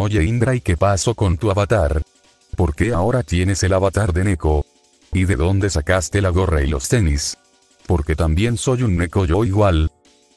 Oye Indra, ¿y qué pasó con tu avatar? ¿Por qué ahora tienes el avatar de Neko? ¿Y de dónde sacaste la gorra y los tenis? Porque también soy un Neko yo igual.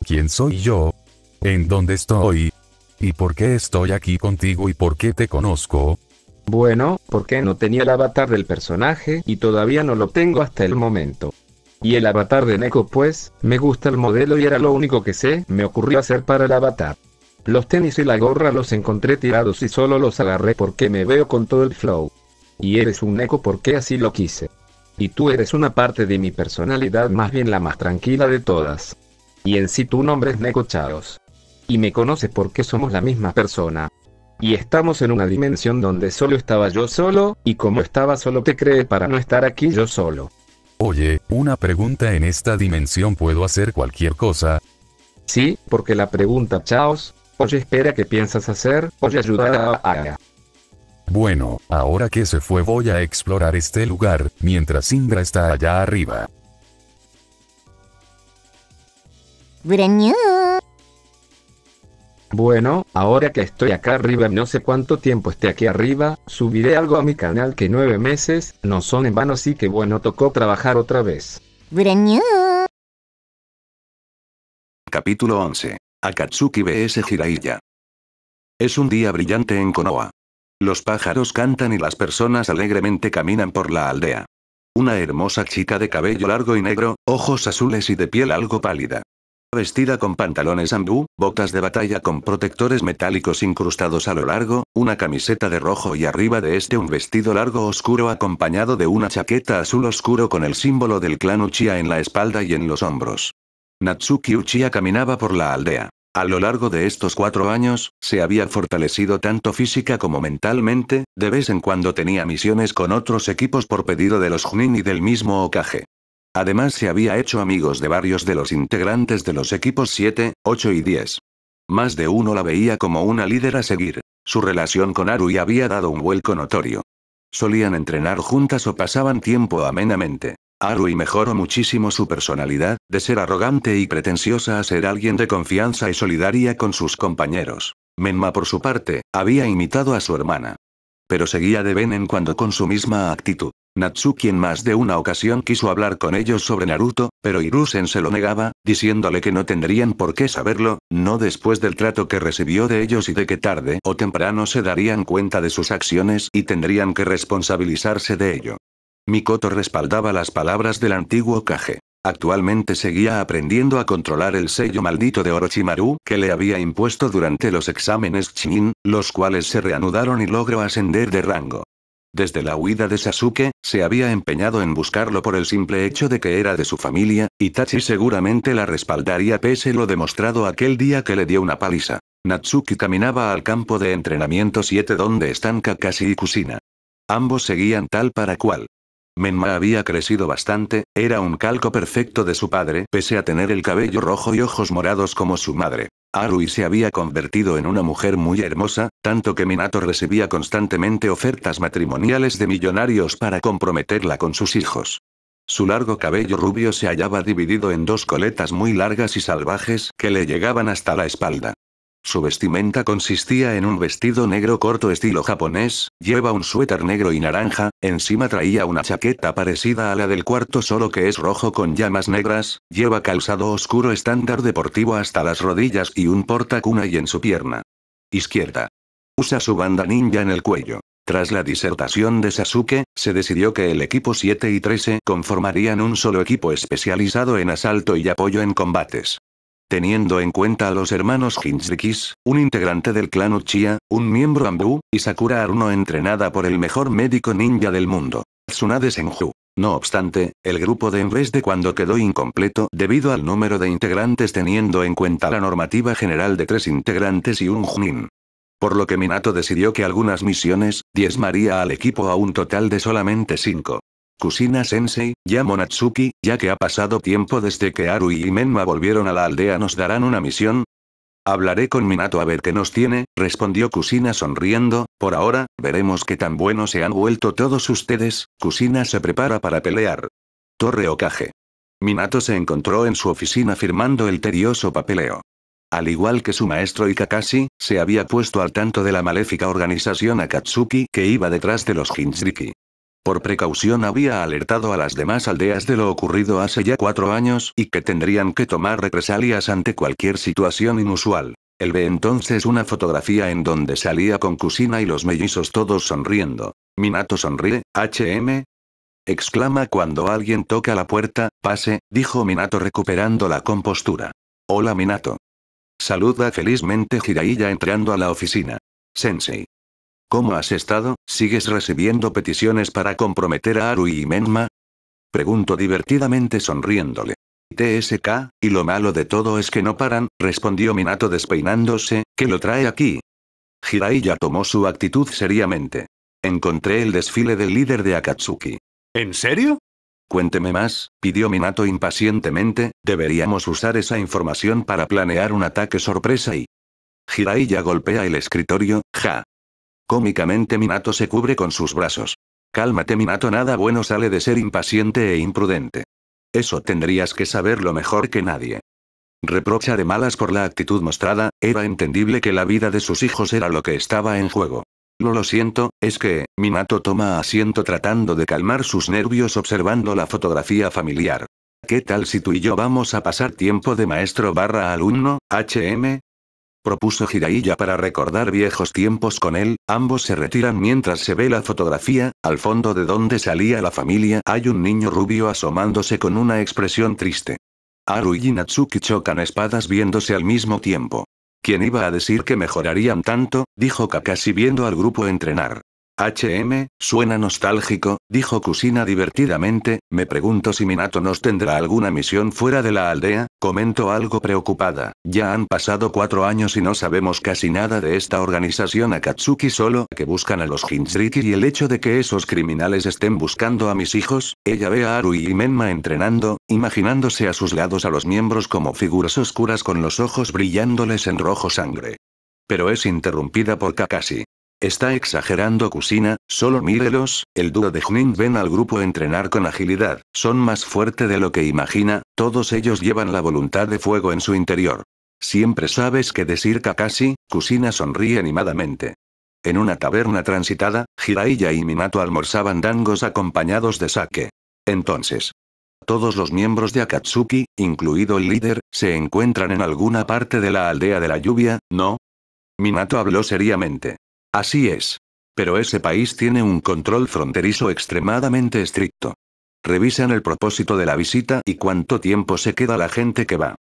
¿Quién soy yo? ¿En dónde estoy? ¿Y por qué estoy aquí contigo y por qué te conozco? Bueno, porque no tenía el avatar del personaje y todavía no lo tengo hasta el momento. Y el avatar de Neko pues, me gusta el modelo y era lo único que sé, me ocurrió hacer para el avatar. Los tenis y la gorra los encontré tirados y solo los agarré porque me veo con todo el flow. Y eres un eco porque así lo quise. Y tú eres una parte de mi personalidad más bien la más tranquila de todas. Y en sí tu nombre es Neko Chaos. Y me conoces porque somos la misma persona. Y estamos en una dimensión donde solo estaba yo solo, y como estaba solo te cree para no estar aquí yo solo. Oye, una pregunta en esta dimensión puedo hacer cualquier cosa. Sí, porque la pregunta Chaos Oye, espera, ¿qué piensas hacer? Oye, ayuda a Bueno, ahora que se fue voy a explorar este lugar, mientras Indra está allá arriba. Bueno, ahora que estoy acá arriba no sé cuánto tiempo esté aquí arriba, subiré algo a mi canal que nueve meses, no son en vano así que bueno tocó trabajar otra vez. Capítulo 11 Akatsuki B.S. Jiraiya. Es un día brillante en Konoha. Los pájaros cantan y las personas alegremente caminan por la aldea. Una hermosa chica de cabello largo y negro, ojos azules y de piel algo pálida. Vestida con pantalones ambú, botas de batalla con protectores metálicos incrustados a lo largo, una camiseta de rojo y arriba de este un vestido largo oscuro acompañado de una chaqueta azul oscuro con el símbolo del clan Uchiha en la espalda y en los hombros. Natsuki Uchiha caminaba por la aldea. A lo largo de estos cuatro años, se había fortalecido tanto física como mentalmente, de vez en cuando tenía misiones con otros equipos por pedido de los Junin y del mismo Okage. Además se había hecho amigos de varios de los integrantes de los equipos 7, 8 y 10. Más de uno la veía como una líder a seguir. Su relación con Arui había dado un vuelco notorio. Solían entrenar juntas o pasaban tiempo amenamente. Arui mejoró muchísimo su personalidad, de ser arrogante y pretenciosa a ser alguien de confianza y solidaria con sus compañeros. Menma por su parte, había imitado a su hermana. Pero seguía de Ben en cuando con su misma actitud. Natsuki en más de una ocasión quiso hablar con ellos sobre Naruto, pero Irusen se lo negaba, diciéndole que no tendrían por qué saberlo, no después del trato que recibió de ellos y de que tarde o temprano se darían cuenta de sus acciones y tendrían que responsabilizarse de ello. Mikoto respaldaba las palabras del antiguo Kage. Actualmente seguía aprendiendo a controlar el sello maldito de Orochimaru que le había impuesto durante los exámenes Chinin, los cuales se reanudaron y logró ascender de rango. Desde la huida de Sasuke, se había empeñado en buscarlo por el simple hecho de que era de su familia, y seguramente la respaldaría pese lo demostrado aquel día que le dio una paliza. Natsuki caminaba al campo de entrenamiento 7 donde están Kakashi y Kusina. Ambos seguían tal para cual. Menma había crecido bastante, era un calco perfecto de su padre, pese a tener el cabello rojo y ojos morados como su madre. Arui se había convertido en una mujer muy hermosa, tanto que Minato recibía constantemente ofertas matrimoniales de millonarios para comprometerla con sus hijos. Su largo cabello rubio se hallaba dividido en dos coletas muy largas y salvajes que le llegaban hasta la espalda. Su vestimenta consistía en un vestido negro corto estilo japonés, lleva un suéter negro y naranja, encima traía una chaqueta parecida a la del cuarto solo que es rojo con llamas negras, lleva calzado oscuro estándar deportivo hasta las rodillas y un cuna y en su pierna izquierda. Usa su banda ninja en el cuello. Tras la disertación de Sasuke, se decidió que el equipo 7 y 13 conformarían un solo equipo especializado en asalto y apoyo en combates teniendo en cuenta a los hermanos Hinzrikis, un integrante del clan Uchiha, un miembro Ambu, y Sakura Aruno entrenada por el mejor médico ninja del mundo, Tsunade Senju. No obstante, el grupo de Embres de cuando quedó incompleto debido al número de integrantes teniendo en cuenta la normativa general de tres integrantes y un Junin. Por lo que Minato decidió que algunas misiones, diezmaría al equipo a un total de solamente cinco. Kusina Sensei, ya Monatsuki, ya que ha pasado tiempo desde que Haru y Menma volvieron a la aldea, ¿nos darán una misión? Hablaré con Minato a ver qué nos tiene, respondió Kusina sonriendo, por ahora, veremos qué tan buenos se han vuelto todos ustedes, Kusina se prepara para pelear. Torre Okage. Minato se encontró en su oficina firmando el tedioso papeleo. Al igual que su maestro Ikakashi, se había puesto al tanto de la maléfica organización Akatsuki que iba detrás de los Jinchuriki. Por precaución había alertado a las demás aldeas de lo ocurrido hace ya cuatro años y que tendrían que tomar represalias ante cualquier situación inusual. Él ve entonces una fotografía en donde salía con Kusina y los mellizos todos sonriendo. Minato sonríe, HM. Exclama cuando alguien toca la puerta, pase, dijo Minato recuperando la compostura. Hola Minato. Saluda felizmente Jiraiya entrando a la oficina. Sensei. ¿Cómo has estado? ¿Sigues recibiendo peticiones para comprometer a Aru y Menma? preguntó divertidamente sonriéndole. TSK, y lo malo de todo es que no paran, respondió Minato despeinándose, que lo trae aquí. Jiraiya tomó su actitud seriamente. Encontré el desfile del líder de Akatsuki. ¿En serio? Cuénteme más, pidió Minato impacientemente, deberíamos usar esa información para planear un ataque sorpresa y... Jiraiya golpea el escritorio, ja. Cómicamente Minato se cubre con sus brazos. Cálmate Minato, nada bueno sale de ser impaciente e imprudente. Eso tendrías que saberlo mejor que nadie. Reprocha de malas por la actitud mostrada, era entendible que la vida de sus hijos era lo que estaba en juego. Lo, lo siento, es que, Minato toma asiento tratando de calmar sus nervios observando la fotografía familiar. ¿Qué tal si tú y yo vamos a pasar tiempo de maestro barra alumno, HM? propuso Hiraiya para recordar viejos tiempos con él, ambos se retiran mientras se ve la fotografía, al fondo de donde salía la familia hay un niño rubio asomándose con una expresión triste. Aru y Natsuki chocan espadas viéndose al mismo tiempo. ¿Quién iba a decir que mejorarían tanto? dijo Kakashi viendo al grupo entrenar. HM, suena nostálgico, dijo Kusina divertidamente, me pregunto si Minato nos tendrá alguna misión fuera de la aldea, comentó algo preocupada, ya han pasado cuatro años y no sabemos casi nada de esta organización Akatsuki solo que buscan a los Jinchuriki y el hecho de que esos criminales estén buscando a mis hijos, ella ve a Aru y Menma entrenando, imaginándose a sus lados a los miembros como figuras oscuras con los ojos brillándoles en rojo sangre. Pero es interrumpida por Kakashi. Está exagerando Kusina, solo mírelos, el dúo de Jnin ven al grupo entrenar con agilidad, son más fuerte de lo que imagina, todos ellos llevan la voluntad de fuego en su interior. Siempre sabes qué decir Kakashi, Kusina sonríe animadamente. En una taberna transitada, Hiraiya y Minato almorzaban dangos acompañados de sake. Entonces, todos los miembros de Akatsuki, incluido el líder, se encuentran en alguna parte de la aldea de la lluvia, ¿no? Minato habló seriamente. Así es. Pero ese país tiene un control fronterizo extremadamente estricto. Revisan el propósito de la visita y cuánto tiempo se queda la gente que va.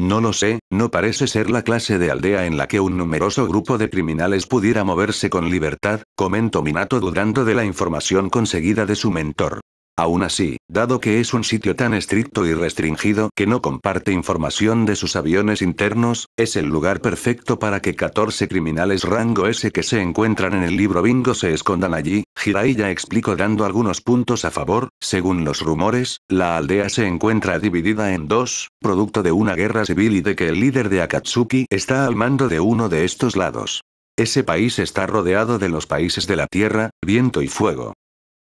No lo sé, no parece ser la clase de aldea en la que un numeroso grupo de criminales pudiera moverse con libertad, comentó Minato dudando de la información conseguida de su mentor. Aún así, dado que es un sitio tan estricto y restringido que no comparte información de sus aviones internos, es el lugar perfecto para que 14 criminales rango S que se encuentran en el libro Bingo se escondan allí. Hirai ya explicó dando algunos puntos a favor, según los rumores, la aldea se encuentra dividida en dos, producto de una guerra civil y de que el líder de Akatsuki está al mando de uno de estos lados. Ese país está rodeado de los países de la tierra, viento y fuego.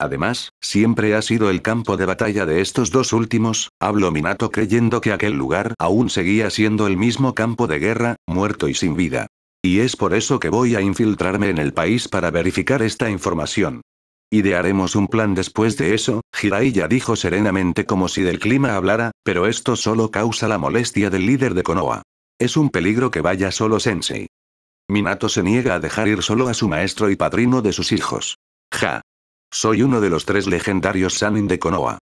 Además, siempre ha sido el campo de batalla de estos dos últimos, habló Minato creyendo que aquel lugar aún seguía siendo el mismo campo de guerra, muerto y sin vida. Y es por eso que voy a infiltrarme en el país para verificar esta información. Idearemos un plan después de eso, Jiraiya dijo serenamente como si del clima hablara, pero esto solo causa la molestia del líder de Konoha. Es un peligro que vaya solo Sensei. Minato se niega a dejar ir solo a su maestro y padrino de sus hijos. Ja, soy uno de los tres legendarios Sanin de Konoha.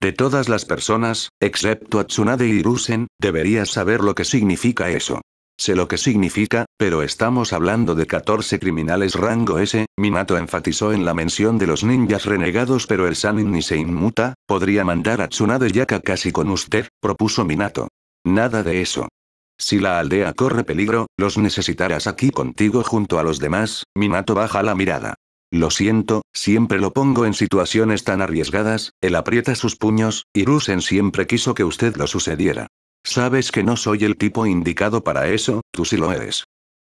De todas las personas, excepto a Tsunade y rusen deberías saber lo que significa eso. Sé lo que significa, pero estamos hablando de 14 criminales rango S. Minato enfatizó en la mención de los ninjas renegados, pero el Sanin ni se inmuta. Podría mandar a Tsunade yaka casi con usted, propuso Minato. Nada de eso. Si la aldea corre peligro, los necesitarás aquí contigo junto a los demás. Minato baja la mirada. Lo siento, siempre lo pongo en situaciones tan arriesgadas, él aprieta sus puños, y Rusen siempre quiso que usted lo sucediera. Sabes que no soy el tipo indicado para eso, tú sí lo eres.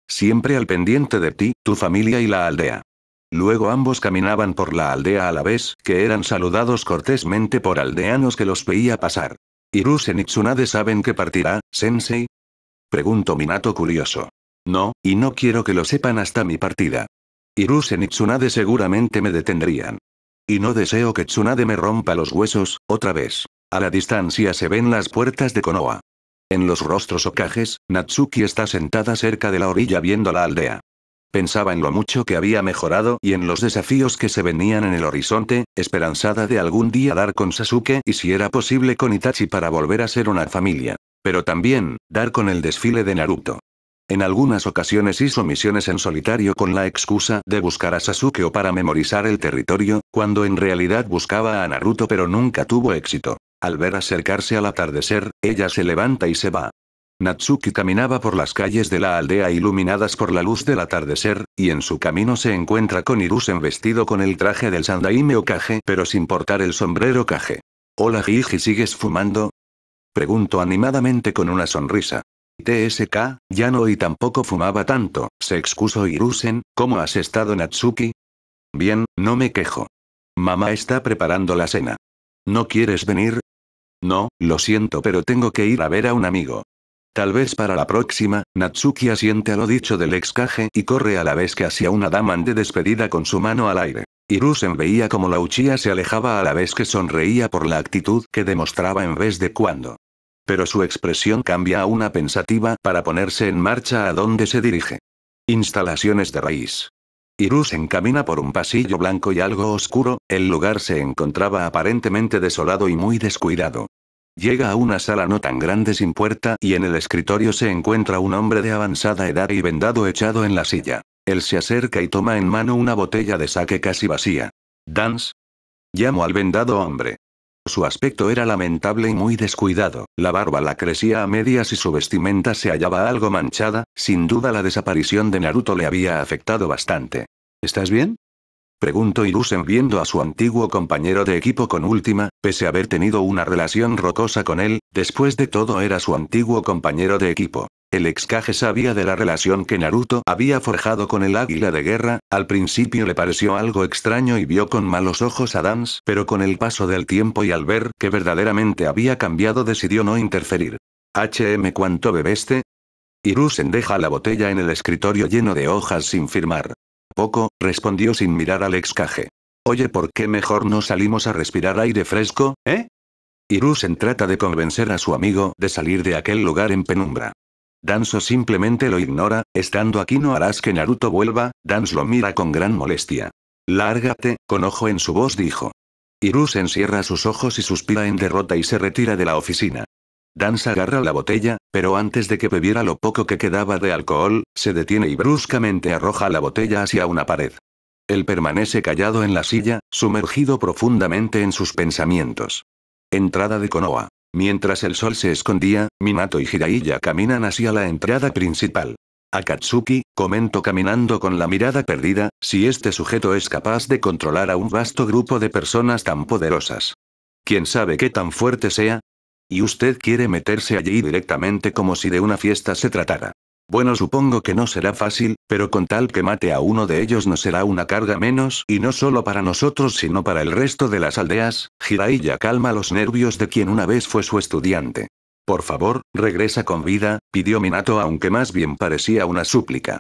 Siempre al pendiente de ti, tu familia y la aldea. Luego ambos caminaban por la aldea a la vez, que eran saludados cortésmente por aldeanos que los veía pasar. ¿Y Rusen y Tsunade saben que partirá, Sensei? Preguntó Minato curioso. No, y no quiero que lo sepan hasta mi partida. Irusen y Tsunade seguramente me detendrían. Y no deseo que Tsunade me rompa los huesos, otra vez. A la distancia se ven las puertas de Konoha. En los rostros ocajes, Natsuki está sentada cerca de la orilla viendo la aldea. Pensaba en lo mucho que había mejorado y en los desafíos que se venían en el horizonte, esperanzada de algún día dar con Sasuke y si era posible con Itachi para volver a ser una familia. Pero también, dar con el desfile de Naruto. En algunas ocasiones hizo misiones en solitario con la excusa de buscar a Sasuke o para memorizar el territorio, cuando en realidad buscaba a Naruto pero nunca tuvo éxito. Al ver acercarse al atardecer, ella se levanta y se va. Natsuki caminaba por las calles de la aldea iluminadas por la luz del atardecer, y en su camino se encuentra con en vestido con el traje del Sandaime Okage pero sin portar el sombrero Kage. Hola Gigi, ¿sigues fumando? Pregunto animadamente con una sonrisa. TSK, ya no y tampoco fumaba tanto, se excusó Irusen, ¿cómo has estado Natsuki? Bien, no me quejo. Mamá está preparando la cena. ¿No quieres venir? No, lo siento pero tengo que ir a ver a un amigo. Tal vez para la próxima, Natsuki asiente a lo dicho del excaje y corre a la vez que hacia una dama de despedida con su mano al aire. Irusen veía como la Uchiha se alejaba a la vez que sonreía por la actitud que demostraba en vez de cuando. Pero su expresión cambia a una pensativa para ponerse en marcha a donde se dirige. Instalaciones de raíz. Irus se encamina por un pasillo blanco y algo oscuro, el lugar se encontraba aparentemente desolado y muy descuidado. Llega a una sala no tan grande sin puerta y en el escritorio se encuentra un hombre de avanzada edad y vendado echado en la silla. Él se acerca y toma en mano una botella de saque casi vacía. Dance. Llamo al vendado hombre. Su aspecto era lamentable y muy descuidado, la barba la crecía a medias y su vestimenta se hallaba algo manchada, sin duda la desaparición de Naruto le había afectado bastante. ¿Estás bien? Preguntó Irusen viendo a su antiguo compañero de equipo con última, pese a haber tenido una relación rocosa con él, después de todo era su antiguo compañero de equipo. El excaje sabía de la relación que Naruto había forjado con el águila de guerra, al principio le pareció algo extraño y vio con malos ojos a Dance, pero con el paso del tiempo y al ver que verdaderamente había cambiado decidió no interferir. HM ¿cuánto bebeste? Irusen deja la botella en el escritorio lleno de hojas sin firmar. Poco, respondió sin mirar al excaje. Oye, ¿por qué mejor no salimos a respirar aire fresco, eh? Irusen trata de convencer a su amigo de salir de aquel lugar en penumbra. Danzo simplemente lo ignora, estando aquí no harás que Naruto vuelva, danso lo mira con gran molestia. Lárgate, con ojo en su voz dijo. Irus encierra sus ojos y suspira en derrota y se retira de la oficina. Dans agarra la botella, pero antes de que bebiera lo poco que quedaba de alcohol, se detiene y bruscamente arroja la botella hacia una pared. Él permanece callado en la silla, sumergido profundamente en sus pensamientos. Entrada de Konoha. Mientras el sol se escondía, Minato y Hiraiya caminan hacia la entrada principal. Akatsuki, comento caminando con la mirada perdida, si este sujeto es capaz de controlar a un vasto grupo de personas tan poderosas. ¿Quién sabe qué tan fuerte sea? Y usted quiere meterse allí directamente como si de una fiesta se tratara. Bueno, supongo que no será fácil, pero con tal que mate a uno de ellos no será una carga menos, y no solo para nosotros sino para el resto de las aldeas, Jiraiya calma los nervios de quien una vez fue su estudiante. Por favor, regresa con vida, pidió Minato aunque más bien parecía una súplica.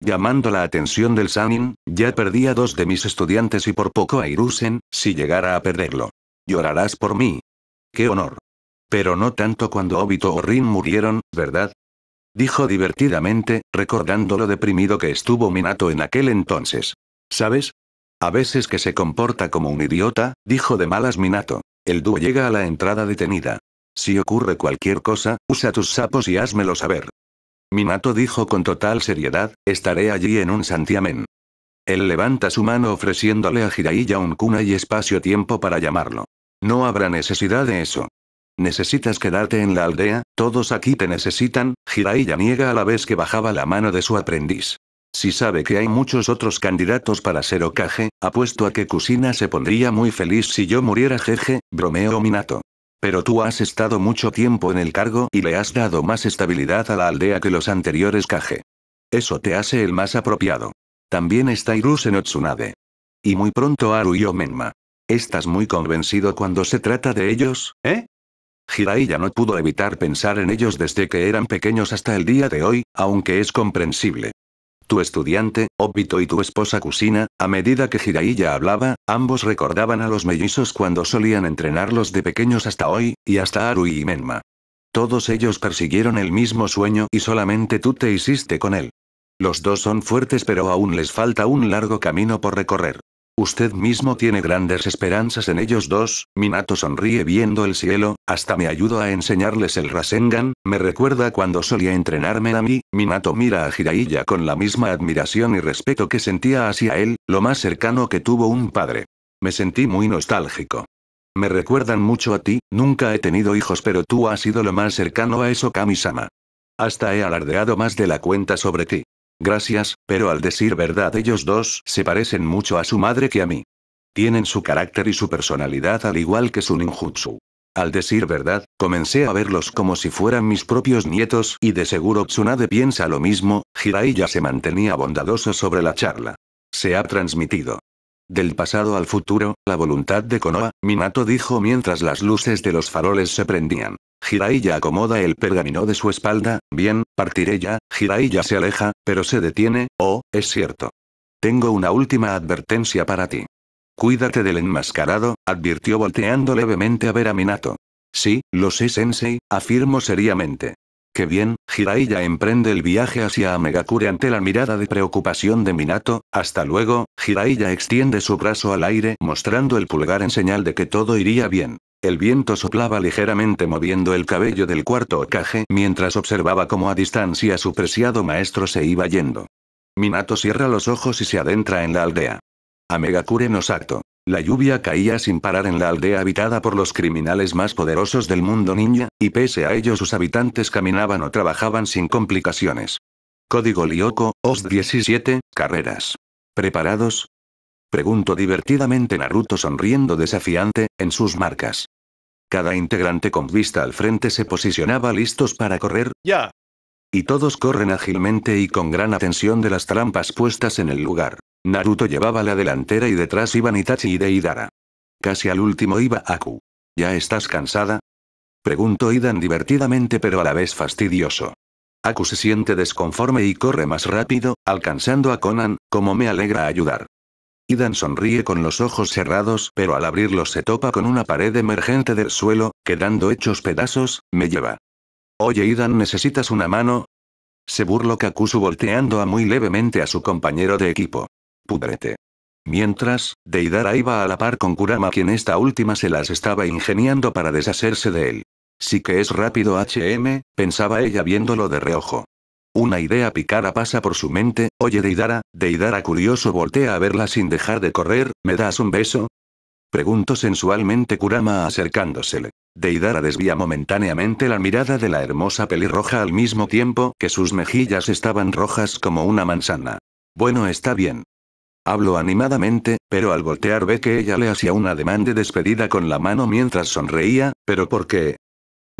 Llamando la atención del Sanin, ya perdí a dos de mis estudiantes y por poco a Irusen, si llegara a perderlo. Llorarás por mí. ¡Qué honor! Pero no tanto cuando Obito o Rin murieron, ¿verdad? dijo divertidamente, recordando lo deprimido que estuvo Minato en aquel entonces. ¿Sabes? A veces que se comporta como un idiota, dijo de malas Minato. El dúo llega a la entrada detenida. Si ocurre cualquier cosa, usa tus sapos y házmelo saber. Minato dijo con total seriedad, estaré allí en un santiamén. Él levanta su mano ofreciéndole a Jiraiya un cuna y espacio-tiempo para llamarlo. No habrá necesidad de eso. Necesitas quedarte en la aldea, todos aquí te necesitan, Hiraiya niega a la vez que bajaba la mano de su aprendiz. Si sabe que hay muchos otros candidatos para ser ocaje, apuesto a que Kusina se pondría muy feliz si yo muriera jeje, bromeo Minato. Pero tú has estado mucho tiempo en el cargo y le has dado más estabilidad a la aldea que los anteriores Kage. Eso te hace el más apropiado. También está Iruse en Tsunade. Y muy pronto Aru y Omenma. ¿Estás muy convencido cuando se trata de ellos, eh? Jiraiya no pudo evitar pensar en ellos desde que eran pequeños hasta el día de hoy, aunque es comprensible. Tu estudiante, Obito y tu esposa Kusina, a medida que Jiraiya hablaba, ambos recordaban a los mellizos cuando solían entrenarlos de pequeños hasta hoy, y hasta Aru y Menma. Todos ellos persiguieron el mismo sueño y solamente tú te hiciste con él. Los dos son fuertes pero aún les falta un largo camino por recorrer. Usted mismo tiene grandes esperanzas en ellos dos, Minato sonríe viendo el cielo, hasta me ayudo a enseñarles el Rasengan, me recuerda cuando solía entrenarme a mí, Minato mira a Jiraiya con la misma admiración y respeto que sentía hacia él, lo más cercano que tuvo un padre. Me sentí muy nostálgico. Me recuerdan mucho a ti, nunca he tenido hijos pero tú has sido lo más cercano a eso Kami-sama. Hasta he alardeado más de la cuenta sobre ti. Gracias, pero al decir verdad ellos dos se parecen mucho a su madre que a mí. Tienen su carácter y su personalidad al igual que su ninjutsu. Al decir verdad, comencé a verlos como si fueran mis propios nietos y de seguro Tsunade piensa lo mismo, Hirai ya se mantenía bondadoso sobre la charla. Se ha transmitido. Del pasado al futuro, la voluntad de Konoha, Minato dijo mientras las luces de los faroles se prendían. Jiraiya acomoda el pergamino de su espalda, bien, partiré ya, Jiraiya se aleja, pero se detiene, oh, es cierto. Tengo una última advertencia para ti. Cuídate del enmascarado, advirtió volteando levemente a ver a Minato. Sí, lo sé, Sensei, afirmo seriamente. Qué bien, Jiraiya emprende el viaje hacia Amegakure ante la mirada de preocupación de Minato, hasta luego, Jiraiya extiende su brazo al aire mostrando el pulgar en señal de que todo iría bien. El viento soplaba ligeramente moviendo el cabello del cuarto ocaje mientras observaba cómo a distancia su preciado maestro se iba yendo. Minato cierra los ojos y se adentra en la aldea. A Megakure no Sato. La lluvia caía sin parar en la aldea habitada por los criminales más poderosos del mundo ninja, y pese a ello sus habitantes caminaban o trabajaban sin complicaciones. Código Lyoko, OS 17, carreras. ¿Preparados? Preguntó divertidamente Naruto sonriendo desafiante, en sus marcas. Cada integrante con vista al frente se posicionaba listos para correr. ¡Ya! Y todos corren ágilmente y con gran atención de las trampas puestas en el lugar. Naruto llevaba la delantera y detrás iban Itachi y Deidara. Casi al último iba Aku. ¿Ya estás cansada? Preguntó Idan divertidamente pero a la vez fastidioso. Aku se siente desconforme y corre más rápido, alcanzando a Conan, como me alegra ayudar. Idan sonríe con los ojos cerrados, pero al abrirlos se topa con una pared emergente del suelo, quedando hechos pedazos, me lleva. Oye Idan, ¿necesitas una mano? Se burló Kakuzu volteando a muy levemente a su compañero de equipo. Pudrete. Mientras, Deidara iba a la par con Kurama quien esta última se las estaba ingeniando para deshacerse de él. Sí que es rápido HM, pensaba ella viéndolo de reojo. Una idea picada pasa por su mente, oye Deidara, Deidara curioso voltea a verla sin dejar de correr, ¿me das un beso? Preguntó sensualmente Kurama acercándosele. Deidara desvía momentáneamente la mirada de la hermosa pelirroja al mismo tiempo que sus mejillas estaban rojas como una manzana. Bueno está bien. Hablo animadamente, pero al voltear ve que ella le hacía un ademán de despedida con la mano mientras sonreía, pero ¿por qué?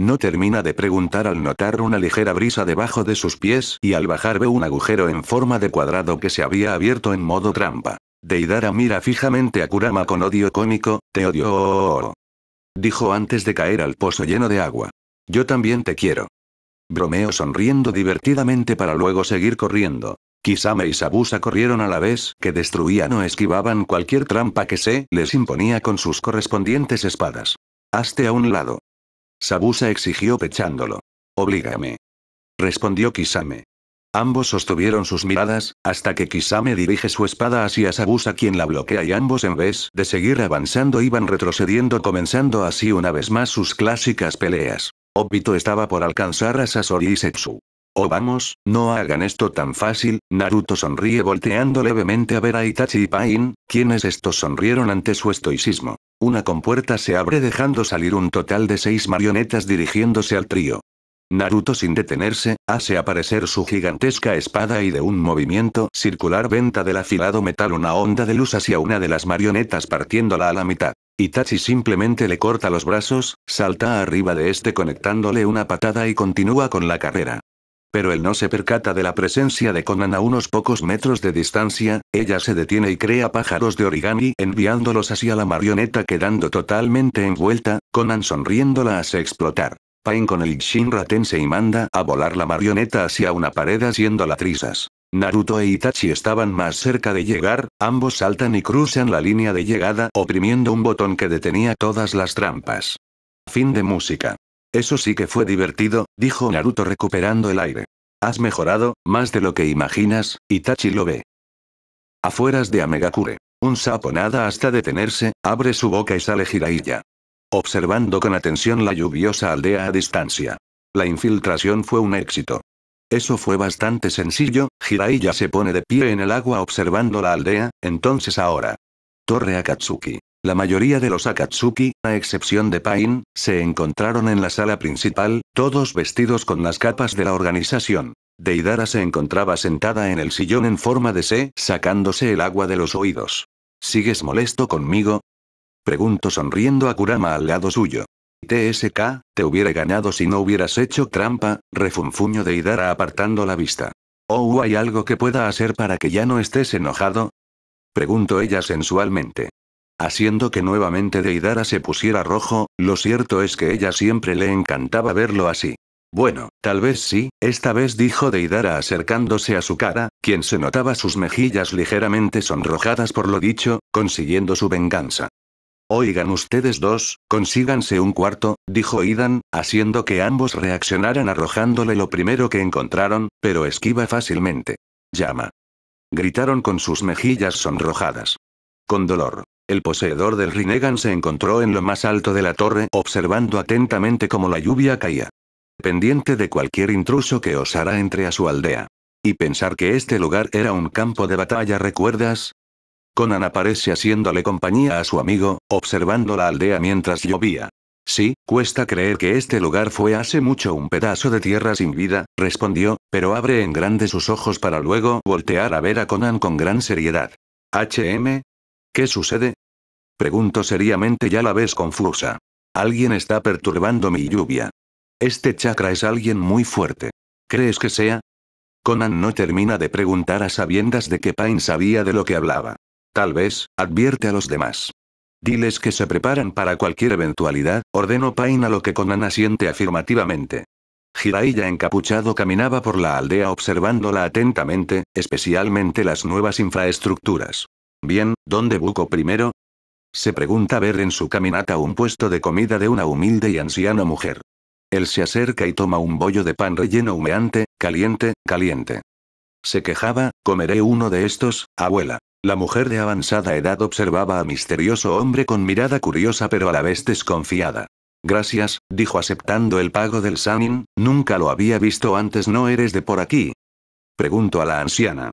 No termina de preguntar al notar una ligera brisa debajo de sus pies y al bajar ve un agujero en forma de cuadrado que se había abierto en modo trampa. Deidara mira fijamente a Kurama con odio cómico, te odio. Oh, oh, oh, dijo antes de caer al pozo lleno de agua. Yo también te quiero. Bromeo sonriendo divertidamente para luego seguir corriendo. Kisame y Sabusa corrieron a la vez que destruían o esquivaban cualquier trampa que se les imponía con sus correspondientes espadas. Hazte a un lado. Sabusa exigió pechándolo. Oblígame. Respondió Kisame. Ambos sostuvieron sus miradas, hasta que Kisame dirige su espada hacia Sabusa quien la bloquea y ambos en vez de seguir avanzando iban retrocediendo comenzando así una vez más sus clásicas peleas. Obito estaba por alcanzar a Sasori y Setsu. Oh vamos, no hagan esto tan fácil, Naruto sonríe volteando levemente a ver a Itachi y Pain, quienes estos sonrieron ante su estoicismo. Una compuerta se abre dejando salir un total de seis marionetas dirigiéndose al trío. Naruto sin detenerse, hace aparecer su gigantesca espada y de un movimiento circular venta del afilado metal una onda de luz hacia una de las marionetas partiéndola a la mitad. Itachi simplemente le corta los brazos, salta arriba de este conectándole una patada y continúa con la carrera. Pero él no se percata de la presencia de Conan a unos pocos metros de distancia, ella se detiene y crea pájaros de origami enviándolos hacia la marioneta quedando totalmente envuelta, Conan sonriéndola hace explotar. Pain con el Shinra y manda a volar la marioneta hacia una pared haciendo trizas. Naruto e Itachi estaban más cerca de llegar, ambos saltan y cruzan la línea de llegada oprimiendo un botón que detenía todas las trampas. Fin de música. Eso sí que fue divertido, dijo Naruto recuperando el aire. Has mejorado, más de lo que imaginas, Itachi lo ve. Afueras de Amegakure. Un sapo nada hasta detenerse, abre su boca y sale Jiraiya. Observando con atención la lluviosa aldea a distancia. La infiltración fue un éxito. Eso fue bastante sencillo, Jiraiya se pone de pie en el agua observando la aldea, entonces ahora. Torre Akatsuki. La mayoría de los Akatsuki, a excepción de Pain, se encontraron en la sala principal, todos vestidos con las capas de la organización. Deidara se encontraba sentada en el sillón en forma de C, sacándose el agua de los oídos. ¿Sigues molesto conmigo? Pregunto sonriendo a Kurama al lado suyo. TSK, te hubiera ganado si no hubieras hecho trampa, refunfuño Deidara apartando la vista. ¿O oh, hay algo que pueda hacer para que ya no estés enojado? Pregunto ella sensualmente haciendo que nuevamente Deidara se pusiera rojo, lo cierto es que ella siempre le encantaba verlo así. Bueno, tal vez sí, esta vez dijo Deidara acercándose a su cara, quien se notaba sus mejillas ligeramente sonrojadas por lo dicho, consiguiendo su venganza. Oigan ustedes dos, consíganse un cuarto, dijo Idan, haciendo que ambos reaccionaran arrojándole lo primero que encontraron, pero esquiva fácilmente. Llama. Gritaron con sus mejillas sonrojadas. Con dolor. El poseedor del Rinnegan se encontró en lo más alto de la torre observando atentamente cómo la lluvia caía. Pendiente de cualquier intruso que osara entre a su aldea. Y pensar que este lugar era un campo de batalla, ¿recuerdas? Conan aparece haciéndole compañía a su amigo, observando la aldea mientras llovía. Sí, cuesta creer que este lugar fue hace mucho un pedazo de tierra sin vida, respondió, pero abre en grande sus ojos para luego voltear a ver a Conan con gran seriedad. HM, ¿Qué sucede? Pregunto seriamente, ya la vez confusa. Alguien está perturbando mi lluvia. Este chakra es alguien muy fuerte. ¿Crees que sea? Conan no termina de preguntar a sabiendas de que Pain sabía de lo que hablaba. Tal vez, advierte a los demás. Diles que se preparan para cualquier eventualidad, ordenó Pain a lo que Conan asiente afirmativamente. Jiraiya encapuchado caminaba por la aldea observándola atentamente, especialmente las nuevas infraestructuras. Bien, ¿dónde buco primero? Se pregunta ver en su caminata un puesto de comida de una humilde y anciana mujer. Él se acerca y toma un bollo de pan relleno humeante, caliente, caliente. Se quejaba, comeré uno de estos, abuela. La mujer de avanzada edad observaba a misterioso hombre con mirada curiosa pero a la vez desconfiada. Gracias, dijo aceptando el pago del Sanin, nunca lo había visto antes, no eres de por aquí. Preguntó a la anciana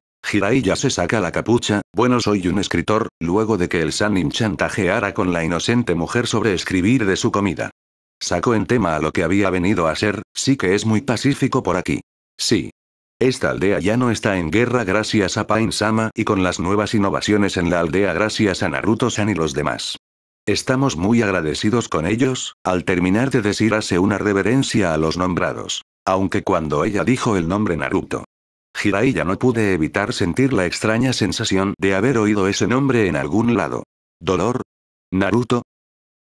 ya se saca la capucha, bueno soy un escritor, luego de que el Sanin chantajeara con la inocente mujer sobre escribir de su comida. Sacó en tema a lo que había venido a ser, sí que es muy pacífico por aquí. Sí. Esta aldea ya no está en guerra gracias a Pain-sama y con las nuevas innovaciones en la aldea gracias a Naruto-san y los demás. Estamos muy agradecidos con ellos, al terminar de decir hace una reverencia a los nombrados. Aunque cuando ella dijo el nombre Naruto, Jiraiya no pude evitar sentir la extraña sensación de haber oído ese nombre en algún lado. ¿Dolor? ¿Naruto?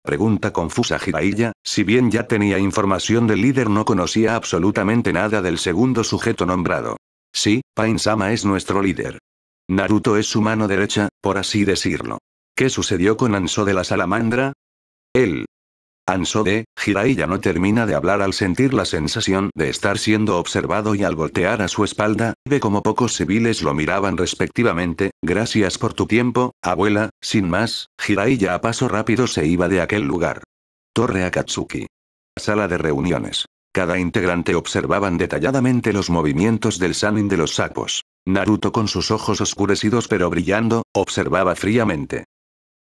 Pregunta confusa Hiraiya, si bien ya tenía información del líder no conocía absolutamente nada del segundo sujeto nombrado. Sí, Pain-sama es nuestro líder. Naruto es su mano derecha, por así decirlo. ¿Qué sucedió con Anso de la salamandra? Él, de, Jiraiya no termina de hablar al sentir la sensación de estar siendo observado y al voltear a su espalda, ve como pocos civiles lo miraban respectivamente, gracias por tu tiempo, abuela, sin más, Jiraiya a paso rápido se iba de aquel lugar. Torre Akatsuki. Sala de reuniones. Cada integrante observaban detalladamente los movimientos del Sanin de los sapos. Naruto con sus ojos oscurecidos pero brillando, observaba fríamente.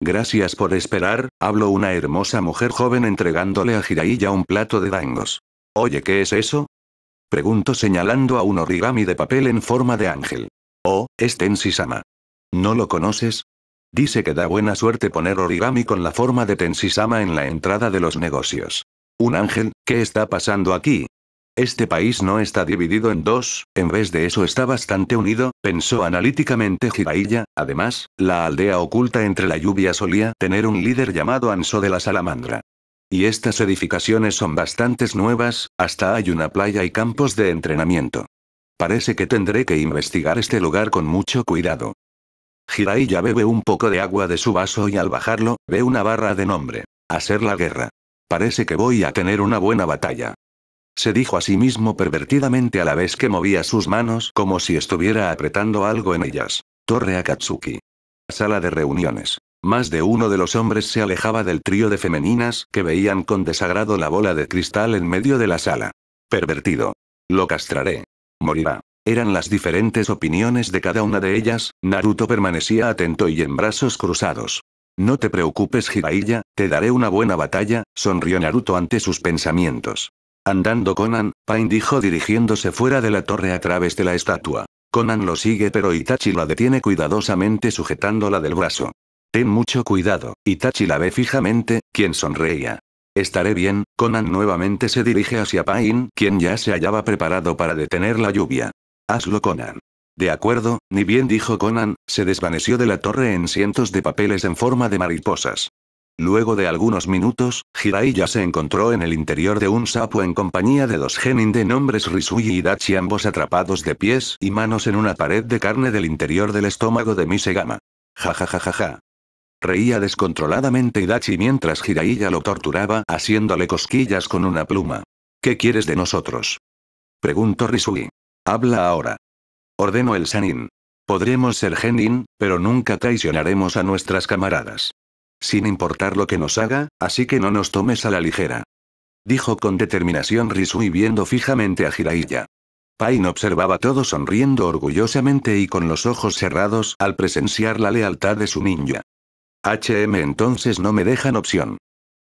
Gracias por esperar, habló una hermosa mujer joven entregándole a Jiraiya un plato de dangos. Oye, ¿qué es eso? Preguntó señalando a un origami de papel en forma de ángel. Oh, es Tensisama. ¿No lo conoces? Dice que da buena suerte poner origami con la forma de Tensisama en la entrada de los negocios. Un ángel, ¿qué está pasando aquí? Este país no está dividido en dos, en vez de eso está bastante unido, pensó analíticamente Jiraiya. Además, la aldea oculta entre la lluvia solía tener un líder llamado Anso de la Salamandra. Y estas edificaciones son bastantes nuevas, hasta hay una playa y campos de entrenamiento. Parece que tendré que investigar este lugar con mucho cuidado. Jiraiya bebe un poco de agua de su vaso y al bajarlo, ve una barra de nombre. Hacer la guerra. Parece que voy a tener una buena batalla se dijo a sí mismo pervertidamente a la vez que movía sus manos como si estuviera apretando algo en ellas. Torre Akatsuki. Sala de reuniones. Más de uno de los hombres se alejaba del trío de femeninas que veían con desagrado la bola de cristal en medio de la sala. Pervertido. Lo castraré. Morirá. Eran las diferentes opiniones de cada una de ellas, Naruto permanecía atento y en brazos cruzados. No te preocupes, Jiraiya, te daré una buena batalla, sonrió Naruto ante sus pensamientos. Andando Conan, Pain dijo dirigiéndose fuera de la torre a través de la estatua. Conan lo sigue pero Itachi la detiene cuidadosamente sujetándola del brazo. Ten mucho cuidado, Itachi la ve fijamente, quien sonreía. Estaré bien, Conan nuevamente se dirige hacia Pain, quien ya se hallaba preparado para detener la lluvia. Hazlo Conan. De acuerdo, ni bien dijo Conan, se desvaneció de la torre en cientos de papeles en forma de mariposas. Luego de algunos minutos, Jiraiya se encontró en el interior de un sapo en compañía de dos genin de nombres Risui y Dachi ambos atrapados de pies y manos en una pared de carne del interior del estómago de Misegama. Ja ja ja ja Reía descontroladamente Dachi mientras Jiraiya lo torturaba haciéndole cosquillas con una pluma. ¿Qué quieres de nosotros? Preguntó Risui. Habla ahora. Ordenó el Sanin. Podremos ser genin, pero nunca traicionaremos a nuestras camaradas sin importar lo que nos haga, así que no nos tomes a la ligera. Dijo con determinación Risui viendo fijamente a Jiraiya. Pain observaba todo sonriendo orgullosamente y con los ojos cerrados al presenciar la lealtad de su ninja. HM entonces no me dejan opción.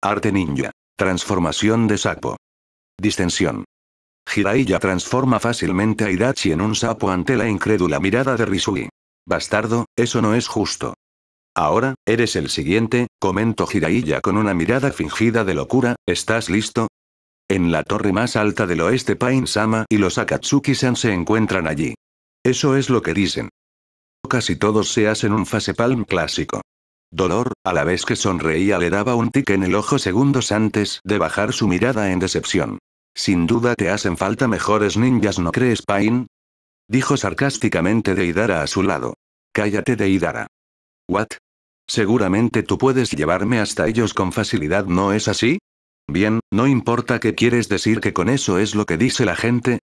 Arte ninja. Transformación de sapo. Distensión. Jiraiya transforma fácilmente a Hidachi en un sapo ante la incrédula mirada de Risui. Bastardo, eso no es justo. Ahora, eres el siguiente, comentó Jiraiya con una mirada fingida de locura, ¿estás listo? En la torre más alta del oeste Pain-sama y los Akatsuki-san se encuentran allí. Eso es lo que dicen. Casi todos se hacen un fase palm clásico. Dolor, a la vez que sonreía le daba un tic en el ojo segundos antes de bajar su mirada en decepción. Sin duda te hacen falta mejores ninjas, ¿no crees, Pain? Dijo sarcásticamente Deidara a su lado. Cállate, Deidara. What? Seguramente tú puedes llevarme hasta ellos con facilidad, ¿no es así? Bien, no importa qué quieres decir que con eso es lo que dice la gente.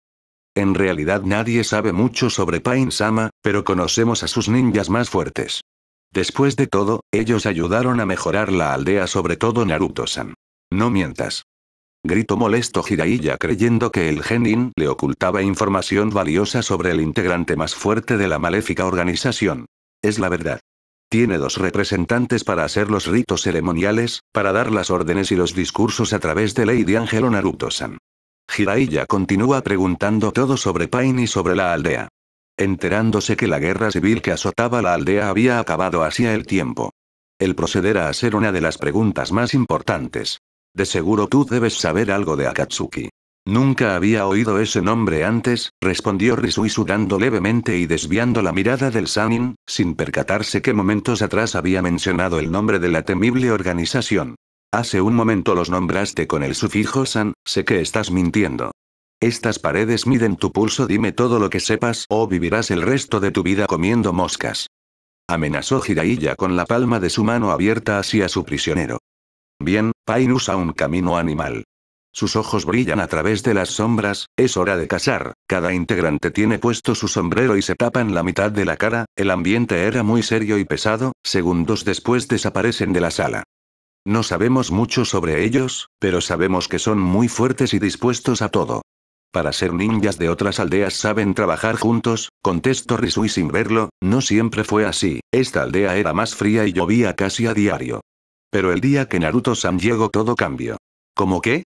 En realidad nadie sabe mucho sobre Pain Sama, pero conocemos a sus ninjas más fuertes. Después de todo, ellos ayudaron a mejorar la aldea, sobre todo Naruto-san. No mientas. Grito molesto Jiraiya creyendo que el genin le ocultaba información valiosa sobre el integrante más fuerte de la maléfica organización. Es la verdad. Tiene dos representantes para hacer los ritos ceremoniales, para dar las órdenes y los discursos a través de Lady Angelo Naruto-san. Jiraiya continúa preguntando todo sobre Pain y sobre la aldea. Enterándose que la guerra civil que azotaba la aldea había acabado hacía el tiempo. El proceder a hacer una de las preguntas más importantes. De seguro tú debes saber algo de Akatsuki. Nunca había oído ese nombre antes, respondió Risui sudando levemente y desviando la mirada del Sanin, sin percatarse que momentos atrás había mencionado el nombre de la temible organización. Hace un momento los nombraste con el sufijo san, sé que estás mintiendo. Estas paredes miden tu pulso, dime todo lo que sepas o vivirás el resto de tu vida comiendo moscas. Amenazó Jiraiya con la palma de su mano abierta hacia su prisionero. Bien, Pain usa un camino animal. Sus ojos brillan a través de las sombras, es hora de cazar, cada integrante tiene puesto su sombrero y se tapan la mitad de la cara, el ambiente era muy serio y pesado, segundos después desaparecen de la sala. No sabemos mucho sobre ellos, pero sabemos que son muy fuertes y dispuestos a todo. Para ser ninjas de otras aldeas saben trabajar juntos, contestó Risui sin verlo, no siempre fue así, esta aldea era más fría y llovía casi a diario. Pero el día que Naruto-san llegó todo cambió. ¿Cómo qué?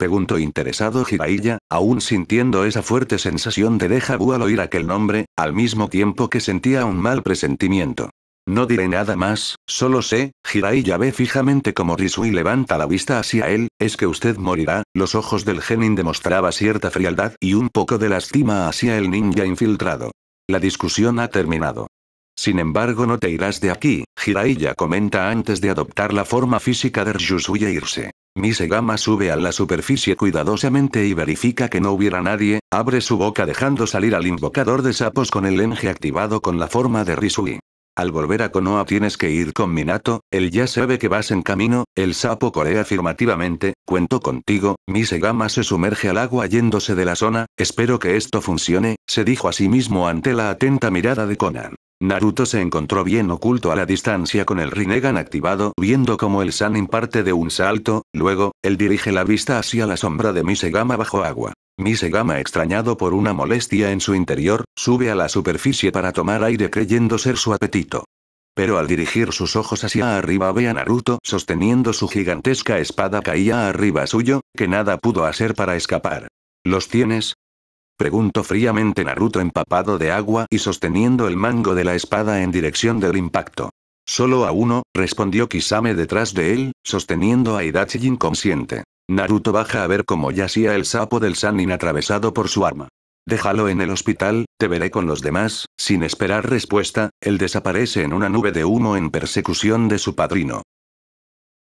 Pregunto interesado Jiraiya, aún sintiendo esa fuerte sensación de deja vu al oír aquel nombre, al mismo tiempo que sentía un mal presentimiento. No diré nada más, solo sé, Jiraiya ve fijamente como Risui levanta la vista hacia él, es que usted morirá, los ojos del genin demostraba cierta frialdad y un poco de lástima hacia el ninja infiltrado. La discusión ha terminado. Sin embargo no te irás de aquí, Jiraiya comenta antes de adoptar la forma física de Rizui e irse. Misegama sube a la superficie cuidadosamente y verifica que no hubiera nadie, abre su boca dejando salir al invocador de sapos con el enje activado con la forma de Risui. Al volver a Konoha tienes que ir con Minato, él ya sabe que vas en camino, el sapo corea afirmativamente, cuento contigo, Misegama se sumerge al agua yéndose de la zona, espero que esto funcione, se dijo a sí mismo ante la atenta mirada de Conan. Naruto se encontró bien oculto a la distancia con el Rinnegan activado viendo cómo el San parte de un salto, luego, él dirige la vista hacia la sombra de Misegama bajo agua. Misegama extrañado por una molestia en su interior, sube a la superficie para tomar aire creyendo ser su apetito. Pero al dirigir sus ojos hacia arriba ve a Naruto sosteniendo su gigantesca espada caía arriba suyo, que nada pudo hacer para escapar. ¿Los tienes? Preguntó fríamente Naruto empapado de agua y sosteniendo el mango de la espada en dirección del impacto. Solo a uno, respondió Kisame detrás de él, sosteniendo a Hidachi inconsciente. Naruto baja a ver cómo yacía el sapo del Sanin atravesado por su arma. Déjalo en el hospital, te veré con los demás, sin esperar respuesta, él desaparece en una nube de humo en persecución de su padrino.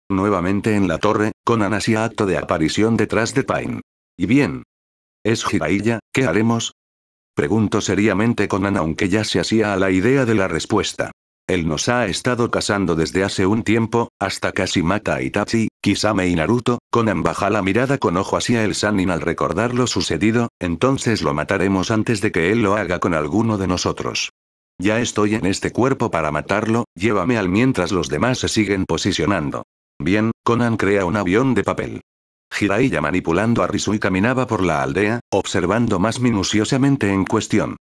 Nuevamente en la torre, Konan hacía acto de aparición detrás de Pain. Y bien, ¿Es Jiraiya? ¿Qué haremos? Pregunto seriamente Conan aunque ya se hacía a la idea de la respuesta. Él nos ha estado casando desde hace un tiempo, hasta casi mata a Itachi, Kisame y Naruto, Conan baja la mirada con ojo hacia el Sanin al recordar lo sucedido, entonces lo mataremos antes de que él lo haga con alguno de nosotros. Ya estoy en este cuerpo para matarlo, llévame al mientras los demás se siguen posicionando. Bien, Conan crea un avión de papel. Jiraiya manipulando a Risui caminaba por la aldea, observando más minuciosamente en cuestión.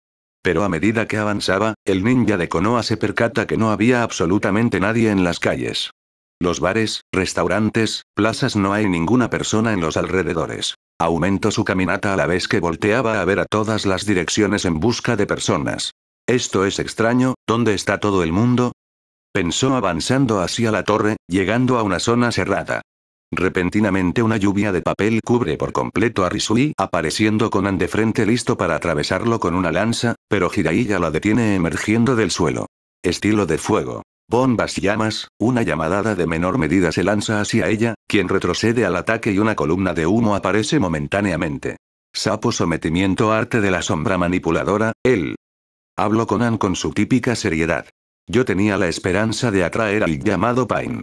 Pero a medida que avanzaba, el ninja de Konoha se percata que no había absolutamente nadie en las calles. Los bares, restaurantes, plazas no hay ninguna persona en los alrededores. Aumentó su caminata a la vez que volteaba a ver a todas las direcciones en busca de personas. Esto es extraño, ¿dónde está todo el mundo? Pensó avanzando hacia la torre, llegando a una zona cerrada. Repentinamente una lluvia de papel cubre por completo a Risui, apareciendo Conan de frente listo para atravesarlo con una lanza, pero Jiraiya la detiene emergiendo del suelo. Estilo de fuego. Bombas y llamas, una llamadada de menor medida se lanza hacia ella, quien retrocede al ataque y una columna de humo aparece momentáneamente. Sapo sometimiento arte de la sombra manipuladora, él. Hablo Conan con su típica seriedad. Yo tenía la esperanza de atraer al llamado Pain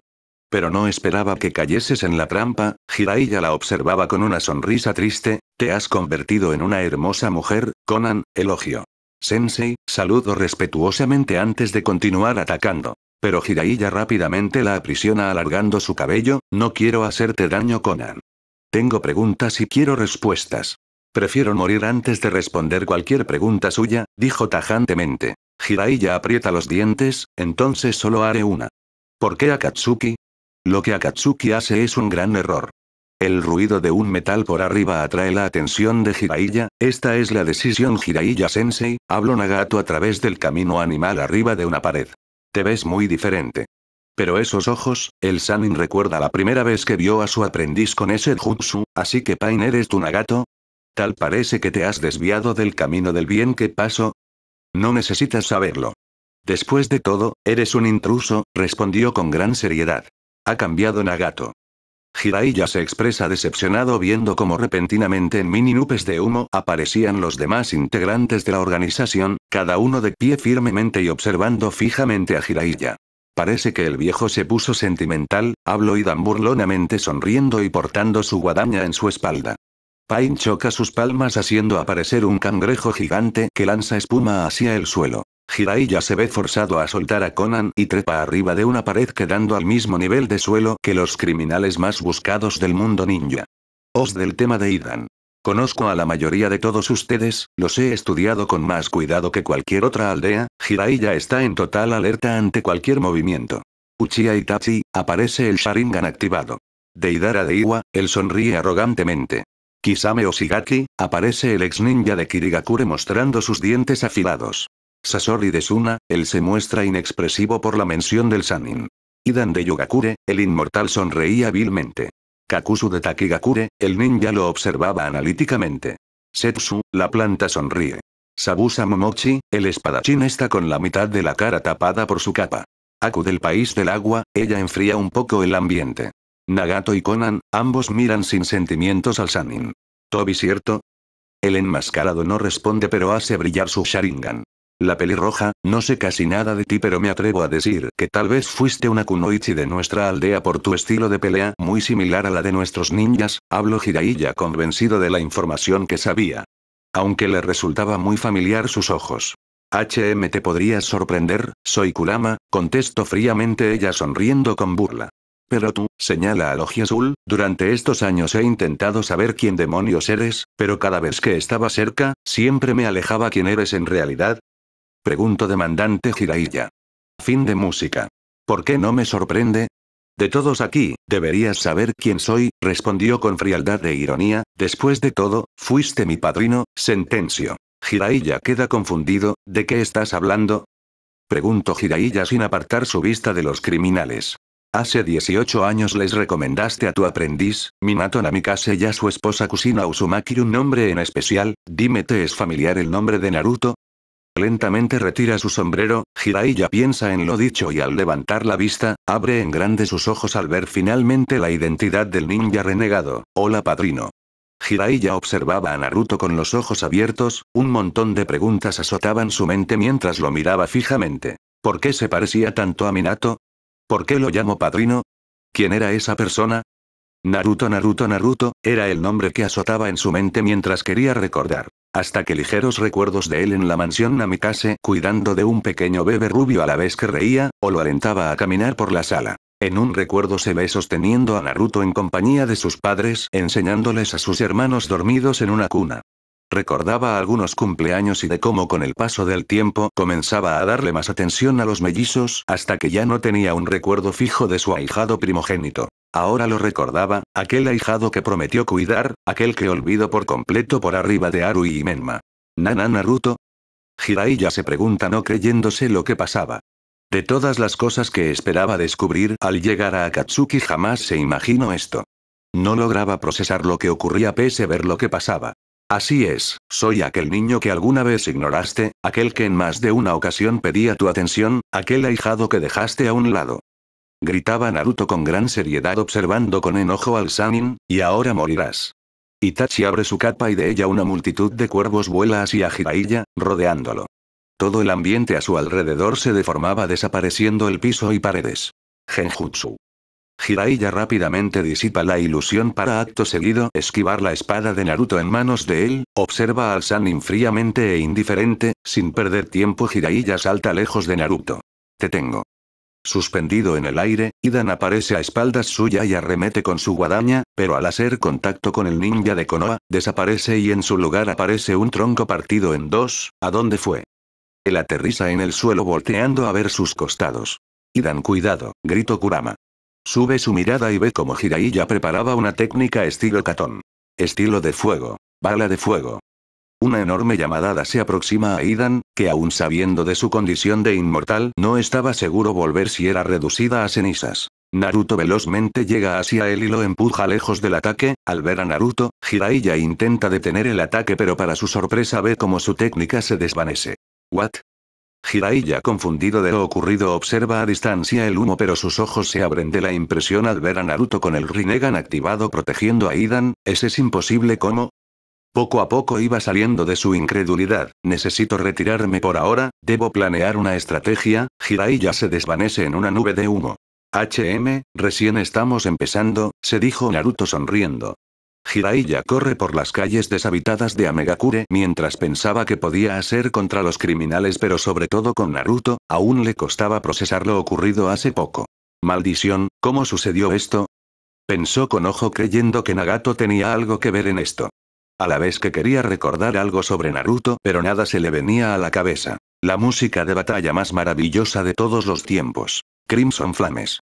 pero no esperaba que cayeses en la trampa, Jiraiya la observaba con una sonrisa triste, te has convertido en una hermosa mujer, Conan, elogio. Sensei, saludo respetuosamente antes de continuar atacando. Pero Jiraiya rápidamente la aprisiona alargando su cabello, no quiero hacerte daño Conan. Tengo preguntas y quiero respuestas. Prefiero morir antes de responder cualquier pregunta suya, dijo tajantemente. Jiraiya aprieta los dientes, entonces solo haré una. ¿Por qué Akatsuki? Lo que Akatsuki hace es un gran error. El ruido de un metal por arriba atrae la atención de Jiraiya, esta es la decisión Jiraiya-sensei, habló Nagato a través del camino animal arriba de una pared. Te ves muy diferente. Pero esos ojos, el Sanin recuerda la primera vez que vio a su aprendiz con ese jutsu, así que Pain eres tu Nagato. Tal parece que te has desviado del camino del bien que pasó? No necesitas saberlo. Después de todo, eres un intruso, respondió con gran seriedad. Ha cambiado Nagato. Jiraiya se expresa decepcionado viendo cómo repentinamente en mini nubes de humo aparecían los demás integrantes de la organización, cada uno de pie firmemente y observando fijamente a Jiraiya. Parece que el viejo se puso sentimental, dan burlonamente sonriendo y portando su guadaña en su espalda. Pain choca sus palmas haciendo aparecer un cangrejo gigante que lanza espuma hacia el suelo. Jiraiya se ve forzado a soltar a Conan y trepa arriba de una pared quedando al mismo nivel de suelo que los criminales más buscados del mundo ninja. Os del tema de Idan. Conozco a la mayoría de todos ustedes, los he estudiado con más cuidado que cualquier otra aldea, Jiraiya está en total alerta ante cualquier movimiento. Uchiha Itachi, aparece el Sharingan activado. Deidara Iwa él sonríe arrogantemente. Kisame Oshigaki, aparece el ex ninja de Kirigakure mostrando sus dientes afilados. Sasori de Suna, él se muestra inexpresivo por la mención del Sanin. Idan de Yogakure, el inmortal sonreía vilmente. Kakusu de Takigakure, el ninja lo observaba analíticamente. Setsu, la planta sonríe. Sabusa Momochi, el espadachín está con la mitad de la cara tapada por su capa. Aku del país del agua, ella enfría un poco el ambiente. Nagato y Conan, ambos miran sin sentimientos al Sanin. Toby cierto, el enmascarado no responde pero hace brillar su Sharingan. La pelirroja, no sé casi nada de ti pero me atrevo a decir que tal vez fuiste una kunoichi de nuestra aldea por tu estilo de pelea muy similar a la de nuestros ninjas, habló Jiraiya convencido de la información que sabía. Aunque le resultaba muy familiar sus ojos. HM te podrías sorprender, soy Kurama, contestó fríamente ella sonriendo con burla. Pero tú, señala a Logia Azul, durante estos años he intentado saber quién demonios eres, pero cada vez que estaba cerca, siempre me alejaba quién eres en realidad, Pregunto demandante Jiraiya. Fin de música. ¿Por qué no me sorprende? De todos aquí, deberías saber quién soy, respondió con frialdad e ironía, después de todo, fuiste mi padrino, sentencio. Jiraiya queda confundido, ¿de qué estás hablando? Preguntó Jiraiya sin apartar su vista de los criminales. Hace 18 años les recomendaste a tu aprendiz, Minato Namikase y a su esposa Kusina Usumaki un nombre en especial, dime ¿te es familiar el nombre de Naruto? Lentamente retira su sombrero, Jiraiya piensa en lo dicho y al levantar la vista, abre en grande sus ojos al ver finalmente la identidad del ninja renegado. Hola padrino. Jiraiya observaba a Naruto con los ojos abiertos, un montón de preguntas azotaban su mente mientras lo miraba fijamente. ¿Por qué se parecía tanto a Minato? ¿Por qué lo llamo padrino? ¿Quién era esa persona? Naruto Naruto Naruto, era el nombre que azotaba en su mente mientras quería recordar hasta que ligeros recuerdos de él en la mansión Namikase cuidando de un pequeño bebé rubio a la vez que reía, o lo alentaba a caminar por la sala. En un recuerdo se ve sosteniendo a Naruto en compañía de sus padres, enseñándoles a sus hermanos dormidos en una cuna. Recordaba algunos cumpleaños y de cómo con el paso del tiempo comenzaba a darle más atención a los mellizos hasta que ya no tenía un recuerdo fijo de su ahijado primogénito. Ahora lo recordaba, aquel ahijado que prometió cuidar, aquel que olvidó por completo por arriba de Aru y Menma. ¿Nana Naruto? Jiraiya se pregunta no creyéndose lo que pasaba. De todas las cosas que esperaba descubrir al llegar a Akatsuki jamás se imaginó esto. No lograba procesar lo que ocurría pese a ver lo que pasaba. Así es, soy aquel niño que alguna vez ignoraste, aquel que en más de una ocasión pedía tu atención, aquel ahijado que dejaste a un lado gritaba Naruto con gran seriedad observando con enojo al Sanin, y ahora morirás. Itachi abre su capa y de ella una multitud de cuervos vuela hacia Jiraiya, rodeándolo. Todo el ambiente a su alrededor se deformaba desapareciendo el piso y paredes. Genjutsu. Jiraiya rápidamente disipa la ilusión para acto seguido esquivar la espada de Naruto en manos de él, observa al Sanin fríamente e indiferente, sin perder tiempo Jiraiya salta lejos de Naruto. Te tengo. Suspendido en el aire, Idan aparece a espaldas suya y arremete con su guadaña, pero al hacer contacto con el ninja de Konoha, desaparece y en su lugar aparece un tronco partido en dos, ¿a dónde fue? Él aterriza en el suelo volteando a ver sus costados. Idan cuidado, grito Kurama. Sube su mirada y ve como Jiraiya preparaba una técnica estilo catón. Estilo de fuego. Bala de fuego. Una enorme llamadada se aproxima a Idan, que aún sabiendo de su condición de inmortal no estaba seguro volver si era reducida a cenizas. Naruto velozmente llega hacia él y lo empuja lejos del ataque, al ver a Naruto, Jiraiya intenta detener el ataque pero para su sorpresa ve como su técnica se desvanece. ¿What? Jiraiya confundido de lo ocurrido observa a distancia el humo pero sus ojos se abren de la impresión al ver a Naruto con el Rinnegan activado protegiendo a Idan, ese es imposible como... Poco a poco iba saliendo de su incredulidad. Necesito retirarme por ahora, debo planear una estrategia. Jiraiya se desvanece en una nube de humo. HM, recién estamos empezando, se dijo Naruto sonriendo. Jiraiya corre por las calles deshabitadas de Amegakure mientras pensaba que podía hacer contra los criminales pero sobre todo con Naruto, aún le costaba procesar lo ocurrido hace poco. Maldición, ¿cómo sucedió esto? Pensó con ojo creyendo que Nagato tenía algo que ver en esto. A la vez que quería recordar algo sobre Naruto, pero nada se le venía a la cabeza. La música de batalla más maravillosa de todos los tiempos. Crimson Flames.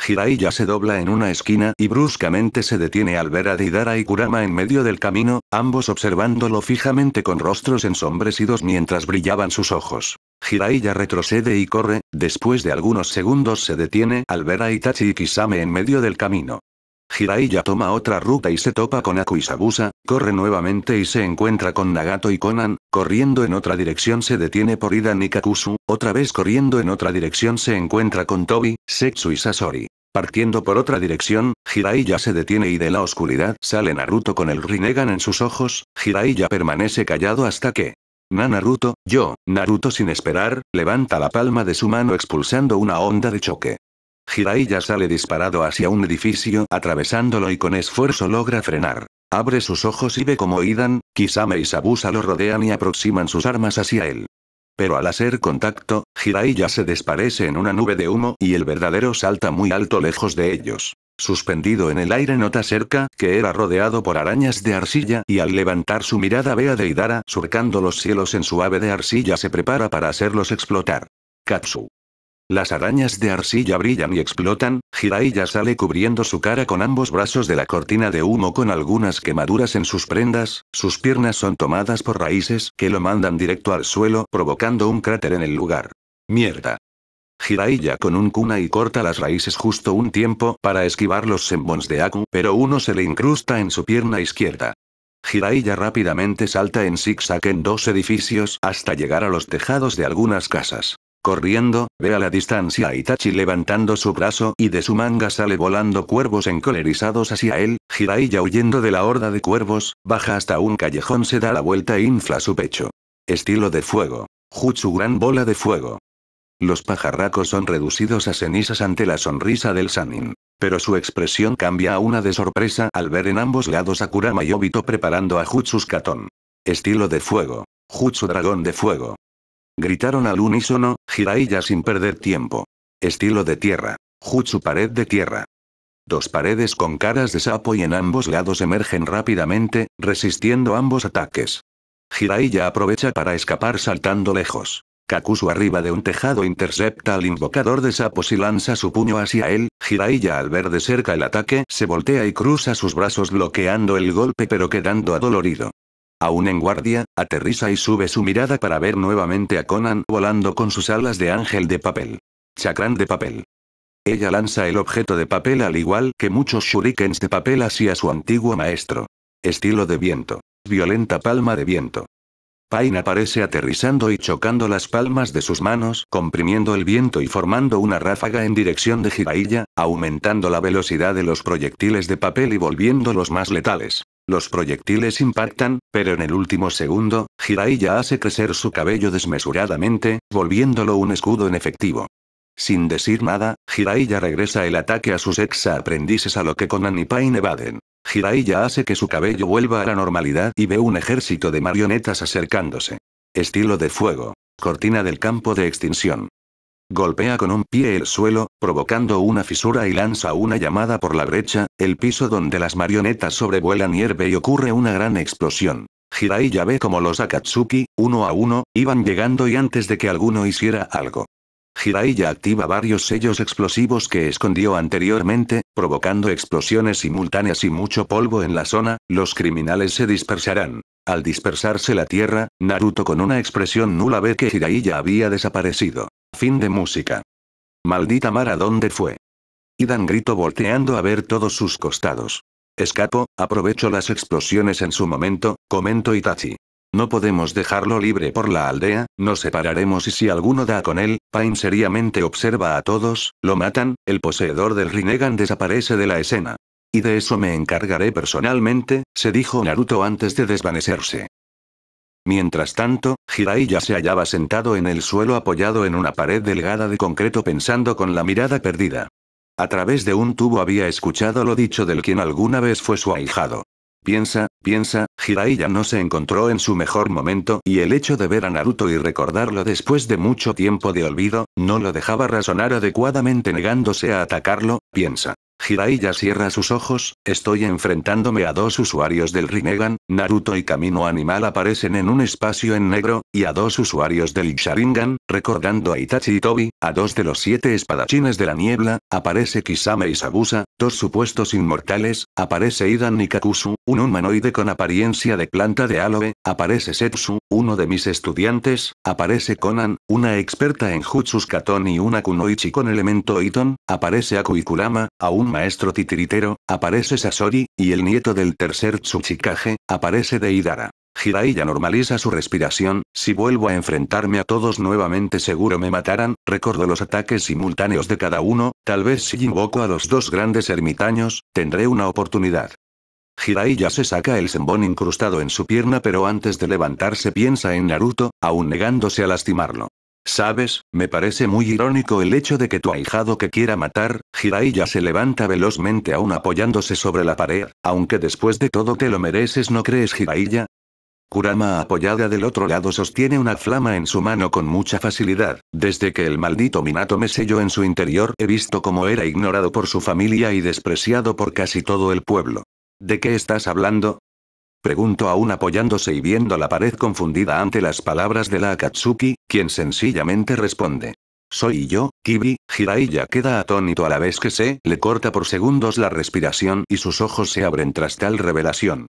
Jiraiya se dobla en una esquina y bruscamente se detiene al ver a Deidara y Kurama en medio del camino, ambos observándolo fijamente con rostros ensombrecidos mientras brillaban sus ojos. Jiraiya retrocede y corre, después de algunos segundos se detiene al ver a Itachi y Kisame en medio del camino. Hiraiya toma otra ruta y se topa con Aku y Sabusa, corre nuevamente y se encuentra con Nagato y Conan, corriendo en otra dirección se detiene por Ida Nikakusu, otra vez corriendo en otra dirección se encuentra con Tobi, Setsu y Sasori. Partiendo por otra dirección, Jiraiya se detiene y de la oscuridad sale Naruto con el Rinnegan en sus ojos, Jiraiya permanece callado hasta que... Na Naruto, yo, Naruto sin esperar, levanta la palma de su mano expulsando una onda de choque. Jiraiya sale disparado hacia un edificio, atravesándolo y con esfuerzo logra frenar. Abre sus ojos y ve como Idan, Kisame y Sabusa lo rodean y aproximan sus armas hacia él. Pero al hacer contacto, Jiraiya se desparece en una nube de humo y el verdadero salta muy alto lejos de ellos. Suspendido en el aire nota cerca que era rodeado por arañas de arcilla y al levantar su mirada ve a Deidara surcando los cielos en su ave de arcilla se prepara para hacerlos explotar. Katsu. Las arañas de arcilla brillan y explotan, Jiraiya sale cubriendo su cara con ambos brazos de la cortina de humo con algunas quemaduras en sus prendas, sus piernas son tomadas por raíces que lo mandan directo al suelo provocando un cráter en el lugar. Mierda. Jiraiya con un cuna y corta las raíces justo un tiempo para esquivar los sembons de Aku, pero uno se le incrusta en su pierna izquierda. Jiraiya rápidamente salta en zigzag en dos edificios hasta llegar a los tejados de algunas casas. Corriendo, ve a la distancia a Itachi levantando su brazo y de su manga sale volando cuervos encolerizados hacia él, Jiraiya huyendo de la horda de cuervos, baja hasta un callejón se da la vuelta e infla su pecho. Estilo de fuego. Jutsu gran bola de fuego. Los pajarracos son reducidos a cenizas ante la sonrisa del Sanin. Pero su expresión cambia a una de sorpresa al ver en ambos lados a Kurama y Obito preparando a Jutsus Katon. Estilo de fuego. Jutsu dragón de fuego. Gritaron al unísono, Jiraiya sin perder tiempo. Estilo de tierra. Jutsu pared de tierra. Dos paredes con caras de sapo y en ambos lados emergen rápidamente, resistiendo ambos ataques. Jiraiya aprovecha para escapar saltando lejos. Kakusu arriba de un tejado intercepta al invocador de sapos y lanza su puño hacia él, Jiraiya al ver de cerca el ataque se voltea y cruza sus brazos bloqueando el golpe pero quedando adolorido. Aún en guardia, aterriza y sube su mirada para ver nuevamente a Conan volando con sus alas de ángel de papel. Chacrán de papel. Ella lanza el objeto de papel al igual que muchos shurikens de papel hacia su antiguo maestro. Estilo de viento. Violenta palma de viento. Pain aparece aterrizando y chocando las palmas de sus manos, comprimiendo el viento y formando una ráfaga en dirección de Jiraiya, aumentando la velocidad de los proyectiles de papel y volviéndolos más letales. Los proyectiles impactan, pero en el último segundo, Jiraiya hace crecer su cabello desmesuradamente, volviéndolo un escudo en efectivo. Sin decir nada, Jiraiya regresa el ataque a sus ex aprendices a lo que con y Pain evaden. Jiraiya hace que su cabello vuelva a la normalidad y ve un ejército de marionetas acercándose. Estilo de fuego. Cortina del campo de extinción. Golpea con un pie el suelo, provocando una fisura y lanza una llamada por la brecha, el piso donde las marionetas sobrevuelan hierve y ocurre una gran explosión. Jiraiya ve como los Akatsuki, uno a uno, iban llegando y antes de que alguno hiciera algo. jiraiya activa varios sellos explosivos que escondió anteriormente, provocando explosiones simultáneas y mucho polvo en la zona, los criminales se dispersarán. Al dispersarse la tierra, Naruto con una expresión nula ve que Jiraiya había desaparecido. Fin de música. Maldita Mara, ¿dónde fue? Idan grito volteando a ver todos sus costados. Escapo, aprovecho las explosiones en su momento, comentó Itachi. No podemos dejarlo libre por la aldea, nos separaremos y si alguno da con él, Pain seriamente observa a todos, lo matan, el poseedor del Rinnegan desaparece de la escena. Y de eso me encargaré personalmente, se dijo Naruto antes de desvanecerse. Mientras tanto, Jiraiya se hallaba sentado en el suelo apoyado en una pared delgada de concreto pensando con la mirada perdida. A través de un tubo había escuchado lo dicho del quien alguna vez fue su ahijado. Piensa, piensa, Jiraiya no se encontró en su mejor momento y el hecho de ver a Naruto y recordarlo después de mucho tiempo de olvido, no lo dejaba razonar adecuadamente negándose a atacarlo, piensa. Jiraiya cierra sus ojos, estoy enfrentándome a dos usuarios del Rinnegan, Naruto y Camino Animal aparecen en un espacio en negro, y a dos usuarios del Sharingan, recordando a Itachi y Tobi, a dos de los siete espadachines de la niebla, aparece Kisame y Sabusa, dos supuestos inmortales, aparece Idan y Kakusu, un humanoide con apariencia de planta de aloe, aparece Setsu, uno de mis estudiantes, aparece Conan, una experta en Jutsus Katon y una kunoichi con elemento Iton, aparece Akuikurama, a un maestro titiritero, aparece Sasori, y el nieto del tercer Tsuchikage, aparece Deidara. Jiraiya normaliza su respiración, si vuelvo a enfrentarme a todos nuevamente seguro me matarán, recuerdo los ataques simultáneos de cada uno, tal vez si invoco a los dos grandes ermitaños, tendré una oportunidad. Jiraiya se saca el sembón incrustado en su pierna pero antes de levantarse piensa en Naruto, aún negándose a lastimarlo. Sabes, me parece muy irónico el hecho de que tu ahijado que quiera matar, Jiraiya se levanta velozmente aún apoyándose sobre la pared, aunque después de todo te lo mereces ¿no crees Jiraiya? Kurama apoyada del otro lado sostiene una flama en su mano con mucha facilidad. Desde que el maldito Minato me selló en su interior he visto cómo era ignorado por su familia y despreciado por casi todo el pueblo. ¿De qué estás hablando? Preguntó aún apoyándose y viendo la pared confundida ante las palabras de la Akatsuki, quien sencillamente responde. Soy yo, Kibi, Jiraiya queda atónito a la vez que se le corta por segundos la respiración y sus ojos se abren tras tal revelación.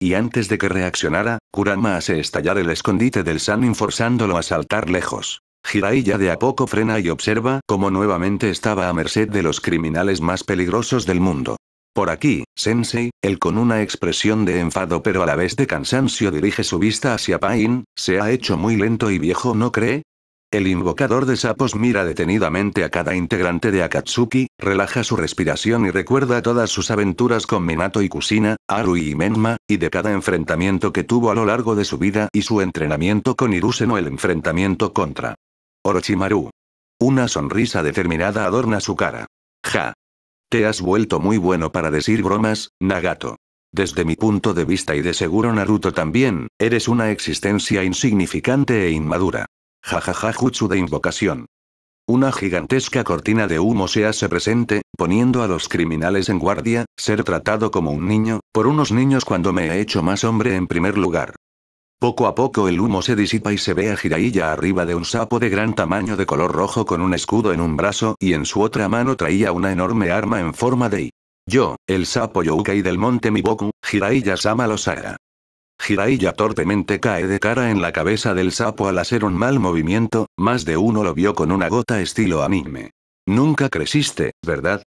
Y antes de que reaccionara, Kurama hace estallar el escondite del Sanin forzándolo a saltar lejos. Jiraiya de a poco frena y observa cómo nuevamente estaba a merced de los criminales más peligrosos del mundo. Por aquí, Sensei, él con una expresión de enfado pero a la vez de cansancio dirige su vista hacia Pain, se ha hecho muy lento y viejo, ¿no cree? El invocador de sapos mira detenidamente a cada integrante de Akatsuki, relaja su respiración y recuerda todas sus aventuras con Minato y Kusina, Arui y Menma, y de cada enfrentamiento que tuvo a lo largo de su vida y su entrenamiento con Irusen o el enfrentamiento contra Orochimaru. Una sonrisa determinada adorna su cara. Ja. Te has vuelto muy bueno para decir bromas, Nagato. Desde mi punto de vista y de seguro Naruto también, eres una existencia insignificante e inmadura. Jajaja jutsu de invocación. Una gigantesca cortina de humo se hace presente, poniendo a los criminales en guardia, ser tratado como un niño, por unos niños cuando me he hecho más hombre en primer lugar. Poco a poco el humo se disipa y se ve a Jiraiya arriba de un sapo de gran tamaño de color rojo con un escudo en un brazo y en su otra mano traía una enorme arma en forma de I. Yo, el sapo Youkai del monte Miboku, Jiraiya-sama lo saga. Jiraiya torpemente cae de cara en la cabeza del sapo al hacer un mal movimiento, más de uno lo vio con una gota estilo anime. Nunca creciste, ¿verdad?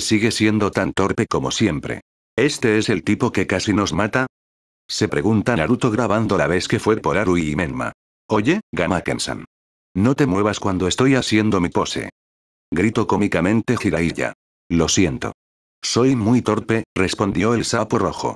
Sigue siendo tan torpe como siempre. ¿Este es el tipo que casi nos mata? Se pregunta Naruto grabando la vez que fue por Aru y Menma. Oye, Gamakensan, No te muevas cuando estoy haciendo mi pose. Grito cómicamente Jiraiya. Lo siento. Soy muy torpe, respondió el sapo rojo.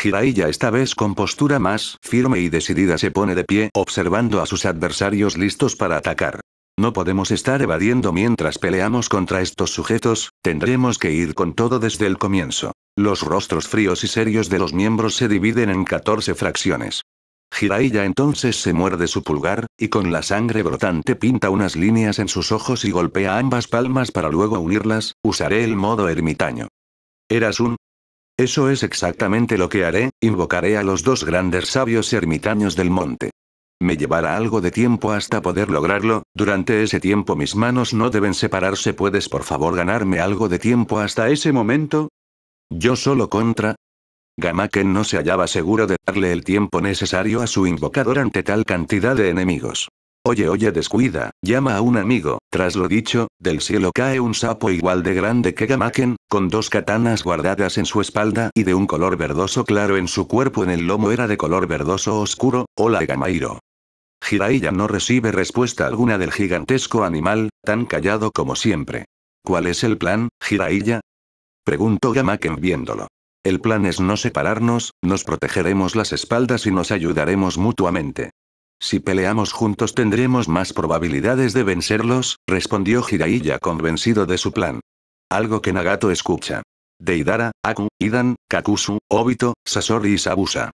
Jiraiya esta vez con postura más firme y decidida se pone de pie observando a sus adversarios listos para atacar. No podemos estar evadiendo mientras peleamos contra estos sujetos, tendremos que ir con todo desde el comienzo. Los rostros fríos y serios de los miembros se dividen en 14 fracciones. Jiraiya entonces se muerde su pulgar, y con la sangre brotante pinta unas líneas en sus ojos y golpea ambas palmas para luego unirlas, usaré el modo ermitaño. Eras un... Eso es exactamente lo que haré, invocaré a los dos grandes sabios ermitaños del monte. Me llevará algo de tiempo hasta poder lograrlo, durante ese tiempo mis manos no deben separarse. ¿Puedes por favor ganarme algo de tiempo hasta ese momento? Yo solo contra. Gamaken no se hallaba seguro de darle el tiempo necesario a su invocador ante tal cantidad de enemigos. Oye, oye, descuida, llama a un amigo. Tras lo dicho, del cielo cae un sapo igual de grande que Gamaken, con dos katanas guardadas en su espalda y de un color verdoso claro en su cuerpo. En el lomo era de color verdoso oscuro. Hola, Gamairo. Jiraiya no recibe respuesta alguna del gigantesco animal, tan callado como siempre. ¿Cuál es el plan, Jiraiya? Preguntó Gamaken viéndolo. El plan es no separarnos, nos protegeremos las espaldas y nos ayudaremos mutuamente. Si peleamos juntos tendremos más probabilidades de vencerlos, respondió Hiraiya convencido de su plan. Algo que Nagato escucha. Deidara, Aku, Idan, Kakusu, Obito, Sasori y Sabusa.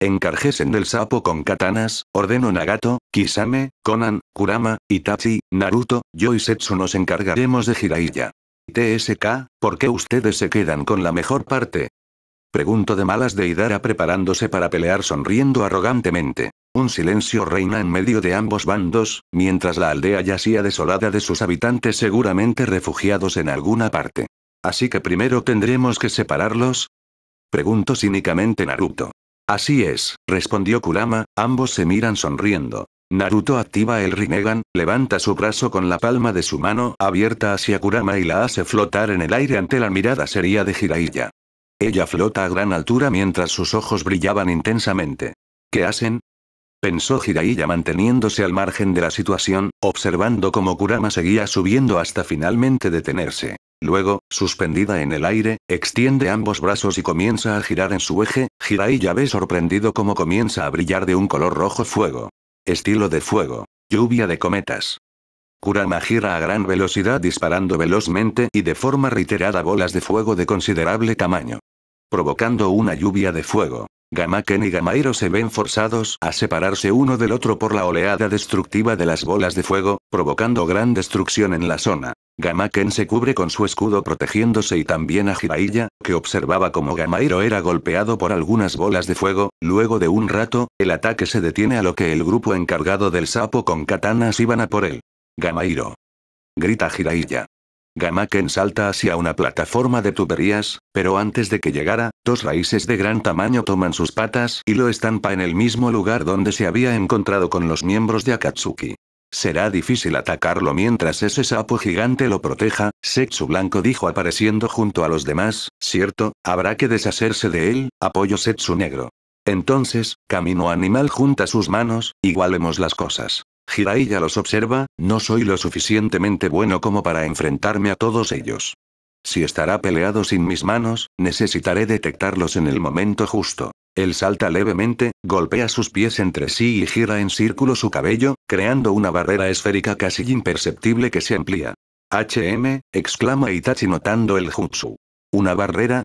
Encarjesen del sapo con katanas, ordeno Nagato, Kisame, Conan, Kurama, Itachi, Naruto, yo y Setsu nos encargaremos de Jiraiya. TSK, ¿por qué ustedes se quedan con la mejor parte? Pregunto de malas de Hidara preparándose para pelear sonriendo arrogantemente. Un silencio reina en medio de ambos bandos, mientras la aldea yacía desolada de sus habitantes seguramente refugiados en alguna parte. Así que primero tendremos que separarlos, Preguntó cínicamente Naruto. Así es, respondió Kurama, ambos se miran sonriendo. Naruto activa el Rinnegan, levanta su brazo con la palma de su mano abierta hacia Kurama y la hace flotar en el aire ante la mirada seria de Jiraiya. Ella flota a gran altura mientras sus ojos brillaban intensamente. ¿Qué hacen? Pensó Jiraiya manteniéndose al margen de la situación, observando cómo Kurama seguía subiendo hasta finalmente detenerse. Luego, suspendida en el aire, extiende ambos brazos y comienza a girar en su eje, Jiraiya ve sorprendido cómo comienza a brillar de un color rojo fuego. Estilo de fuego. Lluvia de cometas. Kurama gira a gran velocidad disparando velozmente y de forma reiterada bolas de fuego de considerable tamaño. Provocando una lluvia de fuego. Gamaken y Gamairo se ven forzados a separarse uno del otro por la oleada destructiva de las bolas de fuego, provocando gran destrucción en la zona. Gamaken se cubre con su escudo protegiéndose y también a Jiraiya, que observaba como Gamairo era golpeado por algunas bolas de fuego, luego de un rato, el ataque se detiene a lo que el grupo encargado del sapo con katanas iban a por él. Gamairo. Grita Jiraiya. Gamaken salta hacia una plataforma de tuberías, pero antes de que llegara, dos raíces de gran tamaño toman sus patas y lo estampa en el mismo lugar donde se había encontrado con los miembros de Akatsuki. Será difícil atacarlo mientras ese sapo gigante lo proteja, Setsu Blanco dijo apareciendo junto a los demás, cierto, habrá que deshacerse de él, apoyo Setsu Negro. Entonces, Camino Animal junta sus manos, igualemos las cosas. Jiraiya los observa, no soy lo suficientemente bueno como para enfrentarme a todos ellos. Si estará peleado sin mis manos, necesitaré detectarlos en el momento justo. Él salta levemente, golpea sus pies entre sí y gira en círculo su cabello, creando una barrera esférica casi imperceptible que se amplía. HM, exclama Itachi notando el jutsu. ¿Una barrera?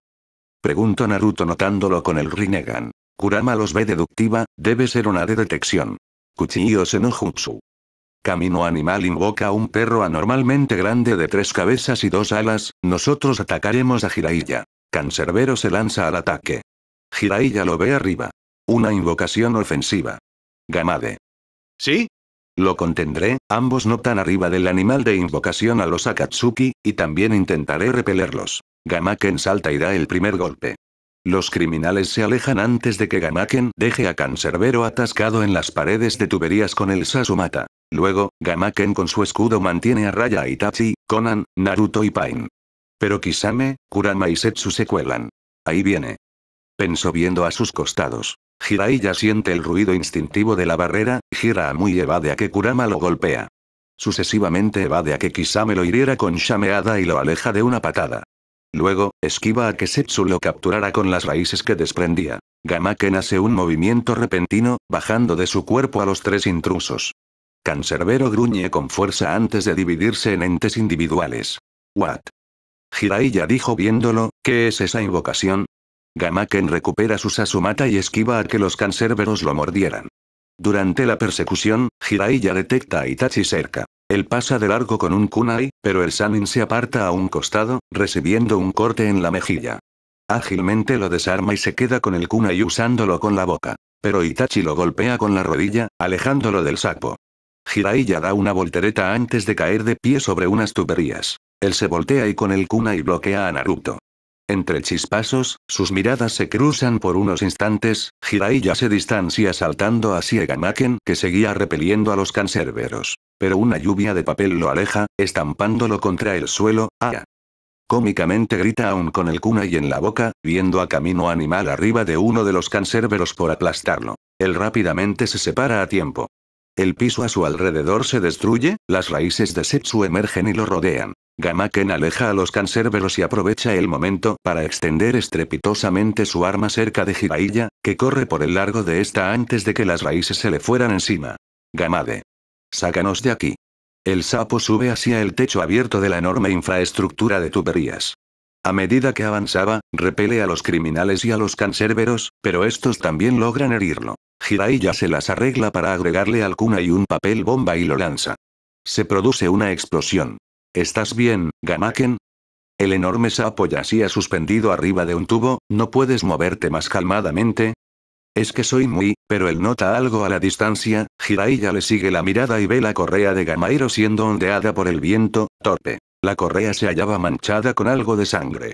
Pregunta Naruto notándolo con el Rinnegan. Kurama los ve deductiva, debe ser una de detección. en no jutsu. Camino animal invoca a un perro anormalmente grande de tres cabezas y dos alas, nosotros atacaremos a Jiraiya. Cancerbero se lanza al ataque ya lo ve arriba. Una invocación ofensiva. Gamade. ¿Sí? Lo contendré, ambos notan arriba del animal de invocación a los Akatsuki, y también intentaré repelerlos. Gamaken salta y da el primer golpe. Los criminales se alejan antes de que Gamaken deje a Cancerbero atascado en las paredes de tuberías con el Sasumata. Luego, Gamaken con su escudo mantiene a raya Itachi, Conan, Naruto y Pain. Pero Kisame, Kurama y Setsu se cuelan. Ahí viene pensó viendo a sus costados. Jiraiya siente el ruido instintivo de la barrera, gira a muy evade a que Kurama lo golpea. Sucesivamente evade a que Kisame lo hiriera con shameada y lo aleja de una patada. Luego, esquiva a que Setsu lo capturara con las raíces que desprendía. Gamaken hace un movimiento repentino, bajando de su cuerpo a los tres intrusos. Cancerbero gruñe con fuerza antes de dividirse en entes individuales. What? Jiraiya dijo viéndolo, ¿qué es esa invocación? Gamaken recupera su Sasumata y esquiva a que los cancerberos lo mordieran. Durante la persecución, Jiraiya detecta a Itachi cerca. Él pasa de largo con un kunai, pero el Sanin se aparta a un costado, recibiendo un corte en la mejilla. Ágilmente lo desarma y se queda con el kunai usándolo con la boca. Pero Itachi lo golpea con la rodilla, alejándolo del sapo. Hiraiya da una voltereta antes de caer de pie sobre unas tuberías. Él se voltea y con el kunai bloquea a Naruto. Entre chispazos, sus miradas se cruzan por unos instantes, Jiraiya se distancia saltando hacia Gamaken que seguía repeliendo a los cancerberos. Pero una lluvia de papel lo aleja, estampándolo contra el suelo, ¡ah! Cómicamente grita aún con el kunai en la boca, viendo a camino animal arriba de uno de los cancerberos por aplastarlo. Él rápidamente se separa a tiempo. El piso a su alrededor se destruye, las raíces de Setsu emergen y lo rodean. Gamaken aleja a los cancerberos y aprovecha el momento para extender estrepitosamente su arma cerca de Jiraiya, que corre por el largo de esta antes de que las raíces se le fueran encima. Gamade. Sácanos de aquí. El sapo sube hacia el techo abierto de la enorme infraestructura de tuberías. A medida que avanzaba, repele a los criminales y a los cancerberos, pero estos también logran herirlo. Jiraiya se las arregla para agregarle al cuna y un papel bomba y lo lanza. Se produce una explosión. ¿Estás bien, Gamaken? El enorme sapo ya ha suspendido arriba de un tubo, ¿no puedes moverte más calmadamente? Es que soy muy, pero él nota algo a la distancia, Jiraiya le sigue la mirada y ve la correa de Gamairo siendo ondeada por el viento, torpe. La correa se hallaba manchada con algo de sangre.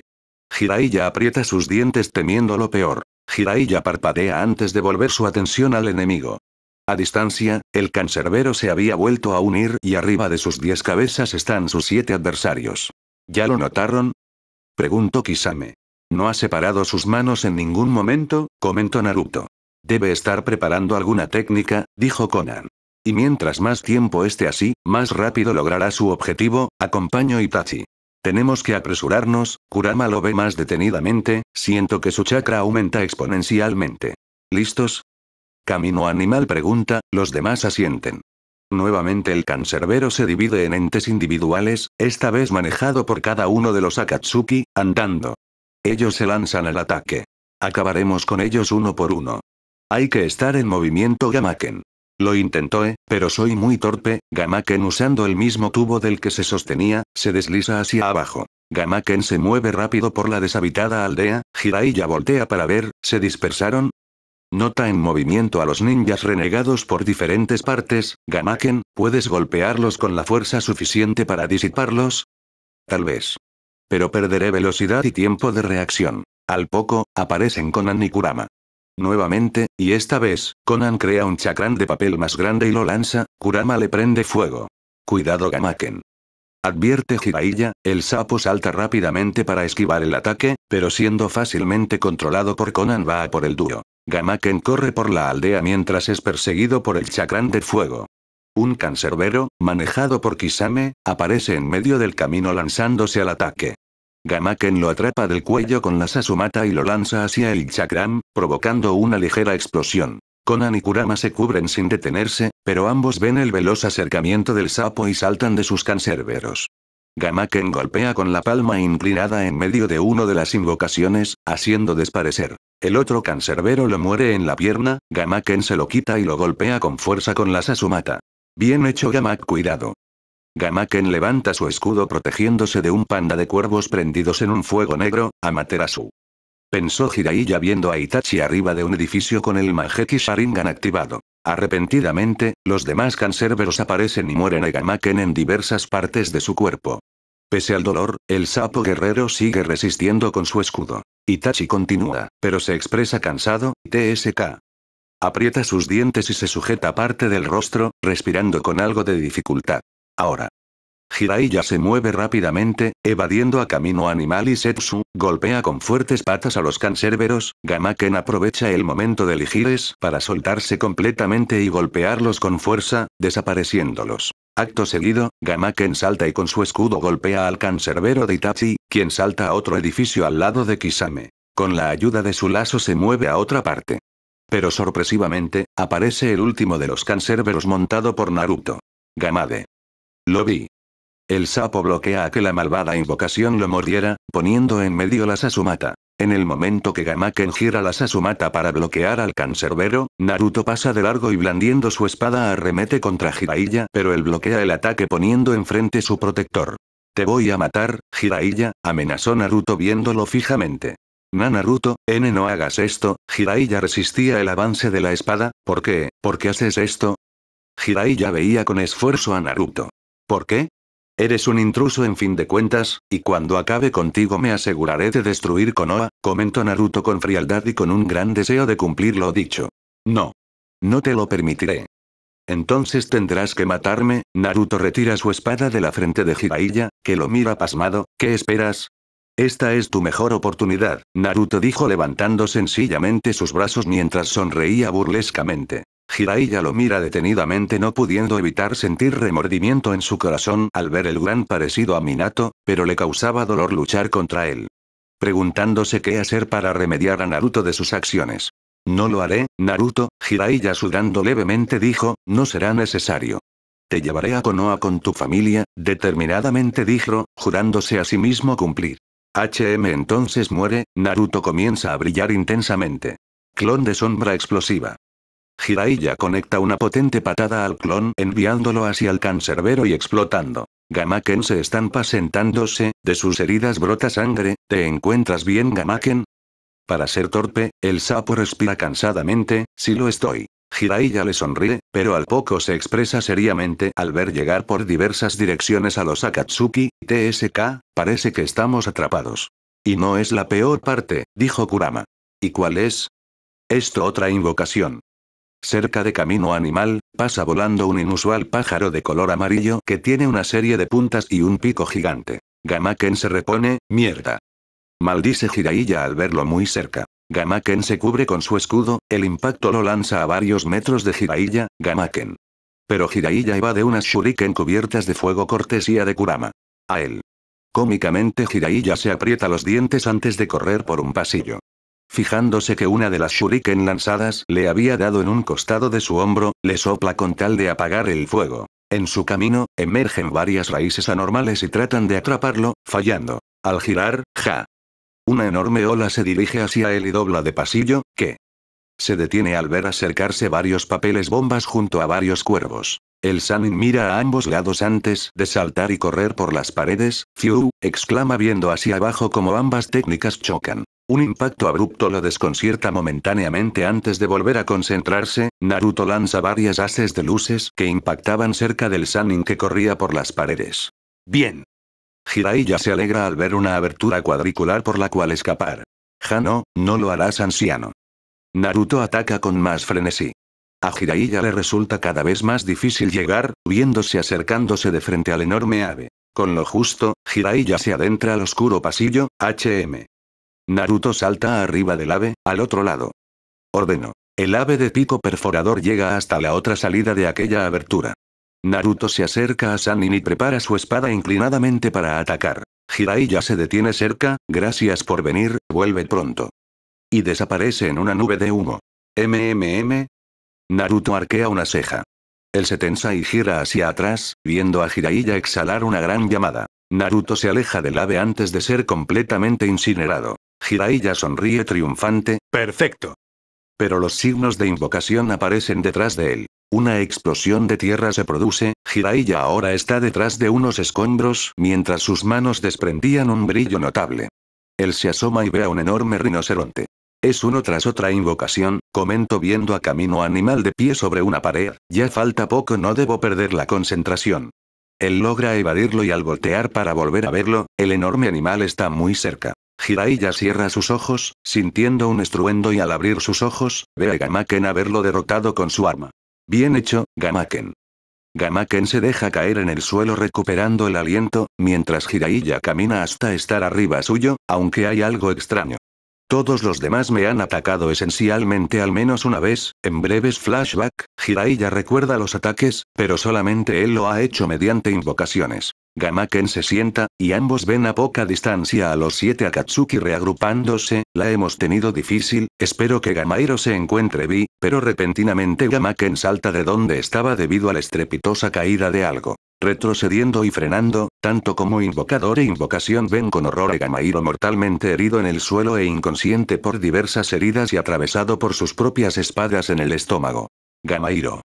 Jiraiya aprieta sus dientes temiendo lo peor. Jiraiya parpadea antes de volver su atención al enemigo. A distancia, el cancerbero se había vuelto a unir y arriba de sus diez cabezas están sus siete adversarios. ¿Ya lo notaron? Preguntó Kisame. No ha separado sus manos en ningún momento, comentó Naruto. Debe estar preparando alguna técnica, dijo Conan. Y mientras más tiempo esté así, más rápido logrará su objetivo, acompañó Itachi. Tenemos que apresurarnos, Kurama lo ve más detenidamente, siento que su chakra aumenta exponencialmente. ¿Listos? Camino animal pregunta, los demás asienten. Nuevamente el cancerbero se divide en entes individuales, esta vez manejado por cada uno de los Akatsuki, andando. Ellos se lanzan al ataque. Acabaremos con ellos uno por uno. Hay que estar en movimiento Gamaken. Lo intentó, eh, pero soy muy torpe, Gamaken usando el mismo tubo del que se sostenía, se desliza hacia abajo. Gamaken se mueve rápido por la deshabitada aldea, Jiraiya voltea para ver, se dispersaron, Nota en movimiento a los ninjas renegados por diferentes partes, Gamaken, ¿puedes golpearlos con la fuerza suficiente para disiparlos? Tal vez. Pero perderé velocidad y tiempo de reacción. Al poco, aparecen Conan y Kurama. Nuevamente, y esta vez, Conan crea un chacrán de papel más grande y lo lanza, Kurama le prende fuego. Cuidado Gamaken. Advierte Jiraiya, el sapo salta rápidamente para esquivar el ataque, pero siendo fácilmente controlado por Conan va a por el dúo. Gamaken corre por la aldea mientras es perseguido por el chacrán de fuego. Un cancerbero, manejado por Kisame, aparece en medio del camino lanzándose al ataque. Gamaken lo atrapa del cuello con la Sasumata y lo lanza hacia el chakram, provocando una ligera explosión. Conan y Kurama se cubren sin detenerse, pero ambos ven el veloz acercamiento del sapo y saltan de sus cancerberos. Gamaken golpea con la palma inclinada en medio de uno de las invocaciones, haciendo desparecer. El otro cancerbero lo muere en la pierna, Gamaken se lo quita y lo golpea con fuerza con la Sasumata. Bien hecho Gamak cuidado. Gamaken levanta su escudo protegiéndose de un panda de cuervos prendidos en un fuego negro, Amaterasu pensó Jiraiya viendo a Itachi arriba de un edificio con el Majeki Sharingan activado. Arrepentidamente, los demás cancerberos aparecen y mueren a Gamaken en diversas partes de su cuerpo. Pese al dolor, el sapo guerrero sigue resistiendo con su escudo. Itachi continúa, pero se expresa cansado, TSK. Aprieta sus dientes y se sujeta parte del rostro, respirando con algo de dificultad. Ahora, Jiraiya se mueve rápidamente, evadiendo a camino animal y Setsu, golpea con fuertes patas a los cancerberos, Gamaken aprovecha el momento de Ligires para soltarse completamente y golpearlos con fuerza, desapareciéndolos. Acto seguido, Gamaken salta y con su escudo golpea al cancerbero de Itachi, quien salta a otro edificio al lado de Kisame. Con la ayuda de su lazo se mueve a otra parte. Pero sorpresivamente, aparece el último de los cancerberos montado por Naruto. Gamade. Lo vi. El sapo bloquea a que la malvada invocación lo mordiera, poniendo en medio la Sasumata. En el momento que Gamaken gira la Sasumata para bloquear al cancerbero, Naruto pasa de largo y blandiendo su espada arremete contra Jiraiya, pero él bloquea el ataque poniendo enfrente su protector. Te voy a matar, Jiraiya, amenazó Naruto viéndolo fijamente. Na Naruto, N no hagas esto, Jiraiya resistía el avance de la espada, ¿por qué, por qué haces esto? Jiraiya veía con esfuerzo a Naruto. ¿Por qué? Eres un intruso en fin de cuentas, y cuando acabe contigo me aseguraré de destruir Konoha, comentó Naruto con frialdad y con un gran deseo de cumplir lo dicho. No. No te lo permitiré. Entonces tendrás que matarme, Naruto retira su espada de la frente de Jiraiya, que lo mira pasmado, ¿qué esperas? Esta es tu mejor oportunidad, Naruto dijo levantando sencillamente sus brazos mientras sonreía burlescamente. Jiraiya lo mira detenidamente no pudiendo evitar sentir remordimiento en su corazón al ver el gran parecido a Minato, pero le causaba dolor luchar contra él. Preguntándose qué hacer para remediar a Naruto de sus acciones. No lo haré, Naruto, Jiraiya sudando levemente dijo, no será necesario. Te llevaré a Konoha con tu familia, determinadamente dijo, jurándose a sí mismo cumplir. HM entonces muere, Naruto comienza a brillar intensamente. Clon de sombra explosiva. Jiraiya conecta una potente patada al clon enviándolo hacia el cancerbero y explotando. Gamaken se estampa sentándose, de sus heridas brota sangre, ¿te encuentras bien Gamaken? Para ser torpe, el sapo respira cansadamente, si lo estoy. Jiraiya le sonríe, pero al poco se expresa seriamente al ver llegar por diversas direcciones a los Akatsuki, TSK, parece que estamos atrapados. Y no es la peor parte, dijo Kurama. ¿Y cuál es? Esto otra invocación. Cerca de Camino Animal, pasa volando un inusual pájaro de color amarillo que tiene una serie de puntas y un pico gigante. Gamaken se repone, mierda. Maldice Jiraiya al verlo muy cerca. Gamaken se cubre con su escudo, el impacto lo lanza a varios metros de Jiraiya, Gamaken. Pero iba de unas shuriken cubiertas de fuego cortesía de Kurama. A él. Cómicamente Jiraiya se aprieta los dientes antes de correr por un pasillo fijándose que una de las shuriken lanzadas le había dado en un costado de su hombro, le sopla con tal de apagar el fuego. En su camino, emergen varias raíces anormales y tratan de atraparlo, fallando. Al girar, ja. Una enorme ola se dirige hacia él y dobla de pasillo, que se detiene al ver acercarse varios papeles bombas junto a varios cuervos. El Sanin mira a ambos lados antes de saltar y correr por las paredes, Fiu, exclama viendo hacia abajo como ambas técnicas chocan. Un impacto abrupto lo desconcierta momentáneamente antes de volver a concentrarse, Naruto lanza varias haces de luces que impactaban cerca del Sanin que corría por las paredes. Bien. Jiraiya se alegra al ver una abertura cuadricular por la cual escapar. Hano no lo harás anciano. Naruto ataca con más frenesí. A Jiraiya le resulta cada vez más difícil llegar, viéndose acercándose de frente al enorme ave. Con lo justo, Jiraiya se adentra al oscuro pasillo, HM. Naruto salta arriba del ave, al otro lado. Ordeno. El ave de pico perforador llega hasta la otra salida de aquella abertura. Naruto se acerca a Sanin y prepara su espada inclinadamente para atacar. Jiraiya se detiene cerca, gracias por venir, vuelve pronto. Y desaparece en una nube de humo. MMM. Naruto arquea una ceja. Él se tensa y gira hacia atrás, viendo a Jiraiya exhalar una gran llamada. Naruto se aleja del ave antes de ser completamente incinerado. Jiraiya sonríe triunfante, perfecto. Pero los signos de invocación aparecen detrás de él. Una explosión de tierra se produce, Jiraiya ahora está detrás de unos escombros mientras sus manos desprendían un brillo notable. Él se asoma y ve a un enorme rinoceronte. Es uno tras otra invocación, comento viendo a camino animal de pie sobre una pared, ya falta poco no debo perder la concentración. Él logra evadirlo y al voltear para volver a verlo, el enorme animal está muy cerca. Jiraiya cierra sus ojos, sintiendo un estruendo y al abrir sus ojos, ve a Gamaken haberlo derrotado con su arma. Bien hecho, Gamaken. Gamaken se deja caer en el suelo recuperando el aliento, mientras Jiraiya camina hasta estar arriba suyo, aunque hay algo extraño. Todos los demás me han atacado esencialmente al menos una vez, en breves flashback, Jiraiya recuerda los ataques, pero solamente él lo ha hecho mediante invocaciones. Gamaken se sienta, y ambos ven a poca distancia a los siete Akatsuki reagrupándose, la hemos tenido difícil, espero que Gamairo se encuentre vi, pero repentinamente Gamaken salta de donde estaba debido a la estrepitosa caída de algo. Retrocediendo y frenando, tanto como invocador e invocación ven con horror a Gamairo mortalmente herido en el suelo e inconsciente por diversas heridas y atravesado por sus propias espadas en el estómago. Gamairo.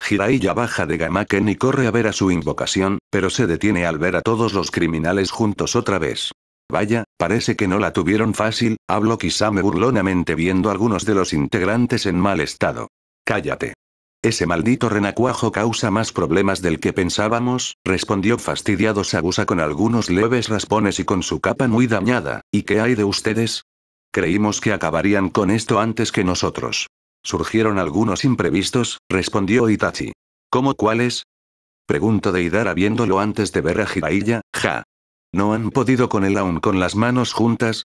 Jiraiya baja de Gamaken y corre a ver a su invocación, pero se detiene al ver a todos los criminales juntos otra vez. Vaya, parece que no la tuvieron fácil, habló Kisame burlonamente viendo algunos de los integrantes en mal estado. Cállate. Ese maldito renacuajo causa más problemas del que pensábamos, respondió fastidiado Sagusa con algunos leves raspones y con su capa muy dañada, ¿y qué hay de ustedes? Creímos que acabarían con esto antes que nosotros. Surgieron algunos imprevistos, respondió Itachi. ¿Cómo cuáles? Preguntó Deidara viéndolo antes de ver a Jiraiya, ja. ¿No han podido con él aún con las manos juntas?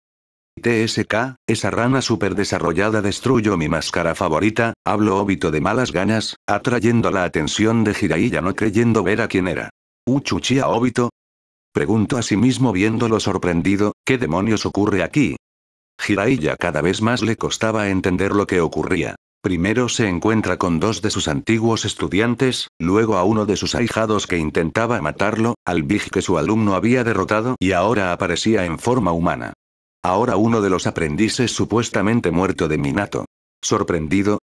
TSK, esa rana super desarrollada destruyó mi máscara favorita, habló Obito de malas ganas, atrayendo la atención de Jiraiya no creyendo ver a quién era. ¿Uchuchia óbito? Preguntó a sí mismo viéndolo sorprendido, ¿qué demonios ocurre aquí? Jiraiya cada vez más le costaba entender lo que ocurría. Primero se encuentra con dos de sus antiguos estudiantes, luego a uno de sus ahijados que intentaba matarlo, al Big que su alumno había derrotado y ahora aparecía en forma humana. Ahora uno de los aprendices supuestamente muerto de Minato. ¿Sorprendido?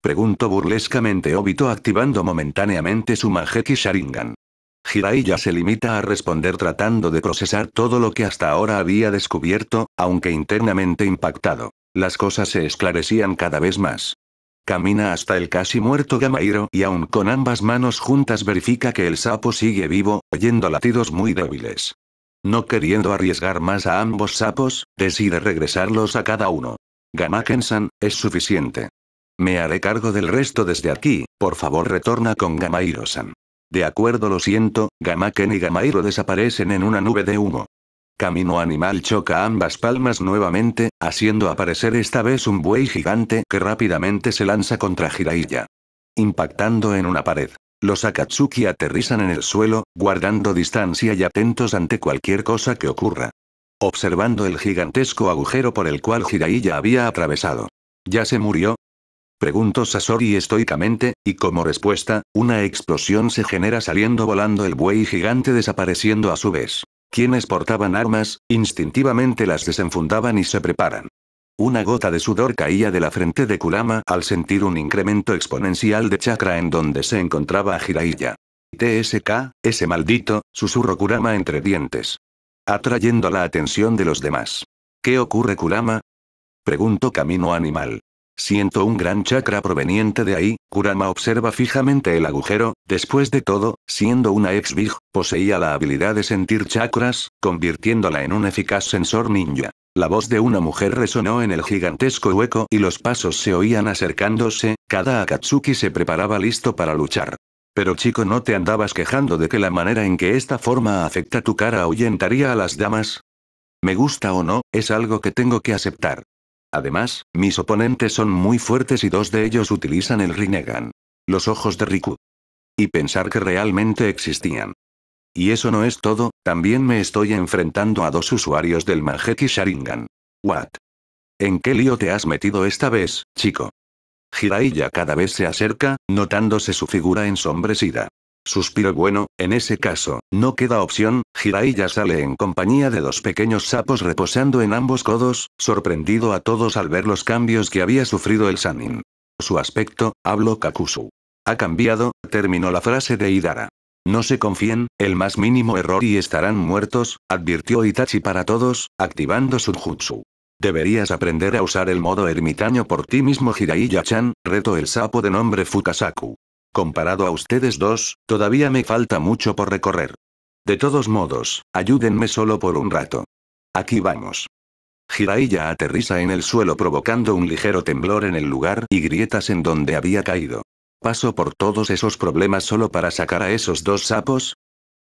Preguntó burlescamente Obito activando momentáneamente su Majeki Sharingan. Jiraiya se limita a responder tratando de procesar todo lo que hasta ahora había descubierto, aunque internamente impactado. Las cosas se esclarecían cada vez más. Camina hasta el casi muerto Gamairo y aún con ambas manos juntas verifica que el sapo sigue vivo, oyendo latidos muy débiles. No queriendo arriesgar más a ambos sapos, decide regresarlos a cada uno. Gamakensan, es suficiente. Me haré cargo del resto desde aquí, por favor retorna con Gamairo-san. De acuerdo lo siento, Gamaken y Gamairo desaparecen en una nube de humo. Camino Animal choca ambas palmas nuevamente, haciendo aparecer esta vez un buey gigante que rápidamente se lanza contra Jiraiya. Impactando en una pared. Los Akatsuki aterrizan en el suelo, guardando distancia y atentos ante cualquier cosa que ocurra. Observando el gigantesco agujero por el cual Jiraiya había atravesado. ¿Ya se murió? Preguntó Sasori estoicamente, y como respuesta, una explosión se genera saliendo volando el buey gigante desapareciendo a su vez. Quienes portaban armas, instintivamente las desenfundaban y se preparan. Una gota de sudor caía de la frente de Kulama al sentir un incremento exponencial de chakra en donde se encontraba a Jiraiya. TSK, ese maldito, susurró Kurama entre dientes. Atrayendo la atención de los demás. ¿Qué ocurre Kurama? Preguntó Camino Animal. Siento un gran chakra proveniente de ahí, Kurama observa fijamente el agujero, después de todo, siendo una ex-Big, poseía la habilidad de sentir chakras, convirtiéndola en un eficaz sensor ninja. La voz de una mujer resonó en el gigantesco hueco y los pasos se oían acercándose, cada Akatsuki se preparaba listo para luchar. Pero chico no te andabas quejando de que la manera en que esta forma afecta tu cara ahuyentaría a las damas. Me gusta o no, es algo que tengo que aceptar. Además, mis oponentes son muy fuertes y dos de ellos utilizan el Rinnegan. Los ojos de Riku. Y pensar que realmente existían. Y eso no es todo, también me estoy enfrentando a dos usuarios del Mangeki Sharingan. What? ¿En qué lío te has metido esta vez, chico? Jiraiya cada vez se acerca, notándose su figura ensombrecida. Suspiro bueno, en ese caso, no queda opción, Jiraiya sale en compañía de dos pequeños sapos reposando en ambos codos, sorprendido a todos al ver los cambios que había sufrido el Sanin. Su aspecto, habló Kakusu. Ha cambiado, terminó la frase de Hidara. No se confíen, el más mínimo error y estarán muertos, advirtió Itachi para todos, activando su jutsu. Deberías aprender a usar el modo ermitaño por ti mismo hiraiya chan reto el sapo de nombre Fukasaku. Comparado a ustedes dos, todavía me falta mucho por recorrer. De todos modos, ayúdenme solo por un rato. Aquí vamos. Jiraiya aterriza en el suelo provocando un ligero temblor en el lugar y grietas en donde había caído. ¿Paso por todos esos problemas solo para sacar a esos dos sapos?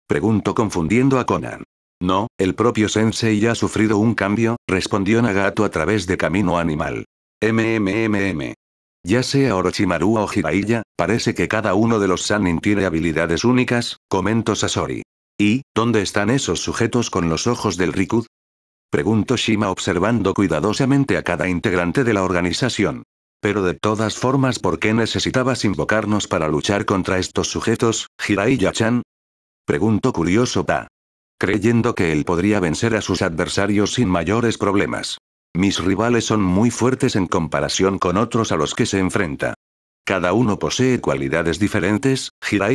Pregunto confundiendo a Conan. No, el propio Sensei ya ha sufrido un cambio, respondió Nagato a través de camino animal. MMMM. Ya sea Orochimaru o Jiraiya, parece que cada uno de los Sanin tiene habilidades únicas, comentó Sasori. ¿Y, dónde están esos sujetos con los ojos del Rikud? Preguntó Shima observando cuidadosamente a cada integrante de la organización. Pero de todas formas, ¿por qué necesitabas invocarnos para luchar contra estos sujetos, Jiraiya-chan? Preguntó curioso Ta. Creyendo que él podría vencer a sus adversarios sin mayores problemas. Mis rivales son muy fuertes en comparación con otros a los que se enfrenta. Cada uno posee cualidades diferentes,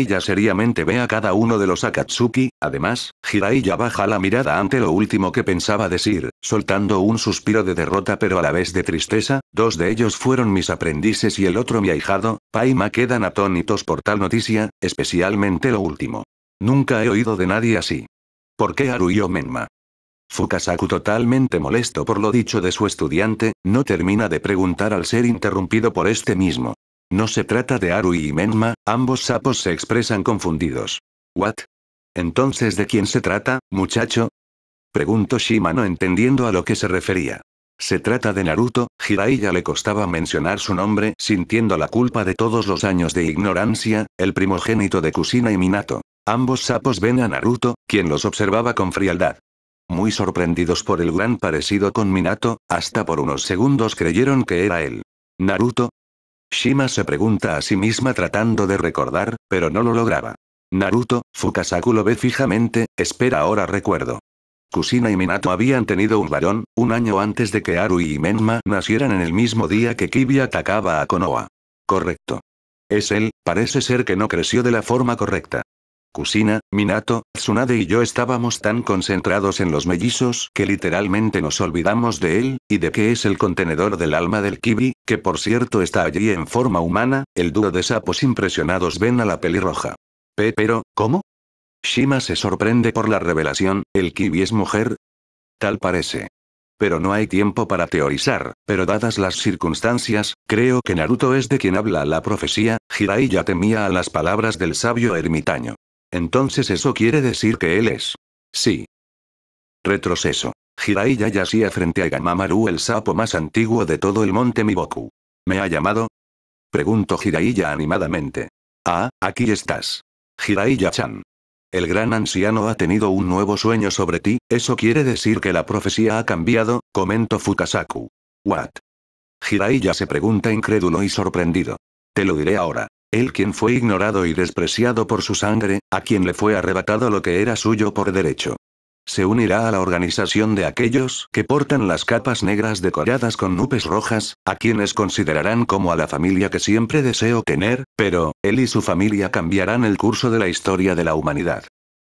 ya seriamente ve a cada uno de los Akatsuki, además, Jiraiya baja la mirada ante lo último que pensaba decir, soltando un suspiro de derrota pero a la vez de tristeza, dos de ellos fueron mis aprendices y el otro mi ahijado, Paima quedan atónitos por tal noticia, especialmente lo último. Nunca he oído de nadie así. ¿Por qué Aruyo Menma? Fukasaku totalmente molesto por lo dicho de su estudiante, no termina de preguntar al ser interrumpido por este mismo. No se trata de Aru y Menma, ambos sapos se expresan confundidos. ¿What? Entonces, ¿de quién se trata, muchacho? Preguntó Shima no entendiendo a lo que se refería. Se trata de Naruto, Hirai le costaba mencionar su nombre, sintiendo la culpa de todos los años de ignorancia, el primogénito de Kusina y Minato. Ambos sapos ven a Naruto, quien los observaba con frialdad muy sorprendidos por el gran parecido con Minato, hasta por unos segundos creyeron que era él. ¿Naruto? Shima se pregunta a sí misma tratando de recordar, pero no lo lograba. Naruto, Fukasaku lo ve fijamente, espera ahora recuerdo. Kusina y Minato habían tenido un varón, un año antes de que Haru y Menma nacieran en el mismo día que Kibi atacaba a Konoha. Correcto. Es él, parece ser que no creció de la forma correcta. Kusina, Minato, Tsunade y yo estábamos tan concentrados en los mellizos que literalmente nos olvidamos de él, y de que es el contenedor del alma del Kibi, que por cierto está allí en forma humana, el dúo de sapos impresionados ven a la pelirroja. P. pero, ¿cómo? Shima se sorprende por la revelación, ¿el Kibi es mujer? Tal parece. Pero no hay tiempo para teorizar, pero dadas las circunstancias, creo que Naruto es de quien habla la profecía, Jiraiya temía a las palabras del sabio ermitaño. Entonces eso quiere decir que él es. Sí. Retroceso. Jiraiya yacía frente a Gamamaru, el sapo más antiguo de todo el monte Miboku. ¿Me ha llamado? Pregunto Jiraiya animadamente. Ah, aquí estás. Jiraiya-chan. El gran anciano ha tenido un nuevo sueño sobre ti, eso quiere decir que la profecía ha cambiado, comento Fukasaku. What? Jiraiya se pregunta incrédulo y sorprendido. Te lo diré ahora él quien fue ignorado y despreciado por su sangre, a quien le fue arrebatado lo que era suyo por derecho. Se unirá a la organización de aquellos que portan las capas negras decoradas con nubes rojas, a quienes considerarán como a la familia que siempre deseo tener, pero, él y su familia cambiarán el curso de la historia de la humanidad.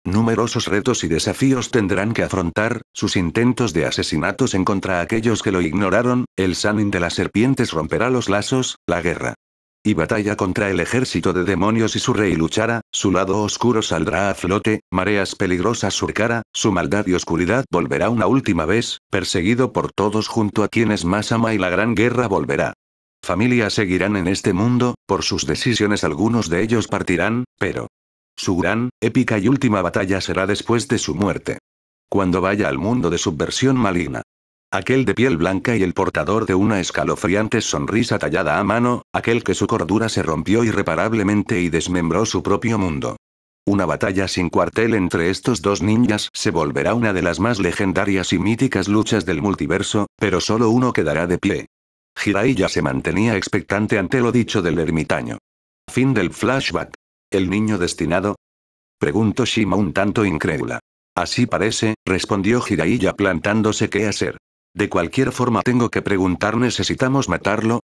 Numerosos retos y desafíos tendrán que afrontar, sus intentos de asesinatos en contra aquellos que lo ignoraron, el sanin de las serpientes romperá los lazos, la guerra y batalla contra el ejército de demonios y su rey luchará, su lado oscuro saldrá a flote, mareas peligrosas surcará, su maldad y oscuridad volverá una última vez, perseguido por todos junto a quienes más ama y la gran guerra volverá. Familias seguirán en este mundo, por sus decisiones algunos de ellos partirán, pero... Su gran, épica y última batalla será después de su muerte. Cuando vaya al mundo de subversión maligna. Aquel de piel blanca y el portador de una escalofriante sonrisa tallada a mano, aquel que su cordura se rompió irreparablemente y desmembró su propio mundo. Una batalla sin cuartel entre estos dos ninjas se volverá una de las más legendarias y míticas luchas del multiverso, pero solo uno quedará de pie. Jiraiya se mantenía expectante ante lo dicho del ermitaño. Fin del flashback. ¿El niño destinado? Preguntó Shima un tanto incrédula. Así parece, respondió Jiraiya plantándose qué hacer. De cualquier forma tengo que preguntar ¿necesitamos matarlo?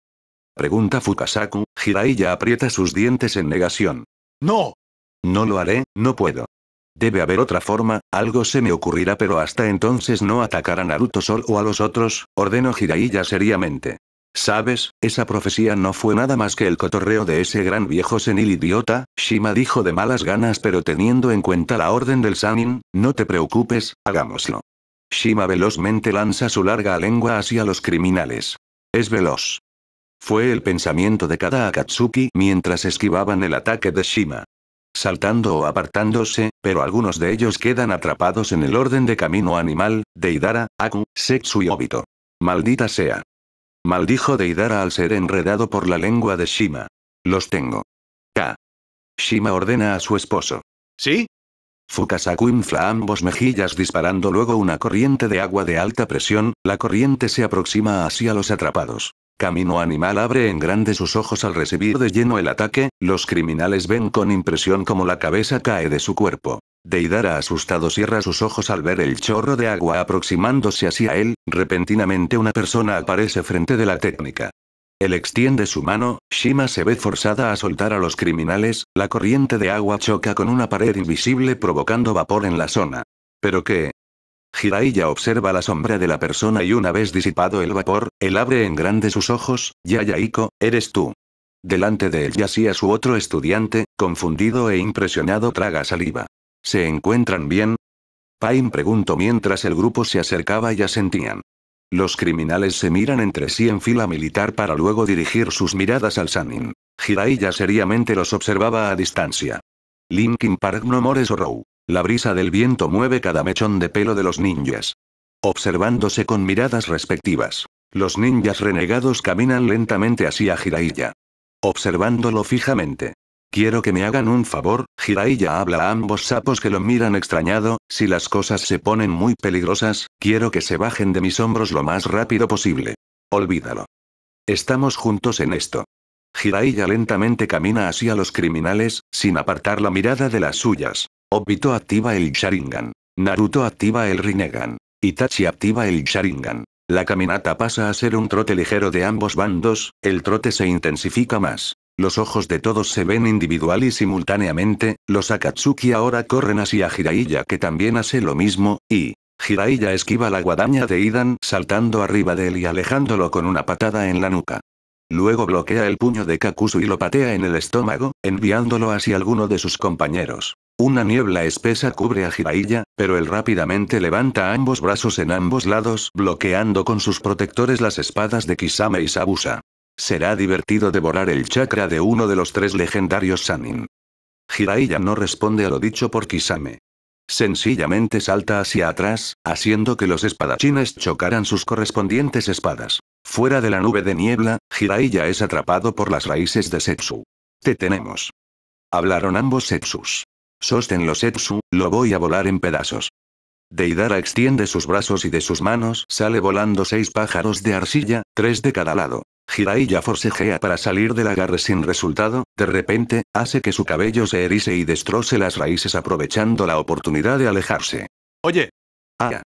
Pregunta Fukasaku, Jiraiya aprieta sus dientes en negación. ¡No! No lo haré, no puedo. Debe haber otra forma, algo se me ocurrirá pero hasta entonces no atacar a Naruto Sol o a los otros, ordenó Jiraiya seriamente. ¿Sabes? Esa profecía no fue nada más que el cotorreo de ese gran viejo senil idiota, Shima dijo de malas ganas pero teniendo en cuenta la orden del Sanin, no te preocupes, hagámoslo. Shima velozmente lanza su larga lengua hacia los criminales. Es veloz. Fue el pensamiento de cada Akatsuki mientras esquivaban el ataque de Shima. Saltando o apartándose, pero algunos de ellos quedan atrapados en el orden de camino animal, Deidara, Aku, Setsu y Obito. Maldita sea. Maldijo Deidara al ser enredado por la lengua de Shima. Los tengo. K. Shima ordena a su esposo. ¿Sí? Fukasaku infla ambos mejillas disparando luego una corriente de agua de alta presión, la corriente se aproxima hacia los atrapados. Camino Animal abre en grande sus ojos al recibir de lleno el ataque, los criminales ven con impresión como la cabeza cae de su cuerpo. Deidara asustado cierra sus ojos al ver el chorro de agua aproximándose hacia él, repentinamente una persona aparece frente de la técnica. Él extiende su mano, Shima se ve forzada a soltar a los criminales, la corriente de agua choca con una pared invisible provocando vapor en la zona. ¿Pero qué? Jiraiya observa la sombra de la persona y una vez disipado el vapor, él abre en grande sus ojos, Yayaiko, eres tú. Delante de él yacía su otro estudiante, confundido e impresionado traga saliva. ¿Se encuentran bien? Pain preguntó mientras el grupo se acercaba y asentían. Los criminales se miran entre sí en fila militar para luego dirigir sus miradas al Sanin. Jiraiya seriamente los observaba a distancia. Linkin Park no More row. La brisa del viento mueve cada mechón de pelo de los ninjas. Observándose con miradas respectivas. Los ninjas renegados caminan lentamente hacia Jiraiya. Observándolo fijamente. Quiero que me hagan un favor, Jiraiya habla a ambos sapos que lo miran extrañado, si las cosas se ponen muy peligrosas, quiero que se bajen de mis hombros lo más rápido posible. Olvídalo. Estamos juntos en esto. Jiraiya lentamente camina hacia los criminales, sin apartar la mirada de las suyas. Obito activa el Sharingan. Naruto activa el Rinnegan. Itachi activa el Sharingan. La caminata pasa a ser un trote ligero de ambos bandos, el trote se intensifica más. Los ojos de todos se ven individual y simultáneamente, los Akatsuki ahora corren hacia Jiraiya que también hace lo mismo, y... Jiraiya esquiva la guadaña de Idan saltando arriba de él y alejándolo con una patada en la nuca. Luego bloquea el puño de Kakuzu y lo patea en el estómago, enviándolo hacia alguno de sus compañeros. Una niebla espesa cubre a Jiraiya, pero él rápidamente levanta ambos brazos en ambos lados bloqueando con sus protectores las espadas de Kisame y Sabusa. Será divertido devorar el chakra de uno de los tres legendarios Sanin. Jiraiya no responde a lo dicho por Kisame. Sencillamente salta hacia atrás, haciendo que los espadachines chocaran sus correspondientes espadas. Fuera de la nube de niebla, Jiraiya es atrapado por las raíces de Setsu. Te tenemos. Hablaron ambos Setsus. Sostenlo Setsu, lo voy a volar en pedazos. Deidara extiende sus brazos y de sus manos sale volando seis pájaros de arcilla, tres de cada lado. Jiraiya forcejea para salir del agarre sin resultado, de repente, hace que su cabello se erice y destroce las raíces aprovechando la oportunidad de alejarse. Oye. Ah.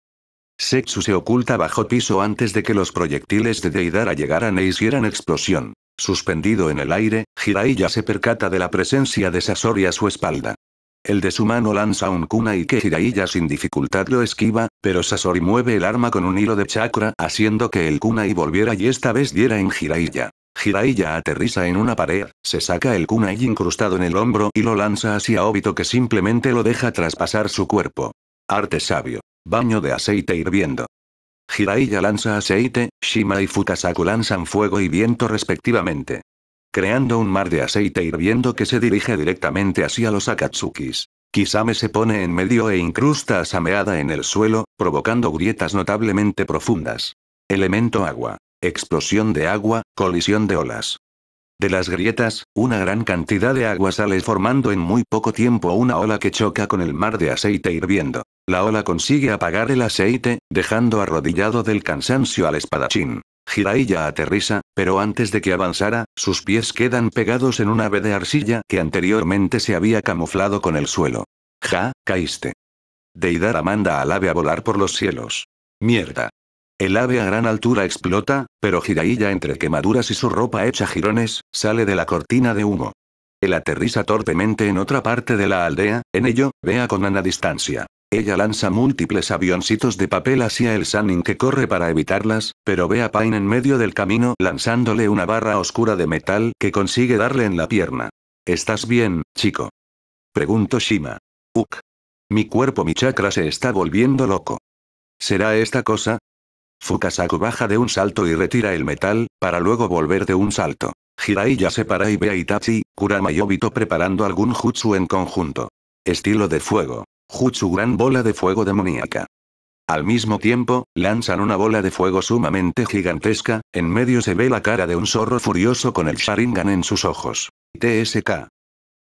Setsu se oculta bajo piso antes de que los proyectiles de Deidara llegaran e hicieran explosión. Suspendido en el aire, Jiraiya se percata de la presencia de Sasori a su espalda. El de su mano lanza un kunai que Jiraiya sin dificultad lo esquiva, pero Sasori mueve el arma con un hilo de chakra haciendo que el kunai volviera y esta vez diera en Jiraiya. Jiraiya aterriza en una pared, se saca el kunai incrustado en el hombro y lo lanza hacia Obito que simplemente lo deja traspasar su cuerpo. Arte sabio. Baño de aceite hirviendo. Jiraiya lanza aceite, Shima y Fukasaku lanzan fuego y viento respectivamente creando un mar de aceite hirviendo que se dirige directamente hacia los Akatsukis. Kisame se pone en medio e incrusta asameada en el suelo, provocando grietas notablemente profundas. Elemento agua. Explosión de agua, colisión de olas. De las grietas, una gran cantidad de agua sale formando en muy poco tiempo una ola que choca con el mar de aceite hirviendo. La ola consigue apagar el aceite, dejando arrodillado del cansancio al espadachín. Jiraiya aterriza, pero antes de que avanzara, sus pies quedan pegados en un ave de arcilla que anteriormente se había camuflado con el suelo. Ja, caíste. Deidara manda al ave a volar por los cielos. Mierda. El ave a gran altura explota, pero Jiraiya entre quemaduras y su ropa hecha jirones, sale de la cortina de humo. Él aterriza torpemente en otra parte de la aldea, en ello, vea con ana distancia. Ella lanza múltiples avioncitos de papel hacia el Sanin que corre para evitarlas, pero ve a Pain en medio del camino lanzándole una barra oscura de metal que consigue darle en la pierna. ¿Estás bien, chico? Preguntó Shima. Uk. Mi cuerpo, mi chakra se está volviendo loco. ¿Será esta cosa? Fukasaku baja de un salto y retira el metal, para luego volver de un salto. Hirai ya se para y ve a Itachi, Kurama y Obito preparando algún jutsu en conjunto. Estilo de fuego. Jutsu gran bola de fuego demoníaca. Al mismo tiempo, lanzan una bola de fuego sumamente gigantesca, en medio se ve la cara de un zorro furioso con el Sharingan en sus ojos. TSK.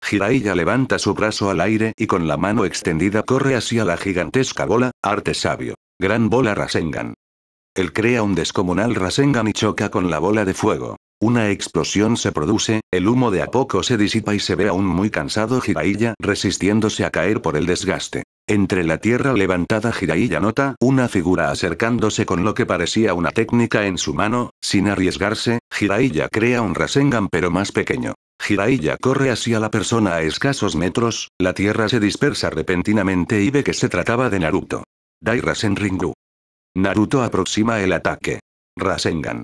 Jiraiya levanta su brazo al aire y con la mano extendida corre hacia la gigantesca bola, arte sabio. Gran bola Rasengan. Él crea un descomunal Rasengan y choca con la bola de fuego. Una explosión se produce, el humo de a poco se disipa y se ve a un muy cansado Jiraiya resistiéndose a caer por el desgaste. Entre la tierra levantada Jiraiya nota una figura acercándose con lo que parecía una técnica en su mano, sin arriesgarse, Jiraiya crea un Rasengan pero más pequeño. Jiraiya corre hacia la persona a escasos metros, la tierra se dispersa repentinamente y ve que se trataba de Naruto. Dai Rasen Ringu. Naruto aproxima el ataque. Rasengan.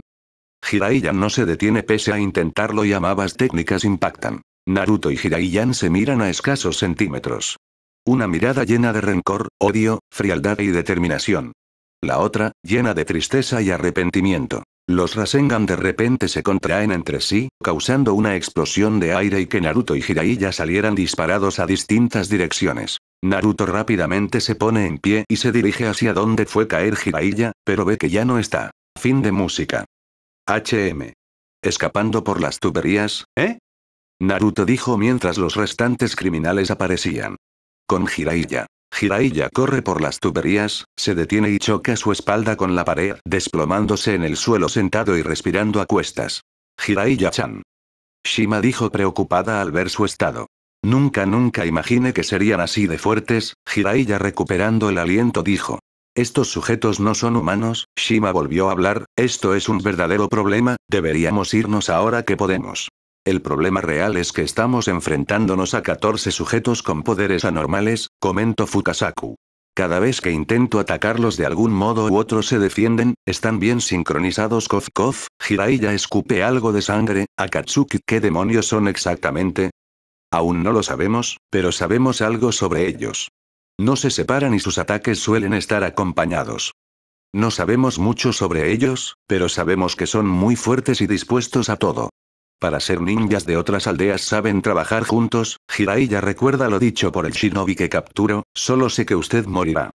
Jiraiyan no se detiene pese a intentarlo y amabas técnicas impactan. Naruto y Hiraiyan se miran a escasos centímetros. Una mirada llena de rencor, odio, frialdad y determinación. La otra, llena de tristeza y arrepentimiento. Los Rasengan de repente se contraen entre sí, causando una explosión de aire y que Naruto y Jiraiya salieran disparados a distintas direcciones. Naruto rápidamente se pone en pie y se dirige hacia donde fue caer Jiraiya, pero ve que ya no está. Fin de música. HM. Escapando por las tuberías, ¿eh? Naruto dijo mientras los restantes criminales aparecían. Con Jiraiya. Jiraiya corre por las tuberías, se detiene y choca su espalda con la pared, desplomándose en el suelo sentado y respirando a cuestas. Jiraiya-chan. Shima dijo preocupada al ver su estado. Nunca nunca imaginé que serían así de fuertes, Jiraiya recuperando el aliento dijo. Estos sujetos no son humanos, Shima volvió a hablar, esto es un verdadero problema, deberíamos irnos ahora que podemos. El problema real es que estamos enfrentándonos a 14 sujetos con poderes anormales, comentó Fukasaku. Cada vez que intento atacarlos de algún modo u otro se defienden, están bien sincronizados Kof Kof, Jiraiya escupe algo de sangre, Akatsuki ¿qué demonios son exactamente? Aún no lo sabemos, pero sabemos algo sobre ellos. No se separan y sus ataques suelen estar acompañados. No sabemos mucho sobre ellos, pero sabemos que son muy fuertes y dispuestos a todo. Para ser ninjas de otras aldeas saben trabajar juntos, Jiraiya recuerda lo dicho por el shinobi que capturó, solo sé que usted morirá.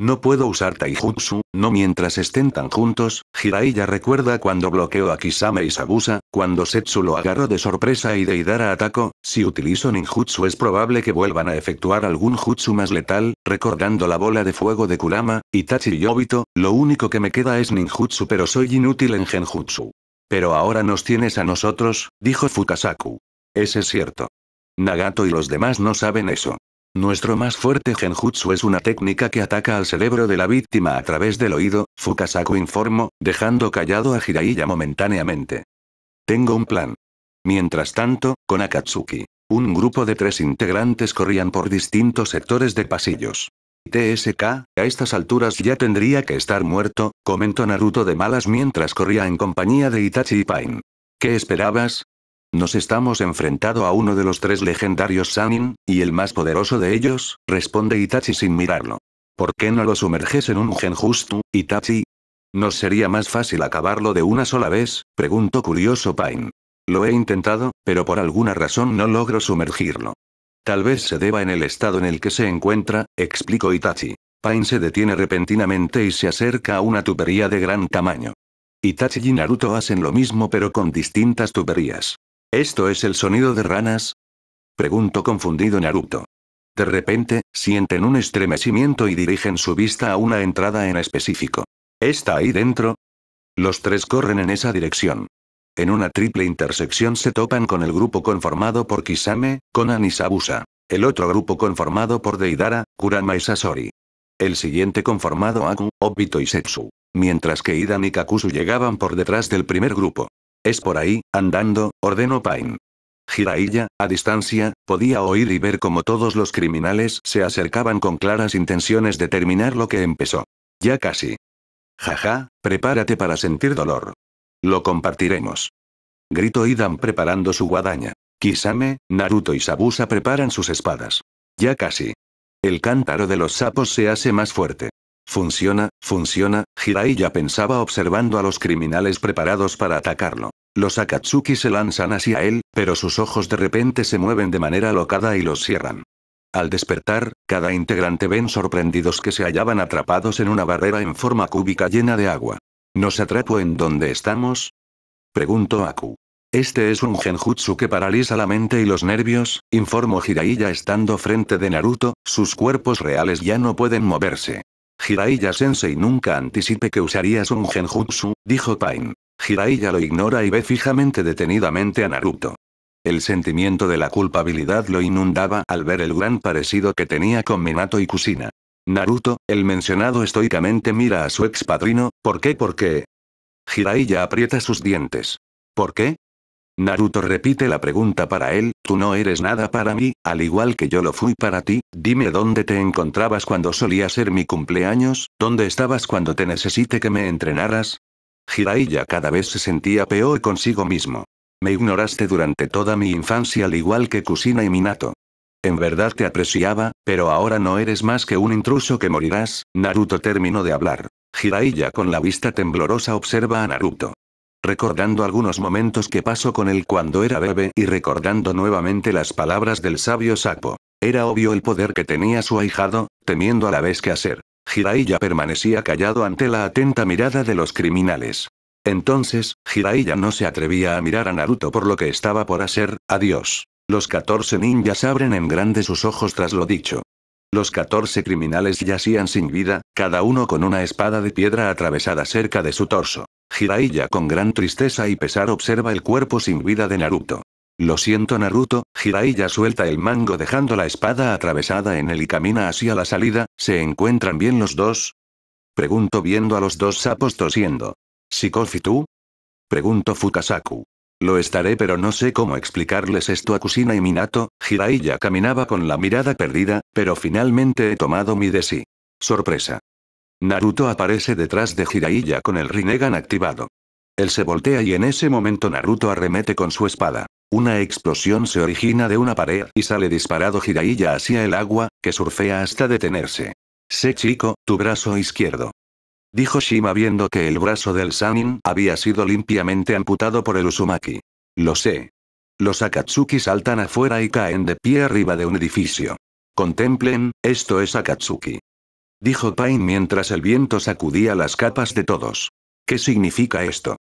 No puedo usar taijutsu, no mientras estén tan juntos, Jiraiya recuerda cuando bloqueó a Kisame y Sabusa, cuando Setsu lo agarró de sorpresa y Deidara atacó, si utilizo ninjutsu es probable que vuelvan a efectuar algún jutsu más letal, recordando la bola de fuego de Kurama, Itachi y Obito, lo único que me queda es ninjutsu pero soy inútil en genjutsu. Pero ahora nos tienes a nosotros, dijo Fukasaku. Ese es cierto. Nagato y los demás no saben eso. Nuestro más fuerte genjutsu es una técnica que ataca al cerebro de la víctima a través del oído, Fukasaku informó, dejando callado a Jiraiya momentáneamente. Tengo un plan. Mientras tanto, con Akatsuki. Un grupo de tres integrantes corrían por distintos sectores de pasillos. TSK, a estas alturas ya tendría que estar muerto, comentó Naruto de malas mientras corría en compañía de Itachi y Pain. ¿Qué esperabas? Nos estamos enfrentando a uno de los tres legendarios Sanin, y el más poderoso de ellos, responde Itachi sin mirarlo. ¿Por qué no lo sumerges en un genjutsu, Itachi? ¿Nos sería más fácil acabarlo de una sola vez? preguntó curioso Pain. Lo he intentado, pero por alguna razón no logro sumergirlo. Tal vez se deba en el estado en el que se encuentra, explicó Itachi. Pain se detiene repentinamente y se acerca a una tubería de gran tamaño. Itachi y Naruto hacen lo mismo pero con distintas tuberías. ¿Esto es el sonido de ranas? Preguntó confundido Naruto. De repente, sienten un estremecimiento y dirigen su vista a una entrada en específico. ¿Está ahí dentro? Los tres corren en esa dirección. En una triple intersección se topan con el grupo conformado por Kisame, Konan y Sabusa. El otro grupo conformado por Deidara, Kurama y Sasori. El siguiente conformado Aku, Obito y Setsu. Mientras que Ida y Kakuzu llegaban por detrás del primer grupo. Es por ahí, andando, ordenó Pain. Jiraiya, a distancia, podía oír y ver cómo todos los criminales se acercaban con claras intenciones de terminar lo que empezó. Ya casi. Jaja, prepárate para sentir dolor. Lo compartiremos. Gritó Idan preparando su guadaña. Kisame, Naruto y Sabusa preparan sus espadas. Ya casi. El cántaro de los sapos se hace más fuerte. Funciona, funciona, Jiraiya pensaba observando a los criminales preparados para atacarlo. Los Akatsuki se lanzan hacia él, pero sus ojos de repente se mueven de manera locada y los cierran. Al despertar, cada integrante ven sorprendidos que se hallaban atrapados en una barrera en forma cúbica llena de agua. ¿Nos atrapo en donde estamos? Preguntó Aku. Este es un genjutsu que paraliza la mente y los nervios, informó Jiraiya estando frente de Naruto, sus cuerpos reales ya no pueden moverse. Jiraiya-sensei nunca anticipe que usarías un genjutsu, dijo Pain. Jiraiya lo ignora y ve fijamente detenidamente a Naruto. El sentimiento de la culpabilidad lo inundaba al ver el gran parecido que tenía con Minato y Kusina. Naruto, el mencionado estoicamente mira a su ¿Por qué? ¿por qué? qué?». Jiraiya aprieta sus dientes. ¿Por qué? Naruto repite la pregunta para él, tú no eres nada para mí, al igual que yo lo fui para ti, dime dónde te encontrabas cuando solía ser mi cumpleaños, dónde estabas cuando te necesite que me entrenaras. Jiraiya cada vez se sentía peor consigo mismo. Me ignoraste durante toda mi infancia al igual que Kusina y Minato. En verdad te apreciaba, pero ahora no eres más que un intruso que morirás, Naruto terminó de hablar. Jiraiya con la vista temblorosa observa a Naruto recordando algunos momentos que pasó con él cuando era bebé y recordando nuevamente las palabras del sabio Sapo. Era obvio el poder que tenía su ahijado, temiendo a la vez que hacer. Jiraiya permanecía callado ante la atenta mirada de los criminales. Entonces, Jiraiya no se atrevía a mirar a Naruto por lo que estaba por hacer, adiós. Los 14 ninjas abren en grande sus ojos tras lo dicho. Los 14 criminales yacían sin vida, cada uno con una espada de piedra atravesada cerca de su torso. Hiraiya con gran tristeza y pesar observa el cuerpo sin vida de Naruto. Lo siento Naruto, Jiraiya suelta el mango dejando la espada atravesada en él y camina hacia la salida, ¿se encuentran bien los dos? Pregunto viendo a los dos sapos tosiendo. ¿Sikofi tú? Pregunto Fukasaku. Lo estaré pero no sé cómo explicarles esto a Kusina y Minato, Hiraiya caminaba con la mirada perdida, pero finalmente he tomado mi de sí. Sorpresa. Naruto aparece detrás de Hiraiya con el Rinnegan activado. Él se voltea y en ese momento Naruto arremete con su espada. Una explosión se origina de una pared y sale disparado Hiraiya hacia el agua, que surfea hasta detenerse. Sé chico, tu brazo izquierdo. Dijo Shima viendo que el brazo del Sanin había sido limpiamente amputado por el Usumaki. Lo sé. Los Akatsuki saltan afuera y caen de pie arriba de un edificio. Contemplen, esto es Akatsuki dijo Pain mientras el viento sacudía las capas de todos. ¿Qué significa esto?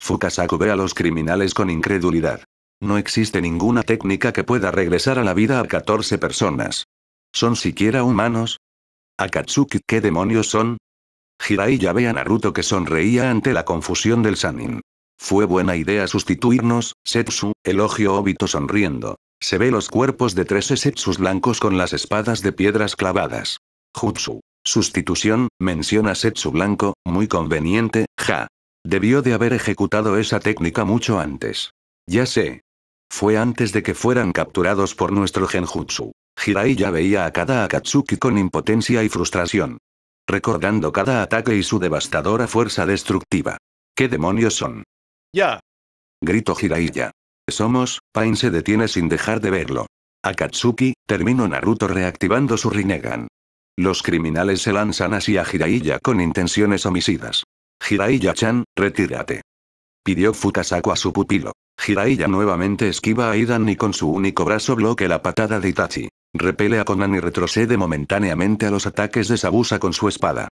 Fukasaku ve a los criminales con incredulidad. No existe ninguna técnica que pueda regresar a la vida a 14 personas. ¿Son siquiera humanos? ¿Akatsuki qué demonios son? Hirai ya ve a Naruto que sonreía ante la confusión del Sanin. Fue buena idea sustituirnos, Setsu, elogio Obito sonriendo. Se ve los cuerpos de tres Setsus blancos con las espadas de piedras clavadas. Jutsu. Sustitución, menciona Setsu Blanco, muy conveniente, ja. Debió de haber ejecutado esa técnica mucho antes. Ya sé. Fue antes de que fueran capturados por nuestro genjutsu. Hiraiya veía a cada Akatsuki con impotencia y frustración. Recordando cada ataque y su devastadora fuerza destructiva. ¿Qué demonios son? Ya. Grito Jiraiya. Somos, Pain se detiene sin dejar de verlo. Akatsuki, terminó Naruto reactivando su Rinnegan. Los criminales se lanzan hacia Jiraiya con intenciones homicidas. Jiraiya-chan, retírate. Pidió Fukasaku a su pupilo. Jiraiya nuevamente esquiva a Idan y con su único brazo bloquea la patada de Itachi. Repele a Conan y retrocede momentáneamente a los ataques de Sabusa con su espada.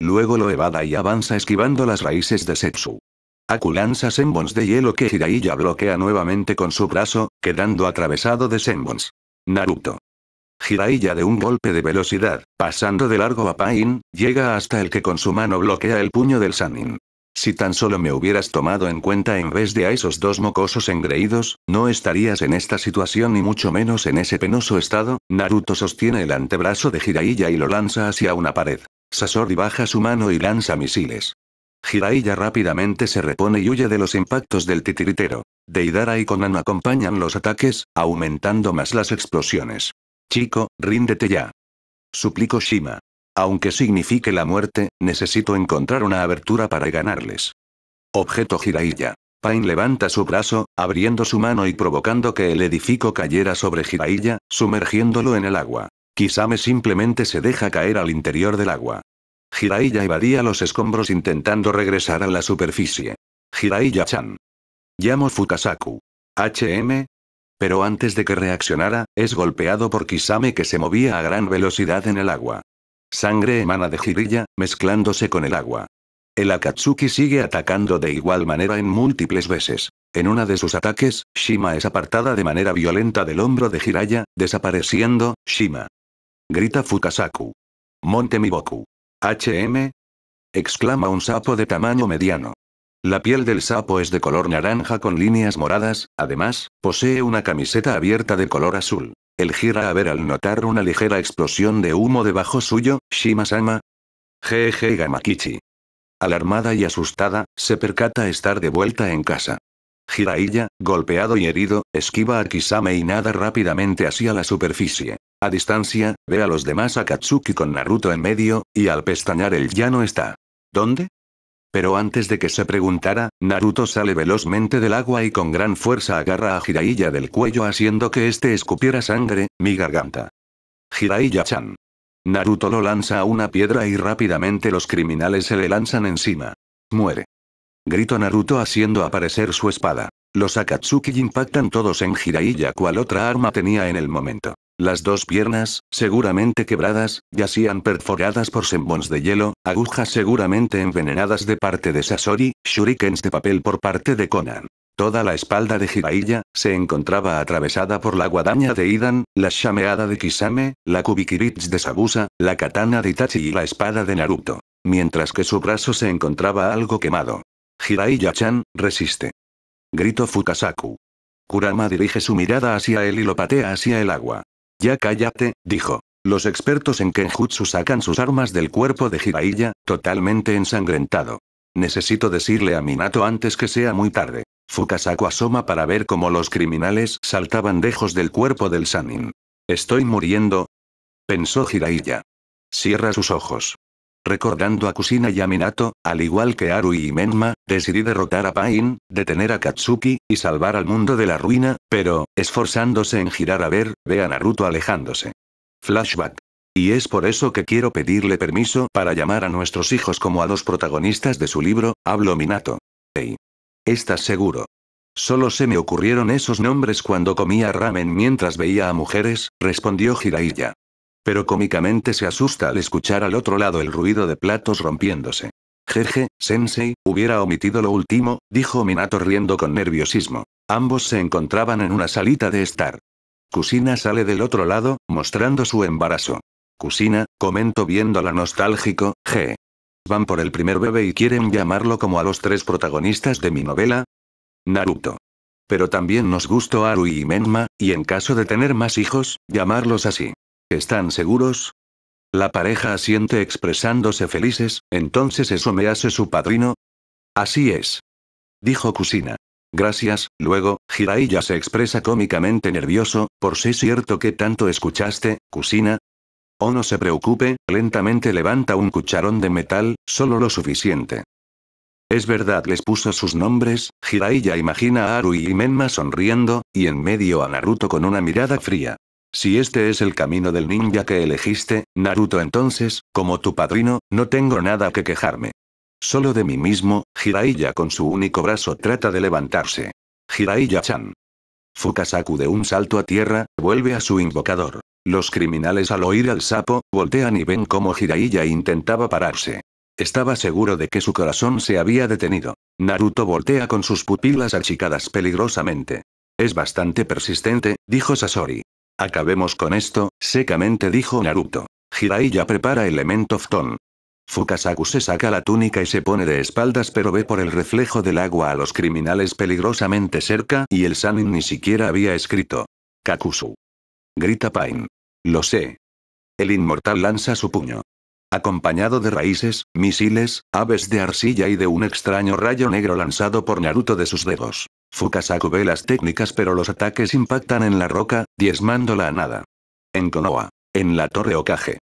Luego lo evada y avanza esquivando las raíces de Setsu. Aku lanza de hielo que Jiraiya bloquea nuevamente con su brazo, quedando atravesado de Senbons. Naruto. Jiraiya de un golpe de velocidad, pasando de largo a Pain, llega hasta el que con su mano bloquea el puño del Sanin. Si tan solo me hubieras tomado en cuenta en vez de a esos dos mocosos engreídos, no estarías en esta situación ni mucho menos en ese penoso estado. Naruto sostiene el antebrazo de Jiraiya y lo lanza hacia una pared. Sasori baja su mano y lanza misiles. Jiraiya rápidamente se repone y huye de los impactos del titiritero. Deidara y Conan acompañan los ataques, aumentando más las explosiones. Chico, ríndete ya. Suplico Shima. Aunque signifique la muerte, necesito encontrar una abertura para ganarles. Objeto Jiraiya. Pain levanta su brazo, abriendo su mano y provocando que el edificio cayera sobre Jiraiya, sumergiéndolo en el agua. Kisame simplemente se deja caer al interior del agua. Jiraiya evadía los escombros intentando regresar a la superficie. Jiraiya-chan. Llamo Fukasaku. HM, pero antes de que reaccionara, es golpeado por Kisame que se movía a gran velocidad en el agua. Sangre emana de Jiriya, mezclándose con el agua. El Akatsuki sigue atacando de igual manera en múltiples veces. En una de sus ataques, Shima es apartada de manera violenta del hombro de Hiraya, desapareciendo, Shima. Grita Fukasaku. Monte Miboku. HM. Exclama un sapo de tamaño mediano. La piel del sapo es de color naranja con líneas moradas, además, posee una camiseta abierta de color azul. El gira a ver al notar una ligera explosión de humo debajo suyo, Shimasama, sama Gamakichi. Alarmada y asustada, se percata estar de vuelta en casa. Jiraiya, golpeado y herido, esquiva a Kisame y nada rápidamente hacia la superficie. A distancia, ve a los demás Akatsuki con Naruto en medio, y al pestañar él ya no está. ¿Dónde? Pero antes de que se preguntara, Naruto sale velozmente del agua y con gran fuerza agarra a Jiraiya del cuello haciendo que este escupiera sangre, mi garganta. Jiraiya-chan. Naruto lo lanza a una piedra y rápidamente los criminales se le lanzan encima. Muere. Grito Naruto haciendo aparecer su espada. Los Akatsuki impactan todos en Jiraiya cual otra arma tenía en el momento. Las dos piernas, seguramente quebradas, yacían perforadas por sembons de hielo, agujas seguramente envenenadas de parte de Sasori, shurikens de papel por parte de Conan. Toda la espalda de Jiraiya se encontraba atravesada por la guadaña de Idan, la shameada de Kisame, la kubikirits de Sabusa, la katana de Itachi y la espada de Naruto. Mientras que su brazo se encontraba algo quemado. Jiraiya-chan, resiste. Grito Fukasaku. Kurama dirige su mirada hacia él y lo patea hacia el agua. Ya cállate, dijo. Los expertos en Kenjutsu sacan sus armas del cuerpo de Jiraiya, totalmente ensangrentado. Necesito decirle a Minato antes que sea muy tarde. Fukasaku asoma para ver cómo los criminales saltaban lejos del cuerpo del Sanin. ¿Estoy muriendo? Pensó Jiraiya. Cierra sus ojos. Recordando a Kusina y a Minato, al igual que Arui y Menma, decidí derrotar a Pain, detener a Katsuki, y salvar al mundo de la ruina, pero, esforzándose en girar a ver, ve a Naruto alejándose. Flashback. Y es por eso que quiero pedirle permiso para llamar a nuestros hijos como a los protagonistas de su libro, Hablo Minato. Hey. ¿Estás seguro? Solo se me ocurrieron esos nombres cuando comía ramen mientras veía a mujeres, respondió Hiraiya. Pero cómicamente se asusta al escuchar al otro lado el ruido de platos rompiéndose. Jeje, Sensei, hubiera omitido lo último, dijo Minato riendo con nerviosismo. Ambos se encontraban en una salita de estar. Kusina sale del otro lado, mostrando su embarazo. Kusina, comento viéndola nostálgico, je. Van por el primer bebé y quieren llamarlo como a los tres protagonistas de mi novela. Naruto. Pero también nos gustó Aru y Menma, y en caso de tener más hijos, llamarlos así. ¿Están seguros? La pareja asiente expresándose felices, entonces eso me hace su padrino. Así es. Dijo kusina Gracias, luego, Jiraiya se expresa cómicamente nervioso, por si es cierto que tanto escuchaste, kusina o no se preocupe, lentamente levanta un cucharón de metal, solo lo suficiente. Es verdad, les puso sus nombres, Jiraiya imagina a Aru y Menma sonriendo, y en medio a Naruto con una mirada fría. Si este es el camino del ninja que elegiste, Naruto entonces, como tu padrino, no tengo nada que quejarme. Solo de mí mismo, Jiraiya con su único brazo trata de levantarse. Jiraiya-chan. Fukasaku de un salto a tierra, vuelve a su invocador. Los criminales al oír al sapo, voltean y ven cómo Jiraiya intentaba pararse. Estaba seguro de que su corazón se había detenido. Naruto voltea con sus pupilas achicadas peligrosamente. Es bastante persistente, dijo Sasori. Acabemos con esto, secamente dijo Naruto. Jiraiya prepara elemento Fton. Fukasaku se saca la túnica y se pone de espaldas pero ve por el reflejo del agua a los criminales peligrosamente cerca y el Sanin ni siquiera había escrito. Kakusu. Grita Pain. Lo sé. El inmortal lanza su puño. Acompañado de raíces, misiles, aves de arcilla y de un extraño rayo negro lanzado por Naruto de sus dedos. Fukasaku ve las técnicas pero los ataques impactan en la roca, diezmándola a nada. En Konoha. En la torre Okage.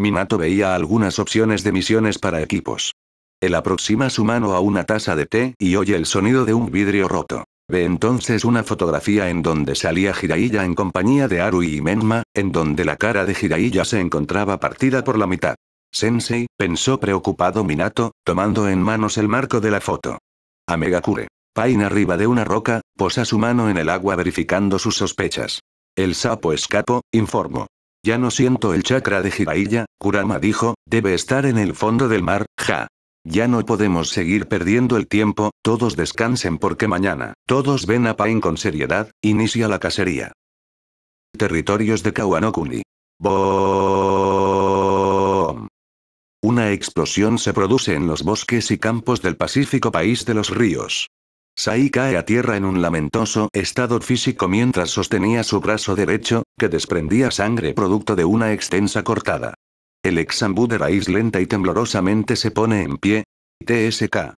Minato veía algunas opciones de misiones para equipos. Él aproxima su mano a una taza de té y oye el sonido de un vidrio roto. Ve entonces una fotografía en donde salía Jiraiya en compañía de Aru y Menma, en donde la cara de Jiraiya se encontraba partida por la mitad. Sensei, pensó preocupado Minato, tomando en manos el marco de la foto. Amegakure. Pain arriba de una roca, posa su mano en el agua verificando sus sospechas. El sapo escapó, informó. Ya no siento el chakra de Jiraiya, Kurama dijo, debe estar en el fondo del mar, ja. Ya no podemos seguir perdiendo el tiempo, todos descansen porque mañana, todos ven a Pain con seriedad, inicia la cacería. Territorios de Kawanokuni. Boom. Una explosión se produce en los bosques y campos del Pacífico País de los Ríos. Sai cae a tierra en un lamentoso estado físico mientras sostenía su brazo derecho, que desprendía sangre producto de una extensa cortada. El exambú de raíz lenta y temblorosamente se pone en pie. TSK.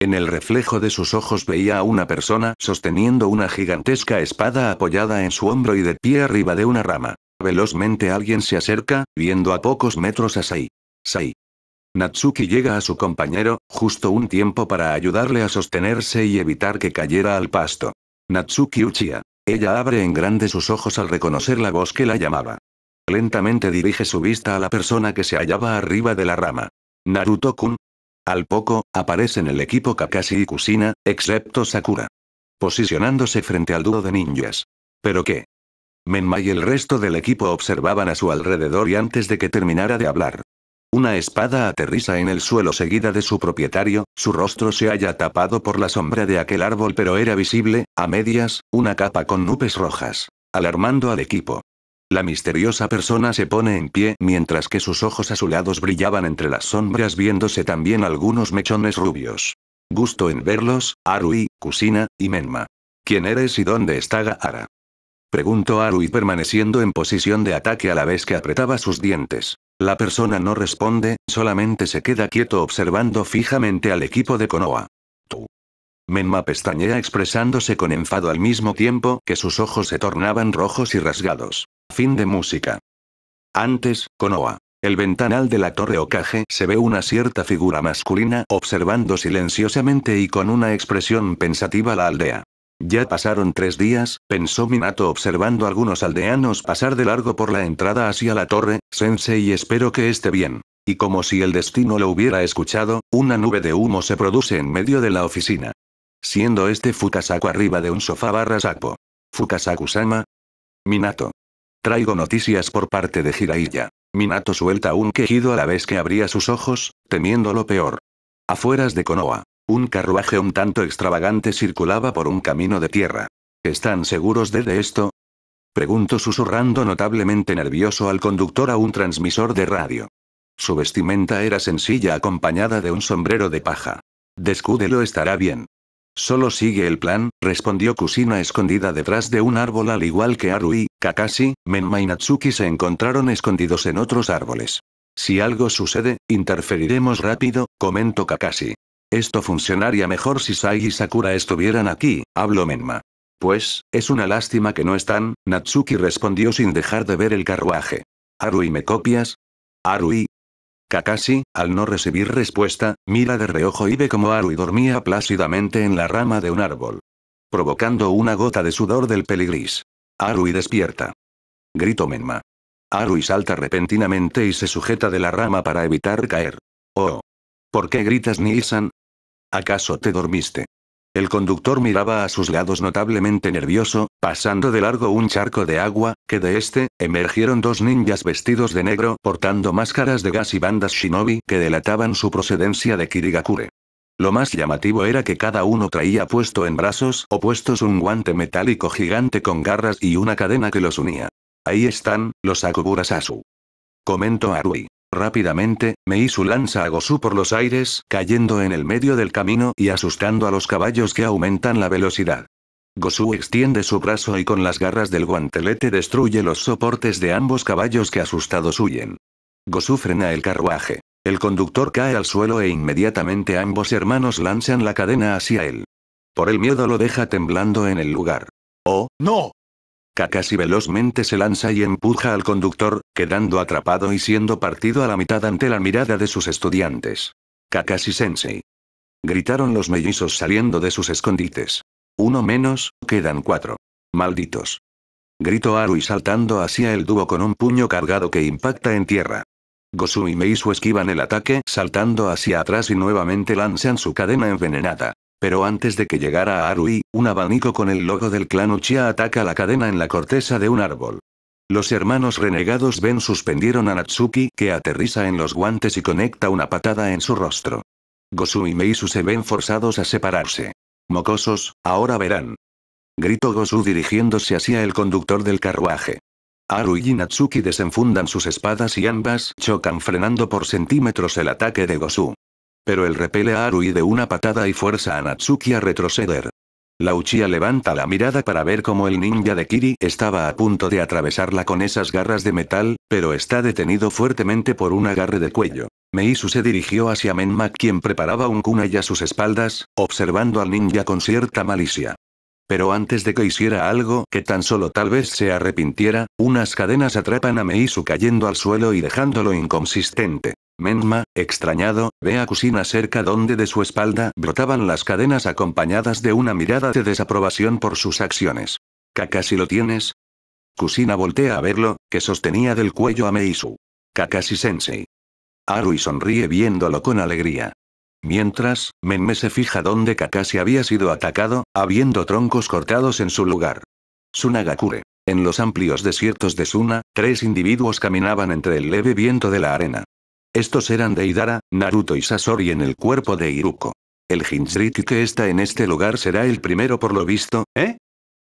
En el reflejo de sus ojos veía a una persona sosteniendo una gigantesca espada apoyada en su hombro y de pie arriba de una rama. Velozmente alguien se acerca, viendo a pocos metros a Sai. Sai. Natsuki llega a su compañero, justo un tiempo para ayudarle a sostenerse y evitar que cayera al pasto. Natsuki uchia. Ella abre en grande sus ojos al reconocer la voz que la llamaba. Lentamente dirige su vista a la persona que se hallaba arriba de la rama. Naruto-kun. Al poco, aparecen el equipo Kakashi y Kushina, excepto Sakura. Posicionándose frente al dúo de ninjas. ¿Pero qué? Menma y el resto del equipo observaban a su alrededor y antes de que terminara de hablar, una espada aterriza en el suelo seguida de su propietario, su rostro se halla tapado por la sombra de aquel árbol pero era visible, a medias, una capa con nubes rojas, alarmando al equipo. La misteriosa persona se pone en pie mientras que sus ojos azulados brillaban entre las sombras viéndose también algunos mechones rubios. Gusto en verlos, Arui, Kusina, y Menma. ¿Quién eres y dónde está Gaara? Preguntó y permaneciendo en posición de ataque a la vez que apretaba sus dientes. La persona no responde, solamente se queda quieto observando fijamente al equipo de Konoha. Tú. Menma pestañea expresándose con enfado al mismo tiempo que sus ojos se tornaban rojos y rasgados. Fin de música. Antes, Konoha. El ventanal de la torre Okage se ve una cierta figura masculina observando silenciosamente y con una expresión pensativa la aldea. Ya pasaron tres días, pensó Minato observando a algunos aldeanos pasar de largo por la entrada hacia la torre, Sensei espero que esté bien. Y como si el destino lo hubiera escuchado, una nube de humo se produce en medio de la oficina. Siendo este Fukasaku arriba de un sofá barra sapo. Fukasaku-sama. Minato. Traigo noticias por parte de Hiraiya. Minato suelta un quejido a la vez que abría sus ojos, temiendo lo peor. Afueras de Konoha. Un carruaje un tanto extravagante circulaba por un camino de tierra. ¿Están seguros de, esto? Preguntó susurrando notablemente nervioso al conductor a un transmisor de radio. Su vestimenta era sencilla acompañada de un sombrero de paja. Descúdelo estará bien. Solo sigue el plan, respondió Kusina escondida detrás de un árbol al igual que Arui, Kakashi, Menma y Natsuki se encontraron escondidos en otros árboles. Si algo sucede, interferiremos rápido, comentó Kakashi. Esto funcionaría mejor si Sai y Sakura estuvieran aquí, habló Menma. Pues, es una lástima que no están, Natsuki respondió sin dejar de ver el carruaje. Arui, ¿me copias? Arui. Kakashi, al no recibir respuesta, mira de reojo y ve como Arui dormía plácidamente en la rama de un árbol. Provocando una gota de sudor del peligris. Arui despierta. Grito Menma. Arui salta repentinamente y se sujeta de la rama para evitar caer. Oh. ¿Por qué gritas Nisan? ¿Acaso te dormiste? El conductor miraba a sus lados notablemente nervioso, pasando de largo un charco de agua, que de este, emergieron dos ninjas vestidos de negro portando máscaras de gas y bandas shinobi que delataban su procedencia de Kirigakure. Lo más llamativo era que cada uno traía puesto en brazos opuestos un guante metálico gigante con garras y una cadena que los unía. Ahí están, los Akuburasasu. Comentó Arui. Rápidamente, su lanza a Gosu por los aires, cayendo en el medio del camino y asustando a los caballos que aumentan la velocidad. Gosu extiende su brazo y con las garras del guantelete destruye los soportes de ambos caballos que asustados huyen. Gosu frena el carruaje. El conductor cae al suelo e inmediatamente ambos hermanos lanzan la cadena hacia él. Por el miedo lo deja temblando en el lugar. ¡Oh, no! Kakashi velozmente se lanza y empuja al conductor, quedando atrapado y siendo partido a la mitad ante la mirada de sus estudiantes. Kakashi-sensei. Gritaron los mellizos saliendo de sus escondites. Uno menos, quedan cuatro. Malditos. Gritó y saltando hacia el dúo con un puño cargado que impacta en tierra. Gosu y Meisu esquivan el ataque saltando hacia atrás y nuevamente lanzan su cadena envenenada. Pero antes de que llegara a Arui, un abanico con el logo del clan Uchiha ataca la cadena en la corteza de un árbol. Los hermanos renegados ven suspendieron a Natsuki, que aterriza en los guantes y conecta una patada en su rostro. Gosu y Meisu se ven forzados a separarse. Mocosos, ahora verán. Gritó Gosu dirigiéndose hacia el conductor del carruaje. Arui y Natsuki desenfundan sus espadas y ambas chocan frenando por centímetros el ataque de Gosu. Pero el repele a Arui de una patada y fuerza a Natsuki a retroceder. La Uchiha levanta la mirada para ver cómo el ninja de Kiri estaba a punto de atravesarla con esas garras de metal, pero está detenido fuertemente por un agarre de cuello. Meisu se dirigió hacia Menma quien preparaba un kunai a sus espaldas, observando al ninja con cierta malicia. Pero antes de que hiciera algo que tan solo tal vez se arrepintiera, unas cadenas atrapan a Meisu cayendo al suelo y dejándolo inconsistente. Menma, extrañado, ve a Kusina cerca donde de su espalda brotaban las cadenas acompañadas de una mirada de desaprobación por sus acciones. ¿Kakashi lo tienes? Kusina voltea a verlo, que sostenía del cuello a Meisu. Kakashi-sensei. Arui sonríe viéndolo con alegría. Mientras, Menme se fija donde Kakashi había sido atacado, habiendo troncos cortados en su lugar. Sunagakure. En los amplios desiertos de Suna, tres individuos caminaban entre el leve viento de la arena. Estos eran Deidara, Naruto y Sasori en el cuerpo de Iruko. El Jinchuriki que está en este lugar será el primero por lo visto, ¿eh?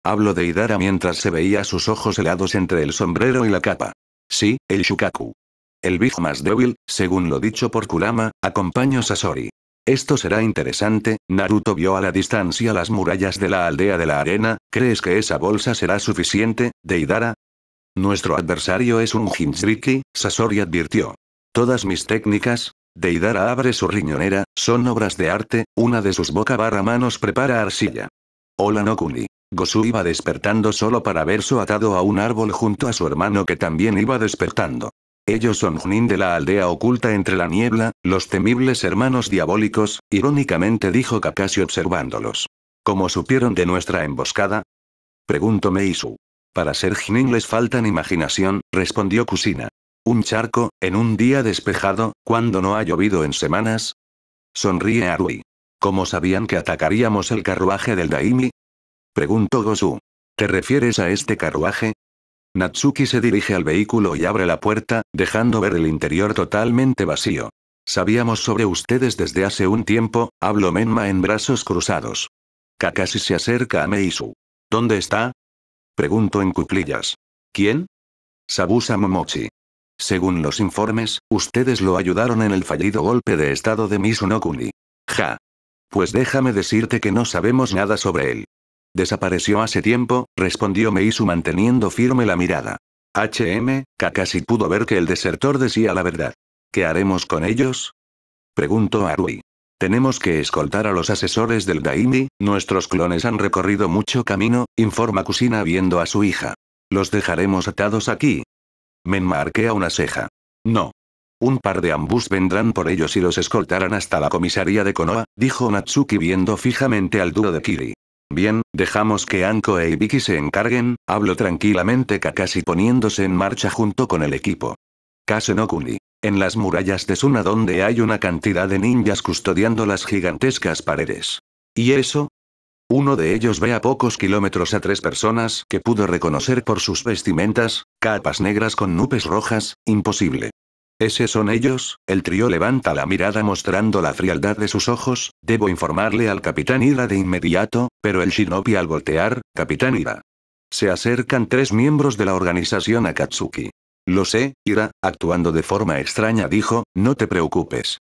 Hablo de Hidara mientras se veía sus ojos helados entre el sombrero y la capa. Sí, el Shukaku. El Big más débil, según lo dicho por Kurama, a Sasori. Esto será interesante, Naruto vio a la distancia las murallas de la aldea de la arena, ¿crees que esa bolsa será suficiente, Deidara? Nuestro adversario es un Jinchuriki, Sasori advirtió. Todas mis técnicas, Deidara abre su riñonera, son obras de arte, una de sus boca barra manos prepara arcilla. Hola Nokuni. Kuni. Gosu iba despertando solo para su atado a un árbol junto a su hermano que también iba despertando. Ellos son Jnin de la aldea oculta entre la niebla, los temibles hermanos diabólicos, irónicamente dijo Kakashi observándolos. ¿Cómo supieron de nuestra emboscada? Preguntó Meisu. Para ser Jnin les faltan imaginación, respondió Kusina. Un charco, en un día despejado, cuando no ha llovido en semanas. Sonríe Arui. ¿Cómo sabían que atacaríamos el carruaje del Daimi? Preguntó Gosu. ¿Te refieres a este carruaje? Natsuki se dirige al vehículo y abre la puerta, dejando ver el interior totalmente vacío. Sabíamos sobre ustedes desde hace un tiempo, hablo Menma en brazos cruzados. Kakashi se acerca a Meisu. ¿Dónde está? Pregunto en cuclillas. ¿Quién? Sabusa Momochi. Según los informes, ustedes lo ayudaron en el fallido golpe de estado de Misunokuni. Ja. Pues déjame decirte que no sabemos nada sobre él. Desapareció hace tiempo, respondió Meisu manteniendo firme la mirada. HM, Kakashi pudo ver que el desertor decía la verdad. ¿Qué haremos con ellos? Preguntó Arui. Tenemos que escoltar a los asesores del Daimi, nuestros clones han recorrido mucho camino, informa Kusina viendo a su hija. Los dejaremos atados aquí, me a una ceja. No. Un par de ambus vendrán por ellos y los escoltarán hasta la comisaría de Konoha, dijo Natsuki viendo fijamente al dúo de Kiri. Bien, dejamos que Anko e Ibiki se encarguen, habló tranquilamente Kakashi poniéndose en marcha junto con el equipo. Kasenokuni. En las murallas de Suna donde hay una cantidad de ninjas custodiando las gigantescas paredes. Y eso, uno de ellos ve a pocos kilómetros a tres personas que pudo reconocer por sus vestimentas, capas negras con nubes rojas, imposible. Ese son ellos, el trío levanta la mirada mostrando la frialdad de sus ojos, debo informarle al capitán Ira de inmediato, pero el shinobi al voltear, capitán Ira. Se acercan tres miembros de la organización Akatsuki. Lo sé, Ira, actuando de forma extraña dijo, no te preocupes.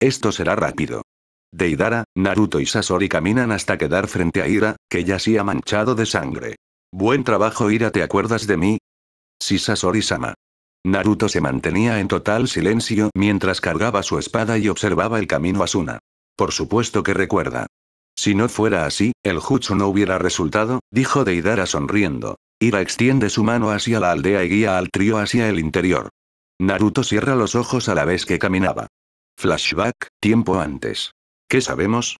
Esto será rápido. Deidara, Naruto y Sasori caminan hasta quedar frente a Ira, que ya se ha manchado de sangre. Buen trabajo Ira, ¿te acuerdas de mí? Sí Sasori-sama. Naruto se mantenía en total silencio mientras cargaba su espada y observaba el camino a Suna. Por supuesto que recuerda. Si no fuera así, el Jutsu no hubiera resultado, dijo Deidara sonriendo. Ira extiende su mano hacia la aldea y guía al trío hacia el interior. Naruto cierra los ojos a la vez que caminaba. Flashback, tiempo antes. ¿Qué sabemos?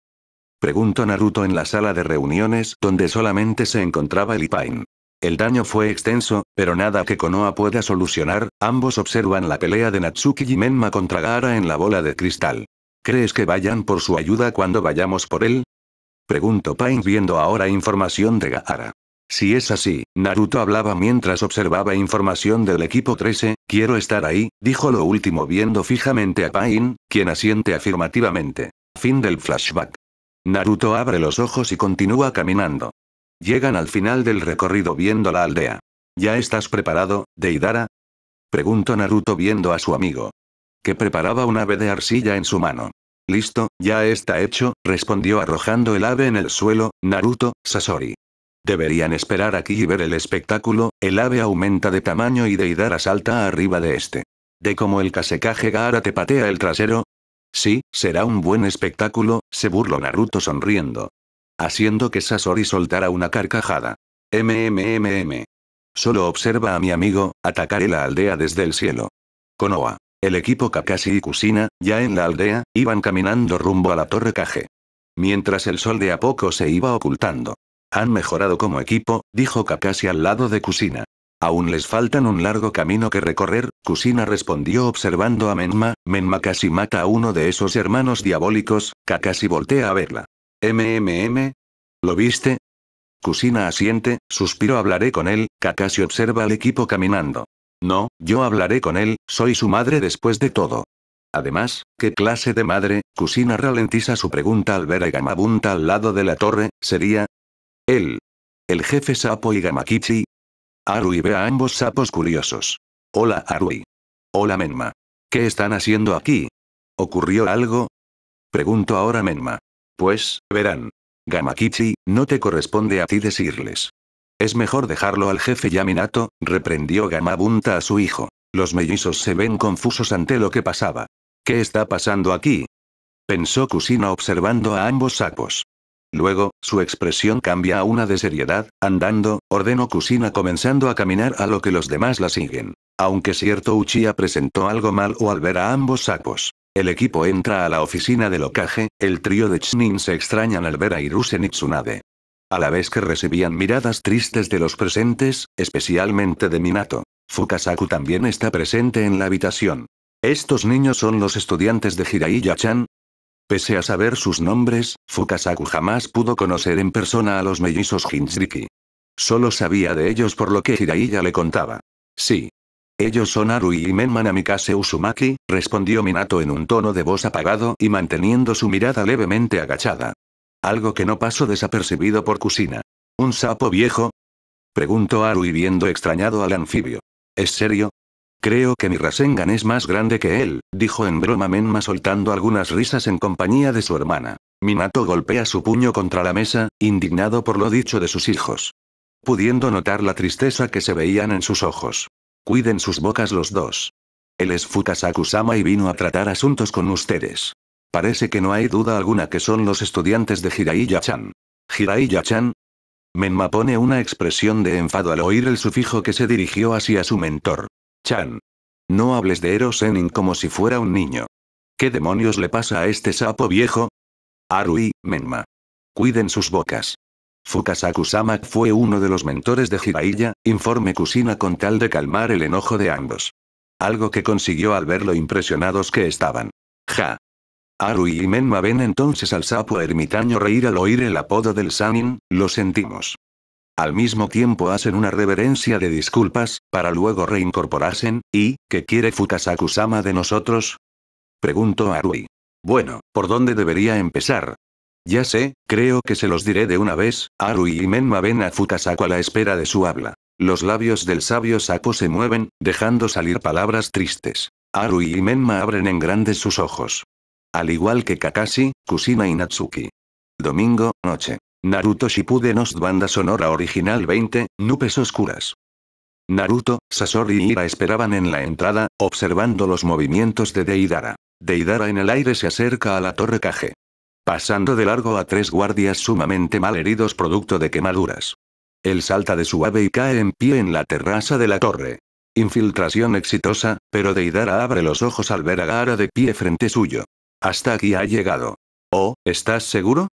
Preguntó Naruto en la sala de reuniones donde solamente se encontraba el Ipain. El daño fue extenso, pero nada que Konoha pueda solucionar, ambos observan la pelea de Natsuki y Menma contra Gaara en la bola de cristal. ¿Crees que vayan por su ayuda cuando vayamos por él? Preguntó Pain viendo ahora información de Gaara. Si es así, Naruto hablaba mientras observaba información del equipo 13, quiero estar ahí, dijo lo último viendo fijamente a Pain, quien asiente afirmativamente. Fin del flashback. Naruto abre los ojos y continúa caminando. Llegan al final del recorrido viendo la aldea. ¿Ya estás preparado, Deidara? Preguntó Naruto viendo a su amigo. Que preparaba un ave de arcilla en su mano. Listo, ya está hecho, respondió arrojando el ave en el suelo, Naruto, Sasori. Deberían esperar aquí y ver el espectáculo, el ave aumenta de tamaño y Deidara salta arriba de este. De como el Kasekage Gaara te patea el trasero, Sí, será un buen espectáculo, se burló Naruto sonriendo. Haciendo que Sasori soltara una carcajada. MMMM. Solo observa a mi amigo, atacaré la aldea desde el cielo. Konoha. El equipo Kakashi y Kusina, ya en la aldea, iban caminando rumbo a la torre Kage. Mientras el sol de a poco se iba ocultando. Han mejorado como equipo, dijo Kakashi al lado de Kusina. Aún les faltan un largo camino que recorrer, Kusina respondió observando a Menma, Menma casi mata a uno de esos hermanos diabólicos, Kakashi voltea a verla. MMM. ¿Lo viste? Kusina asiente, suspiro hablaré con él, Kakashi observa al equipo caminando. No, yo hablaré con él, soy su madre después de todo. Además, ¿qué clase de madre? Kusina ralentiza su pregunta al ver a Gamabunta al lado de la torre, sería... Él. El jefe Sapo y Gamakichi, Arui ve a ambos sapos curiosos. Hola Arui. Hola Menma. ¿Qué están haciendo aquí? ¿Ocurrió algo? Pregunto ahora Menma. Pues, verán. Gamakichi, no te corresponde a ti decirles. Es mejor dejarlo al jefe Yaminato, reprendió Gamabunta a su hijo. Los mellizos se ven confusos ante lo que pasaba. ¿Qué está pasando aquí? Pensó Kusina observando a ambos sapos. Luego, su expresión cambia a una de seriedad, andando, ordenó Kusina comenzando a caminar a lo que los demás la siguen. Aunque cierto Uchiha presentó algo mal o al ver a ambos sapos. El equipo entra a la oficina del ocaje, el trío de Chinin se extrañan al ver a Iruse y Tsunade. A la vez que recibían miradas tristes de los presentes, especialmente de Minato. Fukasaku también está presente en la habitación. Estos niños son los estudiantes de hiraiya chan Pese a saber sus nombres, Fukasaku jamás pudo conocer en persona a los mellizos Hinzriki. Solo sabía de ellos por lo que Hiraiya le contaba. Sí. Ellos son Arui y Menman Amikase Usumaki, respondió Minato en un tono de voz apagado y manteniendo su mirada levemente agachada. Algo que no pasó desapercibido por Kusina. ¿Un sapo viejo? Preguntó Arui viendo extrañado al anfibio. ¿Es serio? Creo que mi Rasengan es más grande que él, dijo en broma Menma soltando algunas risas en compañía de su hermana. Minato golpea su puño contra la mesa, indignado por lo dicho de sus hijos. Pudiendo notar la tristeza que se veían en sus ojos. Cuiden sus bocas los dos. Él es fukasaku y vino a tratar asuntos con ustedes. Parece que no hay duda alguna que son los estudiantes de Jiraiya-chan. ¿Jiraiya-chan? Menma pone una expresión de enfado al oír el sufijo que se dirigió hacia su mentor. Chan. No hables de Ero Senin como si fuera un niño. ¿Qué demonios le pasa a este sapo viejo? Arui, Menma. Cuiden sus bocas. Fukasaku-sama fue uno de los mentores de Jiraiya, informe Kusina con tal de calmar el enojo de ambos. Algo que consiguió al ver lo impresionados que estaban. Ja. Arui y Menma ven entonces al sapo ermitaño reír al oír el apodo del Sanin, lo sentimos. Al mismo tiempo hacen una reverencia de disculpas, para luego reincorporarse. y, ¿qué quiere Fukasaku-sama de nosotros? Preguntó Arui. Bueno, ¿por dónde debería empezar? Ya sé, creo que se los diré de una vez, Arui y Menma ven a Fukasaku a la espera de su habla. Los labios del sabio Saku se mueven, dejando salir palabras tristes. Arui y Menma abren en grandes sus ojos. Al igual que Kakashi, Kusina y Natsuki. Domingo, noche. Naruto Shippuden Ost Banda Sonora Original 20, Nupes Oscuras. Naruto, Sasori y Ira esperaban en la entrada, observando los movimientos de Deidara. Deidara en el aire se acerca a la torre Kage. Pasando de largo a tres guardias sumamente mal heridos producto de quemaduras. Él salta de su ave y cae en pie en la terraza de la torre. Infiltración exitosa, pero Deidara abre los ojos al ver a Gaara de pie frente suyo. Hasta aquí ha llegado. Oh, ¿estás seguro?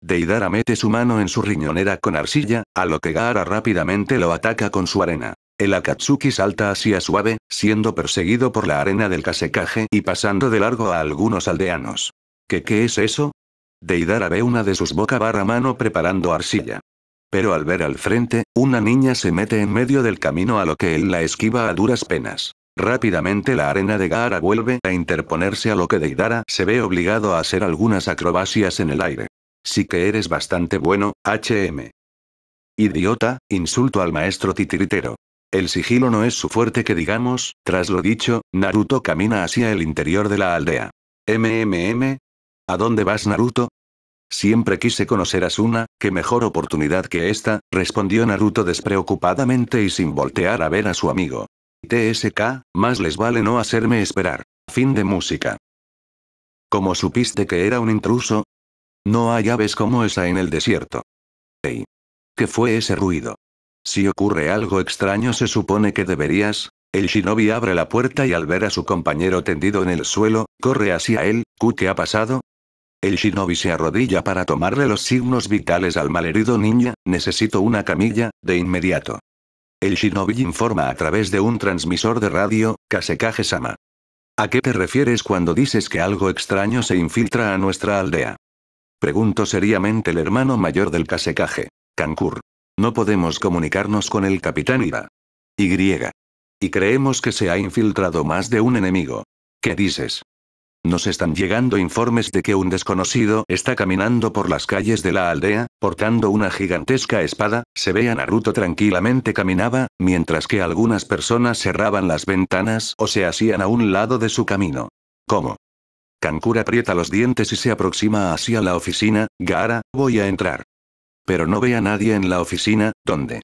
Deidara mete su mano en su riñonera con arcilla, a lo que Gaara rápidamente lo ataca con su arena. El Akatsuki salta hacia suave, siendo perseguido por la arena del casecaje y pasando de largo a algunos aldeanos. ¿Qué qué es eso? Deidara ve una de sus boca barra mano preparando arcilla. Pero al ver al frente, una niña se mete en medio del camino a lo que él la esquiva a duras penas. Rápidamente la arena de Gaara vuelve a interponerse a lo que Deidara se ve obligado a hacer algunas acrobacias en el aire. Sí que eres bastante bueno, HM. Idiota, insulto al maestro titiritero. El sigilo no es su fuerte que digamos, tras lo dicho, Naruto camina hacia el interior de la aldea. MMM. ¿A dónde vas Naruto? Siempre quise conocer a Suna, qué mejor oportunidad que esta, respondió Naruto despreocupadamente y sin voltear a ver a su amigo. TSK, más les vale no hacerme esperar. Fin de música. Como supiste que era un intruso? No hay aves como esa en el desierto. Ey. ¿Qué fue ese ruido? Si ocurre algo extraño se supone que deberías. El shinobi abre la puerta y al ver a su compañero tendido en el suelo, corre hacia él. qué ha pasado? El shinobi se arrodilla para tomarle los signos vitales al malherido niña, necesito una camilla, de inmediato. El shinobi informa a través de un transmisor de radio, Kasekage-sama. ¿A qué te refieres cuando dices que algo extraño se infiltra a nuestra aldea? Pregunto seriamente el hermano mayor del casecaje. Cancur. No podemos comunicarnos con el capitán Iba. Y. Y creemos que se ha infiltrado más de un enemigo. ¿Qué dices? Nos están llegando informes de que un desconocido está caminando por las calles de la aldea, portando una gigantesca espada, se ve a Naruto tranquilamente caminaba, mientras que algunas personas cerraban las ventanas o se hacían a un lado de su camino. ¿Cómo? Kankur aprieta los dientes y se aproxima hacia la oficina, Gaara, voy a entrar. Pero no ve a nadie en la oficina, ¿dónde?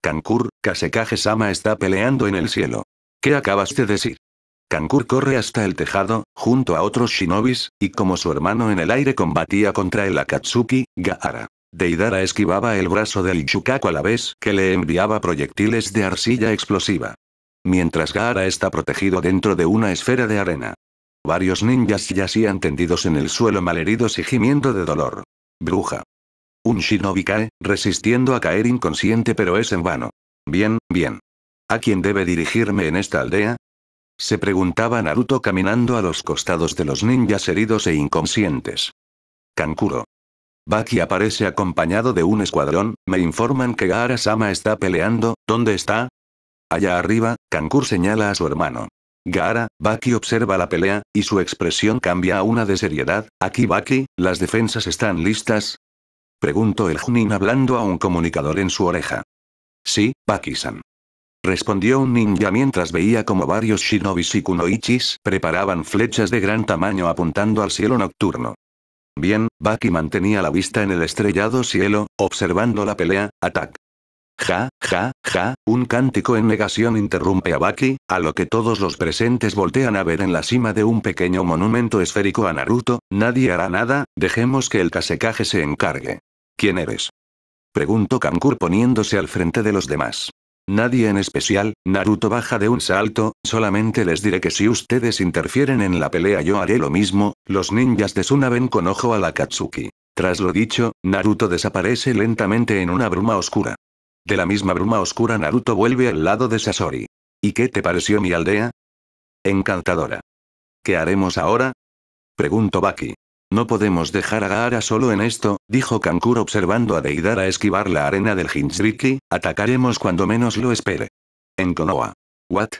Kankur, Kasekage-sama está peleando en el cielo. ¿Qué acabas de decir? Kankur corre hasta el tejado, junto a otros shinobis, y como su hermano en el aire combatía contra el Akatsuki, Gaara. Deidara esquivaba el brazo del Yukaku a la vez que le enviaba proyectiles de arcilla explosiva. Mientras Gaara está protegido dentro de una esfera de arena. Varios ninjas yacían tendidos en el suelo malheridos y gimiendo de dolor. Bruja. Un shinobi cae, resistiendo a caer inconsciente pero es en vano. Bien, bien. ¿A quién debe dirigirme en esta aldea? Se preguntaba Naruto caminando a los costados de los ninjas heridos e inconscientes. Kankuro. Baki aparece acompañado de un escuadrón, me informan que Gaara-sama está peleando, ¿dónde está? Allá arriba, Kankur señala a su hermano. Gara, Baki observa la pelea, y su expresión cambia a una de seriedad. Aquí Baki, ¿las defensas están listas? Preguntó el Junin hablando a un comunicador en su oreja. Sí, Baki-san. Respondió un ninja mientras veía como varios shinobis y kunoichis preparaban flechas de gran tamaño apuntando al cielo nocturno. Bien, Baki mantenía la vista en el estrellado cielo, observando la pelea, ataque. Ja, ja, ja, un cántico en negación interrumpe a Baki, a lo que todos los presentes voltean a ver en la cima de un pequeño monumento esférico a Naruto, nadie hará nada, dejemos que el Kasekaje se encargue. ¿Quién eres? Preguntó Kankur poniéndose al frente de los demás. Nadie en especial, Naruto baja de un salto, solamente les diré que si ustedes interfieren en la pelea yo haré lo mismo, los ninjas de Suna ven con ojo a la Katsuki. Tras lo dicho, Naruto desaparece lentamente en una bruma oscura. De la misma bruma oscura Naruto vuelve al lado de Sasori. ¿Y qué te pareció mi aldea? Encantadora. ¿Qué haremos ahora? Preguntó Baki. No podemos dejar a Gaara solo en esto, dijo Kankuro observando a Deidara esquivar la arena del Jinchuriki, atacaremos cuando menos lo espere. En Konoha. ¿What?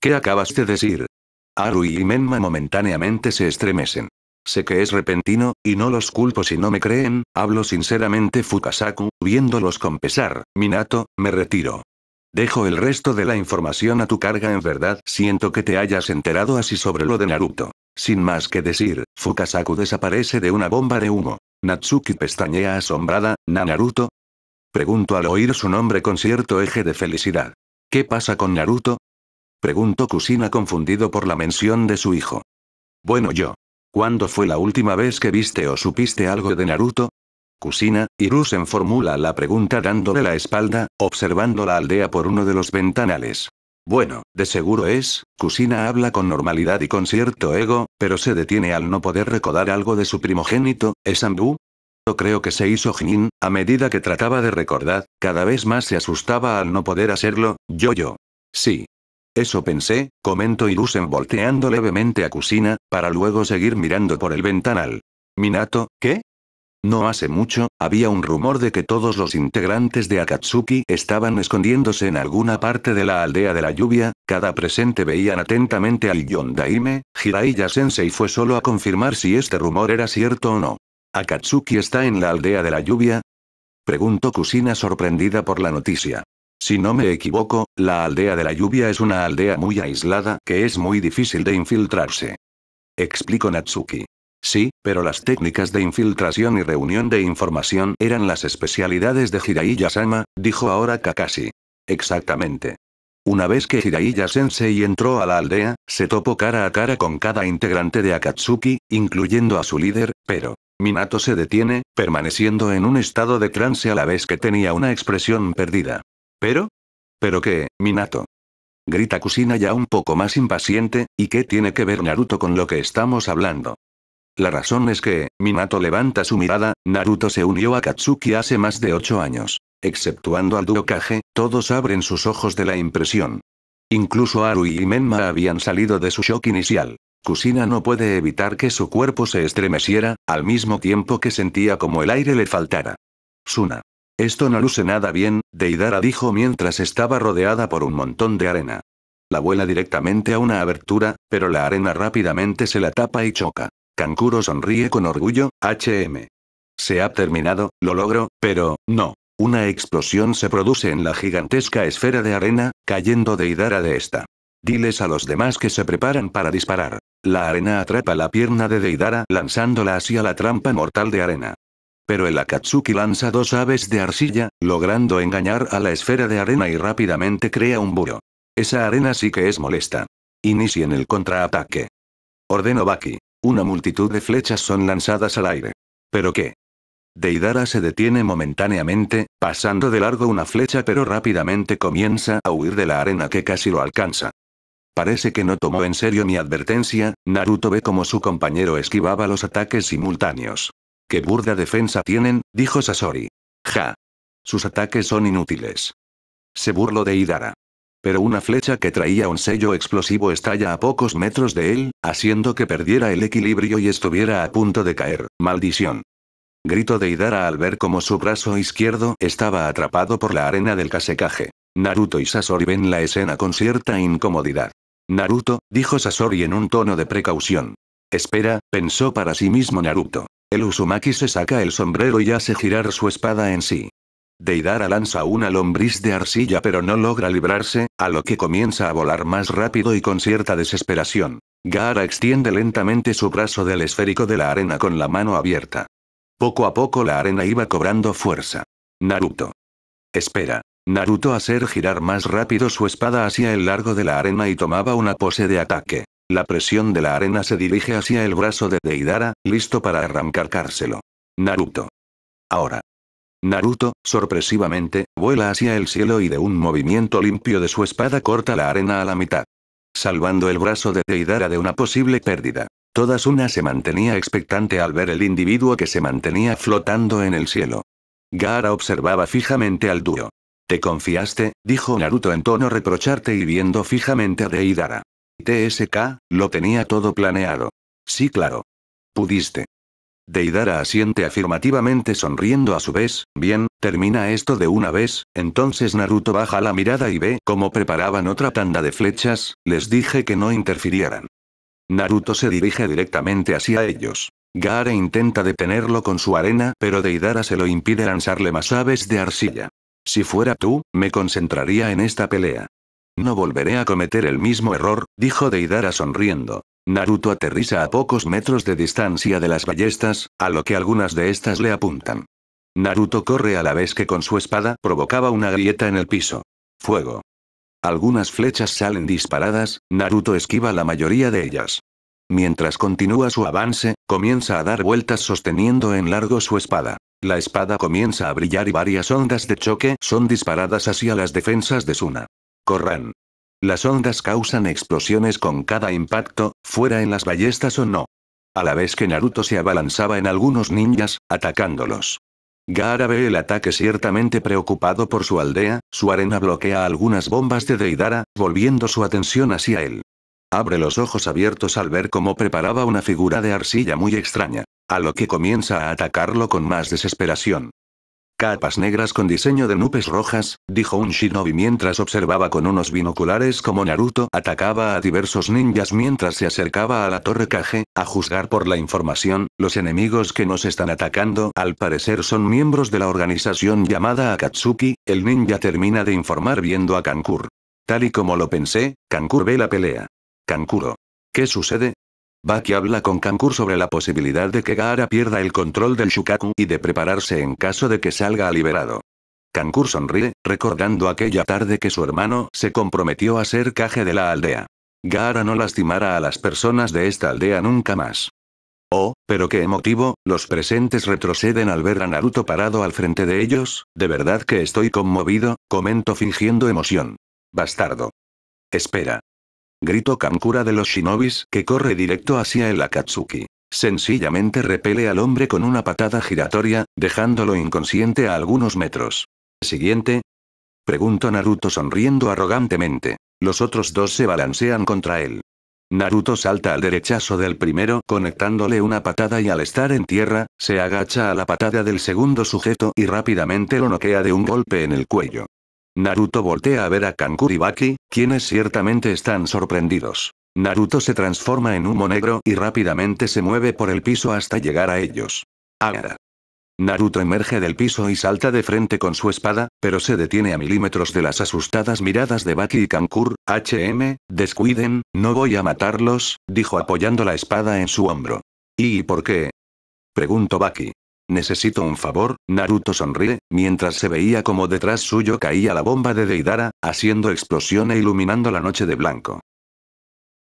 ¿Qué acabas de decir? Aru y Menma momentáneamente se estremecen. Sé que es repentino, y no los culpo si no me creen, hablo sinceramente Fukasaku, viéndolos con pesar, Minato, me retiro. Dejo el resto de la información a tu carga en verdad siento que te hayas enterado así sobre lo de Naruto. Sin más que decir, Fukasaku desaparece de una bomba de humo. Natsuki pestañea asombrada, ¿Na Naruto? Pregunto al oír su nombre con cierto eje de felicidad. ¿Qué pasa con Naruto? Pregunto Kusina confundido por la mención de su hijo. Bueno yo, ¿Cuándo fue la última vez que viste o supiste algo de Naruto? Kusina, Irusen formula la pregunta dándole la espalda, observando la aldea por uno de los ventanales. Bueno, de seguro es, Kusina habla con normalidad y con cierto ego, pero se detiene al no poder recordar algo de su primogénito, ¿es Yo Creo que se hizo Jin, a medida que trataba de recordar, cada vez más se asustaba al no poder hacerlo, yo yo. Sí, eso pensé, comentó Irusen volteando levemente a Kusina, para luego seguir mirando por el ventanal. Minato, ¿qué? No hace mucho, había un rumor de que todos los integrantes de Akatsuki estaban escondiéndose en alguna parte de la aldea de la lluvia, cada presente veían atentamente al Yondaime, Jiraiya Sensei fue solo a confirmar si este rumor era cierto o no. ¿Akatsuki está en la aldea de la lluvia? Preguntó Kusina sorprendida por la noticia. Si no me equivoco, la aldea de la lluvia es una aldea muy aislada que es muy difícil de infiltrarse. Explico Natsuki. Sí, pero las técnicas de infiltración y reunión de información eran las especialidades de hiraiya sama dijo ahora Kakashi. Exactamente. Una vez que hiraiya Sensei entró a la aldea, se topó cara a cara con cada integrante de Akatsuki, incluyendo a su líder, pero Minato se detiene, permaneciendo en un estado de trance a la vez que tenía una expresión perdida. Pero. ¿Pero qué, Minato? Grita Kusina ya un poco más impaciente, ¿y qué tiene que ver Naruto con lo que estamos hablando? La razón es que, Minato levanta su mirada, Naruto se unió a Katsuki hace más de ocho años. Exceptuando al duokaje, todos abren sus ojos de la impresión. Incluso Aru y Menma habían salido de su shock inicial. Kusina no puede evitar que su cuerpo se estremeciera, al mismo tiempo que sentía como el aire le faltara. Suna. Esto no luce nada bien, Deidara dijo mientras estaba rodeada por un montón de arena. La vuela directamente a una abertura, pero la arena rápidamente se la tapa y choca. Kankuro sonríe con orgullo, HM. Se ha terminado, lo logro, pero, no. Una explosión se produce en la gigantesca esfera de arena, cayendo Deidara de esta. Diles a los demás que se preparan para disparar. La arena atrapa la pierna de Deidara lanzándola hacia la trampa mortal de arena pero el Akatsuki lanza dos aves de arcilla, logrando engañar a la esfera de arena y rápidamente crea un buro. Esa arena sí que es molesta. Inicien el contraataque. Ordeno Baki. Una multitud de flechas son lanzadas al aire. ¿Pero qué? Deidara se detiene momentáneamente, pasando de largo una flecha pero rápidamente comienza a huir de la arena que casi lo alcanza. Parece que no tomó en serio mi advertencia, Naruto ve como su compañero esquivaba los ataques simultáneos. Qué burda defensa tienen, dijo Sasori. Ja. Sus ataques son inútiles. Se burló de Hidara. Pero una flecha que traía un sello explosivo estalla a pocos metros de él, haciendo que perdiera el equilibrio y estuviera a punto de caer. Maldición. Grito de Hidara al ver cómo su brazo izquierdo estaba atrapado por la arena del casecaje. Naruto y Sasori ven la escena con cierta incomodidad. Naruto, dijo Sasori en un tono de precaución. Espera, pensó para sí mismo Naruto. El Uzumaki se saca el sombrero y hace girar su espada en sí. Deidara lanza una lombriz de arcilla pero no logra librarse, a lo que comienza a volar más rápido y con cierta desesperación. Gaara extiende lentamente su brazo del esférico de la arena con la mano abierta. Poco a poco la arena iba cobrando fuerza. Naruto. Espera. Naruto hacer girar más rápido su espada hacia el largo de la arena y tomaba una pose de ataque. La presión de la arena se dirige hacia el brazo de Deidara, listo para arrancárselo. Naruto. Ahora. Naruto, sorpresivamente, vuela hacia el cielo y de un movimiento limpio de su espada corta la arena a la mitad. Salvando el brazo de Deidara de una posible pérdida. Todas unas se mantenía expectante al ver el individuo que se mantenía flotando en el cielo. Gaara observaba fijamente al dúo. Te confiaste, dijo Naruto en tono reprocharte y viendo fijamente a Deidara. TSK, lo tenía todo planeado. Sí, claro. Pudiste. Deidara asiente afirmativamente sonriendo a su vez, bien, termina esto de una vez, entonces Naruto baja la mirada y ve cómo preparaban otra tanda de flechas, les dije que no interfirieran. Naruto se dirige directamente hacia ellos. Gaara intenta detenerlo con su arena, pero Deidara se lo impide lanzarle más aves de arcilla. Si fuera tú, me concentraría en esta pelea. No volveré a cometer el mismo error, dijo Deidara sonriendo. Naruto aterriza a pocos metros de distancia de las ballestas, a lo que algunas de estas le apuntan. Naruto corre a la vez que con su espada provocaba una grieta en el piso. Fuego. Algunas flechas salen disparadas, Naruto esquiva la mayoría de ellas. Mientras continúa su avance, comienza a dar vueltas sosteniendo en largo su espada. La espada comienza a brillar y varias ondas de choque son disparadas hacia las defensas de Suna. Corran. Las ondas causan explosiones con cada impacto, fuera en las ballestas o no. A la vez que Naruto se abalanzaba en algunos ninjas, atacándolos. Gaara ve el ataque ciertamente preocupado por su aldea, su arena bloquea algunas bombas de Deidara, volviendo su atención hacia él. Abre los ojos abiertos al ver cómo preparaba una figura de arcilla muy extraña, a lo que comienza a atacarlo con más desesperación. Capas negras con diseño de nubes rojas, dijo un shinobi mientras observaba con unos binoculares como Naruto atacaba a diversos ninjas mientras se acercaba a la torre Kage, a juzgar por la información, los enemigos que nos están atacando al parecer son miembros de la organización llamada Akatsuki, el ninja termina de informar viendo a Kankur. Tal y como lo pensé, Kankur ve la pelea. Kankuro. ¿Qué sucede? Baki habla con Kankur sobre la posibilidad de que Gaara pierda el control del Shukaku y de prepararse en caso de que salga liberado. Kankur sonríe, recordando aquella tarde que su hermano se comprometió a ser caje de la aldea. Gaara no lastimará a las personas de esta aldea nunca más. Oh, pero qué emotivo, los presentes retroceden al ver a Naruto parado al frente de ellos, de verdad que estoy conmovido, comento fingiendo emoción. Bastardo. Espera. Grito Kankura de los shinobis que corre directo hacia el Akatsuki. Sencillamente repele al hombre con una patada giratoria, dejándolo inconsciente a algunos metros. ¿Siguiente? Pregunta Naruto sonriendo arrogantemente. Los otros dos se balancean contra él. Naruto salta al derechazo del primero, conectándole una patada y al estar en tierra, se agacha a la patada del segundo sujeto y rápidamente lo noquea de un golpe en el cuello. Naruto voltea a ver a y Baki, quienes ciertamente están sorprendidos. Naruto se transforma en humo negro y rápidamente se mueve por el piso hasta llegar a ellos. Ahora, Naruto emerge del piso y salta de frente con su espada, pero se detiene a milímetros de las asustadas miradas de Baki y Kankur. HM, descuiden, no voy a matarlos, dijo apoyando la espada en su hombro. ¿Y por qué? Preguntó Baki. Necesito un favor, Naruto sonríe, mientras se veía como detrás suyo caía la bomba de Deidara, haciendo explosión e iluminando la noche de blanco.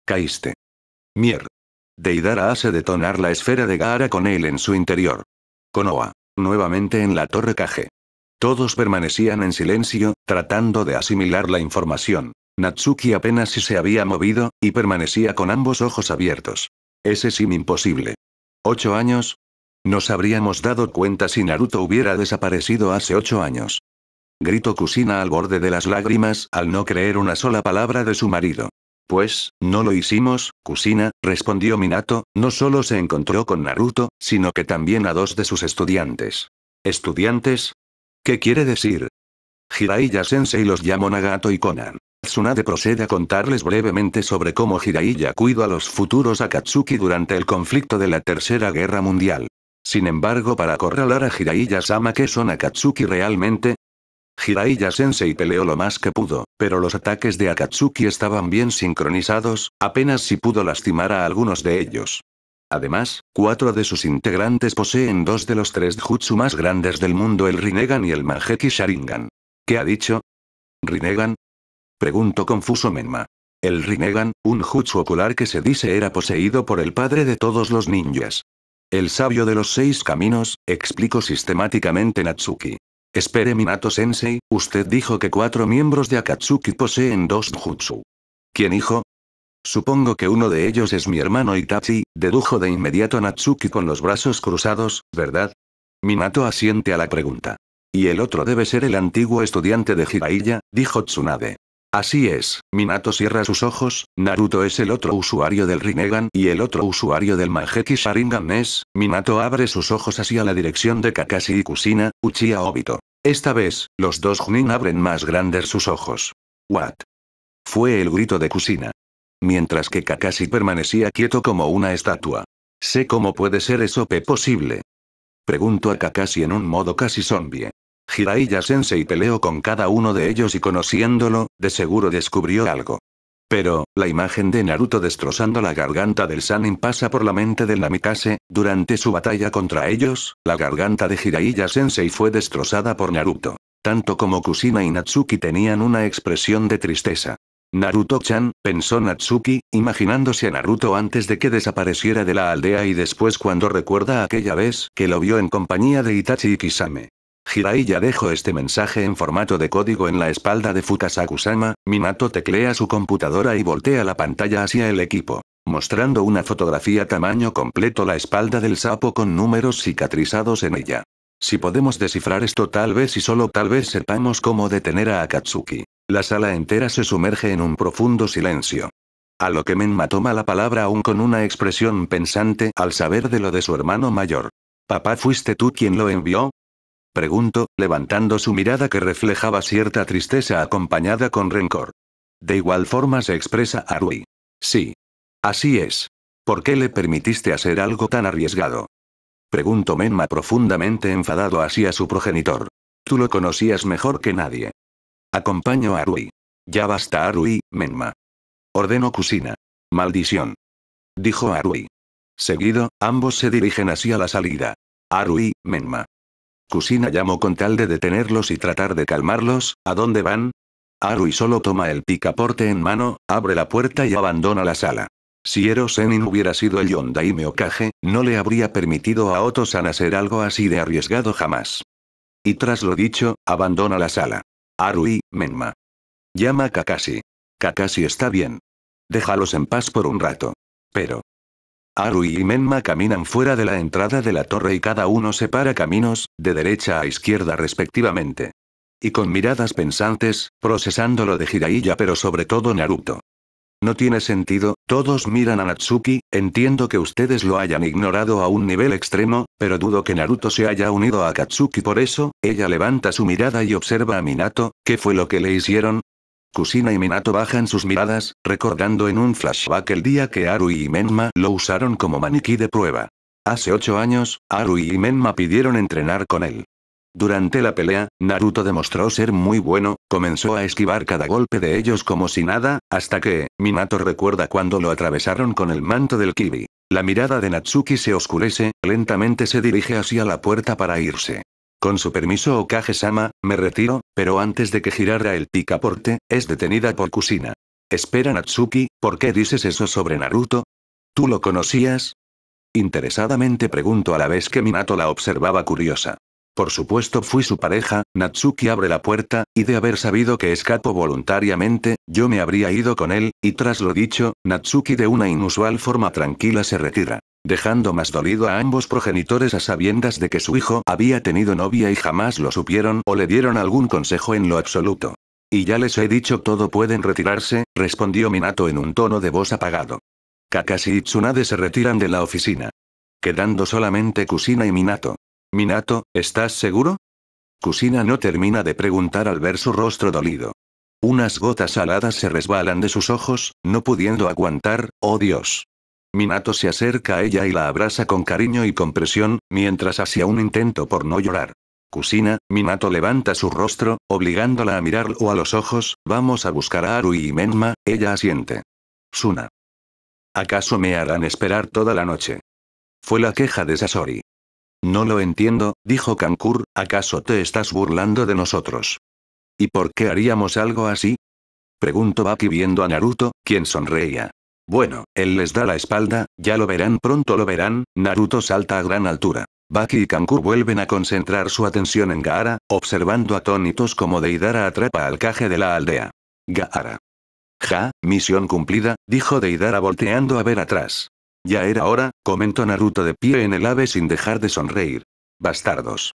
Caíste. Mier. Deidara hace detonar la esfera de Gaara con él en su interior. Konoha. Nuevamente en la torre Kage. Todos permanecían en silencio, tratando de asimilar la información. Natsuki apenas si se había movido, y permanecía con ambos ojos abiertos. Ese sim imposible. Ocho años, nos habríamos dado cuenta si Naruto hubiera desaparecido hace ocho años. Gritó Kusina al borde de las lágrimas, al no creer una sola palabra de su marido. Pues, no lo hicimos, Kusina, respondió Minato, no solo se encontró con Naruto, sino que también a dos de sus estudiantes. ¿Estudiantes? ¿Qué quiere decir? Jiraiya Sensei los llamó Nagato y Konan. Tsunade procede a contarles brevemente sobre cómo Jiraiya cuidó a los futuros Akatsuki durante el conflicto de la Tercera Guerra Mundial. Sin embargo, para acorralar a Jiraiya-sama, ¿qué son Akatsuki realmente? Jiraiya-sensei peleó lo más que pudo, pero los ataques de Akatsuki estaban bien sincronizados, apenas si pudo lastimar a algunos de ellos. Además, cuatro de sus integrantes poseen dos de los tres jutsu más grandes del mundo, el Rinnegan y el Mangeki Sharingan. ¿Qué ha dicho? ¿Rinnegan? Preguntó confuso Menma. El Rinnegan, un jutsu ocular que se dice era poseído por el padre de todos los ninjas. El sabio de los seis caminos, explicó sistemáticamente Natsuki. Espere Minato Sensei, usted dijo que cuatro miembros de Akatsuki poseen dos jutsu. ¿Quién dijo? Supongo que uno de ellos es mi hermano Itachi, dedujo de inmediato Natsuki con los brazos cruzados, ¿verdad? Minato asiente a la pregunta. Y el otro debe ser el antiguo estudiante de Jiraiya, dijo Tsunade. Así es, Minato cierra sus ojos, Naruto es el otro usuario del Rinnegan y el otro usuario del Manjeki Sharingan es, Minato abre sus ojos hacia la dirección de Kakashi y Kusina, Uchiha Obito. Esta vez, los dos Junin abren más grandes sus ojos. What? Fue el grito de Kusina. Mientras que Kakashi permanecía quieto como una estatua. Sé cómo puede ser eso P posible. Preguntó a Kakashi en un modo casi zombie hiraiya sensei peleó con cada uno de ellos y conociéndolo, de seguro descubrió algo. Pero, la imagen de Naruto destrozando la garganta del Sanin pasa por la mente del Namikase. durante su batalla contra ellos, la garganta de hiraiya Sensei fue destrozada por Naruto. Tanto como Kusina y Natsuki tenían una expresión de tristeza. Naruto-chan, pensó Natsuki, imaginándose a Naruto antes de que desapareciera de la aldea y después cuando recuerda aquella vez que lo vio en compañía de Itachi y Kisame ya dejó este mensaje en formato de código en la espalda de fukasaku Minato teclea su computadora y voltea la pantalla hacia el equipo. Mostrando una fotografía tamaño completo la espalda del sapo con números cicatrizados en ella. Si podemos descifrar esto tal vez y solo tal vez sepamos cómo detener a Akatsuki. La sala entera se sumerge en un profundo silencio. A lo que Menma toma la palabra aún con una expresión pensante al saber de lo de su hermano mayor. Papá fuiste tú quien lo envió, Pregunto, levantando su mirada que reflejaba cierta tristeza acompañada con rencor. De igual forma se expresa Arui. Sí. Así es. ¿Por qué le permitiste hacer algo tan arriesgado? Pregunto Menma profundamente enfadado hacia su progenitor. Tú lo conocías mejor que nadie. Acompaño a Arui. Ya basta Arui, Menma. Ordeno Kusina. Maldición. Dijo Arui. Seguido, ambos se dirigen hacia la salida. Arui, Menma. Kusina llamó con tal de detenerlos y tratar de calmarlos, ¿a dónde van? Arui solo toma el picaporte en mano, abre la puerta y abandona la sala. Si Erosenin hubiera sido el Yondaime Okage, no le habría permitido a Otosan hacer algo así de arriesgado jamás. Y tras lo dicho, abandona la sala. Arui, Menma. Llama a Kakashi. Kakashi está bien. Déjalos en paz por un rato. Pero, Aru y Menma caminan fuera de la entrada de la torre y cada uno separa caminos, de derecha a izquierda respectivamente. Y con miradas pensantes, procesando lo de Jiraiya pero sobre todo Naruto. No tiene sentido, todos miran a Natsuki, entiendo que ustedes lo hayan ignorado a un nivel extremo, pero dudo que Naruto se haya unido a Katsuki por eso, ella levanta su mirada y observa a Minato, ¿qué fue lo que le hicieron? Kusina y Minato bajan sus miradas, recordando en un flashback el día que Aru y Menma lo usaron como maniquí de prueba. Hace ocho años, Aru y Menma pidieron entrenar con él. Durante la pelea, Naruto demostró ser muy bueno, comenzó a esquivar cada golpe de ellos como si nada, hasta que, Minato recuerda cuando lo atravesaron con el manto del Kibi. La mirada de Natsuki se oscurece, lentamente se dirige hacia la puerta para irse. Con su permiso Okage-sama, me retiro, pero antes de que girara el picaporte, es detenida por Kusina. Espera Natsuki, ¿por qué dices eso sobre Naruto? ¿Tú lo conocías? Interesadamente pregunto a la vez que Minato la observaba curiosa. Por supuesto fui su pareja, Natsuki abre la puerta, y de haber sabido que escapo voluntariamente, yo me habría ido con él, y tras lo dicho, Natsuki de una inusual forma tranquila se retira dejando más dolido a ambos progenitores a sabiendas de que su hijo había tenido novia y jamás lo supieron o le dieron algún consejo en lo absoluto. Y ya les he dicho todo pueden retirarse, respondió Minato en un tono de voz apagado. Kakashi y Tsunade se retiran de la oficina. Quedando solamente Kusina y Minato. Minato, ¿estás seguro? Kusina no termina de preguntar al ver su rostro dolido. Unas gotas saladas se resbalan de sus ojos, no pudiendo aguantar, oh Dios. Minato se acerca a ella y la abraza con cariño y compresión, mientras hacía un intento por no llorar. Kusina, Minato levanta su rostro, obligándola a mirarlo a los ojos, vamos a buscar a Aru y Menma, ella asiente. Suna. ¿Acaso me harán esperar toda la noche? Fue la queja de Sasori. No lo entiendo, dijo Kankur, ¿acaso te estás burlando de nosotros? ¿Y por qué haríamos algo así? Preguntó Baki viendo a Naruto, quien sonreía. Bueno, él les da la espalda, ya lo verán pronto lo verán, Naruto salta a gran altura. Baki y Kanku vuelven a concentrar su atención en Gaara, observando atónitos como Deidara atrapa al caje de la aldea. Gaara. Ja, misión cumplida, dijo Deidara volteando a ver atrás. Ya era hora, comentó Naruto de pie en el ave sin dejar de sonreír. Bastardos.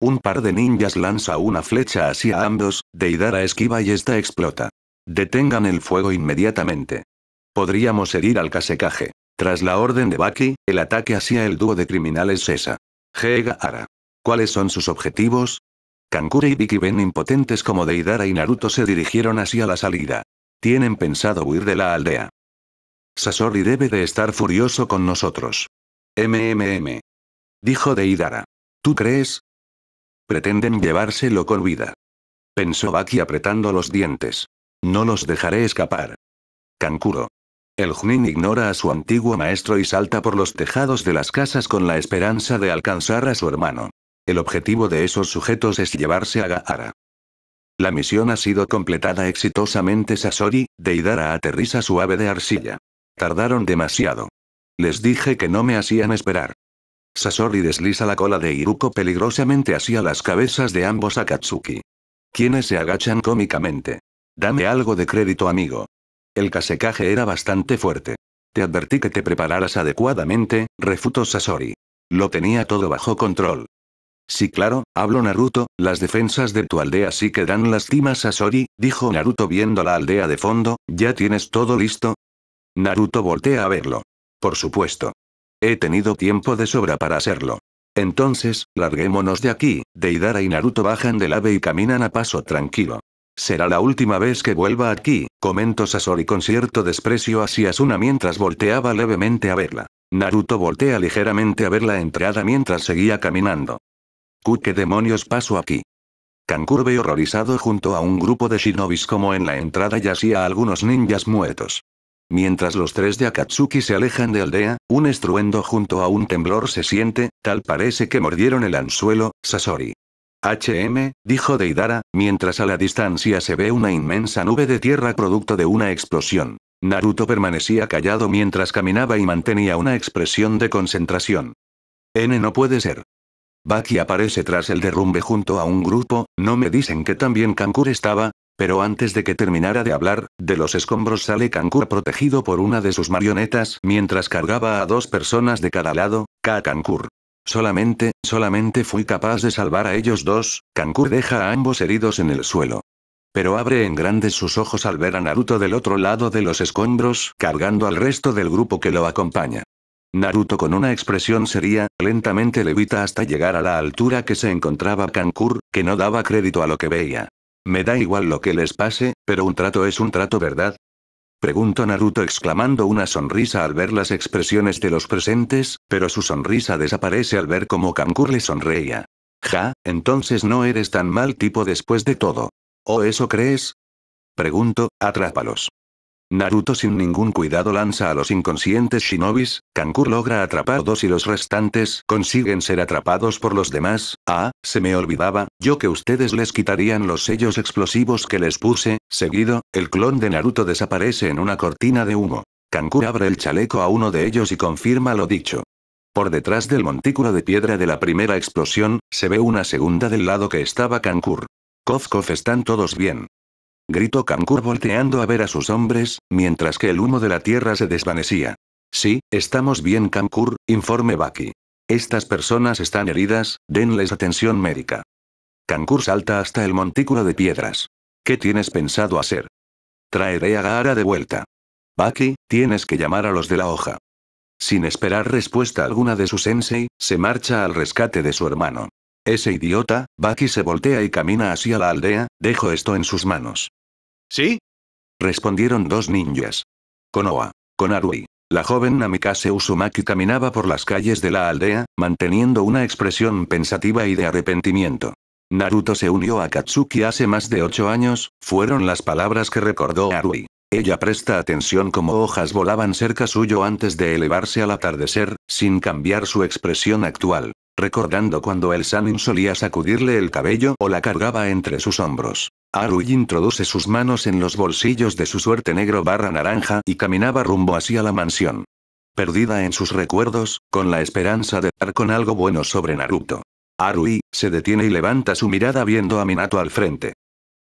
Un par de ninjas lanza una flecha hacia ambos, Deidara esquiva y esta explota. Detengan el fuego inmediatamente. Podríamos herir al casecaje. Tras la orden de Baki, el ataque hacia el dúo de criminales cesa. Heega Ara. ¿Cuáles son sus objetivos? Kankura y Vicky ven impotentes como Deidara y Naruto se dirigieron hacia la salida. Tienen pensado huir de la aldea. Sasori debe de estar furioso con nosotros. MMM. Dijo Deidara. ¿Tú crees? Pretenden llevárselo con vida. Pensó Baki apretando los dientes. No los dejaré escapar. Kankuro. El Jnin ignora a su antiguo maestro y salta por los tejados de las casas con la esperanza de alcanzar a su hermano. El objetivo de esos sujetos es llevarse a Gaara. La misión ha sido completada exitosamente. Sasori, Deidara aterriza su ave de arcilla. Tardaron demasiado. Les dije que no me hacían esperar. Sasori desliza la cola de Iruko peligrosamente hacia las cabezas de ambos Akatsuki. Quienes se agachan cómicamente. Dame algo de crédito, amigo. El casecaje era bastante fuerte. Te advertí que te prepararas adecuadamente, refutó Sasori. Lo tenía todo bajo control. Sí, claro, hablo Naruto, las defensas de tu aldea sí que dan lástima Sasori, dijo Naruto viendo la aldea de fondo, ¿ya tienes todo listo? Naruto voltea a verlo. Por supuesto. He tenido tiempo de sobra para hacerlo. Entonces, larguémonos de aquí, Deidara y Naruto bajan del ave y caminan a paso tranquilo. Será la última vez que vuelva aquí, comentó Sasori con cierto desprecio hacia Asuna mientras volteaba levemente a verla. Naruto voltea ligeramente a ver la entrada mientras seguía caminando. qué demonios pasó aquí? Kankurbe horrorizado junto a un grupo de shinobis como en la entrada yacía algunos ninjas muertos. Mientras los tres de Akatsuki se alejan de aldea, un estruendo junto a un temblor se siente, tal parece que mordieron el anzuelo, Sasori. HM, dijo Deidara, mientras a la distancia se ve una inmensa nube de tierra producto de una explosión. Naruto permanecía callado mientras caminaba y mantenía una expresión de concentración. N no puede ser. Baki aparece tras el derrumbe junto a un grupo, no me dicen que también Kankur estaba, pero antes de que terminara de hablar, de los escombros sale Kankur protegido por una de sus marionetas mientras cargaba a dos personas de cada lado, K. Kankur. Solamente, solamente fui capaz de salvar a ellos dos, Kankur deja a ambos heridos en el suelo. Pero abre en grandes sus ojos al ver a Naruto del otro lado de los escombros, cargando al resto del grupo que lo acompaña. Naruto con una expresión seria, lentamente levita hasta llegar a la altura que se encontraba Kankur, que no daba crédito a lo que veía. Me da igual lo que les pase, pero un trato es un trato, ¿verdad? Pregunto Naruto exclamando una sonrisa al ver las expresiones de los presentes, pero su sonrisa desaparece al ver cómo Kankur le sonreía. Ja, entonces no eres tan mal tipo después de todo. ¿O eso crees? Pregunto, atrápalos. Naruto sin ningún cuidado lanza a los inconscientes shinobis, Kankur logra atrapar dos y los restantes consiguen ser atrapados por los demás, ah, se me olvidaba, yo que ustedes les quitarían los sellos explosivos que les puse, seguido, el clon de Naruto desaparece en una cortina de humo. Kankur abre el chaleco a uno de ellos y confirma lo dicho. Por detrás del montículo de piedra de la primera explosión, se ve una segunda del lado que estaba Kankur. Kof, están todos bien gritó Kankur volteando a ver a sus hombres, mientras que el humo de la tierra se desvanecía. Sí, estamos bien Kankur, informe Baki. Estas personas están heridas, denles atención médica. Kankur salta hasta el montículo de piedras. ¿Qué tienes pensado hacer? Traeré a Gaara de vuelta. Baki, tienes que llamar a los de la hoja. Sin esperar respuesta alguna de su sensei, se marcha al rescate de su hermano. Ese idiota, Baki se voltea y camina hacia la aldea, dejo esto en sus manos. ¿Sí? Respondieron dos ninjas. Konoha. Konarui. La joven Namikase Usumaki caminaba por las calles de la aldea, manteniendo una expresión pensativa y de arrepentimiento. Naruto se unió a Katsuki hace más de ocho años, fueron las palabras que recordó Arui. Ella presta atención como hojas volaban cerca suyo antes de elevarse al atardecer, sin cambiar su expresión actual recordando cuando el Sanin solía sacudirle el cabello o la cargaba entre sus hombros. Arui introduce sus manos en los bolsillos de su suerte negro barra naranja y caminaba rumbo hacia la mansión. Perdida en sus recuerdos, con la esperanza de dar con algo bueno sobre Naruto. Arui, se detiene y levanta su mirada viendo a Minato al frente.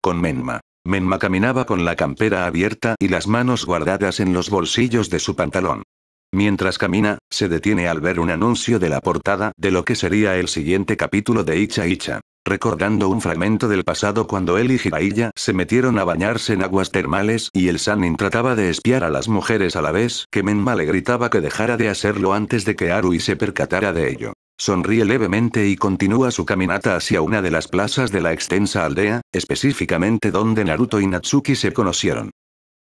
Con Menma. Menma caminaba con la campera abierta y las manos guardadas en los bolsillos de su pantalón. Mientras camina, se detiene al ver un anuncio de la portada de lo que sería el siguiente capítulo de Icha Icha. Recordando un fragmento del pasado cuando él y Jiraiya se metieron a bañarse en aguas termales y el Sanin trataba de espiar a las mujeres a la vez que Menma le gritaba que dejara de hacerlo antes de que Arui se percatara de ello. Sonríe levemente y continúa su caminata hacia una de las plazas de la extensa aldea, específicamente donde Naruto y Natsuki se conocieron.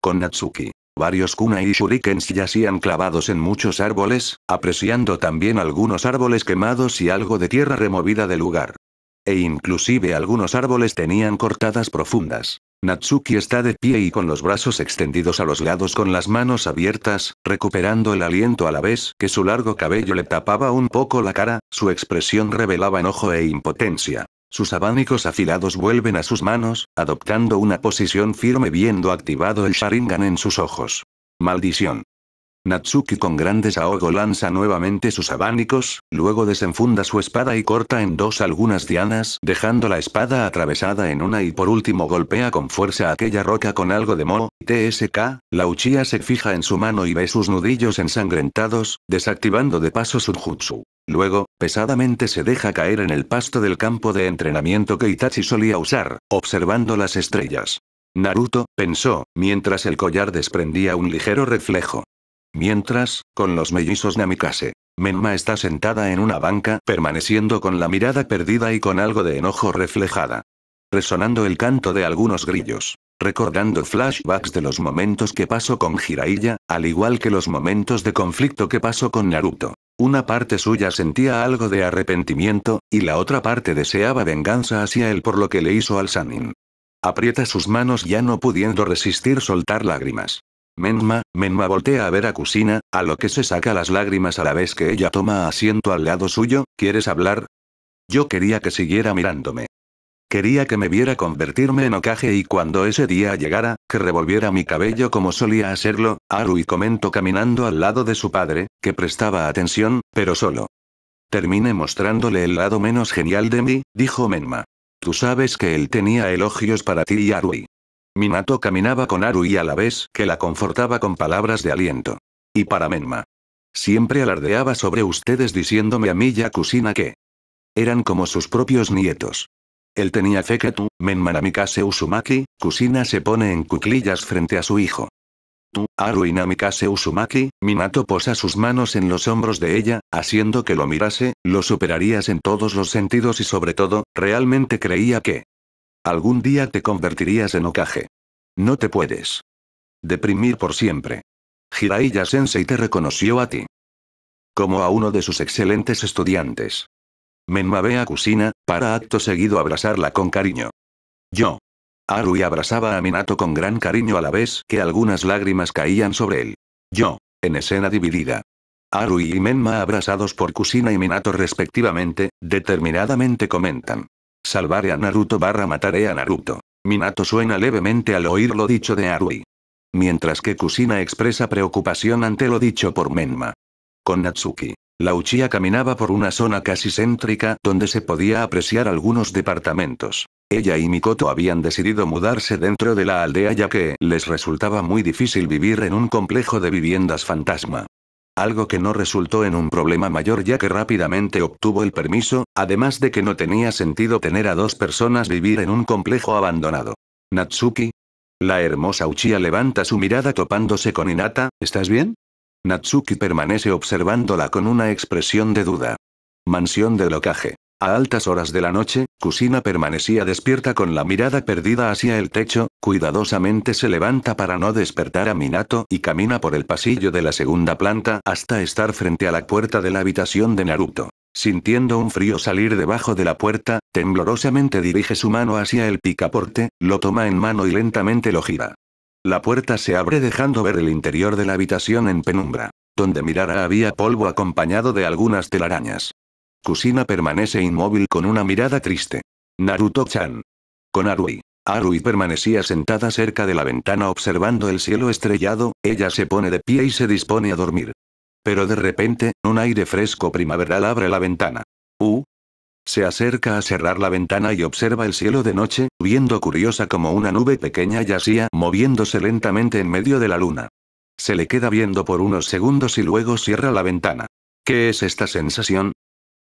Con Natsuki. Varios kunai y shurikens yacían clavados en muchos árboles, apreciando también algunos árboles quemados y algo de tierra removida del lugar. E inclusive algunos árboles tenían cortadas profundas. Natsuki está de pie y con los brazos extendidos a los lados con las manos abiertas, recuperando el aliento a la vez que su largo cabello le tapaba un poco la cara, su expresión revelaba enojo e impotencia. Sus abanicos afilados vuelven a sus manos, adoptando una posición firme viendo activado el Sharingan en sus ojos. Maldición. Natsuki con gran desahogo lanza nuevamente sus abanicos, luego desenfunda su espada y corta en dos algunas dianas, dejando la espada atravesada en una y por último golpea con fuerza aquella roca con algo de moho, TSK, la Uchiha se fija en su mano y ve sus nudillos ensangrentados, desactivando de paso su jutsu. Luego, pesadamente se deja caer en el pasto del campo de entrenamiento que Itachi solía usar, observando las estrellas. Naruto, pensó, mientras el collar desprendía un ligero reflejo. Mientras, con los mellizos Namikase, Menma está sentada en una banca, permaneciendo con la mirada perdida y con algo de enojo reflejada. Resonando el canto de algunos grillos. Recordando flashbacks de los momentos que pasó con Jiraiya, al igual que los momentos de conflicto que pasó con Naruto. Una parte suya sentía algo de arrepentimiento, y la otra parte deseaba venganza hacia él por lo que le hizo al Sanin. Aprieta sus manos ya no pudiendo resistir soltar lágrimas. Menma, Menma voltea a ver a Kusina, a lo que se saca las lágrimas a la vez que ella toma asiento al lado suyo, ¿quieres hablar? Yo quería que siguiera mirándome. Quería que me viera convertirme en ocaje y cuando ese día llegara, que revolviera mi cabello como solía hacerlo, Arui comentó caminando al lado de su padre, que prestaba atención, pero solo. Terminé mostrándole el lado menos genial de mí, dijo Menma. Tú sabes que él tenía elogios para ti y Arui. Minato caminaba con Arui a la vez que la confortaba con palabras de aliento. Y para Menma. Siempre alardeaba sobre ustedes diciéndome a mí y a Kusina que eran como sus propios nietos. Él tenía fe que tú, Menmanamikase Usumaki, Kusina se pone en cuclillas frente a su hijo. Tú, Aruinamikase Usumaki, Minato posa sus manos en los hombros de ella, haciendo que lo mirase, lo superarías en todos los sentidos y sobre todo, realmente creía que algún día te convertirías en Okage. No te puedes deprimir por siempre. Jiraiya Sensei te reconoció a ti como a uno de sus excelentes estudiantes. Menma ve a Kusina, para acto seguido abrazarla con cariño. Yo. Arui abrazaba a Minato con gran cariño a la vez que algunas lágrimas caían sobre él. Yo. En escena dividida. Arui y Menma abrazados por Kusina y Minato respectivamente, determinadamente comentan. Salvaré a Naruto barra mataré a Naruto. Minato suena levemente al oír lo dicho de Arui. Mientras que Kusina expresa preocupación ante lo dicho por Menma. Con Natsuki. La Uchía caminaba por una zona casi céntrica donde se podía apreciar algunos departamentos. Ella y Mikoto habían decidido mudarse dentro de la aldea ya que les resultaba muy difícil vivir en un complejo de viviendas fantasma. Algo que no resultó en un problema mayor ya que rápidamente obtuvo el permiso, además de que no tenía sentido tener a dos personas vivir en un complejo abandonado. Natsuki. La hermosa Uchiha levanta su mirada topándose con Inata. ¿estás bien? Natsuki permanece observándola con una expresión de duda. Mansión de locaje. A altas horas de la noche, Kusina permanecía despierta con la mirada perdida hacia el techo, cuidadosamente se levanta para no despertar a Minato y camina por el pasillo de la segunda planta hasta estar frente a la puerta de la habitación de Naruto. Sintiendo un frío salir debajo de la puerta, temblorosamente dirige su mano hacia el picaporte, lo toma en mano y lentamente lo gira. La puerta se abre dejando ver el interior de la habitación en penumbra. Donde mirara había polvo acompañado de algunas telarañas. Kusina permanece inmóvil con una mirada triste. Naruto-chan. Con Arui. Arui permanecía sentada cerca de la ventana observando el cielo estrellado, ella se pone de pie y se dispone a dormir. Pero de repente, un aire fresco primaveral abre la ventana. Uh, se acerca a cerrar la ventana y observa el cielo de noche, viendo curiosa como una nube pequeña yacía moviéndose lentamente en medio de la luna. Se le queda viendo por unos segundos y luego cierra la ventana. ¿Qué es esta sensación?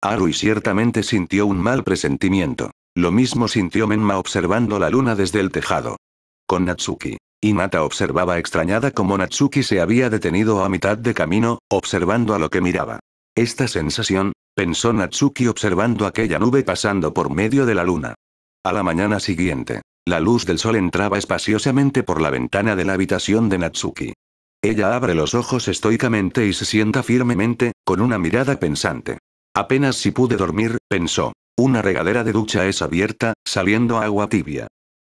Arui ciertamente sintió un mal presentimiento. Lo mismo sintió Menma observando la luna desde el tejado. Con Natsuki. Hinata observaba extrañada como Natsuki se había detenido a mitad de camino, observando a lo que miraba. Esta sensación, pensó Natsuki observando aquella nube pasando por medio de la luna. A la mañana siguiente, la luz del sol entraba espaciosamente por la ventana de la habitación de Natsuki. Ella abre los ojos estoicamente y se sienta firmemente, con una mirada pensante. Apenas si pude dormir, pensó. Una regadera de ducha es abierta, saliendo agua tibia.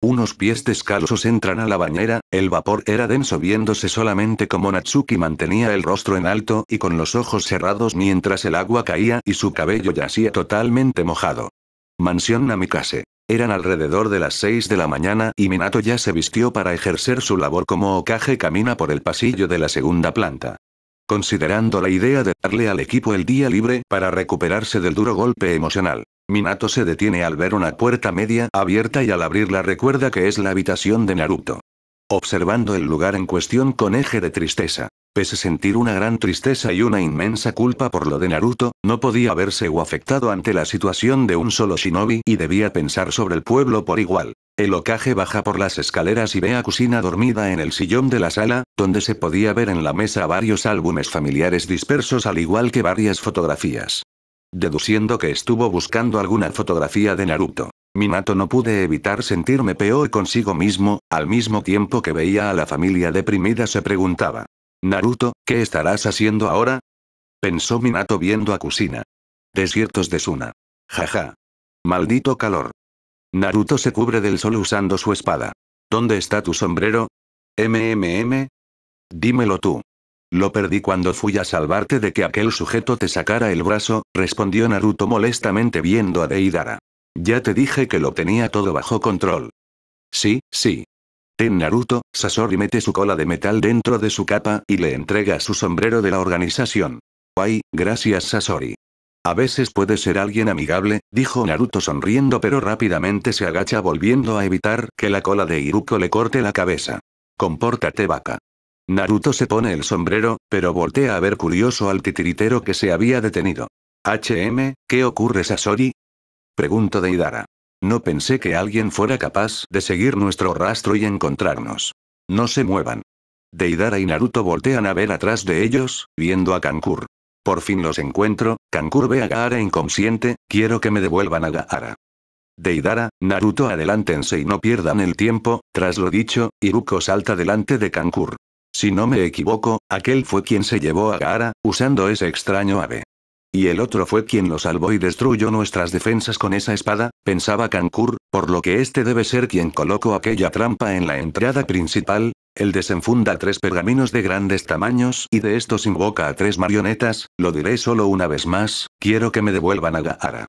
Unos pies descalzos entran a la bañera, el vapor era denso viéndose solamente como Natsuki mantenía el rostro en alto y con los ojos cerrados mientras el agua caía y su cabello yacía totalmente mojado. Mansión Namikase. Eran alrededor de las 6 de la mañana y Minato ya se vistió para ejercer su labor como Okage camina por el pasillo de la segunda planta. Considerando la idea de darle al equipo el día libre para recuperarse del duro golpe emocional. Minato se detiene al ver una puerta media abierta y al abrirla recuerda que es la habitación de Naruto. Observando el lugar en cuestión con eje de tristeza. Pese a sentir una gran tristeza y una inmensa culpa por lo de Naruto, no podía verse o afectado ante la situación de un solo shinobi y debía pensar sobre el pueblo por igual. El ocaje baja por las escaleras y ve a Kusina dormida en el sillón de la sala, donde se podía ver en la mesa varios álbumes familiares dispersos al igual que varias fotografías deduciendo que estuvo buscando alguna fotografía de Naruto. Minato no pude evitar sentirme peor consigo mismo, al mismo tiempo que veía a la familia deprimida se preguntaba. Naruto, ¿qué estarás haciendo ahora? Pensó Minato viendo a Kusina. Desiertos de Suna. Jaja. Maldito calor. Naruto se cubre del sol usando su espada. ¿Dónde está tu sombrero? MMM. Dímelo tú. Lo perdí cuando fui a salvarte de que aquel sujeto te sacara el brazo, respondió Naruto molestamente viendo a Deidara. Ya te dije que lo tenía todo bajo control. Sí, sí. Ten Naruto, Sasori mete su cola de metal dentro de su capa y le entrega su sombrero de la organización. Ay, gracias Sasori. A veces puede ser alguien amigable, dijo Naruto sonriendo pero rápidamente se agacha volviendo a evitar que la cola de Iruko le corte la cabeza. Compórtate vaca. Naruto se pone el sombrero, pero voltea a ver curioso al titiritero que se había detenido. HM, ¿qué ocurre Sasori? Pregunto Deidara. No pensé que alguien fuera capaz de seguir nuestro rastro y encontrarnos. No se muevan. Deidara y Naruto voltean a ver atrás de ellos, viendo a Kankur. Por fin los encuentro, Kankur ve a Gaara inconsciente, quiero que me devuelvan a Gaara. Deidara, Naruto adelántense y no pierdan el tiempo, tras lo dicho, Iruko salta delante de Kankur. Si no me equivoco, aquel fue quien se llevó a Gaara, usando ese extraño ave. Y el otro fue quien lo salvó y destruyó nuestras defensas con esa espada, pensaba Kankur, por lo que este debe ser quien colocó aquella trampa en la entrada principal. Él desenfunda tres pergaminos de grandes tamaños y de estos invoca a tres marionetas, lo diré solo una vez más, quiero que me devuelvan a Gaara.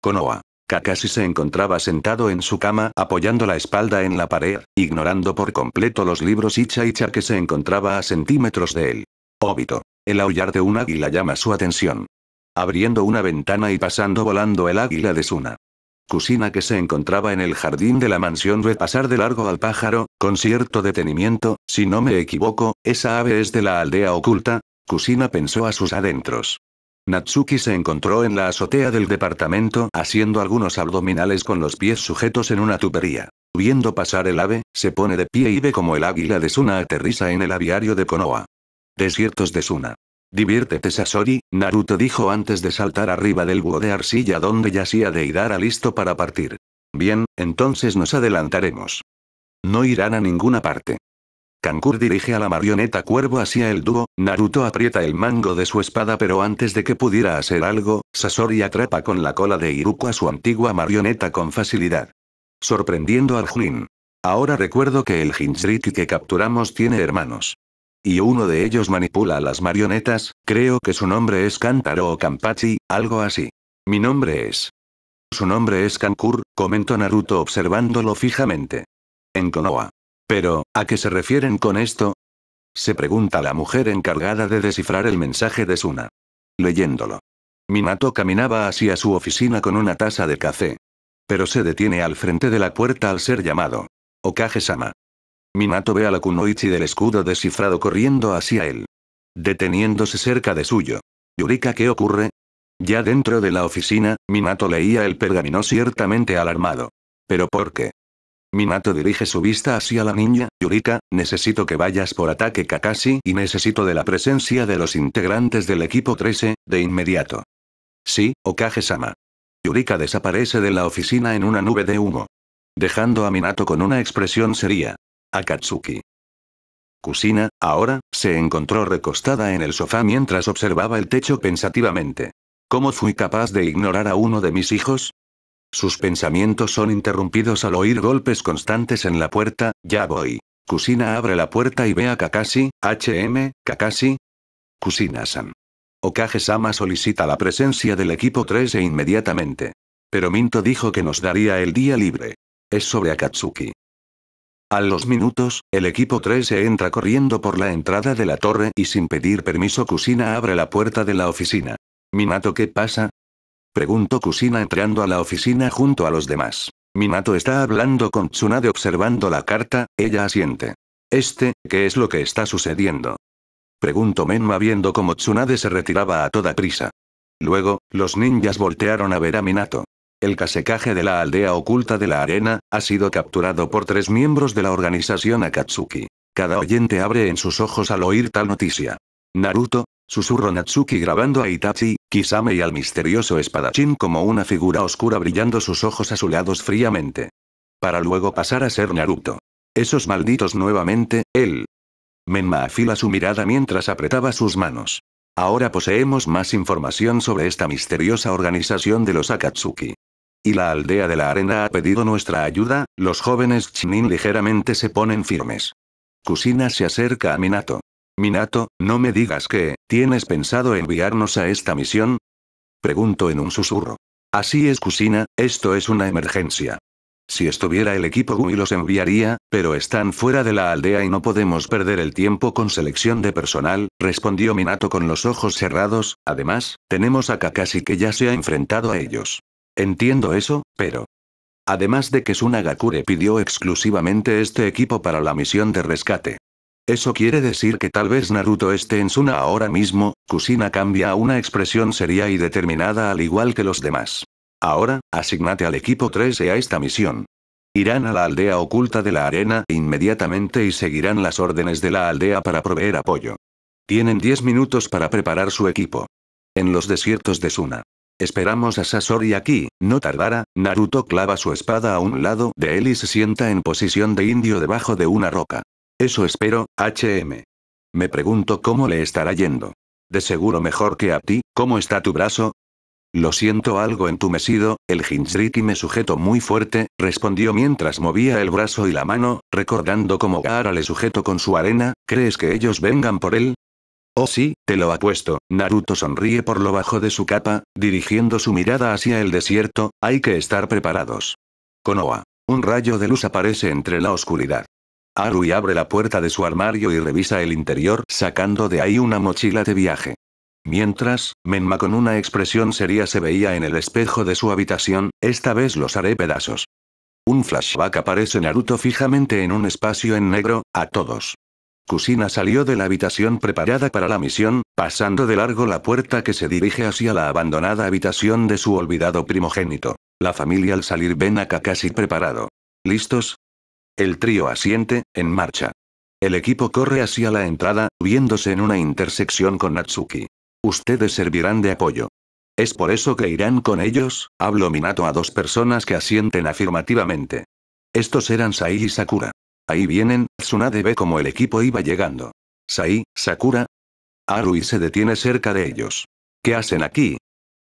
Konoa casi se encontraba sentado en su cama apoyando la espalda en la pared, ignorando por completo los libros y cha que se encontraba a centímetros de él. Óbito. El aullar de un águila llama su atención. Abriendo una ventana y pasando volando el águila de Suna. Kusina que se encontraba en el jardín de la mansión ve pasar de largo al pájaro, con cierto detenimiento, si no me equivoco, esa ave es de la aldea oculta, Kusina pensó a sus adentros. Natsuki se encontró en la azotea del departamento haciendo algunos abdominales con los pies sujetos en una tubería. Viendo pasar el ave, se pone de pie y ve como el águila de Suna aterriza en el aviario de Konoha. Desiertos de Suna. Diviértete Sasori, Naruto dijo antes de saltar arriba del búho de arcilla donde yacía Deidara listo para partir. Bien, entonces nos adelantaremos. No irán a ninguna parte. Kankur dirige a la marioneta cuervo hacia el dúo, Naruto aprieta el mango de su espada pero antes de que pudiera hacer algo, Sasori atrapa con la cola de Iruko a su antigua marioneta con facilidad. Sorprendiendo al Junin. Ahora recuerdo que el Jinchuriki que capturamos tiene hermanos. Y uno de ellos manipula a las marionetas, creo que su nombre es Kantaro o Kampachi, algo así. Mi nombre es... Su nombre es Kankur, comentó Naruto observándolo fijamente. En Konoha. Pero, ¿a qué se refieren con esto? Se pregunta la mujer encargada de descifrar el mensaje de Suna. Leyéndolo. Minato caminaba hacia su oficina con una taza de café. Pero se detiene al frente de la puerta al ser llamado. Okage-sama. Minato ve a la kunoichi del escudo descifrado corriendo hacia él. Deteniéndose cerca de suyo. Yurika, ¿qué ocurre? Ya dentro de la oficina, Minato leía el pergamino ciertamente alarmado. ¿Pero por qué? Minato dirige su vista hacia la niña, Yurika, necesito que vayas por ataque Kakashi y necesito de la presencia de los integrantes del equipo 13, de inmediato. Sí, Okage-sama. Yurika desaparece de la oficina en una nube de humo. Dejando a Minato con una expresión seria. Akatsuki. Kusina, ahora, se encontró recostada en el sofá mientras observaba el techo pensativamente. ¿Cómo fui capaz de ignorar a uno de mis hijos? Sus pensamientos son interrumpidos al oír golpes constantes en la puerta, ya voy. Kusina abre la puerta y ve a Kakashi, HM, Kakashi. Kusina-san. Okage-sama solicita la presencia del equipo 13 e inmediatamente. Pero Minto dijo que nos daría el día libre. Es sobre Akatsuki. A los minutos, el equipo 13 e entra corriendo por la entrada de la torre y sin pedir permiso Kusina abre la puerta de la oficina. Minato ¿qué pasa? Preguntó Kusina entrando a la oficina junto a los demás. Minato está hablando con Tsunade observando la carta, ella asiente. Este, ¿qué es lo que está sucediendo? Preguntó Menma viendo cómo Tsunade se retiraba a toda prisa. Luego, los ninjas voltearon a ver a Minato. El casecaje de la aldea oculta de la arena, ha sido capturado por tres miembros de la organización Akatsuki. Cada oyente abre en sus ojos al oír tal noticia. Naruto, Susurro Natsuki grabando a Itachi, Kisame y al misterioso espadachín como una figura oscura brillando sus ojos azulados fríamente. Para luego pasar a ser Naruto. Esos malditos nuevamente, él. Menma afila su mirada mientras apretaba sus manos. Ahora poseemos más información sobre esta misteriosa organización de los Akatsuki. Y la aldea de la arena ha pedido nuestra ayuda, los jóvenes Chinin ligeramente se ponen firmes. Kusina se acerca a Minato. Minato, no me digas que, ¿tienes pensado enviarnos a esta misión? Pregunto en un susurro. Así es, Kusina, esto es una emergencia. Si estuviera el equipo Gui los enviaría, pero están fuera de la aldea y no podemos perder el tiempo con selección de personal, respondió Minato con los ojos cerrados, además, tenemos a Kakashi que ya se ha enfrentado a ellos. Entiendo eso, pero... Además de que Sunagakure pidió exclusivamente este equipo para la misión de rescate. Eso quiere decir que tal vez Naruto esté en Suna ahora mismo, Kusina cambia a una expresión seria y determinada al igual que los demás. Ahora, asignate al equipo 13 a esta misión. Irán a la aldea oculta de la arena inmediatamente y seguirán las órdenes de la aldea para proveer apoyo. Tienen 10 minutos para preparar su equipo. En los desiertos de Suna. Esperamos a Sasori aquí, no tardará, Naruto clava su espada a un lado de él y se sienta en posición de indio debajo de una roca. Eso espero, HM. Me pregunto cómo le estará yendo. De seguro mejor que a ti, ¿cómo está tu brazo? Lo siento algo entumecido, el Jinchuriki me sujeto muy fuerte, respondió mientras movía el brazo y la mano, recordando cómo Gaara le sujetó con su arena, ¿crees que ellos vengan por él? Oh sí, te lo apuesto, Naruto sonríe por lo bajo de su capa, dirigiendo su mirada hacia el desierto, hay que estar preparados. Konoha. Un rayo de luz aparece entre la oscuridad. Arui abre la puerta de su armario y revisa el interior, sacando de ahí una mochila de viaje. Mientras, Menma con una expresión seria se veía en el espejo de su habitación, esta vez los haré pedazos. Un flashback aparece Naruto fijamente en un espacio en negro, a todos. Kusina salió de la habitación preparada para la misión, pasando de largo la puerta que se dirige hacia la abandonada habitación de su olvidado primogénito. La familia al salir ven a Kakashi preparado. ¿Listos? El trío asiente, en marcha. El equipo corre hacia la entrada, viéndose en una intersección con Natsuki. Ustedes servirán de apoyo. Es por eso que irán con ellos, hablo Minato a dos personas que asienten afirmativamente. Estos eran Sai y Sakura. Ahí vienen, Tsunade ve como el equipo iba llegando. Sai, Sakura. Arui se detiene cerca de ellos. ¿Qué hacen aquí?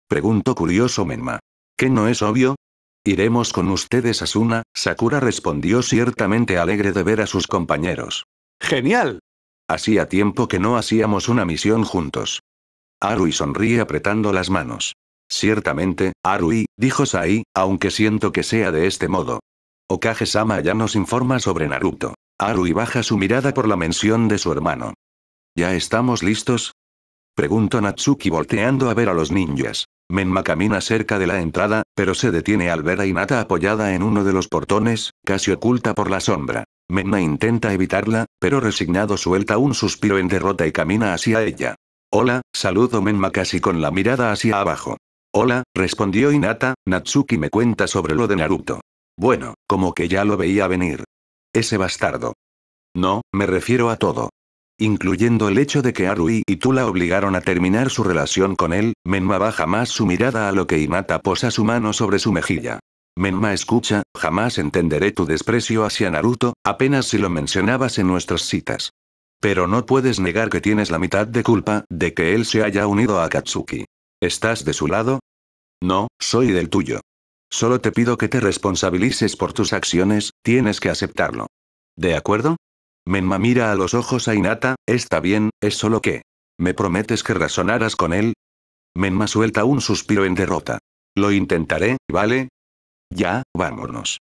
Preguntó curioso Menma. ¿Qué no es obvio? Iremos con ustedes a Suna, Sakura respondió ciertamente alegre de ver a sus compañeros. ¡Genial! Hacía tiempo que no hacíamos una misión juntos. Arui sonríe apretando las manos. Ciertamente, Arui, dijo Sai, aunque siento que sea de este modo. Okage-sama ya nos informa sobre Naruto. Arui baja su mirada por la mención de su hermano. ¿Ya estamos listos? Preguntó Natsuki volteando a ver a los ninjas. Menma camina cerca de la entrada, pero se detiene al ver a Inata apoyada en uno de los portones, casi oculta por la sombra. Menma intenta evitarla, pero resignado suelta un suspiro en derrota y camina hacia ella. Hola, saludo Menma casi con la mirada hacia abajo. Hola, respondió Inata, Natsuki me cuenta sobre lo de Naruto. Bueno, como que ya lo veía venir. Ese bastardo. No, me refiero a todo incluyendo el hecho de que Arui y Tula obligaron a terminar su relación con él, Menma baja más su mirada a lo que Imata posa su mano sobre su mejilla. Menma escucha, jamás entenderé tu desprecio hacia Naruto, apenas si lo mencionabas en nuestras citas. Pero no puedes negar que tienes la mitad de culpa de que él se haya unido a Katsuki. ¿Estás de su lado? No, soy del tuyo. Solo te pido que te responsabilices por tus acciones, tienes que aceptarlo. ¿De acuerdo? Menma mira a los ojos a Inata, está bien, es solo que... ¿Me prometes que razonarás con él? Menma suelta un suspiro en derrota. Lo intentaré, ¿vale? Ya, vámonos.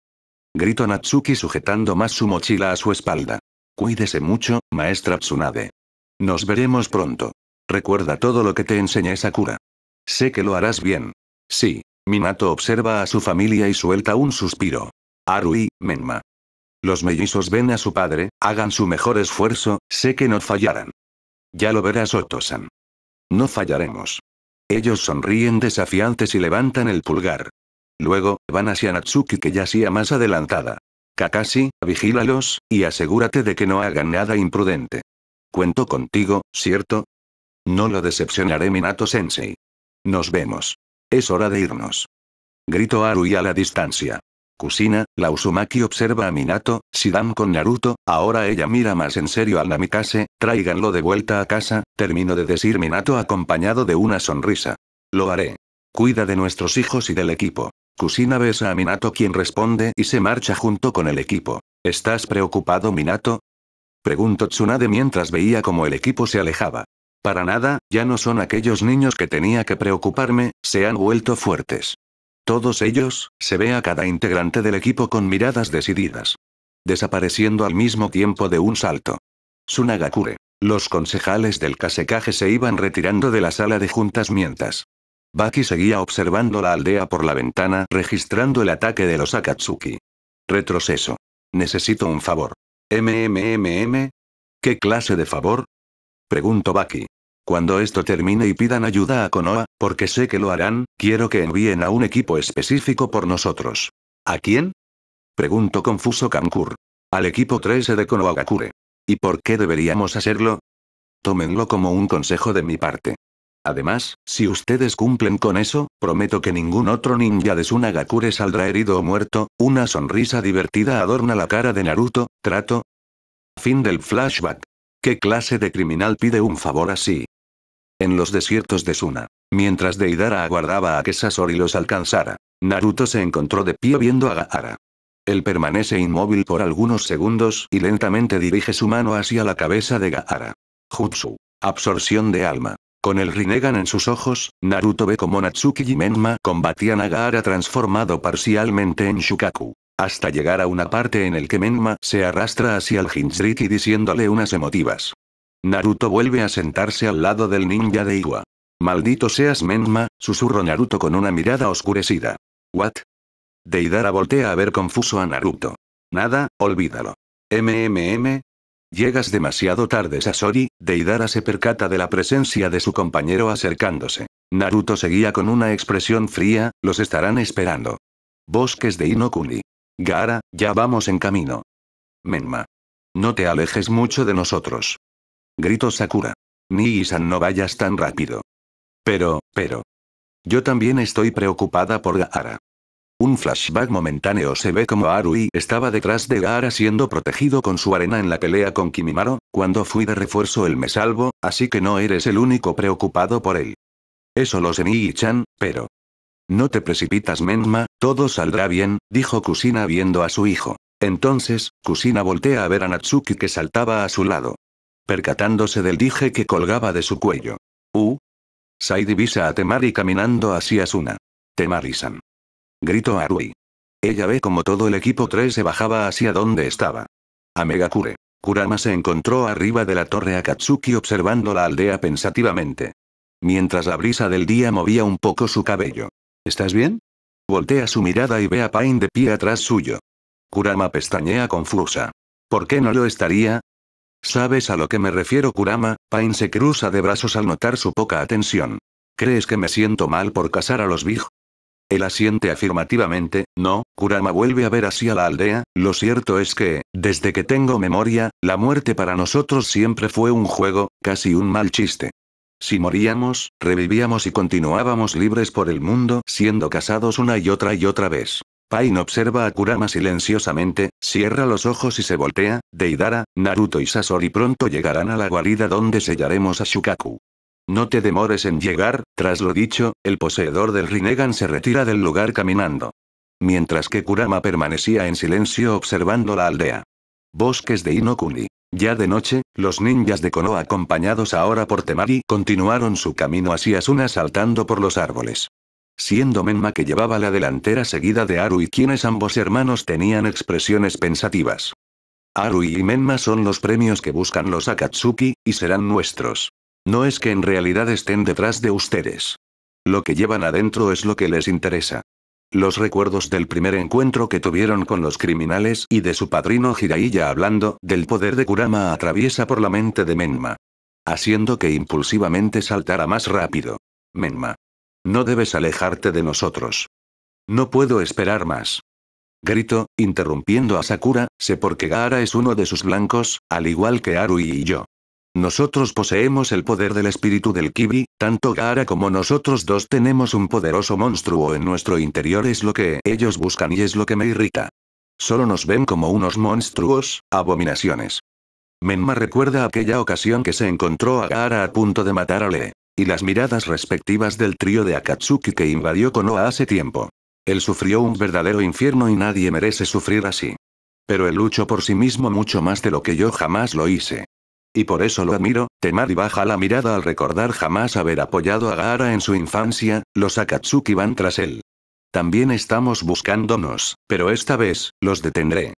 Grito Natsuki sujetando más su mochila a su espalda. Cuídese mucho, maestra Tsunade. Nos veremos pronto. Recuerda todo lo que te enseñé Sakura. Sé que lo harás bien. Sí. Minato observa a su familia y suelta un suspiro. Arui, Menma. Los mellizos ven a su padre, hagan su mejor esfuerzo, sé que no fallarán. Ya lo verás, Otosan. No fallaremos. Ellos sonríen desafiantes y levantan el pulgar. Luego, van hacia Natsuki que ya sea más adelantada. Kakashi, vigílalos, y asegúrate de que no hagan nada imprudente. Cuento contigo, ¿cierto? No lo decepcionaré Minato-sensei. Nos vemos. Es hora de irnos. Gritó Arui a la distancia. Kusina, la observa a Minato, Sidam con Naruto, ahora ella mira más en serio al Namikase, tráiganlo de vuelta a casa, termino de decir Minato acompañado de una sonrisa. Lo haré. Cuida de nuestros hijos y del equipo. Kusina besa a Minato quien responde y se marcha junto con el equipo. ¿Estás preocupado Minato? Preguntó Tsunade mientras veía cómo el equipo se alejaba. Para nada, ya no son aquellos niños que tenía que preocuparme, se han vuelto fuertes. Todos ellos, se ve a cada integrante del equipo con miradas decididas. Desapareciendo al mismo tiempo de un salto. Sunagakure. Los concejales del casecaje se iban retirando de la sala de juntas mientras. Baki seguía observando la aldea por la ventana, registrando el ataque de los Akatsuki. Retroceso. Necesito un favor. ¿MMMM? ¿Qué clase de favor? Pregunto Baki. Cuando esto termine y pidan ayuda a Konoha, porque sé que lo harán, quiero que envíen a un equipo específico por nosotros. ¿A quién? Preguntó confuso Kankur. Al equipo 13 de Gakure. ¿Y por qué deberíamos hacerlo? Tómenlo como un consejo de mi parte. Además, si ustedes cumplen con eso, prometo que ningún otro ninja de Sunagakure saldrá herido o muerto, una sonrisa divertida adorna la cara de Naruto, trato. Fin del flashback. ¿Qué clase de criminal pide un favor así? en los desiertos de Suna. Mientras Deidara aguardaba a que Sasori los alcanzara, Naruto se encontró de pie viendo a Gaara. Él permanece inmóvil por algunos segundos y lentamente dirige su mano hacia la cabeza de Gaara. Jutsu. Absorción de alma. Con el Rinnegan en sus ojos, Naruto ve cómo Natsuki y Menma combatían a Gaara transformado parcialmente en Shukaku. Hasta llegar a una parte en el que Menma se arrastra hacia el y diciéndole unas emotivas Naruto vuelve a sentarse al lado del ninja de Iwa. Maldito seas Menma, susurró Naruto con una mirada oscurecida. ¿What? Deidara voltea a ver confuso a Naruto. Nada, olvídalo. MMM. Llegas demasiado tarde, Sasori. Deidara se percata de la presencia de su compañero acercándose. Naruto seguía con una expresión fría, los estarán esperando. Bosques de Inokuni. Gara, ya vamos en camino. Menma. No te alejes mucho de nosotros gritó Sakura. Nii-san no vayas tan rápido. Pero, pero. Yo también estoy preocupada por Gaara. Un flashback momentáneo se ve como Arui estaba detrás de Gaara siendo protegido con su arena en la pelea con Kimimaro, cuando fui de refuerzo él me salvo, así que no eres el único preocupado por él. Eso lo sé Nii-chan, pero... No te precipitas Menma, todo saldrá bien, dijo Kusina viendo a su hijo. Entonces, Kusina voltea a ver a Natsuki que saltaba a su lado percatándose del dije que colgaba de su cuello. ¡Uh! Sai divisa a Temari caminando hacia Asuna. Temari-san. Gritó Arui. Ella ve como todo el equipo 3 se bajaba hacia donde estaba. A Megakure. Kurama se encontró arriba de la torre Akatsuki observando la aldea pensativamente. Mientras la brisa del día movía un poco su cabello. ¿Estás bien? Voltea su mirada y ve a Pain de pie atrás suyo. Kurama pestañea confusa. ¿Por qué no lo estaría? ¿Sabes a lo que me refiero, Kurama? Pain se cruza de brazos al notar su poca atención. ¿Crees que me siento mal por casar a los Big? Él asiente afirmativamente, no, Kurama vuelve a ver así a la aldea, lo cierto es que, desde que tengo memoria, la muerte para nosotros siempre fue un juego, casi un mal chiste. Si moríamos, revivíamos y continuábamos libres por el mundo siendo casados una y otra y otra vez. Pain observa a Kurama silenciosamente, cierra los ojos y se voltea, Deidara, Naruto y Sasori pronto llegarán a la guarida donde sellaremos a Shukaku. No te demores en llegar, tras lo dicho, el poseedor del Rinnegan se retira del lugar caminando. Mientras que Kurama permanecía en silencio observando la aldea. Bosques de Inokuni. Ya de noche, los ninjas de Konoha acompañados ahora por Temari continuaron su camino hacia Asuna saltando por los árboles siendo Menma que llevaba la delantera seguida de y quienes ambos hermanos tenían expresiones pensativas. Aru y Menma son los premios que buscan los Akatsuki, y serán nuestros. No es que en realidad estén detrás de ustedes. Lo que llevan adentro es lo que les interesa. Los recuerdos del primer encuentro que tuvieron con los criminales y de su padrino Jiraiya hablando del poder de Kurama atraviesa por la mente de Menma. Haciendo que impulsivamente saltara más rápido. Menma. No debes alejarte de nosotros. No puedo esperar más. Grito, interrumpiendo a Sakura, sé porque Gaara es uno de sus blancos, al igual que Arui y yo. Nosotros poseemos el poder del espíritu del Kibi, tanto Gaara como nosotros dos tenemos un poderoso monstruo en nuestro interior es lo que ellos buscan y es lo que me irrita. Solo nos ven como unos monstruos, abominaciones. Menma recuerda aquella ocasión que se encontró a Gaara a punto de matar y las miradas respectivas del trío de Akatsuki que invadió Konoha hace tiempo. Él sufrió un verdadero infierno y nadie merece sufrir así. Pero él luchó por sí mismo mucho más de lo que yo jamás lo hice. Y por eso lo admiro, Temari baja la mirada al recordar jamás haber apoyado a Gaara en su infancia, los Akatsuki van tras él. También estamos buscándonos, pero esta vez, los detendré.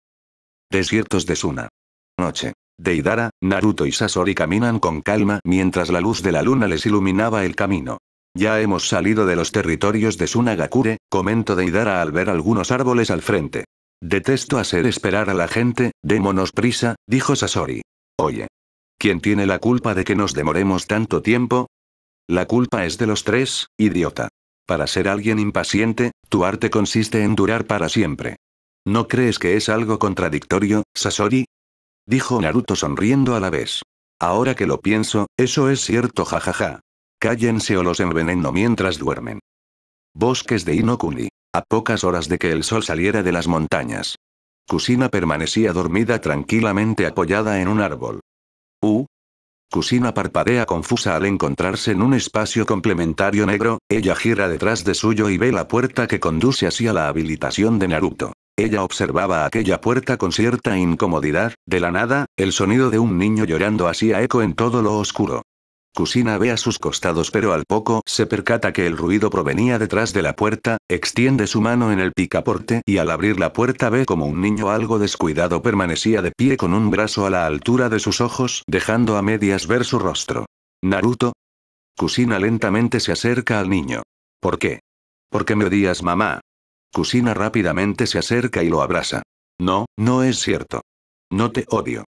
Desiertos de Suna. Noche. Deidara, Naruto y Sasori caminan con calma mientras la luz de la luna les iluminaba el camino. Ya hemos salido de los territorios de Sunagakure, comentó Deidara al ver algunos árboles al frente. Detesto hacer esperar a la gente, démonos prisa, dijo Sasori. Oye. ¿Quién tiene la culpa de que nos demoremos tanto tiempo? La culpa es de los tres, idiota. Para ser alguien impaciente, tu arte consiste en durar para siempre. ¿No crees que es algo contradictorio, Sasori? Dijo Naruto sonriendo a la vez. Ahora que lo pienso, eso es cierto jajaja. Cállense o los enveneno mientras duermen. Bosques de Inokuni. A pocas horas de que el sol saliera de las montañas. Kusina permanecía dormida tranquilamente apoyada en un árbol. U. Kusina parpadea confusa al encontrarse en un espacio complementario negro, ella gira detrás de suyo y ve la puerta que conduce hacia la habilitación de Naruto. Ella observaba aquella puerta con cierta incomodidad, de la nada, el sonido de un niño llorando hacía eco en todo lo oscuro. Kusina ve a sus costados pero al poco se percata que el ruido provenía detrás de la puerta, extiende su mano en el picaporte y al abrir la puerta ve como un niño algo descuidado permanecía de pie con un brazo a la altura de sus ojos, dejando a medias ver su rostro. Naruto. Kusina lentamente se acerca al niño. ¿Por qué? ¿Por qué me odias mamá, Kusina rápidamente se acerca y lo abraza. No, no es cierto. No te odio.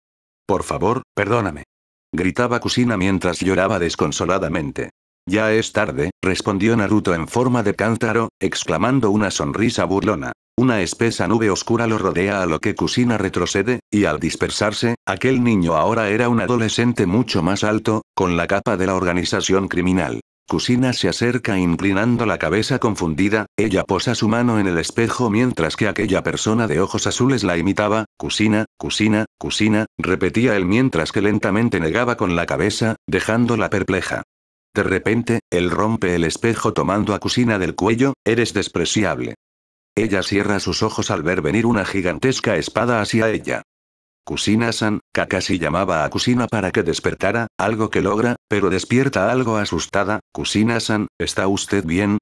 Por favor, perdóname. Gritaba Kusina mientras lloraba desconsoladamente. Ya es tarde, respondió Naruto en forma de cántaro, exclamando una sonrisa burlona. Una espesa nube oscura lo rodea a lo que Kusina retrocede, y al dispersarse, aquel niño ahora era un adolescente mucho más alto, con la capa de la organización criminal. Cusina se acerca inclinando la cabeza confundida, ella posa su mano en el espejo mientras que aquella persona de ojos azules la imitaba, Kusina, Cusina, Kusina, repetía él mientras que lentamente negaba con la cabeza, dejándola perpleja. De repente, él rompe el espejo tomando a Cusina del cuello, eres despreciable. Ella cierra sus ojos al ver venir una gigantesca espada hacia ella. Kusina-san, Kakashi llamaba a Kusina para que despertara, algo que logra, pero despierta algo asustada, Kusina-san, ¿está usted bien?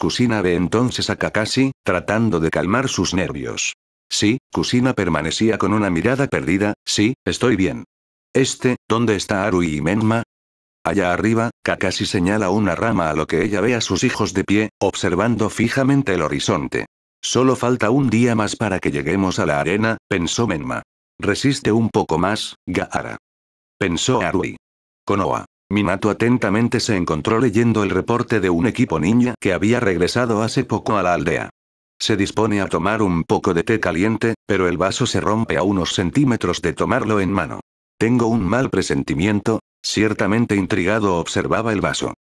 Kusina ve entonces a Kakashi, tratando de calmar sus nervios. Sí, Kusina permanecía con una mirada perdida, sí, estoy bien. Este, ¿dónde está Arui y Menma? Allá arriba, Kakashi señala una rama a lo que ella ve a sus hijos de pie, observando fijamente el horizonte. Solo falta un día más para que lleguemos a la arena, pensó Menma. Resiste un poco más, Gaara. Pensó Arui. Konoha. Minato atentamente se encontró leyendo el reporte de un equipo ninja que había regresado hace poco a la aldea. Se dispone a tomar un poco de té caliente, pero el vaso se rompe a unos centímetros de tomarlo en mano. Tengo un mal presentimiento, ciertamente intrigado observaba el vaso.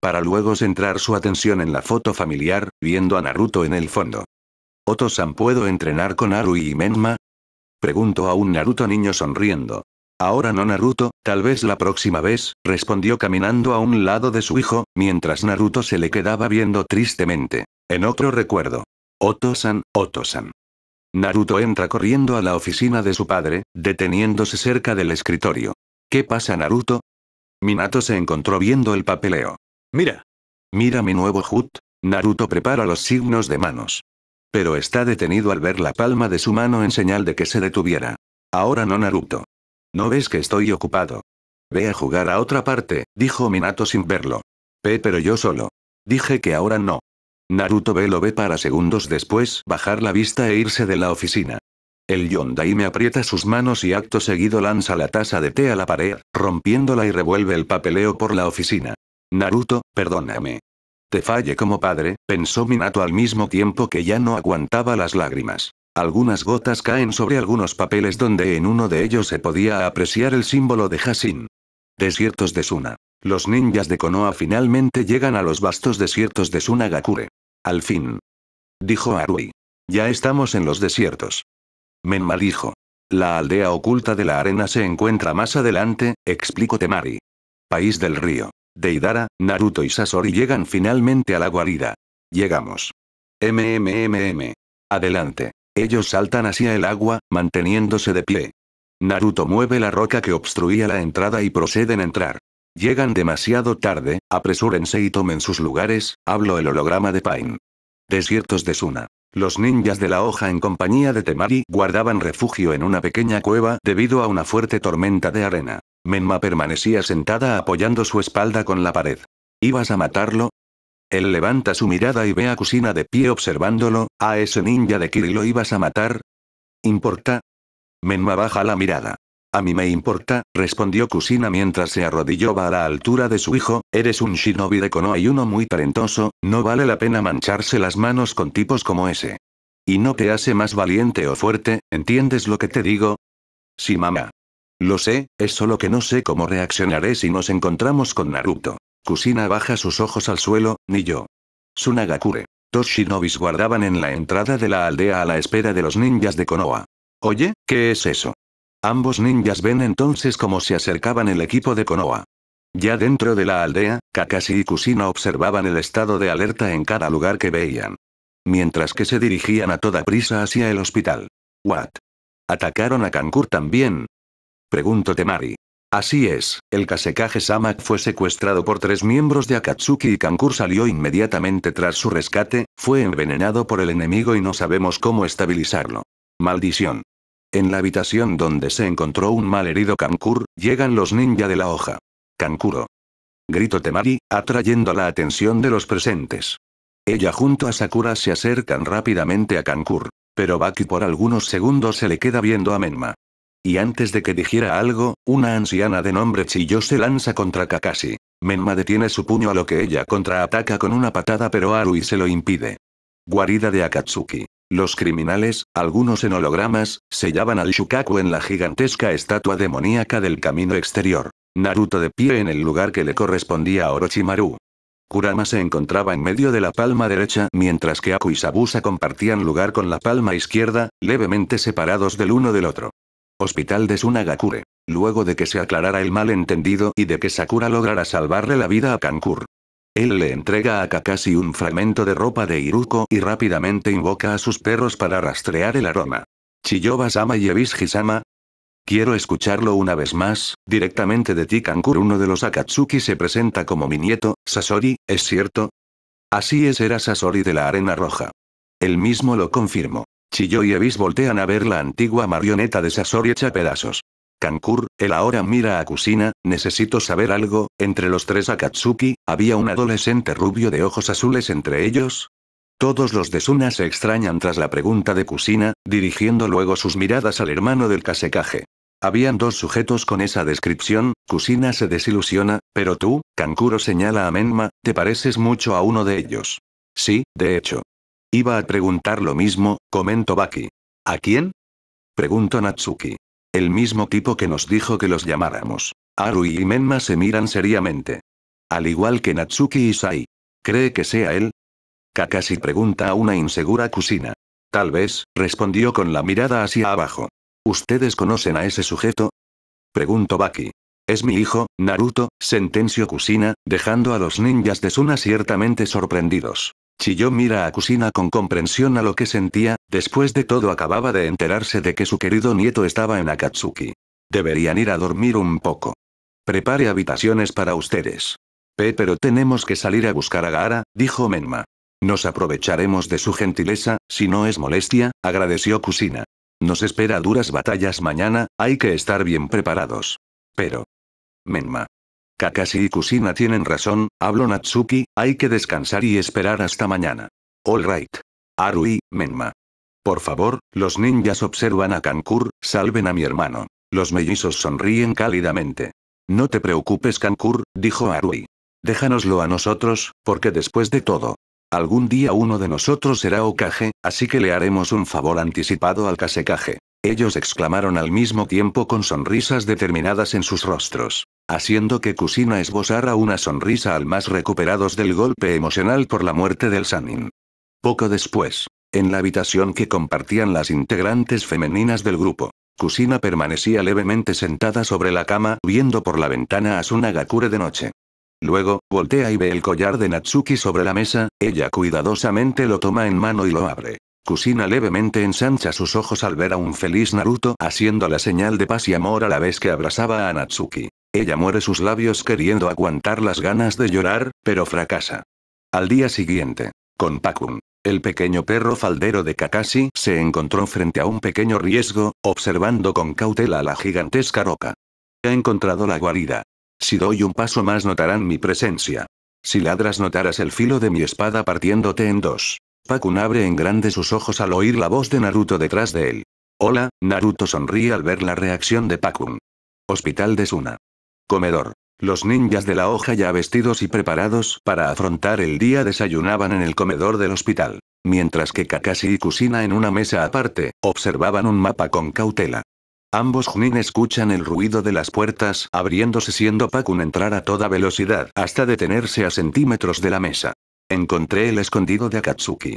Para luego centrar su atención en la foto familiar, viendo a Naruto en el fondo. Otosan puedo entrenar con Arui y Menma, Preguntó a un Naruto niño sonriendo. Ahora no Naruto, tal vez la próxima vez, respondió caminando a un lado de su hijo, mientras Naruto se le quedaba viendo tristemente. En otro recuerdo. Otosan, Otosan. Naruto entra corriendo a la oficina de su padre, deteniéndose cerca del escritorio. ¿Qué pasa Naruto? Minato se encontró viendo el papeleo. Mira. Mira mi nuevo HUT. Naruto prepara los signos de manos. Pero está detenido al ver la palma de su mano en señal de que se detuviera. Ahora no Naruto. ¿No ves que estoy ocupado? Ve a jugar a otra parte, dijo Minato sin verlo. Ve pero yo solo. Dije que ahora no. Naruto ve lo ve para segundos después bajar la vista e irse de la oficina. El Yondai me aprieta sus manos y acto seguido lanza la taza de té a la pared, rompiéndola y revuelve el papeleo por la oficina. Naruto, perdóname. Te falle como padre, pensó Minato al mismo tiempo que ya no aguantaba las lágrimas. Algunas gotas caen sobre algunos papeles donde en uno de ellos se podía apreciar el símbolo de Hasin. Desiertos de Suna. Los ninjas de Konoha finalmente llegan a los vastos desiertos de Gakure. Al fin. Dijo Arui. Ya estamos en los desiertos. Menma dijo. La aldea oculta de la arena se encuentra más adelante, explicó Temari. País del río. Deidara, Naruto y Sasori llegan finalmente a la guarida. Llegamos. MMMM. Adelante. Ellos saltan hacia el agua, manteniéndose de pie. Naruto mueve la roca que obstruía la entrada y proceden a entrar. Llegan demasiado tarde, apresúrense y tomen sus lugares, hablo el holograma de Pain. Desiertos de Suna. Los ninjas de la hoja en compañía de Temari guardaban refugio en una pequeña cueva debido a una fuerte tormenta de arena. Menma permanecía sentada apoyando su espalda con la pared. ¿Ibas a matarlo? Él levanta su mirada y ve a Kusina de pie observándolo, ¿a ese ninja de lo ibas a matar? ¿Importa? Menma baja la mirada. A mí me importa, respondió Kusina mientras se arrodillaba a la altura de su hijo, eres un shinobi de Konoha y uno muy talentoso, no vale la pena mancharse las manos con tipos como ese. Y no te hace más valiente o fuerte, ¿entiendes lo que te digo? Sí, mamá. Lo sé, es solo que no sé cómo reaccionaré si nos encontramos con Naruto. Kusina baja sus ojos al suelo, ni yo. Sunagakure. Dos shinobis guardaban en la entrada de la aldea a la espera de los ninjas de Konoha. Oye, ¿qué es eso? Ambos ninjas ven entonces cómo se acercaban el equipo de Konoha. Ya dentro de la aldea, Kakashi y Kusina observaban el estado de alerta en cada lugar que veían. Mientras que se dirigían a toda prisa hacia el hospital. ¿What? ¿Atacaron a Kankur también? Preguntó Temari. Así es, el Kasekage Samak fue secuestrado por tres miembros de Akatsuki y Kankur salió inmediatamente tras su rescate, fue envenenado por el enemigo y no sabemos cómo estabilizarlo. Maldición. En la habitación donde se encontró un malherido Kankur, llegan los ninja de la hoja. Kankuro. Grito Temari, atrayendo la atención de los presentes. Ella junto a Sakura se acercan rápidamente a Kankur. Pero Baki por algunos segundos se le queda viendo a Menma. Y antes de que dijera algo, una anciana de nombre Chiyo se lanza contra Kakashi. Menma detiene su puño a lo que ella contraataca con una patada pero Arui se lo impide. Guarida de Akatsuki. Los criminales, algunos en hologramas, sellaban al Shukaku en la gigantesca estatua demoníaca del camino exterior. Naruto de pie en el lugar que le correspondía a Orochimaru. Kurama se encontraba en medio de la palma derecha mientras que Aku y Sabusa compartían lugar con la palma izquierda, levemente separados del uno del otro. Hospital de Sunagakure. Luego de que se aclarara el malentendido y de que Sakura lograra salvarle la vida a Kankur. Él le entrega a Kakashi un fragmento de ropa de Iruko y rápidamente invoca a sus perros para rastrear el aroma. Chiyoba-sama y Ebis-gisama? Quiero escucharlo una vez más, directamente de ti uno de los Akatsuki se presenta como mi nieto, Sasori, ¿es cierto? Así es era Sasori de la Arena Roja. Él mismo lo confirmó. Chiyo y Ebis voltean a ver la antigua marioneta de Sasori hecha pedazos. Kankur, él ahora mira a Kusina, necesito saber algo, entre los tres Akatsuki, ¿había un adolescente rubio de ojos azules entre ellos? Todos los de Suna se extrañan tras la pregunta de Kusina, dirigiendo luego sus miradas al hermano del casecaje Habían dos sujetos con esa descripción, Kusina se desilusiona, pero tú, Kankuro señala a Menma, te pareces mucho a uno de ellos. Sí, de hecho. Iba a preguntar lo mismo, comento Baki. ¿A quién? Pregunto Natsuki. El mismo tipo que nos dijo que los llamáramos. Haru y Menma se miran seriamente. Al igual que Natsuki y Sai. ¿Cree que sea él? Kakashi pregunta a una insegura Kusina. Tal vez, respondió con la mirada hacia abajo. ¿Ustedes conocen a ese sujeto? Pregunto Baki. Es mi hijo, Naruto, sentenció Kusina, dejando a los ninjas de Suna ciertamente sorprendidos. Chiyo mira a Kusina con comprensión a lo que sentía, después de todo acababa de enterarse de que su querido nieto estaba en Akatsuki. Deberían ir a dormir un poco. Prepare habitaciones para ustedes. p pero tenemos que salir a buscar a Gara, dijo Menma. Nos aprovecharemos de su gentileza, si no es molestia, agradeció Kusina. Nos espera duras batallas mañana, hay que estar bien preparados. Pero. Menma. Kakashi y Kusina tienen razón, hablo Natsuki, hay que descansar y esperar hasta mañana. All right. Arui, Menma. Por favor, los ninjas observan a Kankur, salven a mi hermano. Los mellizos sonríen cálidamente. No te preocupes Kankur, dijo Arui. Déjanoslo a nosotros, porque después de todo, algún día uno de nosotros será Okage, así que le haremos un favor anticipado al Kasekage. Ellos exclamaron al mismo tiempo con sonrisas determinadas en sus rostros haciendo que Kusina esbozara una sonrisa al más recuperados del golpe emocional por la muerte del Sanin. Poco después, en la habitación que compartían las integrantes femeninas del grupo, Kusina permanecía levemente sentada sobre la cama viendo por la ventana a Nagakure de noche. Luego, voltea y ve el collar de Natsuki sobre la mesa, ella cuidadosamente lo toma en mano y lo abre. Kusina levemente ensancha sus ojos al ver a un feliz Naruto haciendo la señal de paz y amor a la vez que abrazaba a Natsuki. Ella muere sus labios queriendo aguantar las ganas de llorar, pero fracasa. Al día siguiente, con Pakun, el pequeño perro faldero de Kakashi se encontró frente a un pequeño riesgo, observando con cautela la gigantesca roca. He encontrado la guarida. Si doy un paso más notarán mi presencia. Si ladras notarás el filo de mi espada partiéndote en dos. Pakun abre en grande sus ojos al oír la voz de Naruto detrás de él. Hola, Naruto sonríe al ver la reacción de Pakun. Hospital de Suna. Comedor. Los ninjas de la hoja ya vestidos y preparados para afrontar el día desayunaban en el comedor del hospital, mientras que Kakashi y Kusina en una mesa aparte, observaban un mapa con cautela. Ambos Junin escuchan el ruido de las puertas abriéndose siendo Pakun entrar a toda velocidad hasta detenerse a centímetros de la mesa. Encontré el escondido de Akatsuki.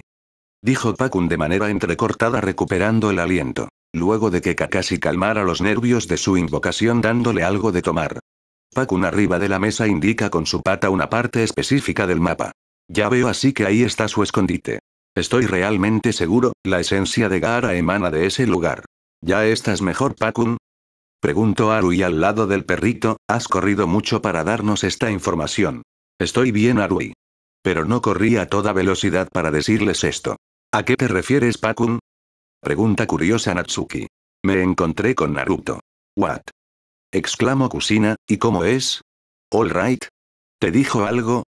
Dijo Pakun de manera entrecortada recuperando el aliento. Luego de que Kakashi calmara los nervios de su invocación dándole algo de tomar, Pakun arriba de la mesa indica con su pata una parte específica del mapa. Ya veo así que ahí está su escondite. Estoy realmente seguro, la esencia de Gaara emana de ese lugar. ¿Ya estás mejor Pakun? Preguntó Arui al lado del perrito, has corrido mucho para darnos esta información. Estoy bien Arui. Pero no corrí a toda velocidad para decirles esto. ¿A qué te refieres Pakun? Pregunta curiosa Natsuki. Me encontré con Naruto. What? exclamó Kusina, ¿y cómo es? All right. ¿Te dijo algo?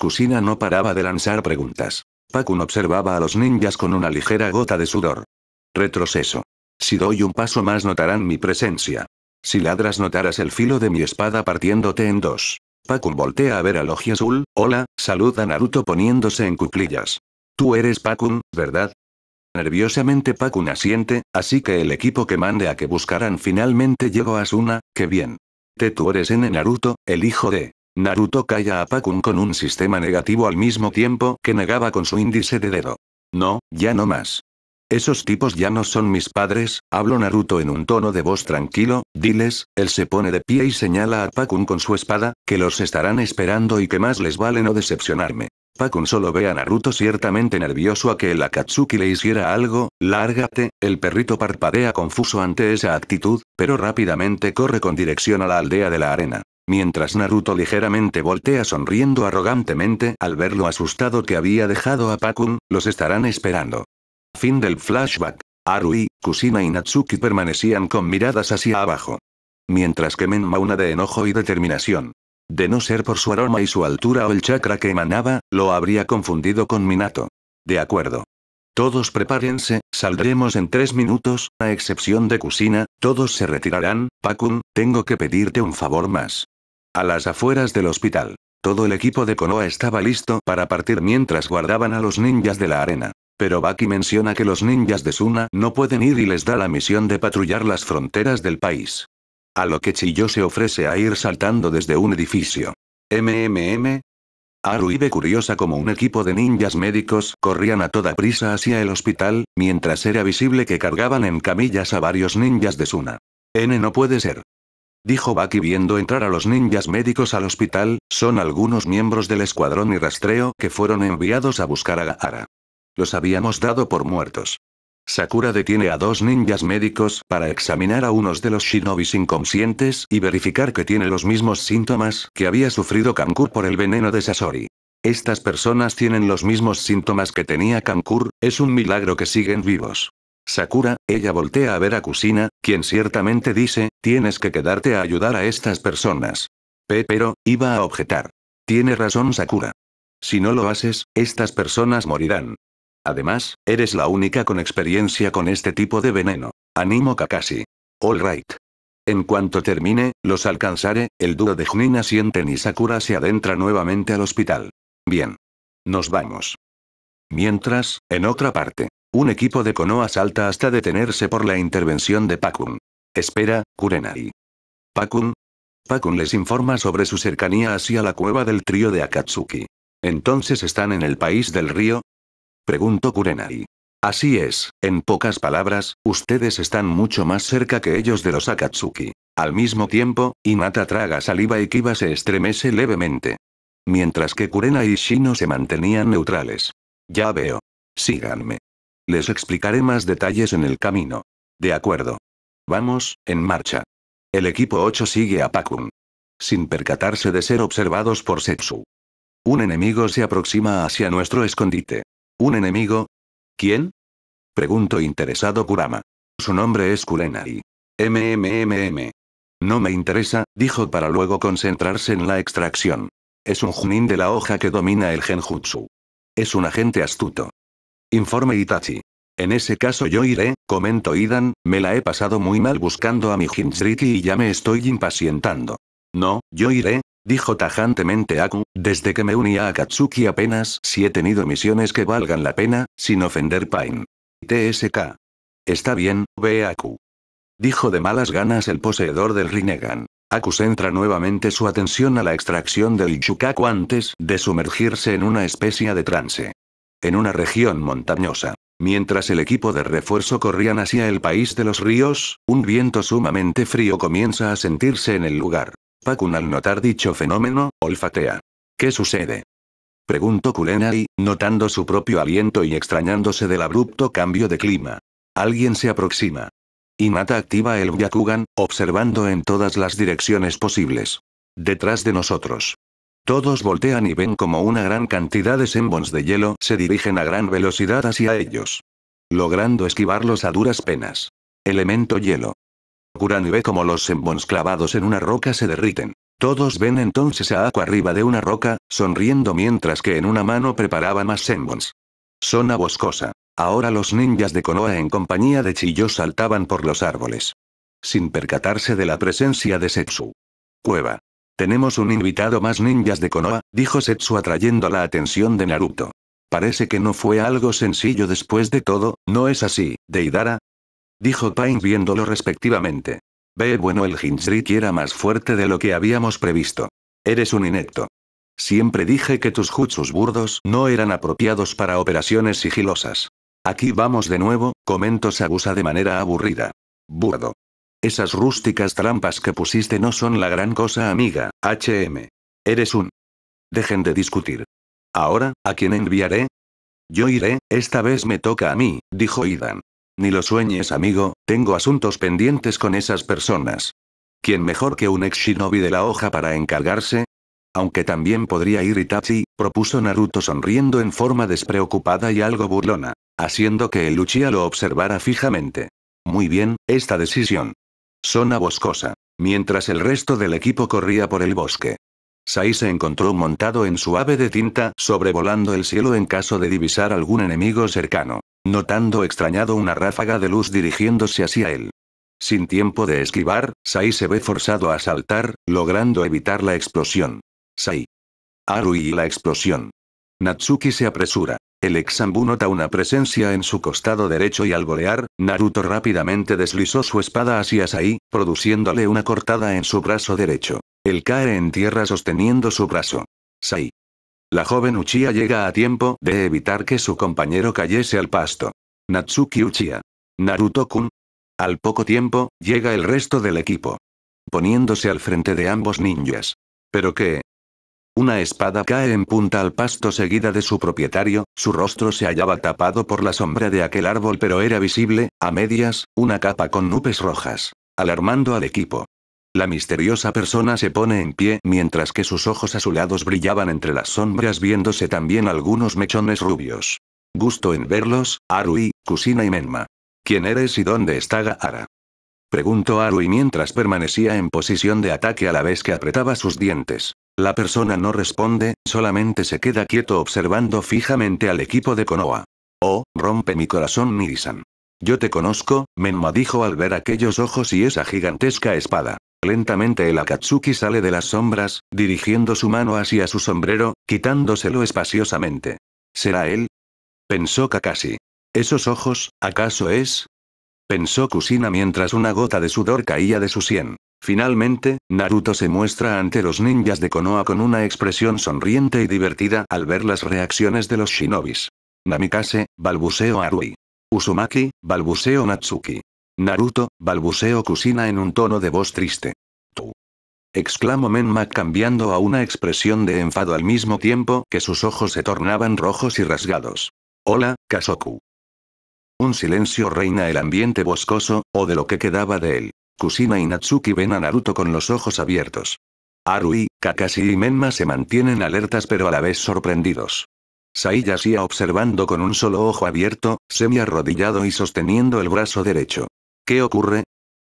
Kusina no paraba de lanzar preguntas. Pakun observaba a los ninjas con una ligera gota de sudor. Retroceso. Si doy un paso más notarán mi presencia. Si ladras notarás el filo de mi espada partiéndote en dos. Pakun voltea a ver a Logia Azul, hola, saluda Naruto poniéndose en cuclillas. Tú eres Pakun, ¿verdad? Nerviosamente Pakun asiente, así que el equipo que mande a que buscaran finalmente llegó a Asuna, que bien. tú eres N Naruto, el hijo de... Naruto calla a Pakun con un sistema negativo al mismo tiempo que negaba con su índice de dedo. No, ya no más. Esos tipos ya no son mis padres, hablo Naruto en un tono de voz tranquilo, diles, él se pone de pie y señala a Pakun con su espada, que los estarán esperando y que más les vale no decepcionarme. Pakun solo ve a Naruto ciertamente nervioso a que el Akatsuki le hiciera algo, lárgate, el perrito parpadea confuso ante esa actitud, pero rápidamente corre con dirección a la aldea de la arena. Mientras Naruto ligeramente voltea sonriendo arrogantemente al ver lo asustado que había dejado a Pakun, los estarán esperando. Fin del flashback. Arui, Kusina y Natsuki permanecían con miradas hacia abajo. Mientras que Menma una de enojo y determinación. De no ser por su aroma y su altura o el chakra que emanaba, lo habría confundido con Minato. De acuerdo. Todos prepárense, saldremos en tres minutos, a excepción de Kusina, todos se retirarán, Pakun, tengo que pedirte un favor más. A las afueras del hospital. Todo el equipo de Konoha estaba listo para partir mientras guardaban a los ninjas de la arena. Pero Baki menciona que los ninjas de Suna no pueden ir y les da la misión de patrullar las fronteras del país. A lo que Chiyo se ofrece a ir saltando desde un edificio. MMM. Aru y curiosa como un equipo de ninjas médicos corrían a toda prisa hacia el hospital, mientras era visible que cargaban en camillas a varios ninjas de Suna. N no puede ser. Dijo Baki viendo entrar a los ninjas médicos al hospital, son algunos miembros del escuadrón y rastreo que fueron enviados a buscar a Gaara. Los habíamos dado por muertos. Sakura detiene a dos ninjas médicos para examinar a unos de los shinobis inconscientes y verificar que tiene los mismos síntomas que había sufrido Kankur por el veneno de Sasori. Estas personas tienen los mismos síntomas que tenía Kankur, es un milagro que siguen vivos. Sakura, ella voltea a ver a Kusina, quien ciertamente dice, tienes que quedarte a ayudar a estas personas. pero, iba a objetar. Tiene razón Sakura. Si no lo haces, estas personas morirán. Además, eres la única con experiencia con este tipo de veneno. Animo Kakashi. All right. En cuanto termine, los alcanzaré, el duro de Junin siente y Sakura se adentra nuevamente al hospital. Bien. Nos vamos. Mientras, en otra parte, un equipo de Konoha salta hasta detenerse por la intervención de Pakun. Espera, Kurenai. Pakun. Pakun les informa sobre su cercanía hacia la cueva del trío de Akatsuki. Entonces están en el país del río, Preguntó Kurenai. Así es, en pocas palabras, ustedes están mucho más cerca que ellos de los Akatsuki. Al mismo tiempo, Inata traga saliva y Kiba se estremece levemente. Mientras que Kurenai y Shino se mantenían neutrales. Ya veo. Síganme. Les explicaré más detalles en el camino. De acuerdo. Vamos, en marcha. El equipo 8 sigue a Pakun. Sin percatarse de ser observados por Setsu. Un enemigo se aproxima hacia nuestro escondite. ¿Un enemigo? ¿Quién? Pregunto interesado Kurama. Su nombre es Kurenai. MMMM. No me interesa, dijo para luego concentrarse en la extracción. Es un junin de la hoja que domina el genjutsu. Es un agente astuto. Informe Itachi. En ese caso yo iré, comento Idan, me la he pasado muy mal buscando a mi Jinchuriki y ya me estoy impacientando. No, yo iré, dijo tajantemente Aku, desde que me unía a Katsuki apenas si he tenido misiones que valgan la pena, sin ofender Pain. TSK. Está bien, ve Aku. Dijo de malas ganas el poseedor del Rinnegan. Aku centra nuevamente su atención a la extracción del Yukaku antes de sumergirse en una especie de trance. En una región montañosa. Mientras el equipo de refuerzo corrían hacia el país de los ríos, un viento sumamente frío comienza a sentirse en el lugar. Pakun al notar dicho fenómeno, olfatea. ¿Qué sucede? Preguntó Kulenai, notando su propio aliento y extrañándose del abrupto cambio de clima. Alguien se aproxima. Mata activa el Yakugan, observando en todas las direcciones posibles. Detrás de nosotros. Todos voltean y ven como una gran cantidad de sembons de hielo se dirigen a gran velocidad hacia ellos. Logrando esquivarlos a duras penas. Elemento hielo. Kurani y ve como los sembons clavados en una roca se derriten. Todos ven entonces a Aqua arriba de una roca, sonriendo mientras que en una mano preparaba más sembons. Zona boscosa. Ahora los ninjas de Konoha en compañía de Chiyo saltaban por los árboles. Sin percatarse de la presencia de Setsu. Cueva. Tenemos un invitado más ninjas de Konoha, dijo Setsu atrayendo la atención de Naruto. Parece que no fue algo sencillo después de todo, ¿no es así, Deidara? Dijo Pine viéndolo respectivamente. Ve bueno el Hinsrik era más fuerte de lo que habíamos previsto. Eres un inepto. Siempre dije que tus jutsus burdos no eran apropiados para operaciones sigilosas. Aquí vamos de nuevo, comentó Sagusa de manera aburrida. Burdo. Esas rústicas trampas que pusiste no son la gran cosa, amiga, HM. Eres un. Dejen de discutir. Ahora, ¿a quién enviaré? Yo iré, esta vez me toca a mí, dijo Idan. Ni lo sueñes, amigo, tengo asuntos pendientes con esas personas. ¿Quién mejor que un ex shinobi de la hoja para encargarse? Aunque también podría ir Itachi, propuso Naruto sonriendo en forma despreocupada y algo burlona, haciendo que el Uchiha lo observara fijamente. Muy bien, esta decisión. Zona boscosa. Mientras el resto del equipo corría por el bosque. Sai se encontró montado en su ave de tinta, sobrevolando el cielo en caso de divisar algún enemigo cercano notando extrañado una ráfaga de luz dirigiéndose hacia él. Sin tiempo de esquivar, Sai se ve forzado a saltar, logrando evitar la explosión. Sai. Aru y la explosión. Natsuki se apresura. El Exambu nota una presencia en su costado derecho y al golear, Naruto rápidamente deslizó su espada hacia Sai, produciéndole una cortada en su brazo derecho. Él cae en tierra sosteniendo su brazo. Sai. La joven Uchiha llega a tiempo de evitar que su compañero cayese al pasto. Natsuki Uchiha. Naruto-kun. Al poco tiempo, llega el resto del equipo. Poniéndose al frente de ambos ninjas. ¿Pero qué? Una espada cae en punta al pasto seguida de su propietario, su rostro se hallaba tapado por la sombra de aquel árbol pero era visible, a medias, una capa con nubes rojas. Alarmando al equipo. La misteriosa persona se pone en pie mientras que sus ojos azulados brillaban entre las sombras viéndose también algunos mechones rubios. Gusto en verlos, Arui, Kusina y Menma. ¿Quién eres y dónde está Gaara? Preguntó Arui mientras permanecía en posición de ataque a la vez que apretaba sus dientes. La persona no responde, solamente se queda quieto observando fijamente al equipo de Konoha. Oh, rompe mi corazón Mirisan. Yo te conozco, Menma dijo al ver aquellos ojos y esa gigantesca espada. Lentamente el Akatsuki sale de las sombras, dirigiendo su mano hacia su sombrero, quitándoselo espaciosamente. ¿Será él? Pensó Kakashi. ¿Esos ojos, acaso es? Pensó Kusina mientras una gota de sudor caía de su sien. Finalmente, Naruto se muestra ante los ninjas de Konoha con una expresión sonriente y divertida al ver las reacciones de los shinobis. Namikase, balbuceo Arui. Uzumaki, balbuceo Natsuki. Naruto, balbuceó Kusina en un tono de voz triste. Tú. Exclamó Menma cambiando a una expresión de enfado al mismo tiempo que sus ojos se tornaban rojos y rasgados. Hola, Kasoku. Un silencio reina el ambiente boscoso, o de lo que quedaba de él. Kusina y Natsuki ven a Naruto con los ojos abiertos. Arui, Kakashi y Menma se mantienen alertas pero a la vez sorprendidos. Sai yacía observando con un solo ojo abierto, semi arrodillado y sosteniendo el brazo derecho. ¿Qué ocurre?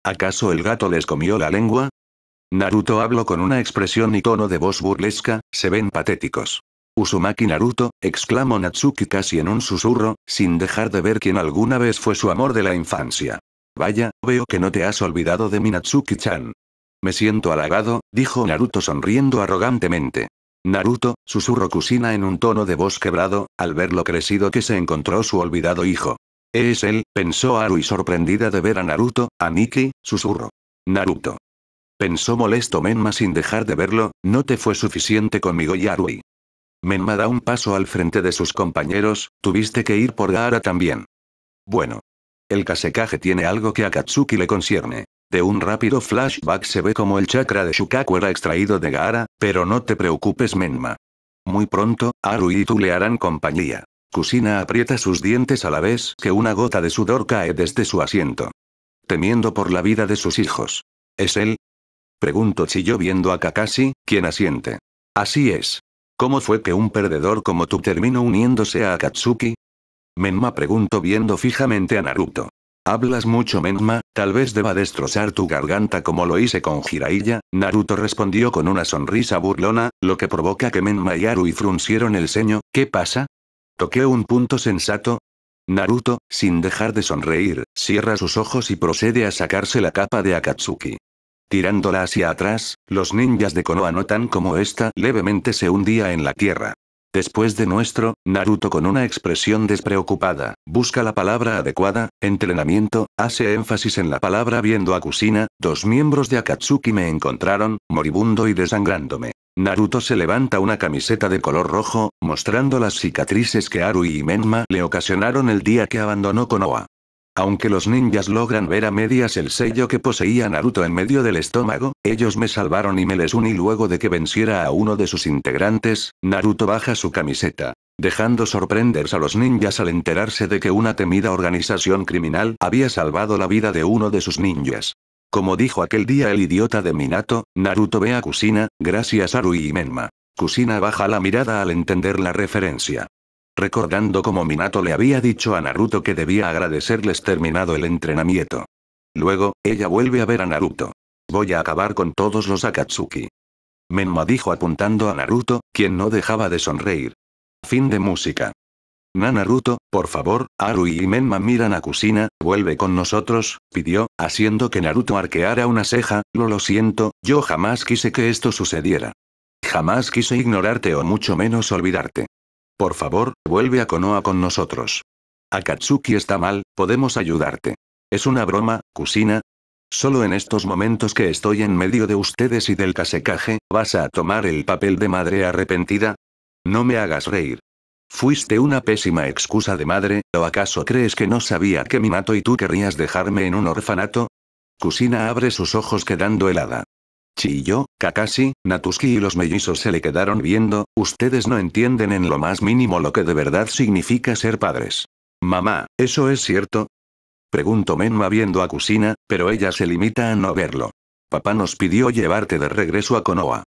¿Acaso el gato les comió la lengua? Naruto habló con una expresión y tono de voz burlesca, se ven patéticos. Usumaki Naruto, exclamó Natsuki casi en un susurro, sin dejar de ver quién alguna vez fue su amor de la infancia. Vaya, veo que no te has olvidado de mi Natsuki-chan. Me siento halagado, dijo Naruto sonriendo arrogantemente. Naruto, susurro Kusina en un tono de voz quebrado, al ver lo crecido que se encontró su olvidado hijo. Es él, pensó Aru y sorprendida de ver a Naruto, a Miki, susurro. Naruto. Pensó molesto Menma sin dejar de verlo, no te fue suficiente conmigo y Arui. Menma da un paso al frente de sus compañeros, tuviste que ir por Gaara también. Bueno. El kasekage tiene algo que a Katsuki le concierne. De un rápido flashback se ve como el chakra de Shukaku era extraído de Gaara, pero no te preocupes Menma. Muy pronto, Aru y tú le harán compañía. Cusina aprieta sus dientes a la vez que una gota de sudor cae desde su asiento. Temiendo por la vida de sus hijos. ¿Es él? Pregunto Chiyo viendo a Kakashi, quien asiente. Así es. ¿Cómo fue que un perdedor como tú terminó uniéndose a Akatsuki? Menma preguntó viendo fijamente a Naruto. Hablas mucho Menma, tal vez deba destrozar tu garganta como lo hice con Jiraiya, Naruto respondió con una sonrisa burlona, lo que provoca que Menma y Arui fruncieron el ceño, ¿qué pasa? Toqué un punto sensato. Naruto, sin dejar de sonreír, cierra sus ojos y procede a sacarse la capa de Akatsuki. Tirándola hacia atrás, los ninjas de Konoha notan como ésta levemente se hundía en la tierra. Después de nuestro, Naruto con una expresión despreocupada, busca la palabra adecuada, entrenamiento, hace énfasis en la palabra viendo a Kusina, dos miembros de Akatsuki me encontraron, moribundo y desangrándome. Naruto se levanta una camiseta de color rojo, mostrando las cicatrices que Aru y Menma le ocasionaron el día que abandonó Konoha. Aunque los ninjas logran ver a medias el sello que poseía Naruto en medio del estómago, ellos me salvaron y me les uní luego de que venciera a uno de sus integrantes, Naruto baja su camiseta, dejando sorprenderse a los ninjas al enterarse de que una temida organización criminal había salvado la vida de uno de sus ninjas. Como dijo aquel día el idiota de Minato, Naruto ve a Kusina, gracias a Rui y Menma. Kusina baja la mirada al entender la referencia. Recordando como Minato le había dicho a Naruto que debía agradecerles terminado el entrenamiento. Luego, ella vuelve a ver a Naruto. Voy a acabar con todos los Akatsuki. Menma dijo apuntando a Naruto, quien no dejaba de sonreír. Fin de música. Na Naruto, por favor, Haru y Menma miran a Kusina, vuelve con nosotros, pidió, haciendo que Naruto arqueara una ceja, lo lo siento, yo jamás quise que esto sucediera. Jamás quise ignorarte o mucho menos olvidarte. Por favor, vuelve a Konoha con nosotros. Akatsuki está mal, podemos ayudarte. Es una broma, Kusina. Solo en estos momentos que estoy en medio de ustedes y del casecaje, ¿vas a tomar el papel de madre arrepentida? No me hagas reír. Fuiste una pésima excusa de madre, ¿o acaso crees que no sabía que mi mato y tú querrías dejarme en un orfanato? Kusina abre sus ojos quedando helada. Chiyo, Kakashi, Natuski y los mellizos se le quedaron viendo, ustedes no entienden en lo más mínimo lo que de verdad significa ser padres. Mamá, ¿eso es cierto? Preguntó Menma viendo a Kusina, pero ella se limita a no verlo. Papá nos pidió llevarte de regreso a Konoha.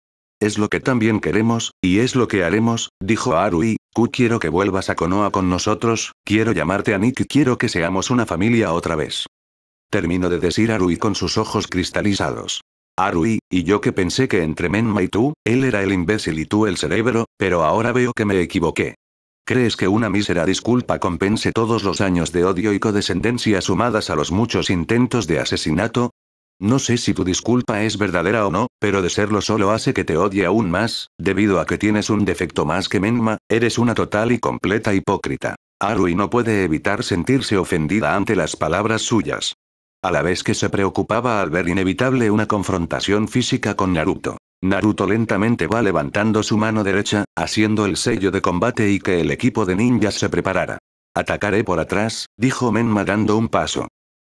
Es lo que también queremos, y es lo que haremos, dijo Arui, Q quiero que vuelvas a Konoha con nosotros, quiero llamarte a Nick y quiero que seamos una familia otra vez. Termino de decir Arui con sus ojos cristalizados. Arui, y yo que pensé que entre Menma y tú, él era el imbécil y tú el cerebro, pero ahora veo que me equivoqué. ¿Crees que una mísera disculpa compense todos los años de odio y codescendencia sumadas a los muchos intentos de asesinato? No sé si tu disculpa es verdadera o no, pero de serlo solo hace que te odie aún más, debido a que tienes un defecto más que Menma, eres una total y completa hipócrita. Arui no puede evitar sentirse ofendida ante las palabras suyas. A la vez que se preocupaba al ver inevitable una confrontación física con Naruto. Naruto lentamente va levantando su mano derecha, haciendo el sello de combate y que el equipo de ninjas se preparara. Atacaré por atrás, dijo Menma dando un paso.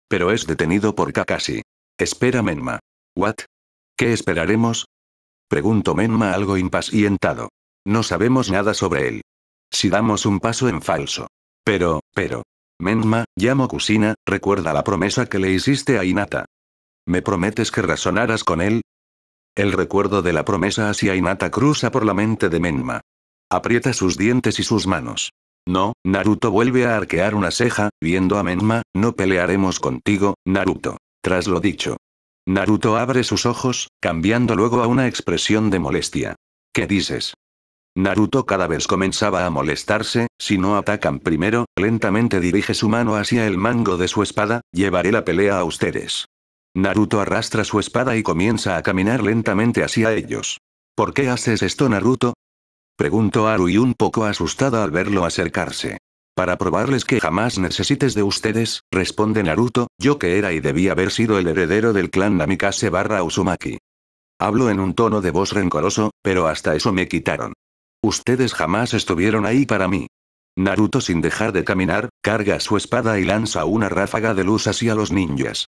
Pero es detenido por Kakashi. Espera Menma. ¿What? ¿Qué esperaremos? Preguntó Menma algo impacientado. No sabemos nada sobre él. Si damos un paso en falso. Pero, pero. Menma, llamo Kusina, recuerda la promesa que le hiciste a Inata. ¿Me prometes que razonarás con él? El recuerdo de la promesa hacia Inata cruza por la mente de Menma. Aprieta sus dientes y sus manos. No, Naruto vuelve a arquear una ceja, viendo a Menma, no pelearemos contigo, Naruto. Tras lo dicho. Naruto abre sus ojos, cambiando luego a una expresión de molestia. ¿Qué dices? Naruto cada vez comenzaba a molestarse, si no atacan primero, lentamente dirige su mano hacia el mango de su espada, llevaré la pelea a ustedes. Naruto arrastra su espada y comienza a caminar lentamente hacia ellos. ¿Por qué haces esto Naruto? Preguntó y un poco asustada al verlo acercarse para probarles que jamás necesites de ustedes, responde Naruto, yo que era y debía haber sido el heredero del clan Namikaze barra Uzumaki. Hablo en un tono de voz rencoroso, pero hasta eso me quitaron. Ustedes jamás estuvieron ahí para mí. Naruto sin dejar de caminar, carga su espada y lanza una ráfaga de luz hacia los ninjas.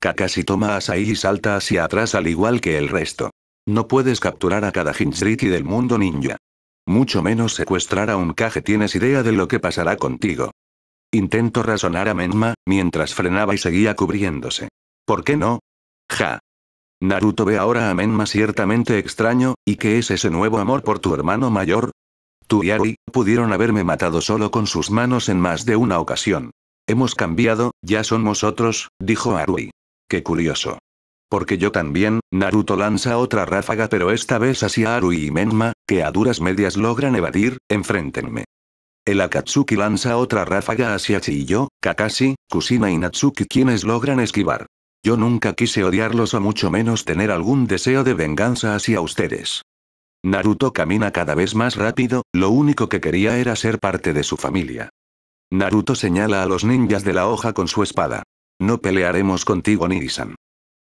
Kakashi toma a y salta hacia atrás al igual que el resto. No puedes capturar a cada Jinchuriki del mundo ninja. Mucho menos secuestrar a un caje tienes idea de lo que pasará contigo. Intento razonar a Menma, mientras frenaba y seguía cubriéndose. ¿Por qué no? Ja. Naruto ve ahora a Menma ciertamente extraño, ¿y qué es ese nuevo amor por tu hermano mayor? Tú y Ari, pudieron haberme matado solo con sus manos en más de una ocasión. Hemos cambiado, ya somos otros, dijo Arui. Qué curioso. Porque yo también, Naruto lanza otra ráfaga pero esta vez hacia Aru y Menma, que a duras medias logran evadir, enfréntenme. El Akatsuki lanza otra ráfaga hacia Chiyo, Kakashi, Kusina y Natsuki quienes logran esquivar. Yo nunca quise odiarlos o mucho menos tener algún deseo de venganza hacia ustedes. Naruto camina cada vez más rápido, lo único que quería era ser parte de su familia. Naruto señala a los ninjas de la hoja con su espada. No pelearemos contigo Nirisan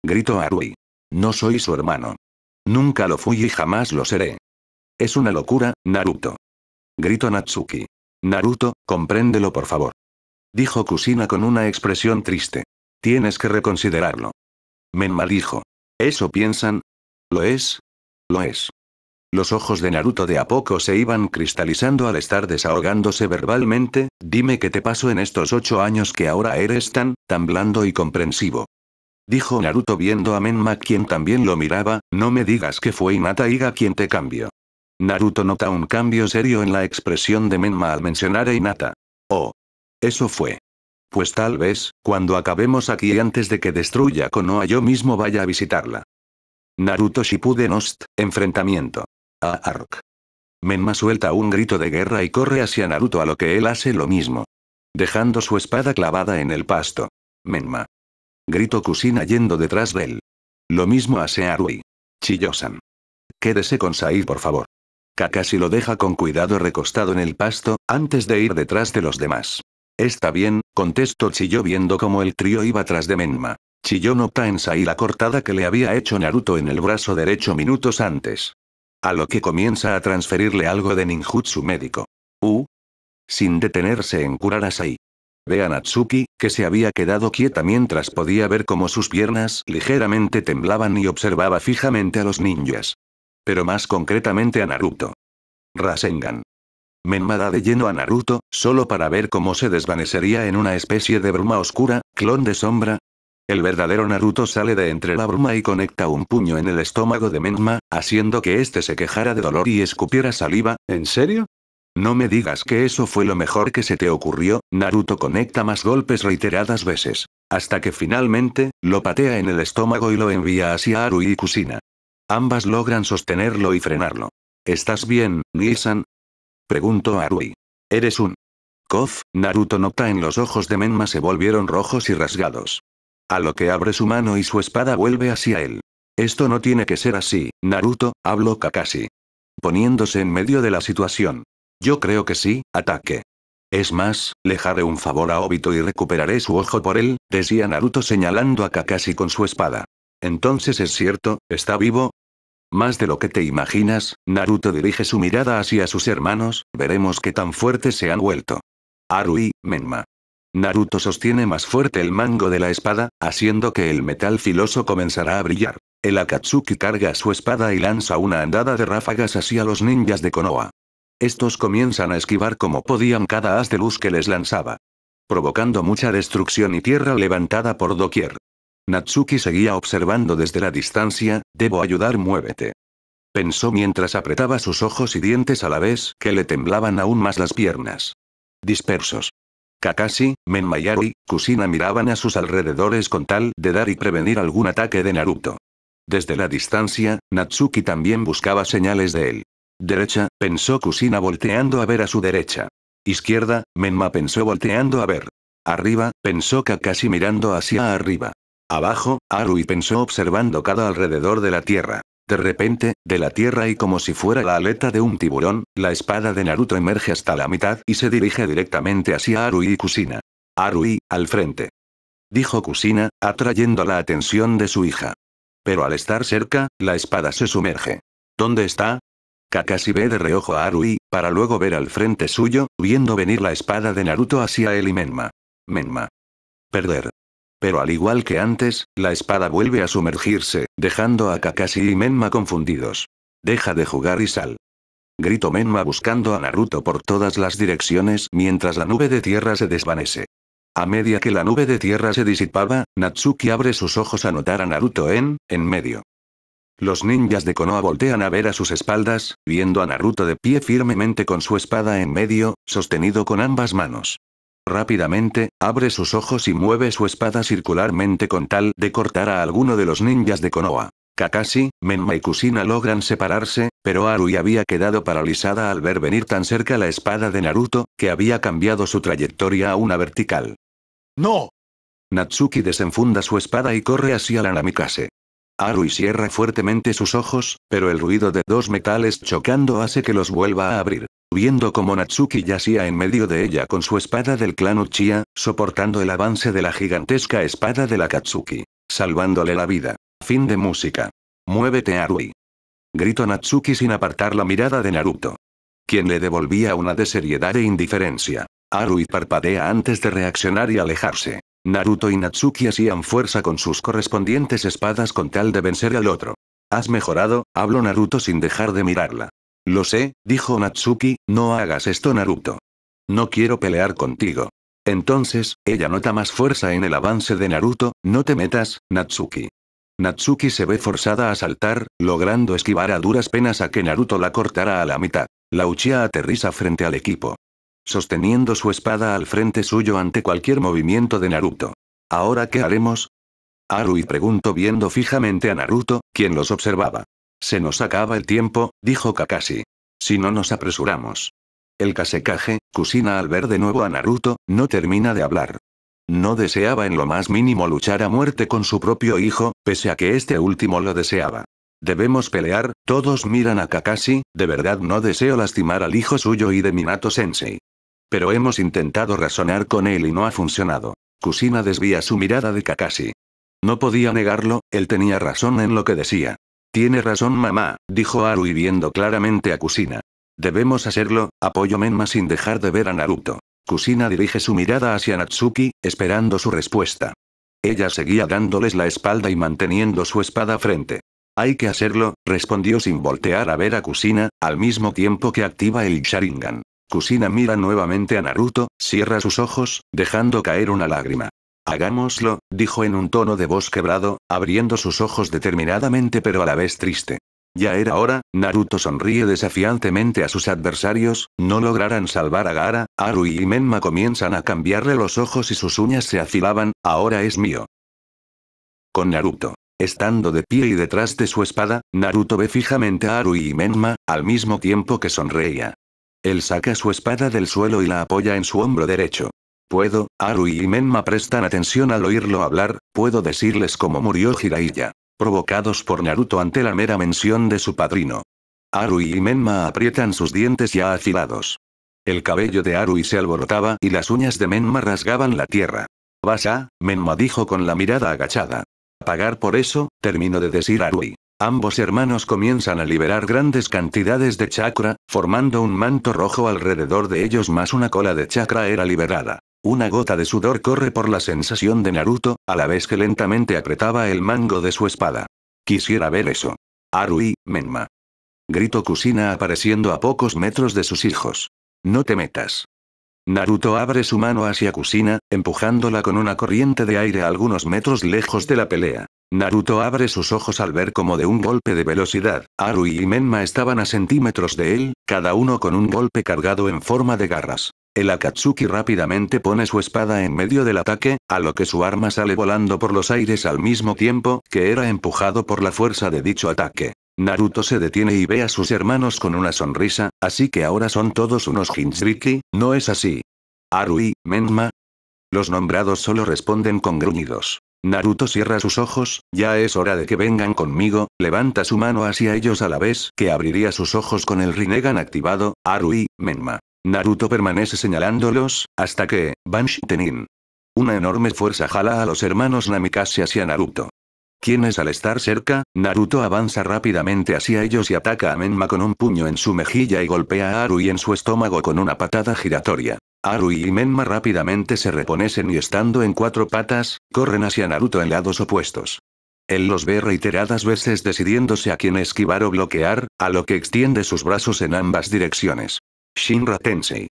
gritó Arui. No soy su hermano. Nunca lo fui y jamás lo seré. Es una locura, Naruto. Gritó Natsuki. Naruto, compréndelo por favor. Dijo Kusina con una expresión triste. Tienes que reconsiderarlo. Menma dijo. ¿Eso piensan? ¿Lo es? Lo es. Los ojos de Naruto de a poco se iban cristalizando al estar desahogándose verbalmente, dime qué te pasó en estos ocho años que ahora eres tan, tan blando y comprensivo. Dijo Naruto viendo a Menma quien también lo miraba, no me digas que fue Hinata Iga quien te cambió. Naruto nota un cambio serio en la expresión de Menma al mencionar a Inata Oh. Eso fue. Pues tal vez, cuando acabemos aquí antes de que destruya Konoha yo mismo vaya a visitarla. Naruto Shippuden enfrentamiento. A Ark. Menma suelta un grito de guerra y corre hacia Naruto a lo que él hace lo mismo. Dejando su espada clavada en el pasto. Menma. Gritó Kusina yendo detrás de él. Lo mismo hace Arui. Chillosan. Quédese con Sai por favor. Kakashi lo deja con cuidado recostado en el pasto, antes de ir detrás de los demás. Está bien, contestó Chiyo viendo cómo el trío iba tras de Menma. no nota en Sai la cortada que le había hecho Naruto en el brazo derecho minutos antes. A lo que comienza a transferirle algo de ninjutsu médico. Uh. Sin detenerse en curar a Sai. Ve a Natsuki, que se había quedado quieta mientras podía ver cómo sus piernas ligeramente temblaban y observaba fijamente a los ninjas. Pero más concretamente a Naruto. Rasengan. Menma da de lleno a Naruto, solo para ver cómo se desvanecería en una especie de bruma oscura, clon de sombra. El verdadero Naruto sale de entre la bruma y conecta un puño en el estómago de Menma, haciendo que éste se quejara de dolor y escupiera saliva. ¿En serio? No me digas que eso fue lo mejor que se te ocurrió, Naruto conecta más golpes reiteradas veces. Hasta que finalmente, lo patea en el estómago y lo envía hacia Aru y Kusina. Ambas logran sostenerlo y frenarlo. ¿Estás bien, Nissan? Preguntó Arui. Eres un... Kof, Naruto nota en los ojos de Menma se volvieron rojos y rasgados. A lo que abre su mano y su espada vuelve hacia él. Esto no tiene que ser así, Naruto, habló Kakashi. Poniéndose en medio de la situación. Yo creo que sí, ataque. Es más, le haré un favor a Obito y recuperaré su ojo por él, decía Naruto señalando a Kakashi con su espada. Entonces es cierto, está vivo, más de lo que te imaginas, Naruto dirige su mirada hacia sus hermanos, veremos qué tan fuertes se han vuelto. Arui, Menma. Naruto sostiene más fuerte el mango de la espada, haciendo que el metal filoso comenzará a brillar. El Akatsuki carga su espada y lanza una andada de ráfagas hacia los ninjas de Konoha. Estos comienzan a esquivar como podían cada haz de luz que les lanzaba. Provocando mucha destrucción y tierra levantada por doquier. Natsuki seguía observando desde la distancia, debo ayudar muévete. Pensó mientras apretaba sus ojos y dientes a la vez que le temblaban aún más las piernas. Dispersos. Kakashi, Menmayari, y Kusina miraban a sus alrededores con tal de dar y prevenir algún ataque de Naruto. Desde la distancia, Natsuki también buscaba señales de él. Derecha, pensó Kusina volteando a ver a su derecha. Izquierda, Menma pensó volteando a ver. Arriba, pensó Kakashi mirando hacia arriba. Abajo, Arui pensó observando cada alrededor de la tierra. De repente, de la tierra y como si fuera la aleta de un tiburón, la espada de Naruto emerge hasta la mitad y se dirige directamente hacia Arui y Kusina. Arui, al frente. Dijo Kusina, atrayendo la atención de su hija. Pero al estar cerca, la espada se sumerge. ¿Dónde está? Kakashi ve de reojo a Arui, para luego ver al frente suyo, viendo venir la espada de Naruto hacia él y Menma. Menma. Perder. Pero al igual que antes, la espada vuelve a sumergirse, dejando a Kakashi y Menma confundidos. Deja de jugar y sal. Grito Menma buscando a Naruto por todas las direcciones mientras la nube de tierra se desvanece. A medida que la nube de tierra se disipaba, Natsuki abre sus ojos a notar a Naruto en, en medio. Los ninjas de Konoha voltean a ver a sus espaldas, viendo a Naruto de pie firmemente con su espada en medio, sostenido con ambas manos. Rápidamente, abre sus ojos y mueve su espada circularmente con tal de cortar a alguno de los ninjas de Konoha. Kakashi, Menma y Kusina logran separarse, pero Arui había quedado paralizada al ver venir tan cerca la espada de Naruto, que había cambiado su trayectoria a una vertical. ¡No! Natsuki desenfunda su espada y corre hacia la Namikase. Arui cierra fuertemente sus ojos, pero el ruido de dos metales chocando hace que los vuelva a abrir. Viendo como Natsuki yacía en medio de ella con su espada del clan Uchiha, soportando el avance de la gigantesca espada de la Katsuki. Salvándole la vida. Fin de música. Muévete Arui. Gritó Natsuki sin apartar la mirada de Naruto. Quien le devolvía una de seriedad e indiferencia. Arui parpadea antes de reaccionar y alejarse. Naruto y Natsuki hacían fuerza con sus correspondientes espadas con tal de vencer al otro. Has mejorado, habló Naruto sin dejar de mirarla. Lo sé, dijo Natsuki, no hagas esto Naruto. No quiero pelear contigo. Entonces, ella nota más fuerza en el avance de Naruto, no te metas, Natsuki. Natsuki se ve forzada a saltar, logrando esquivar a duras penas a que Naruto la cortara a la mitad. La Uchiha aterriza frente al equipo sosteniendo su espada al frente suyo ante cualquier movimiento de Naruto. ¿Ahora qué haremos? Arui preguntó viendo fijamente a Naruto, quien los observaba. Se nos acaba el tiempo, dijo Kakashi. Si no nos apresuramos. El Kasekage, Kusina al ver de nuevo a Naruto, no termina de hablar. No deseaba en lo más mínimo luchar a muerte con su propio hijo, pese a que este último lo deseaba. Debemos pelear, todos miran a Kakashi, de verdad no deseo lastimar al hijo suyo y de Minato Sensei. Pero hemos intentado razonar con él y no ha funcionado. Kusina desvía su mirada de Kakashi. No podía negarlo, él tenía razón en lo que decía. Tiene razón mamá, dijo y viendo claramente a Kusina. Debemos hacerlo, apoyo Menma sin dejar de ver a Naruto. Kusina dirige su mirada hacia Natsuki, esperando su respuesta. Ella seguía dándoles la espalda y manteniendo su espada frente. Hay que hacerlo, respondió sin voltear a ver a Kusina, al mismo tiempo que activa el Sharingan kushina mira nuevamente a Naruto, cierra sus ojos, dejando caer una lágrima. Hagámoslo, dijo en un tono de voz quebrado, abriendo sus ojos determinadamente pero a la vez triste. Ya era hora, Naruto sonríe desafiantemente a sus adversarios, no lograrán salvar a Gaara, Aru y Menma comienzan a cambiarle los ojos y sus uñas se afilaban, ahora es mío. Con Naruto. Estando de pie y detrás de su espada, Naruto ve fijamente a Aru y Menma, al mismo tiempo que sonreía. Él saca su espada del suelo y la apoya en su hombro derecho. Puedo, Aru y Menma prestan atención al oírlo hablar, puedo decirles cómo murió Jiraiya. Provocados por Naruto ante la mera mención de su padrino. Aru y Menma aprietan sus dientes ya afilados. El cabello de Arui se alborotaba y las uñas de Menma rasgaban la tierra. Vas a, Menma dijo con la mirada agachada. Pagar por eso, terminó de decir Arui. Ambos hermanos comienzan a liberar grandes cantidades de chakra, formando un manto rojo alrededor de ellos más una cola de chakra era liberada. Una gota de sudor corre por la sensación de Naruto, a la vez que lentamente apretaba el mango de su espada. Quisiera ver eso. Arui, Menma. Grito Kusina apareciendo a pocos metros de sus hijos. No te metas. Naruto abre su mano hacia Kusina, empujándola con una corriente de aire a algunos metros lejos de la pelea. Naruto abre sus ojos al ver como de un golpe de velocidad, Arui y Menma estaban a centímetros de él, cada uno con un golpe cargado en forma de garras. El Akatsuki rápidamente pone su espada en medio del ataque, a lo que su arma sale volando por los aires al mismo tiempo que era empujado por la fuerza de dicho ataque. Naruto se detiene y ve a sus hermanos con una sonrisa, así que ahora son todos unos Jinchuriki, ¿no es así? ¿Arui, Menma. Los nombrados solo responden con gruñidos. Naruto cierra sus ojos, ya es hora de que vengan conmigo, levanta su mano hacia ellos a la vez que abriría sus ojos con el Rinnegan activado, Arui, Menma. Naruto permanece señalándolos, hasta que, Banshitenin. Una enorme fuerza jala a los hermanos Namikaze hacia Naruto. Quienes al estar cerca, Naruto avanza rápidamente hacia ellos y ataca a Menma con un puño en su mejilla y golpea a Arui en su estómago con una patada giratoria. Aru y Menma rápidamente se reponesen y estando en cuatro patas, corren hacia Naruto en lados opuestos. Él los ve reiteradas veces decidiéndose a quién esquivar o bloquear, a lo que extiende sus brazos en ambas direcciones. Shinra Tensei.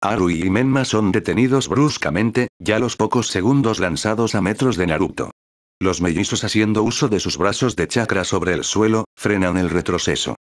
Aru y Menma son detenidos bruscamente, ya los pocos segundos lanzados a metros de Naruto. Los mellizos haciendo uso de sus brazos de chakra sobre el suelo, frenan el retroceso.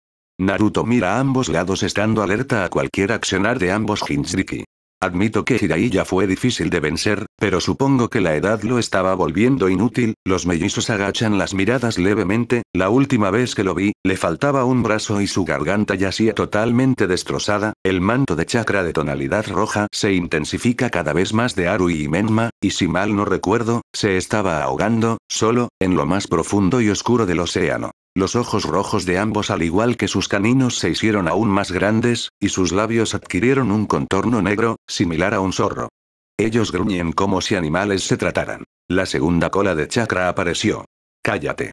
Naruto mira a ambos lados estando alerta a cualquier accionar de ambos Hinshiki. Admito que ya fue difícil de vencer, pero supongo que la edad lo estaba volviendo inútil, los mellizos agachan las miradas levemente, la última vez que lo vi, le faltaba un brazo y su garganta yacía totalmente destrozada, el manto de chakra de tonalidad roja se intensifica cada vez más de Aru y Menma, y si mal no recuerdo, se estaba ahogando, solo, en lo más profundo y oscuro del océano. Los ojos rojos de ambos al igual que sus caninos se hicieron aún más grandes, y sus labios adquirieron un contorno negro, similar a un zorro. Ellos gruñen como si animales se trataran. La segunda cola de chakra apareció. Cállate.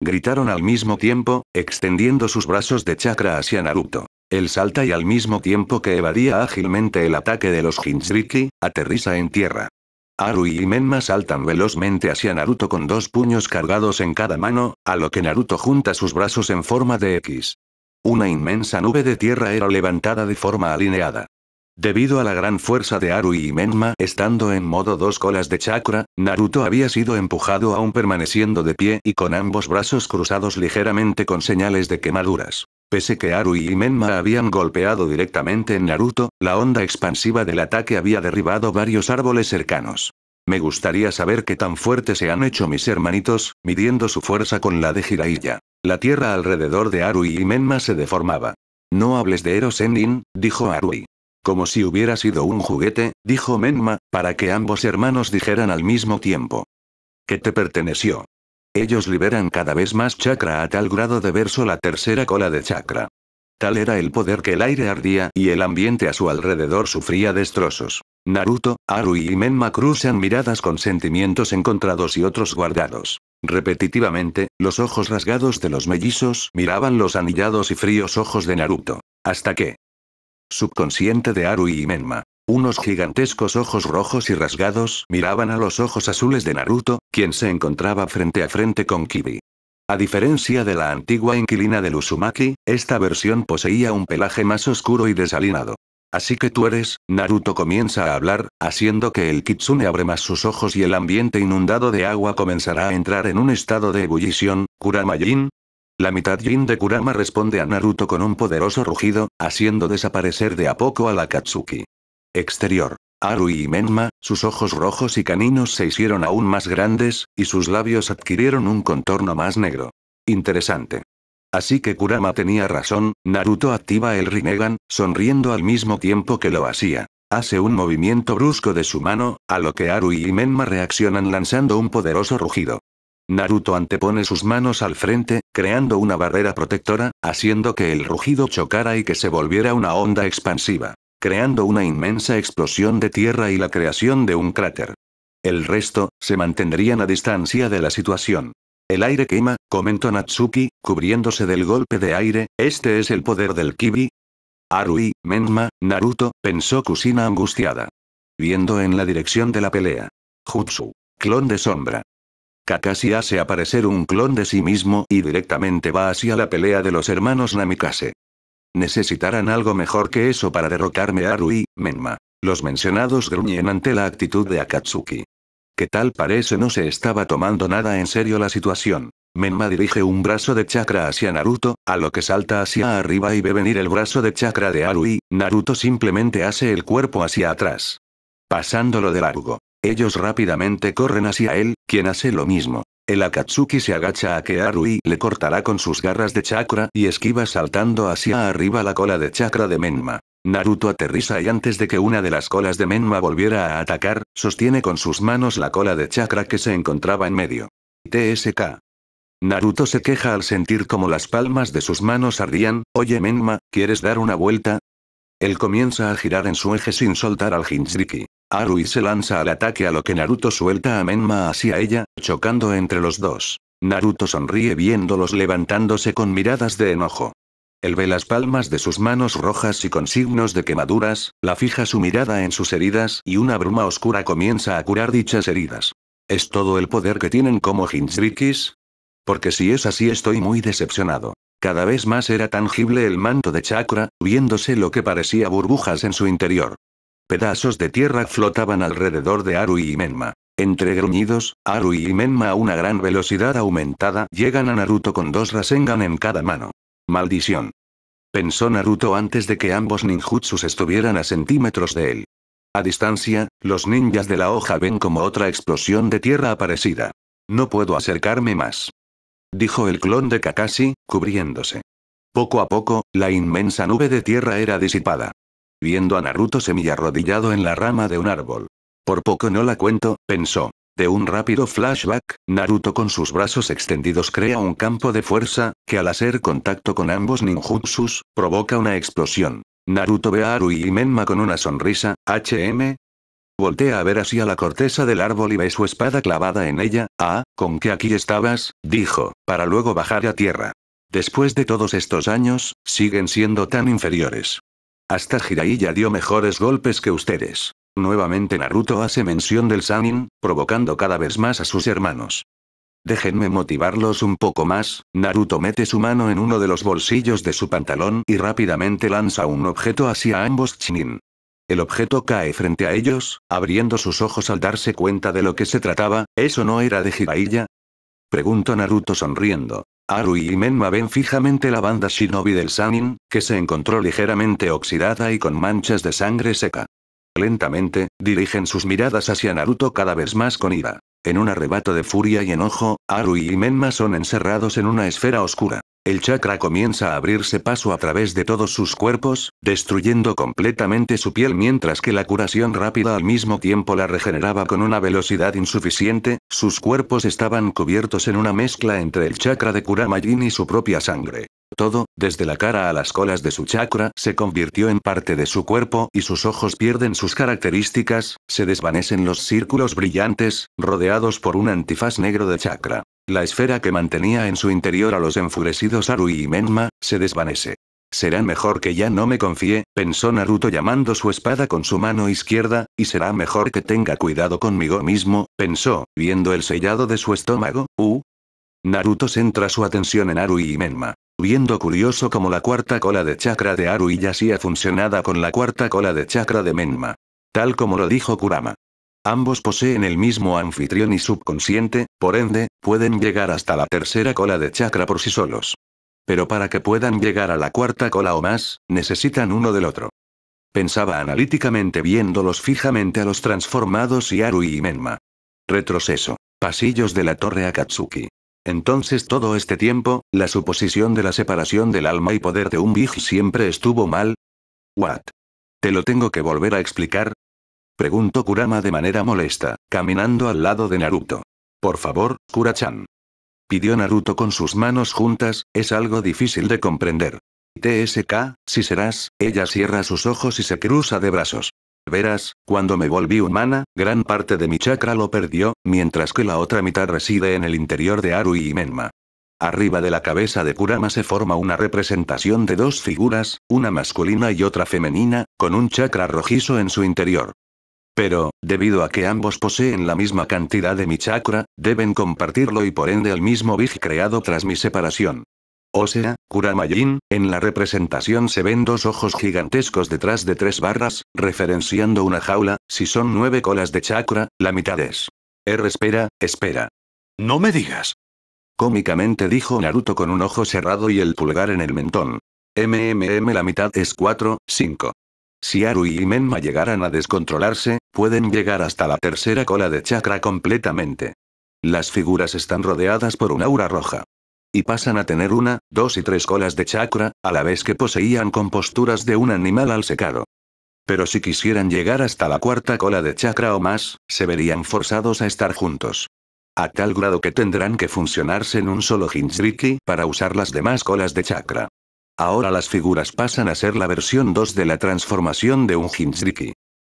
Gritaron al mismo tiempo, extendiendo sus brazos de chakra hacia Naruto. Él salta y al mismo tiempo que evadía ágilmente el ataque de los Jinchuriki, aterriza en tierra. Haru y Menma saltan velozmente hacia Naruto con dos puños cargados en cada mano, a lo que Naruto junta sus brazos en forma de X. Una inmensa nube de tierra era levantada de forma alineada. Debido a la gran fuerza de Aru y Menma estando en modo dos colas de chakra, Naruto había sido empujado aún permaneciendo de pie y con ambos brazos cruzados ligeramente con señales de quemaduras. Pese que Aru y Menma habían golpeado directamente en Naruto, la onda expansiva del ataque había derribado varios árboles cercanos. Me gustaría saber qué tan fuerte se han hecho mis hermanitos, midiendo su fuerza con la de Jiraiya. La tierra alrededor de Aru y Menma se deformaba. No hables de Ero dijo Arui. Como si hubiera sido un juguete, dijo Menma, para que ambos hermanos dijeran al mismo tiempo. Que te perteneció. Ellos liberan cada vez más chakra a tal grado de verso la tercera cola de chakra. Tal era el poder que el aire ardía y el ambiente a su alrededor sufría destrozos. Naruto, Aru y Menma cruzan miradas con sentimientos encontrados y otros guardados. Repetitivamente, los ojos rasgados de los mellizos miraban los anillados y fríos ojos de Naruto. Hasta que, subconsciente de Aru y Menma. Unos gigantescos ojos rojos y rasgados miraban a los ojos azules de Naruto, quien se encontraba frente a frente con Kibi. A diferencia de la antigua inquilina del Usumaki, esta versión poseía un pelaje más oscuro y desalinado. Así que tú eres, Naruto comienza a hablar, haciendo que el kitsune abre más sus ojos y el ambiente inundado de agua comenzará a entrar en un estado de ebullición. Kuramajin, la mitad Jin de Kurama responde a Naruto con un poderoso rugido, haciendo desaparecer de a poco a la Katsuki. Exterior. Haru y Menma, sus ojos rojos y caninos se hicieron aún más grandes, y sus labios adquirieron un contorno más negro. Interesante. Así que Kurama tenía razón, Naruto activa el Rinnegan, sonriendo al mismo tiempo que lo hacía. Hace un movimiento brusco de su mano, a lo que Arui y Menma reaccionan lanzando un poderoso rugido. Naruto antepone sus manos al frente, creando una barrera protectora, haciendo que el rugido chocara y que se volviera una onda expansiva, creando una inmensa explosión de tierra y la creación de un cráter. El resto, se mantendrían a distancia de la situación. El aire quema, comentó Natsuki, cubriéndose del golpe de aire, este es el poder del Kibi. Arui, Menma, Naruto, pensó Kusina angustiada. Viendo en la dirección de la pelea. Jutsu. Clon de sombra. Kakashi hace aparecer un clon de sí mismo y directamente va hacia la pelea de los hermanos Namikaze. Necesitarán algo mejor que eso para derrotarme a Rui, Menma. Los mencionados gruñen ante la actitud de Akatsuki. Que tal parece no se estaba tomando nada en serio la situación. Menma dirige un brazo de chakra hacia Naruto, a lo que salta hacia arriba y ve venir el brazo de chakra de Arui, Naruto simplemente hace el cuerpo hacia atrás. Pasándolo de largo. Ellos rápidamente corren hacia él, quien hace lo mismo. El Akatsuki se agacha a que Arui le cortará con sus garras de chakra y esquiva saltando hacia arriba la cola de chakra de Menma. Naruto aterriza y antes de que una de las colas de Menma volviera a atacar, sostiene con sus manos la cola de chakra que se encontraba en medio. TSK. Naruto se queja al sentir como las palmas de sus manos ardían, oye Menma, ¿quieres dar una vuelta? Él comienza a girar en su eje sin soltar al Hinshiki. Arui se lanza al ataque a lo que Naruto suelta a Menma hacia ella, chocando entre los dos. Naruto sonríe viéndolos levantándose con miradas de enojo. Él ve las palmas de sus manos rojas y con signos de quemaduras, la fija su mirada en sus heridas y una bruma oscura comienza a curar dichas heridas. ¿Es todo el poder que tienen como Jinchurikis? Porque si es así estoy muy decepcionado. Cada vez más era tangible el manto de chakra, viéndose lo que parecía burbujas en su interior. Pedazos de tierra flotaban alrededor de Aru y Menma. Entre gruñidos, Aru y Menma a una gran velocidad aumentada llegan a Naruto con dos Rasengan en cada mano. Maldición. Pensó Naruto antes de que ambos ninjutsus estuvieran a centímetros de él. A distancia, los ninjas de la hoja ven como otra explosión de tierra aparecida. No puedo acercarme más. Dijo el clon de Kakashi, cubriéndose. Poco a poco, la inmensa nube de tierra era disipada viendo a Naruto arrodillado en la rama de un árbol. Por poco no la cuento, pensó. De un rápido flashback, Naruto con sus brazos extendidos crea un campo de fuerza, que al hacer contacto con ambos ninjutsus, provoca una explosión. Naruto ve a Aru y Menma con una sonrisa, HM. Voltea a ver hacia a la corteza del árbol y ve su espada clavada en ella, ah, con que aquí estabas, dijo, para luego bajar a tierra. Después de todos estos años, siguen siendo tan inferiores. Hasta Jiraiya dio mejores golpes que ustedes. Nuevamente Naruto hace mención del Sanin, provocando cada vez más a sus hermanos. Déjenme motivarlos un poco más, Naruto mete su mano en uno de los bolsillos de su pantalón y rápidamente lanza un objeto hacia ambos Chinin. El objeto cae frente a ellos, abriendo sus ojos al darse cuenta de lo que se trataba, ¿eso no era de Jiraiya? Pregunta Naruto sonriendo. Aru y Menma ven fijamente la banda shinobi del Sanin, que se encontró ligeramente oxidada y con manchas de sangre seca. Lentamente, dirigen sus miradas hacia Naruto cada vez más con ira. En un arrebato de furia y enojo, Aru y Menma son encerrados en una esfera oscura. El chakra comienza a abrirse paso a través de todos sus cuerpos, destruyendo completamente su piel mientras que la curación rápida al mismo tiempo la regeneraba con una velocidad insuficiente, sus cuerpos estaban cubiertos en una mezcla entre el chakra de Kuramayin y su propia sangre. Todo, desde la cara a las colas de su chakra, se convirtió en parte de su cuerpo y sus ojos pierden sus características, se desvanecen los círculos brillantes, rodeados por un antifaz negro de chakra. La esfera que mantenía en su interior a los enfurecidos Arui y Menma, se desvanece. Será mejor que ya no me confíe, pensó Naruto llamando su espada con su mano izquierda, y será mejor que tenga cuidado conmigo mismo, pensó, viendo el sellado de su estómago, U. Naruto centra su atención en Aru y Menma. Viendo curioso como la cuarta cola de chakra de Aru Arui hacía funcionada con la cuarta cola de chakra de Menma. Tal como lo dijo Kurama. Ambos poseen el mismo anfitrión y subconsciente, por ende, pueden llegar hasta la tercera cola de chakra por sí solos. Pero para que puedan llegar a la cuarta cola o más, necesitan uno del otro. Pensaba analíticamente viéndolos fijamente a los transformados y Aru y Menma. Retroceso. Pasillos de la torre Akatsuki. Entonces todo este tiempo, la suposición de la separación del alma y poder de un Big siempre estuvo mal. What? Te lo tengo que volver a explicar, Preguntó Kurama de manera molesta, caminando al lado de Naruto. Por favor, Kurachan. Pidió Naruto con sus manos juntas, es algo difícil de comprender. TSK, si serás, ella cierra sus ojos y se cruza de brazos. Verás, cuando me volví humana, gran parte de mi chakra lo perdió, mientras que la otra mitad reside en el interior de Aru y Menma. Arriba de la cabeza de Kurama se forma una representación de dos figuras, una masculina y otra femenina, con un chakra rojizo en su interior. Pero, debido a que ambos poseen la misma cantidad de mi chakra, deben compartirlo y por ende el mismo Big creado tras mi separación. O sea, Kuramayin, en la representación se ven dos ojos gigantescos detrás de tres barras, referenciando una jaula, si son nueve colas de chakra, la mitad es. R er, espera, espera. No me digas. Cómicamente dijo Naruto con un ojo cerrado y el pulgar en el mentón. MMM la mitad es 4, 5. Si Aru y Menma llegaran a descontrolarse, Pueden llegar hasta la tercera cola de chakra completamente. Las figuras están rodeadas por un aura roja. Y pasan a tener una, dos y tres colas de chakra, a la vez que poseían composturas de un animal al secado. Pero si quisieran llegar hasta la cuarta cola de chakra o más, se verían forzados a estar juntos. A tal grado que tendrán que funcionarse en un solo Jinchuriki para usar las demás colas de chakra. Ahora las figuras pasan a ser la versión 2 de la transformación de un Jinchuriki.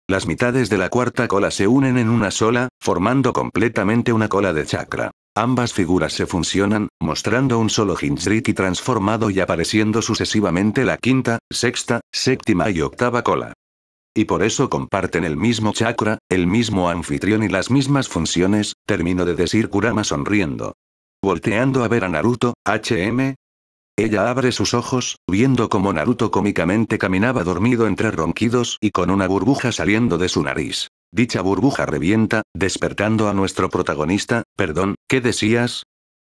Las mitades de la cuarta cola se unen en una sola, formando completamente una cola de chakra. Ambas figuras se funcionan, mostrando un solo Jinriki transformado y apareciendo sucesivamente la quinta, sexta, séptima y octava cola. Y por eso comparten el mismo chakra, el mismo anfitrión y las mismas funciones, termino de decir Kurama sonriendo. Volteando a ver a Naruto, HM, ella abre sus ojos, viendo cómo Naruto cómicamente caminaba dormido entre ronquidos y con una burbuja saliendo de su nariz. Dicha burbuja revienta, despertando a nuestro protagonista, perdón, ¿qué decías?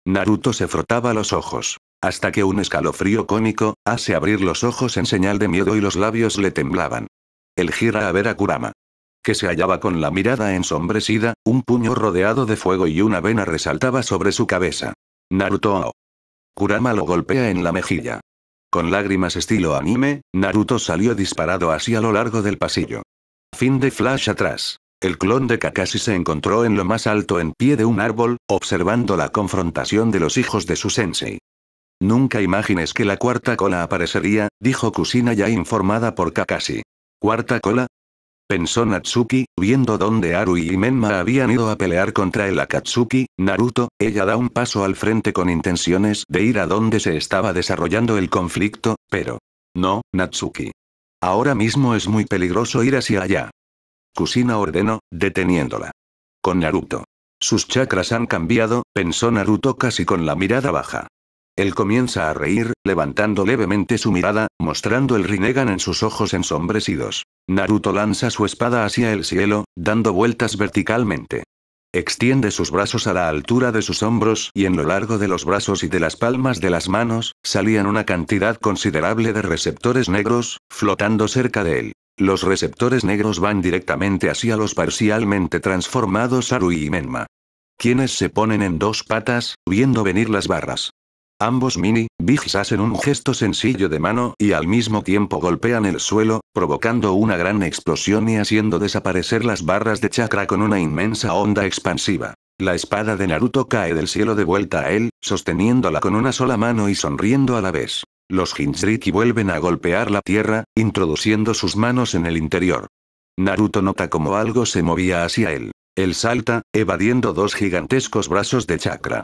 Naruto se frotaba los ojos. Hasta que un escalofrío cómico, hace abrir los ojos en señal de miedo y los labios le temblaban. El gira a ver a Kurama. Que se hallaba con la mirada ensombrecida, un puño rodeado de fuego y una vena resaltaba sobre su cabeza. Naruto. Oh, Kurama lo golpea en la mejilla. Con lágrimas estilo anime, Naruto salió disparado así a lo largo del pasillo. Fin de flash atrás. El clon de Kakashi se encontró en lo más alto en pie de un árbol, observando la confrontación de los hijos de su sensei. Nunca imagines que la cuarta cola aparecería, dijo Kusina ya informada por Kakashi. ¿Cuarta cola? Pensó Natsuki, viendo dónde Aru y Menma habían ido a pelear contra el Akatsuki, Naruto, ella da un paso al frente con intenciones de ir a donde se estaba desarrollando el conflicto, pero... No, Natsuki. Ahora mismo es muy peligroso ir hacia allá. Kusina ordenó, deteniéndola. Con Naruto. Sus chakras han cambiado, pensó Naruto casi con la mirada baja. Él comienza a reír, levantando levemente su mirada, mostrando el Rinnegan en sus ojos ensombrecidos. Naruto lanza su espada hacia el cielo, dando vueltas verticalmente. Extiende sus brazos a la altura de sus hombros y en lo largo de los brazos y de las palmas de las manos, salían una cantidad considerable de receptores negros, flotando cerca de él. Los receptores negros van directamente hacia los parcialmente transformados Arui y Menma. Quienes se ponen en dos patas, viendo venir las barras. Ambos Mini, Bigs hacen un gesto sencillo de mano y al mismo tiempo golpean el suelo, provocando una gran explosión y haciendo desaparecer las barras de chakra con una inmensa onda expansiva. La espada de Naruto cae del cielo de vuelta a él, sosteniéndola con una sola mano y sonriendo a la vez. Los Jinchuriki vuelven a golpear la tierra, introduciendo sus manos en el interior. Naruto nota como algo se movía hacia él. Él salta, evadiendo dos gigantescos brazos de chakra.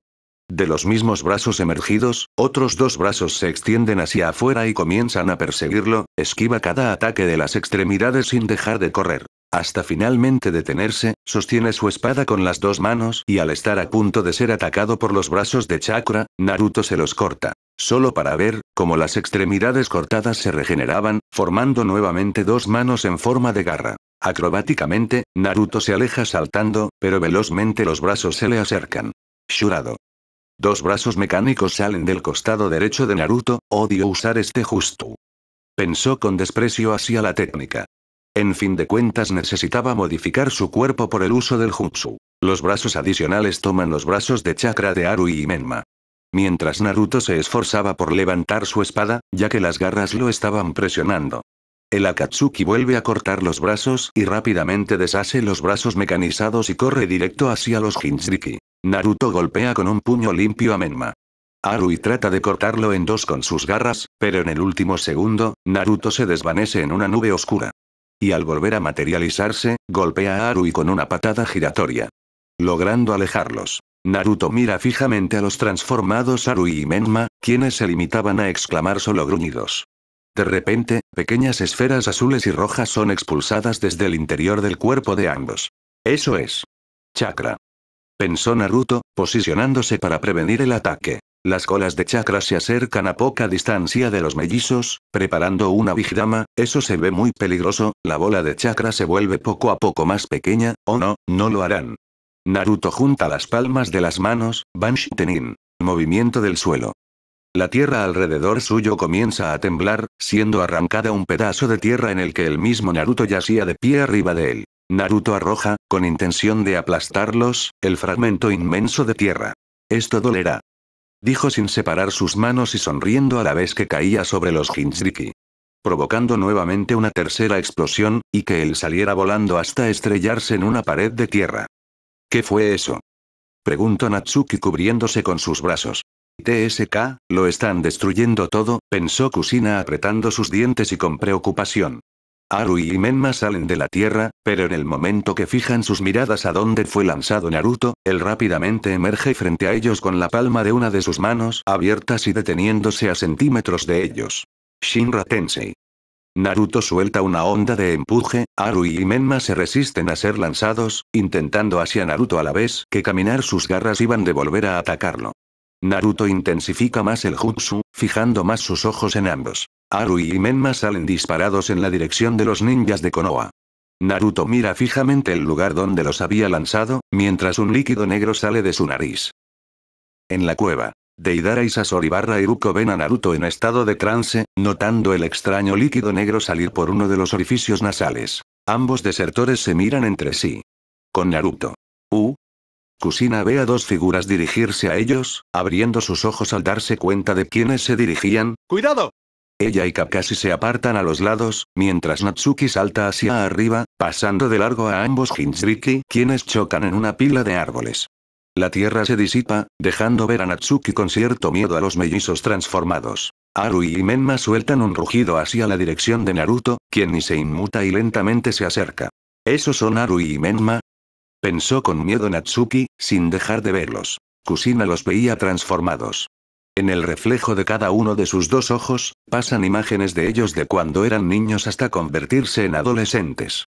De los mismos brazos emergidos, otros dos brazos se extienden hacia afuera y comienzan a perseguirlo, esquiva cada ataque de las extremidades sin dejar de correr. Hasta finalmente detenerse, sostiene su espada con las dos manos y al estar a punto de ser atacado por los brazos de Chakra, Naruto se los corta. Solo para ver, como las extremidades cortadas se regeneraban, formando nuevamente dos manos en forma de garra. Acrobáticamente, Naruto se aleja saltando, pero velozmente los brazos se le acercan. Shurado. Dos brazos mecánicos salen del costado derecho de Naruto, odio usar este justo. Pensó con desprecio hacia la técnica. En fin de cuentas necesitaba modificar su cuerpo por el uso del jutsu. Los brazos adicionales toman los brazos de chakra de Aru y Menma. Mientras Naruto se esforzaba por levantar su espada, ya que las garras lo estaban presionando. El Akatsuki vuelve a cortar los brazos y rápidamente deshace los brazos mecanizados y corre directo hacia los Jinchuriki. Naruto golpea con un puño limpio a Menma. Arui trata de cortarlo en dos con sus garras, pero en el último segundo, Naruto se desvanece en una nube oscura. Y al volver a materializarse, golpea a Arui con una patada giratoria. Logrando alejarlos. Naruto mira fijamente a los transformados Arui y Menma, quienes se limitaban a exclamar solo gruñidos. De repente, pequeñas esferas azules y rojas son expulsadas desde el interior del cuerpo de ambos. Eso es. Chakra pensó Naruto, posicionándose para prevenir el ataque. Las colas de chakra se acercan a poca distancia de los mellizos, preparando una Vigdama, eso se ve muy peligroso, la bola de chakra se vuelve poco a poco más pequeña, o no, no lo harán. Naruto junta las palmas de las manos, Banshitenin. Movimiento del suelo. La tierra alrededor suyo comienza a temblar, siendo arrancada un pedazo de tierra en el que el mismo Naruto yacía de pie arriba de él. Naruto arroja, con intención de aplastarlos, el fragmento inmenso de tierra. Esto dolerá. Dijo sin separar sus manos y sonriendo a la vez que caía sobre los Jinchuriki. Provocando nuevamente una tercera explosión, y que él saliera volando hasta estrellarse en una pared de tierra. ¿Qué fue eso? Preguntó Natsuki cubriéndose con sus brazos. TSK, lo están destruyendo todo, pensó Kusina apretando sus dientes y con preocupación. Aru y Menma salen de la tierra, pero en el momento que fijan sus miradas a donde fue lanzado Naruto, él rápidamente emerge frente a ellos con la palma de una de sus manos abiertas y deteniéndose a centímetros de ellos. Shinra Tensei. Naruto suelta una onda de empuje, Aru y Menma se resisten a ser lanzados, intentando hacia Naruto a la vez que caminar sus garras iban de volver a atacarlo. Naruto intensifica más el jutsu, fijando más sus ojos en ambos. Haru y Menma salen disparados en la dirección de los ninjas de Konoha. Naruto mira fijamente el lugar donde los había lanzado, mientras un líquido negro sale de su nariz. En la cueva. Deidara y Sasori barra Ruko ven a Naruto en estado de trance, notando el extraño líquido negro salir por uno de los orificios nasales. Ambos desertores se miran entre sí. Con Naruto. U. Kusina ve a dos figuras dirigirse a ellos, abriendo sus ojos al darse cuenta de quiénes se dirigían. ¡Cuidado! Ella y Kakashi se apartan a los lados, mientras Natsuki salta hacia arriba, pasando de largo a ambos Hinzriki, quienes chocan en una pila de árboles. La tierra se disipa, dejando ver a Natsuki con cierto miedo a los mellizos transformados. Aru y Menma sueltan un rugido hacia la dirección de Naruto, quien ni se inmuta y lentamente se acerca. ¿Esos son Aru y Menma? Pensó con miedo Natsuki, sin dejar de verlos. Kusina los veía transformados. En el reflejo de cada uno de sus dos ojos, pasan imágenes de ellos de cuando eran niños hasta convertirse en adolescentes.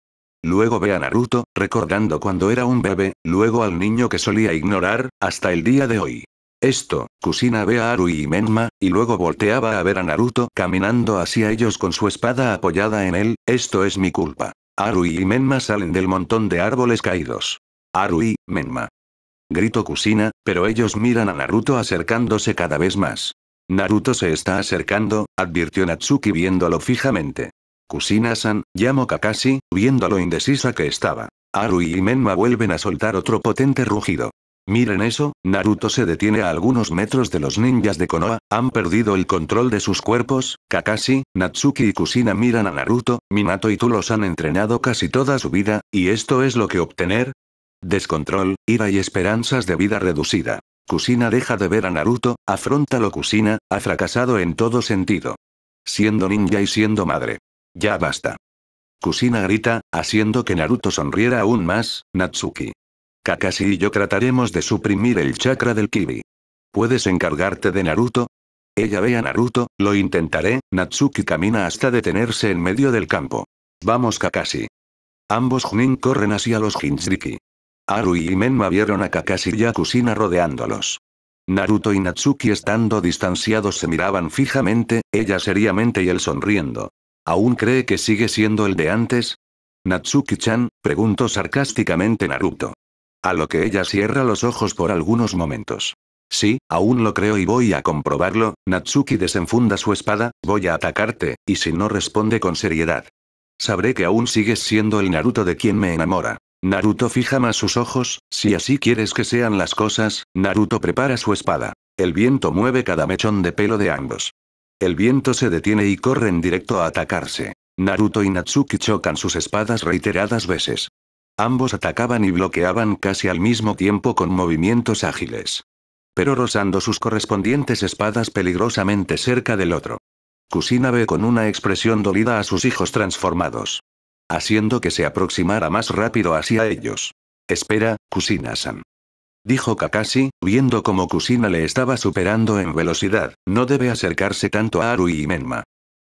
Luego ve a Naruto, recordando cuando era un bebé, luego al niño que solía ignorar, hasta el día de hoy. Esto, Kusina ve a Aru y Menma, y luego volteaba a ver a Naruto caminando hacia ellos con su espada apoyada en él, esto es mi culpa. Aru y Menma salen del montón de árboles caídos. Aru Menma, grito Kusina, pero ellos miran a Naruto acercándose cada vez más. Naruto se está acercando, advirtió Natsuki viéndolo fijamente. Kusina-san, llamo Kakashi, viéndolo lo indecisa que estaba. Aru y Menma vuelven a soltar otro potente rugido. Miren eso, Naruto se detiene a algunos metros de los ninjas de Konoha, han perdido el control de sus cuerpos, Kakashi, Natsuki y Kusina miran a Naruto, Minato y tú los han entrenado casi toda su vida, y esto es lo que obtener, Descontrol, ira y esperanzas de vida reducida. Kusina deja de ver a Naruto, afrontalo Kusina, ha fracasado en todo sentido. Siendo ninja y siendo madre. Ya basta. Kusina grita, haciendo que Naruto sonriera aún más, Natsuki. Kakashi y yo trataremos de suprimir el chakra del Kibi. ¿Puedes encargarte de Naruto? Ella ve a Naruto, lo intentaré, Natsuki camina hasta detenerse en medio del campo. Vamos Kakashi. Ambos Junin corren hacia los Jinchuriki. Haru y Menma vieron a Kakashi y a Kusina rodeándolos. Naruto y Natsuki estando distanciados se miraban fijamente, ella seriamente y él sonriendo. ¿Aún cree que sigue siendo el de antes? Natsuki-chan, preguntó sarcásticamente Naruto. A lo que ella cierra los ojos por algunos momentos. Sí, aún lo creo y voy a comprobarlo, Natsuki desenfunda su espada, voy a atacarte, y si no responde con seriedad. Sabré que aún sigues siendo el Naruto de quien me enamora. Naruto fija más sus ojos, si así quieres que sean las cosas, Naruto prepara su espada. El viento mueve cada mechón de pelo de ambos. El viento se detiene y corren directo a atacarse. Naruto y Natsuki chocan sus espadas reiteradas veces. Ambos atacaban y bloqueaban casi al mismo tiempo con movimientos ágiles. Pero rozando sus correspondientes espadas peligrosamente cerca del otro. Kusina ve con una expresión dolida a sus hijos transformados haciendo que se aproximara más rápido hacia ellos. Espera, Kusina-san. Dijo Kakashi, viendo cómo Kusina le estaba superando en velocidad, no debe acercarse tanto a Arui y Menma.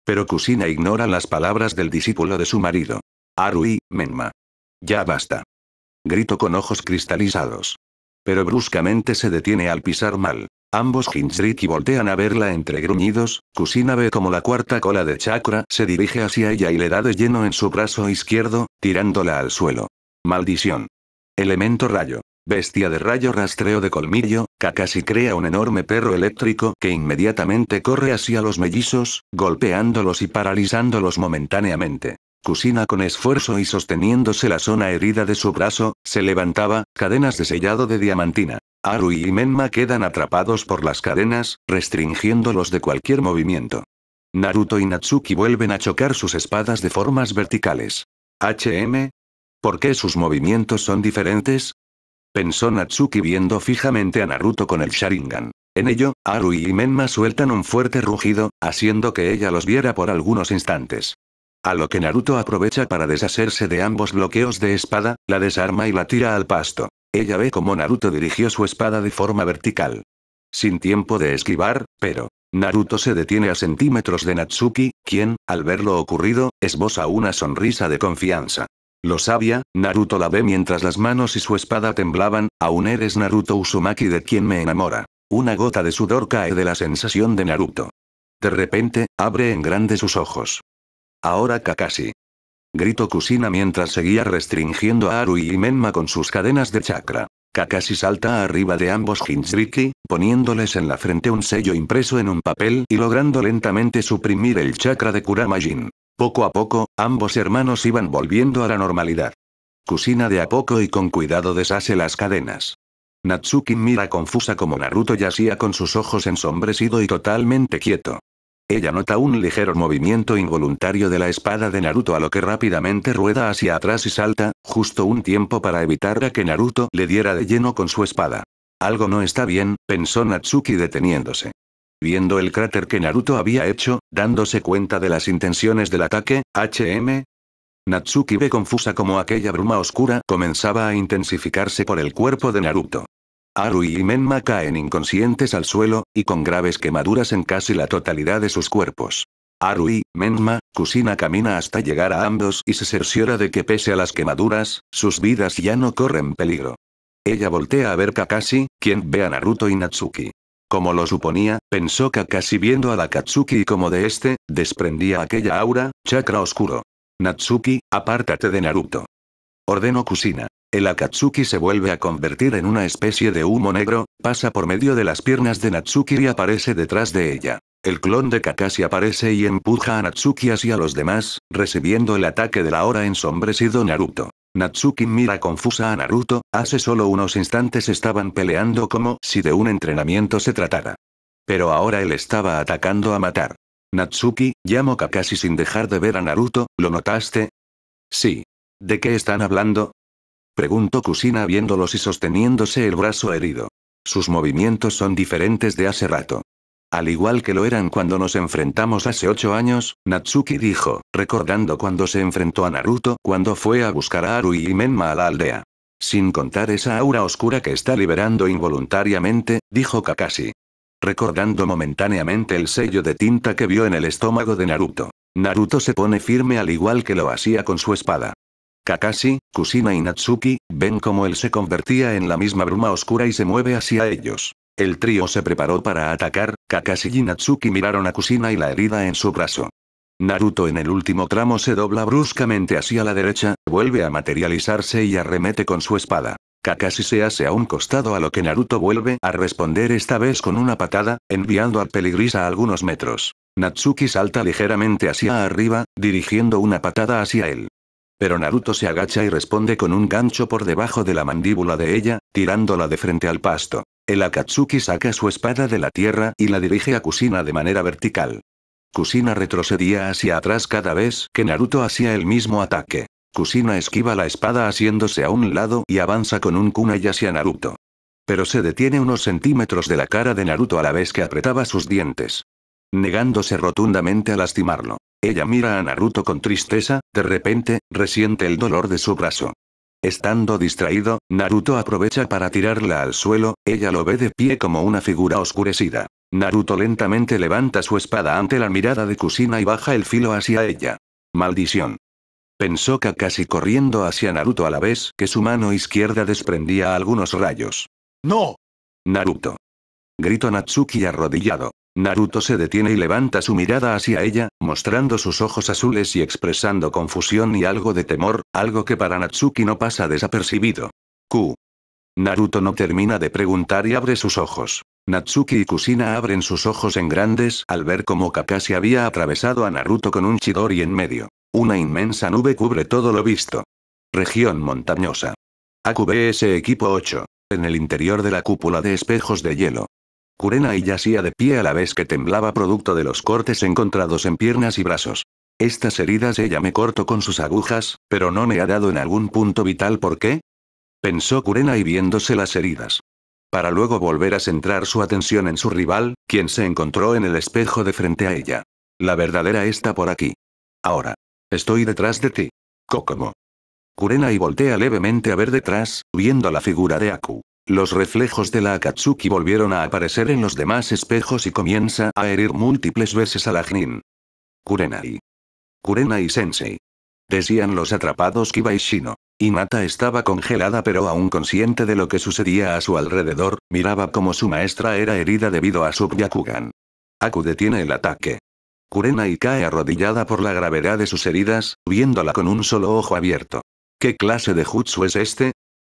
Pero Kusina ignora las palabras del discípulo de su marido. Arui, Menma. Ya basta. gritó con ojos cristalizados. Pero bruscamente se detiene al pisar mal. Ambos y voltean a verla entre gruñidos, Kusina ve como la cuarta cola de chakra se dirige hacia ella y le da de lleno en su brazo izquierdo, tirándola al suelo. Maldición. Elemento rayo. Bestia de rayo rastreo de colmillo, Kakashi crea un enorme perro eléctrico que inmediatamente corre hacia los mellizos, golpeándolos y paralizándolos momentáneamente. Kusina con esfuerzo y sosteniéndose la zona herida de su brazo, se levantaba, cadenas de sellado de diamantina. Aru y Menma quedan atrapados por las cadenas, restringiéndolos de cualquier movimiento. Naruto y Natsuki vuelven a chocar sus espadas de formas verticales. HM. ¿Por qué sus movimientos son diferentes? Pensó Natsuki viendo fijamente a Naruto con el Sharingan. En ello, Aru y Menma sueltan un fuerte rugido, haciendo que ella los viera por algunos instantes. A lo que Naruto aprovecha para deshacerse de ambos bloqueos de espada, la desarma y la tira al pasto. Ella ve cómo Naruto dirigió su espada de forma vertical. Sin tiempo de esquivar, pero... Naruto se detiene a centímetros de Natsuki, quien, al ver lo ocurrido, esboza una sonrisa de confianza. Lo sabía, Naruto la ve mientras las manos y su espada temblaban, aún eres Naruto Uzumaki de quien me enamora. Una gota de sudor cae de la sensación de Naruto. De repente, abre en grande sus ojos. Ahora Kakashi. Grito Kusina mientras seguía restringiendo a Aru y Menma con sus cadenas de chakra. Kakashi salta arriba de ambos Hinshiki, poniéndoles en la frente un sello impreso en un papel y logrando lentamente suprimir el chakra de Kuramajin. Poco a poco, ambos hermanos iban volviendo a la normalidad. Kusina de a poco y con cuidado deshace las cadenas. Natsuki mira confusa como Naruto yacía con sus ojos ensombrecido y totalmente quieto. Ella nota un ligero movimiento involuntario de la espada de Naruto a lo que rápidamente rueda hacia atrás y salta, justo un tiempo para evitar a que Naruto le diera de lleno con su espada. Algo no está bien, pensó Natsuki deteniéndose. Viendo el cráter que Naruto había hecho, dándose cuenta de las intenciones del ataque, HM. Natsuki ve confusa como aquella bruma oscura comenzaba a intensificarse por el cuerpo de Naruto. Arui y Menma caen inconscientes al suelo, y con graves quemaduras en casi la totalidad de sus cuerpos. Arui, Menma, Kusina camina hasta llegar a ambos y se cerciora de que pese a las quemaduras, sus vidas ya no corren peligro. Ella voltea a ver Kakashi, quien ve a Naruto y Natsuki. Como lo suponía, pensó Kakashi viendo a la Katsuki y como de este, desprendía aquella aura, chakra oscuro. Natsuki, apártate de Naruto. Ordenó Kusina. El Akatsuki se vuelve a convertir en una especie de humo negro, pasa por medio de las piernas de Natsuki y aparece detrás de ella. El clon de Kakashi aparece y empuja a Natsuki hacia los demás, recibiendo el ataque de la hora ensombrecido Naruto. Natsuki mira confusa a Naruto, hace solo unos instantes estaban peleando como si de un entrenamiento se tratara. Pero ahora él estaba atacando a matar. Natsuki, llamo Kakashi sin dejar de ver a Naruto, ¿lo notaste? Sí. ¿De qué están hablando? Preguntó Kusina viéndolos y sosteniéndose el brazo herido. Sus movimientos son diferentes de hace rato. Al igual que lo eran cuando nos enfrentamos hace ocho años, Natsuki dijo, recordando cuando se enfrentó a Naruto cuando fue a buscar a Aru y Menma a la aldea. Sin contar esa aura oscura que está liberando involuntariamente, dijo Kakashi. Recordando momentáneamente el sello de tinta que vio en el estómago de Naruto. Naruto se pone firme al igual que lo hacía con su espada. Kakashi, Kusina y Natsuki, ven como él se convertía en la misma bruma oscura y se mueve hacia ellos. El trío se preparó para atacar, Kakashi y Natsuki miraron a Kusina y la herida en su brazo. Naruto en el último tramo se dobla bruscamente hacia la derecha, vuelve a materializarse y arremete con su espada. Kakashi se hace a un costado a lo que Naruto vuelve a responder esta vez con una patada, enviando al peligris a algunos metros. Natsuki salta ligeramente hacia arriba, dirigiendo una patada hacia él. Pero Naruto se agacha y responde con un gancho por debajo de la mandíbula de ella, tirándola de frente al pasto. El Akatsuki saca su espada de la tierra y la dirige a Kusina de manera vertical. Kusina retrocedía hacia atrás cada vez que Naruto hacía el mismo ataque. Kusina esquiva la espada haciéndose a un lado y avanza con un kunai hacia Naruto. Pero se detiene unos centímetros de la cara de Naruto a la vez que apretaba sus dientes. Negándose rotundamente a lastimarlo. Ella mira a Naruto con tristeza, de repente, resiente el dolor de su brazo. Estando distraído, Naruto aprovecha para tirarla al suelo, ella lo ve de pie como una figura oscurecida. Naruto lentamente levanta su espada ante la mirada de Kusina y baja el filo hacia ella. Maldición. Pensó Kakashi corriendo hacia Naruto a la vez que su mano izquierda desprendía algunos rayos. ¡No! Naruto. Gritó Natsuki arrodillado. Naruto se detiene y levanta su mirada hacia ella, mostrando sus ojos azules y expresando confusión y algo de temor, algo que para Natsuki no pasa desapercibido. Q. Naruto no termina de preguntar y abre sus ojos. Natsuki y Kusina abren sus ojos en grandes al ver cómo Kakashi había atravesado a Naruto con un Chidori en medio. Una inmensa nube cubre todo lo visto. Región montañosa. AQBS Equipo 8. En el interior de la cúpula de espejos de hielo, Kurena y yacía de pie a la vez que temblaba producto de los cortes encontrados en piernas y brazos. Estas heridas ella me cortó con sus agujas, pero no me ha dado en algún punto vital por qué? Pensó Kurena y viéndose las heridas. Para luego volver a centrar su atención en su rival, quien se encontró en el espejo de frente a ella. La verdadera está por aquí. Ahora. Estoy detrás de ti. Kokomo. Kurena y voltea levemente a ver detrás, viendo la figura de Aku. Los reflejos de la Akatsuki volvieron a aparecer en los demás espejos y comienza a herir múltiples veces a la y Kurenai. Kurenai sensei. Decían los atrapados Kiba y Shino. estaba congelada pero aún consciente de lo que sucedía a su alrededor, miraba como su maestra era herida debido a su Byakugan. Aku detiene el ataque. Kurenai cae arrodillada por la gravedad de sus heridas, viéndola con un solo ojo abierto. ¿Qué clase de jutsu es este?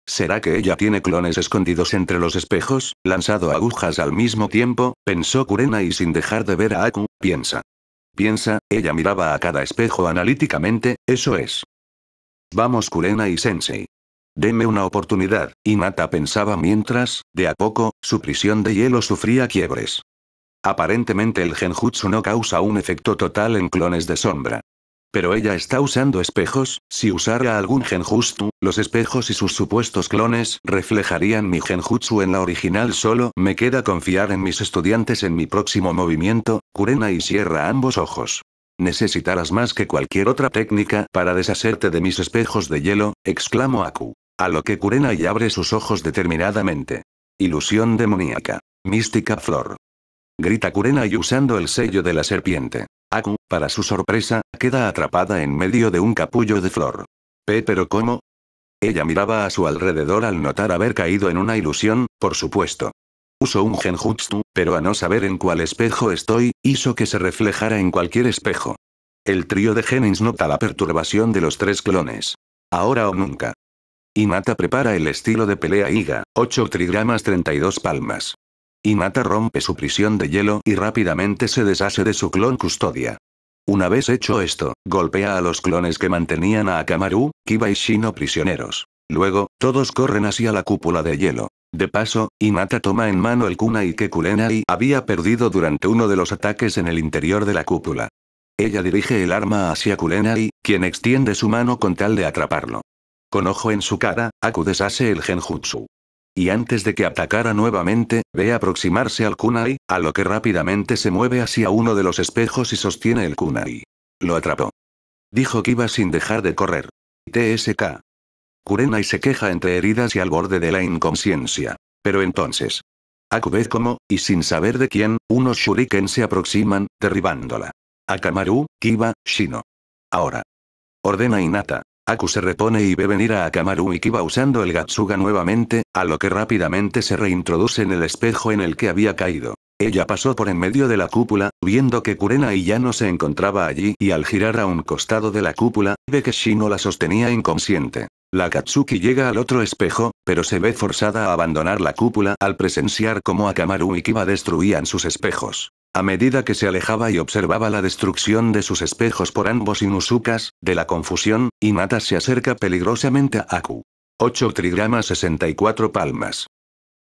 ¿Será que ella tiene clones escondidos entre los espejos, lanzado agujas al mismo tiempo? pensó Kurena y sin dejar de ver a Aku, piensa. Piensa, ella miraba a cada espejo analíticamente, eso es. Vamos Kurena y Sensei. Deme una oportunidad, Inata pensaba mientras, de a poco, su prisión de hielo sufría quiebres. Aparentemente el genjutsu no causa un efecto total en clones de sombra. Pero ella está usando espejos, si usara algún genjutsu, los espejos y sus supuestos clones reflejarían mi genjutsu en la original solo me queda confiar en mis estudiantes en mi próximo movimiento, Kurena y cierra ambos ojos. Necesitarás más que cualquier otra técnica para deshacerte de mis espejos de hielo, exclamo Aku. A lo que Kurena y abre sus ojos determinadamente. Ilusión demoníaca. Mística flor. Grita Kurena y usando el sello de la serpiente. Aku, para su sorpresa, queda atrapada en medio de un capullo de flor. ¿P pero cómo? Ella miraba a su alrededor al notar haber caído en una ilusión, por supuesto. Uso un genjutsu, pero a no saber en cuál espejo estoy, hizo que se reflejara en cualquier espejo. El trío de Genins nota la perturbación de los tres clones. Ahora o nunca. Y Mata prepara el estilo de pelea Iga, 8 trigramas 32 palmas. Mata rompe su prisión de hielo y rápidamente se deshace de su clon custodia. Una vez hecho esto, golpea a los clones que mantenían a Akamaru, Kiba y Shino prisioneros. Luego, todos corren hacia la cúpula de hielo. De paso, Mata toma en mano el kunai que Kurenai había perdido durante uno de los ataques en el interior de la cúpula. Ella dirige el arma hacia Kurenai, quien extiende su mano con tal de atraparlo. Con ojo en su cara, Aku deshace el genjutsu y antes de que atacara nuevamente, ve aproximarse al kunai, a lo que rápidamente se mueve hacia uno de los espejos y sostiene el kunai. Lo atrapó. Dijo que iba sin dejar de correr. TSK. Kurenai se queja entre heridas y al borde de la inconsciencia. Pero entonces. A como, y sin saber de quién, unos shuriken se aproximan, derribándola. Kamaru, Kiba, Shino. Ahora. Ordena Inata. Aku se repone y ve venir a Akamaru Kiba usando el Gatsuga nuevamente, a lo que rápidamente se reintroduce en el espejo en el que había caído. Ella pasó por en medio de la cúpula, viendo que Kurena ya no se encontraba allí y al girar a un costado de la cúpula, ve que Shino la sostenía inconsciente. La Katsuki llega al otro espejo, pero se ve forzada a abandonar la cúpula al presenciar cómo Akamaru y Kiba destruían sus espejos. A medida que se alejaba y observaba la destrucción de sus espejos por ambos Inusukas, de la confusión, Inata se acerca peligrosamente a Aku. 8 trigramas 64 palmas.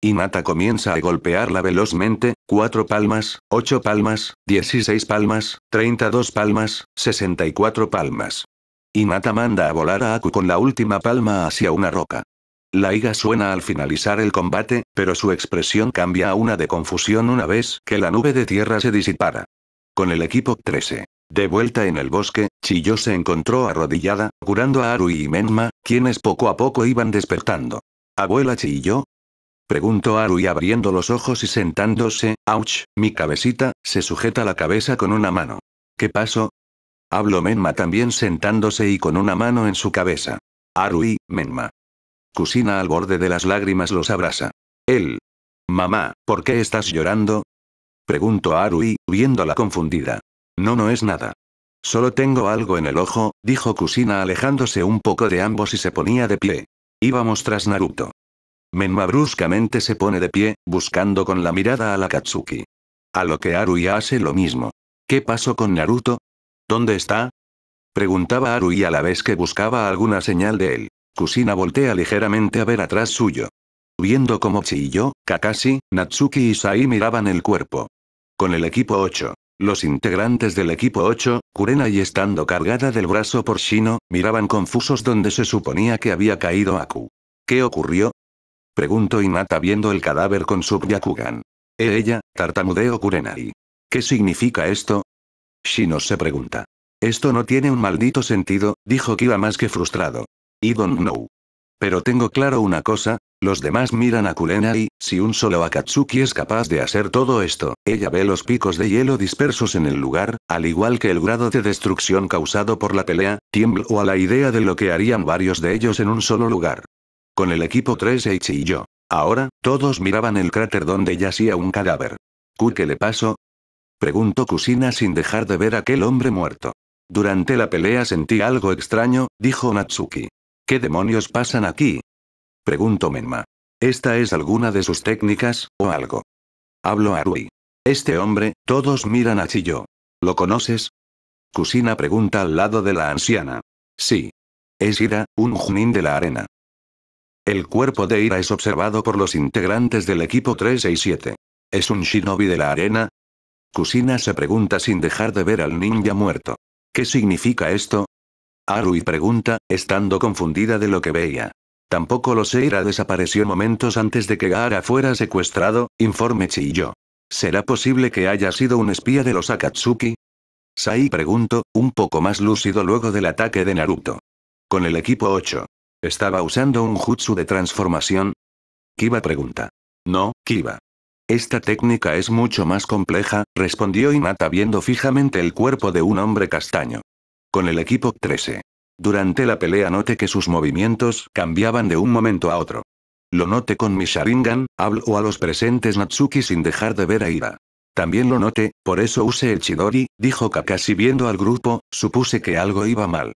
Y Mata comienza a golpearla velozmente, 4 palmas, 8 palmas, 16 palmas, 32 palmas, 64 palmas. Y manda a volar a Aku con la última palma hacia una roca. La higa suena al finalizar el combate, pero su expresión cambia a una de confusión una vez que la nube de tierra se disipara. Con el equipo 13. De vuelta en el bosque, Chiyo se encontró arrodillada, curando a Aru y Menma, quienes poco a poco iban despertando. Abuela Chiyo, Preguntó Arui abriendo los ojos y sentándose, ouch, mi cabecita, se sujeta la cabeza con una mano. ¿Qué pasó? Habló Menma también sentándose y con una mano en su cabeza. Arui, Menma. Kusina al borde de las lágrimas los abraza. Él. Mamá, ¿por qué estás llorando? Preguntó Arui, viéndola confundida. No, no es nada. Solo tengo algo en el ojo, dijo Kusina alejándose un poco de ambos y se ponía de pie. Íbamos tras Naruto. Menma bruscamente se pone de pie, buscando con la mirada a la Katsuki. A lo que Arui hace lo mismo. ¿Qué pasó con Naruto? ¿Dónde está? Preguntaba Arui a la vez que buscaba alguna señal de él. Kusina voltea ligeramente a ver atrás suyo. Viendo cómo Chiyo, Kakashi, Natsuki y Sai miraban el cuerpo. Con el equipo 8. Los integrantes del equipo 8, Kurena y estando cargada del brazo por Shino, miraban confusos donde se suponía que había caído Aku. ¿Qué ocurrió? Pregunto Inata viendo el cadáver con su Yakugan. E ella, tartamudeo Kurenai. ¿Qué significa esto? Shino se pregunta. Esto no tiene un maldito sentido, dijo Kiba más que frustrado. I don't know. Pero tengo claro una cosa, los demás miran a Kurenai, si un solo Akatsuki es capaz de hacer todo esto, ella ve los picos de hielo dispersos en el lugar, al igual que el grado de destrucción causado por la pelea, tiemblo a la idea de lo que harían varios de ellos en un solo lugar. Con el equipo 3H y yo. Ahora, todos miraban el cráter donde yacía un cadáver. qué le pasó? Preguntó Kusina sin dejar de ver aquel hombre muerto. Durante la pelea sentí algo extraño, dijo Natsuki. ¿Qué demonios pasan aquí? Preguntó Menma. ¿Esta es alguna de sus técnicas, o algo? Hablo a Rui. Este hombre, todos miran a Chiyo. ¿Lo conoces? Kusina pregunta al lado de la anciana. Sí. Es Ira, un junín de la arena. El cuerpo de Ira es observado por los integrantes del equipo 7. ¿Es un shinobi de la arena? Kusina se pregunta sin dejar de ver al ninja muerto. ¿Qué significa esto? Arui pregunta, estando confundida de lo que veía. Tampoco lo sé, Ira desapareció momentos antes de que Gaara fuera secuestrado, informe Chiyo. ¿Será posible que haya sido un espía de los Akatsuki? Sai preguntó, un poco más lúcido luego del ataque de Naruto. Con el equipo 8. ¿Estaba usando un jutsu de transformación? Kiba pregunta. No, Kiba. Esta técnica es mucho más compleja, respondió Inata viendo fijamente el cuerpo de un hombre castaño. Con el equipo 13. Durante la pelea noté que sus movimientos cambiaban de un momento a otro. Lo noté con mi Sharingan, hablo a los presentes Natsuki sin dejar de ver a Ira. También lo noté, por eso usé el Chidori, dijo Kakashi viendo al grupo, supuse que algo iba mal.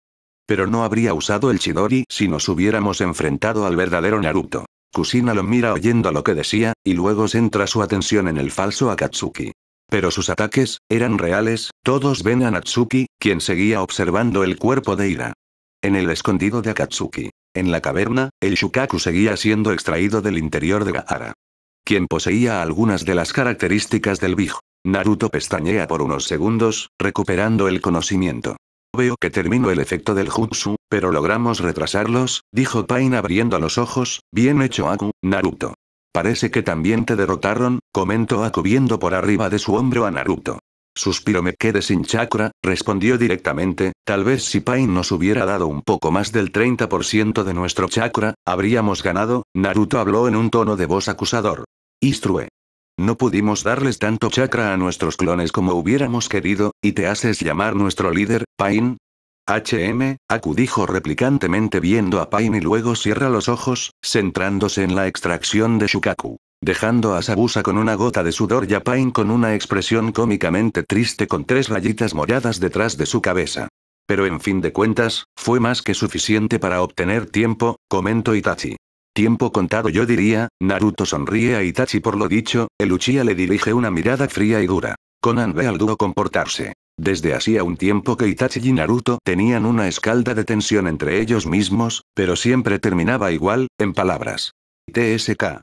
Pero no habría usado el Chidori si nos hubiéramos enfrentado al verdadero Naruto. Kusina lo mira oyendo lo que decía, y luego centra su atención en el falso Akatsuki. Pero sus ataques, eran reales, todos ven a Natsuki, quien seguía observando el cuerpo de Ira. En el escondido de Akatsuki. En la caverna, el Shukaku seguía siendo extraído del interior de Gaara. Quien poseía algunas de las características del Big. Naruto pestañea por unos segundos, recuperando el conocimiento. Veo que terminó el efecto del jutsu, pero logramos retrasarlos, dijo Pain abriendo los ojos, bien hecho Aku, Naruto. Parece que también te derrotaron, comentó Aku viendo por arriba de su hombro a Naruto. Suspiro me quede sin chakra, respondió directamente, tal vez si Pain nos hubiera dado un poco más del 30% de nuestro chakra, habríamos ganado, Naruto habló en un tono de voz acusador. Instrue. No pudimos darles tanto chakra a nuestros clones como hubiéramos querido, y te haces llamar nuestro líder, Pain. HM, Aku dijo replicantemente viendo a Pain y luego cierra los ojos, centrándose en la extracción de Shukaku. Dejando a Sabusa con una gota de sudor y a Pain con una expresión cómicamente triste con tres rayitas moradas detrás de su cabeza. Pero en fin de cuentas, fue más que suficiente para obtener tiempo, comentó Itachi. Tiempo contado yo diría, Naruto sonríe a Itachi por lo dicho, el Uchiha le dirige una mirada fría y dura. Conan ve al dúo comportarse. Desde hacía un tiempo que Itachi y Naruto tenían una escalda de tensión entre ellos mismos, pero siempre terminaba igual, en palabras. TSK.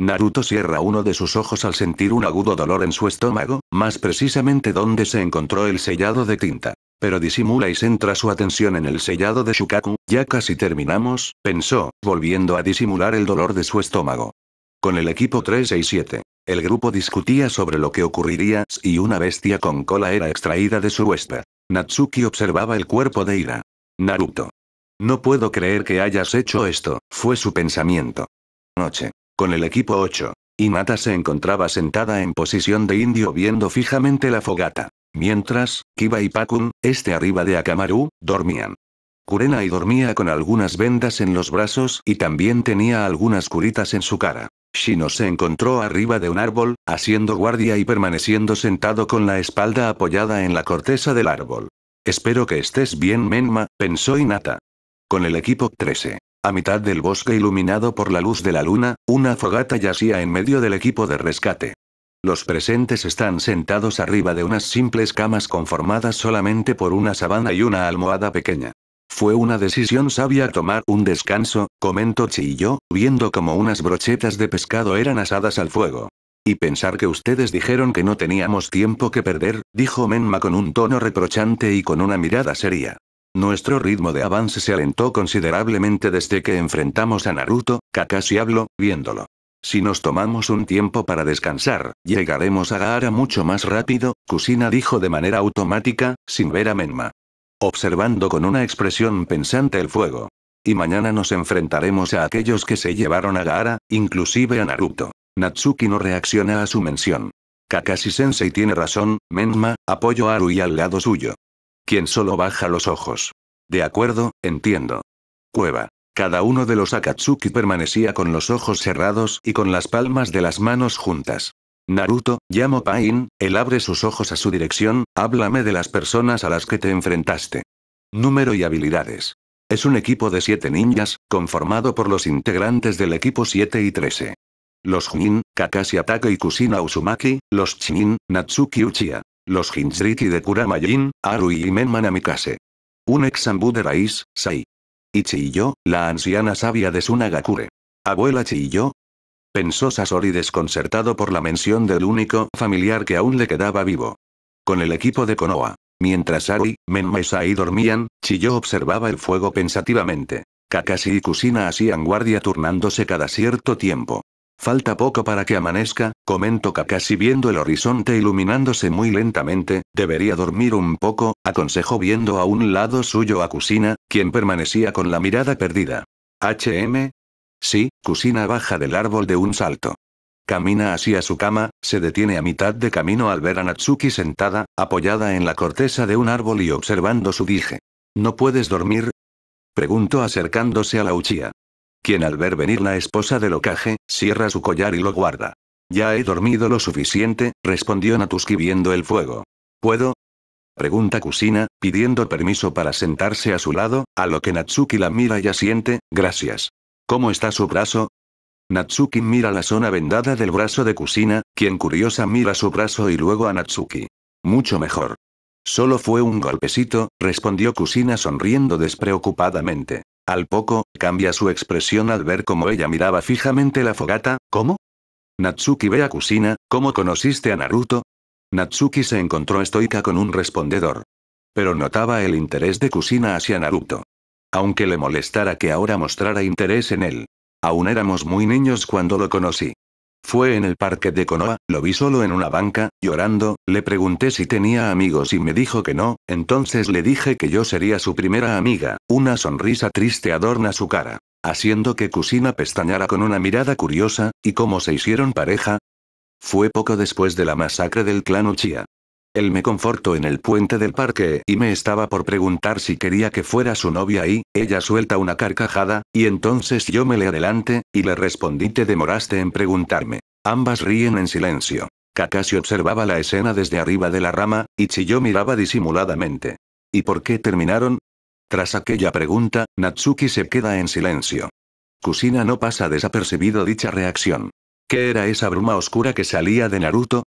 Naruto cierra uno de sus ojos al sentir un agudo dolor en su estómago, más precisamente donde se encontró el sellado de tinta. Pero disimula y centra su atención en el sellado de Shukaku, ya casi terminamos, pensó, volviendo a disimular el dolor de su estómago. Con el equipo 3 y 7, El grupo discutía sobre lo que ocurriría si una bestia con cola era extraída de su huésped. Natsuki observaba el cuerpo de Ira. Naruto. No puedo creer que hayas hecho esto, fue su pensamiento. Noche. Con el equipo 8. Inata se encontraba sentada en posición de indio viendo fijamente la fogata. Mientras, Kiba y Pakun, este arriba de Akamaru, dormían. y dormía con algunas vendas en los brazos y también tenía algunas curitas en su cara. Shino se encontró arriba de un árbol, haciendo guardia y permaneciendo sentado con la espalda apoyada en la corteza del árbol. Espero que estés bien, Menma, pensó Inata. Con el equipo 13. A mitad del bosque iluminado por la luz de la luna, una fogata yacía en medio del equipo de rescate. Los presentes están sentados arriba de unas simples camas conformadas solamente por una sabana y una almohada pequeña. Fue una decisión sabia tomar un descanso, comentó yo, viendo como unas brochetas de pescado eran asadas al fuego. Y pensar que ustedes dijeron que no teníamos tiempo que perder, dijo Menma con un tono reprochante y con una mirada seria. Nuestro ritmo de avance se alentó considerablemente desde que enfrentamos a Naruto, Kakashi habló, viéndolo. Si nos tomamos un tiempo para descansar, llegaremos a Gaara mucho más rápido, Kusina dijo de manera automática, sin ver a Menma. Observando con una expresión pensante el fuego. Y mañana nos enfrentaremos a aquellos que se llevaron a Gaara, inclusive a Naruto. Natsuki no reacciona a su mención. Kakashi-sensei tiene razón, Menma, apoyo a y al lado suyo. Quien solo baja los ojos. De acuerdo, entiendo. Cueva. Cada uno de los Akatsuki permanecía con los ojos cerrados y con las palmas de las manos juntas. Naruto, llamo Pain, él abre sus ojos a su dirección, háblame de las personas a las que te enfrentaste. Número y habilidades. Es un equipo de siete ninjas, conformado por los integrantes del equipo 7 y 13. Los Junin, Kakashi Atake y Kusina usumaki los Chinin, Natsuki Uchiha. Los jinzriti de Kurama Jin, Aru y Menma Namikase. Un Exambu de raíz, Sai. Y chilló, la anciana sabia de Sunagakure. ¿Abuela Chiyo? Pensó Sasori desconcertado por la mención del único familiar que aún le quedaba vivo. Con el equipo de Konoha. Mientras Ari, Menma y Sai dormían, Chiyo observaba el fuego pensativamente. Kakashi y Kusina hacían guardia turnándose cada cierto tiempo. Falta poco para que amanezca, comento Kakashi viendo el horizonte iluminándose muy lentamente, debería dormir un poco, aconsejó viendo a un lado suyo a Kusina, quien permanecía con la mirada perdida. ¿HM? Sí, Kusina baja del árbol de un salto. Camina hacia su cama, se detiene a mitad de camino al ver a Natsuki sentada, apoyada en la corteza de un árbol y observando su dije. ¿No puedes dormir? Preguntó acercándose a la Uchiha quien al ver venir la esposa de ocaje, cierra su collar y lo guarda. Ya he dormido lo suficiente, respondió Natsuki viendo el fuego. ¿Puedo? Pregunta Kusina, pidiendo permiso para sentarse a su lado, a lo que Natsuki la mira y asiente, gracias. ¿Cómo está su brazo? Natsuki mira la zona vendada del brazo de Kusina, quien curiosa mira su brazo y luego a Natsuki. Mucho mejor. Solo fue un golpecito, respondió Kusina sonriendo despreocupadamente. Al poco, cambia su expresión al ver cómo ella miraba fijamente la fogata, ¿cómo? Natsuki ve a Kusina, ¿cómo conociste a Naruto? Natsuki se encontró estoica con un respondedor. Pero notaba el interés de Kusina hacia Naruto. Aunque le molestara que ahora mostrara interés en él. Aún éramos muy niños cuando lo conocí. Fue en el parque de Konoha, lo vi solo en una banca, llorando, le pregunté si tenía amigos y me dijo que no, entonces le dije que yo sería su primera amiga, una sonrisa triste adorna su cara, haciendo que Kusina pestañara con una mirada curiosa, y cómo se hicieron pareja. Fue poco después de la masacre del clan Uchiha. Él me confortó en el puente del parque y me estaba por preguntar si quería que fuera su novia y, ella suelta una carcajada, y entonces yo me le adelante, y le respondí te demoraste en preguntarme. Ambas ríen en silencio. Kakashi observaba la escena desde arriba de la rama, y Chiyo miraba disimuladamente. ¿Y por qué terminaron? Tras aquella pregunta, Natsuki se queda en silencio. Kusina no pasa desapercibido dicha reacción. ¿Qué era esa bruma oscura que salía de Naruto?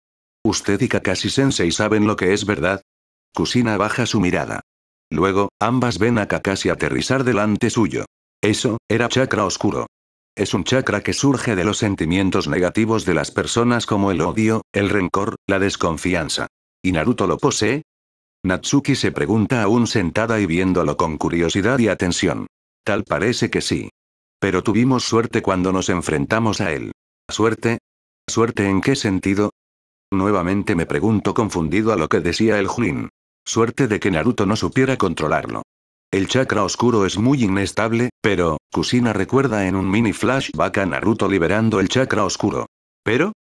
Usted y Kakashi-sensei saben lo que es verdad. Kusina baja su mirada. Luego, ambas ven a Kakashi aterrizar delante suyo. Eso, era chakra oscuro. Es un chakra que surge de los sentimientos negativos de las personas como el odio, el rencor, la desconfianza. ¿Y Naruto lo posee? Natsuki se pregunta aún sentada y viéndolo con curiosidad y atención. Tal parece que sí. Pero tuvimos suerte cuando nos enfrentamos a él. ¿Suerte? ¿Suerte en qué sentido? Nuevamente me pregunto confundido a lo que decía el Junin. Suerte de que Naruto no supiera controlarlo. El chakra oscuro es muy inestable, pero, Kusina recuerda en un mini flashback a Naruto liberando el chakra oscuro. ¿Pero?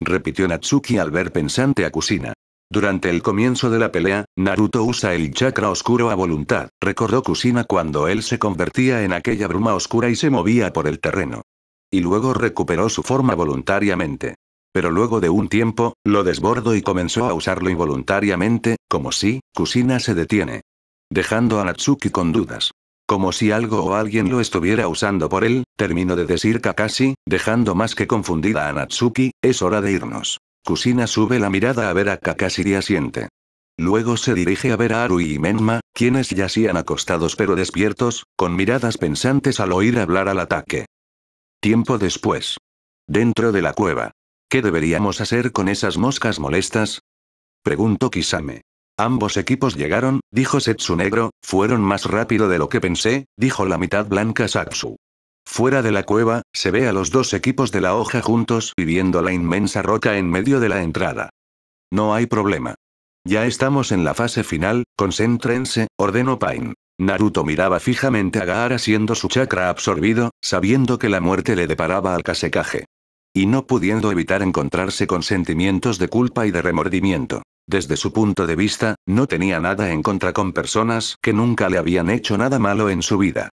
Repitió Natsuki al ver pensante a Kusina. Durante el comienzo de la pelea, Naruto usa el chakra oscuro a voluntad, recordó Kusina cuando él se convertía en aquella bruma oscura y se movía por el terreno. Y luego recuperó su forma voluntariamente pero luego de un tiempo, lo desbordó y comenzó a usarlo involuntariamente, como si, Kusina se detiene. Dejando a Natsuki con dudas. Como si algo o alguien lo estuviera usando por él, terminó de decir Kakashi, dejando más que confundida a Natsuki, es hora de irnos. Kusina sube la mirada a ver a Kakashi y asiente. Luego se dirige a ver a Arui y Menma, quienes ya yacían acostados pero despiertos, con miradas pensantes al oír hablar al ataque. Tiempo después. Dentro de la cueva. ¿Qué deberíamos hacer con esas moscas molestas? Preguntó Kisame. Ambos equipos llegaron, dijo Setsu Negro, fueron más rápido de lo que pensé, dijo la mitad blanca Satsu. Fuera de la cueva, se ve a los dos equipos de la hoja juntos viviendo la inmensa roca en medio de la entrada. No hay problema. Ya estamos en la fase final, concéntrense, ordenó Pain. Naruto miraba fijamente a Gaara siendo su chakra absorbido, sabiendo que la muerte le deparaba al casecaje y no pudiendo evitar encontrarse con sentimientos de culpa y de remordimiento. Desde su punto de vista, no tenía nada en contra con personas que nunca le habían hecho nada malo en su vida.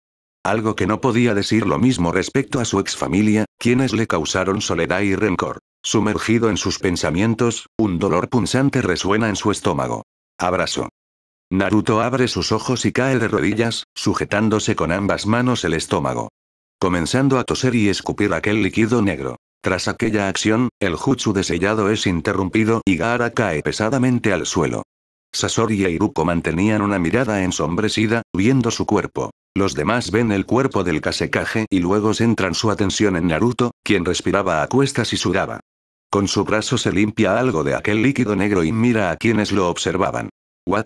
Algo que no podía decir lo mismo respecto a su ex familia, quienes le causaron soledad y rencor. Sumergido en sus pensamientos, un dolor punzante resuena en su estómago. Abrazo. Naruto abre sus ojos y cae de rodillas, sujetándose con ambas manos el estómago. Comenzando a toser y escupir aquel líquido negro. Tras aquella acción, el jutsu de sellado es interrumpido y Gaara cae pesadamente al suelo. Sasori e Iruko mantenían una mirada ensombrecida, viendo su cuerpo. Los demás ven el cuerpo del Kasekage y luego centran su atención en Naruto, quien respiraba a cuestas y sudaba. Con su brazo se limpia algo de aquel líquido negro y mira a quienes lo observaban. ¿What?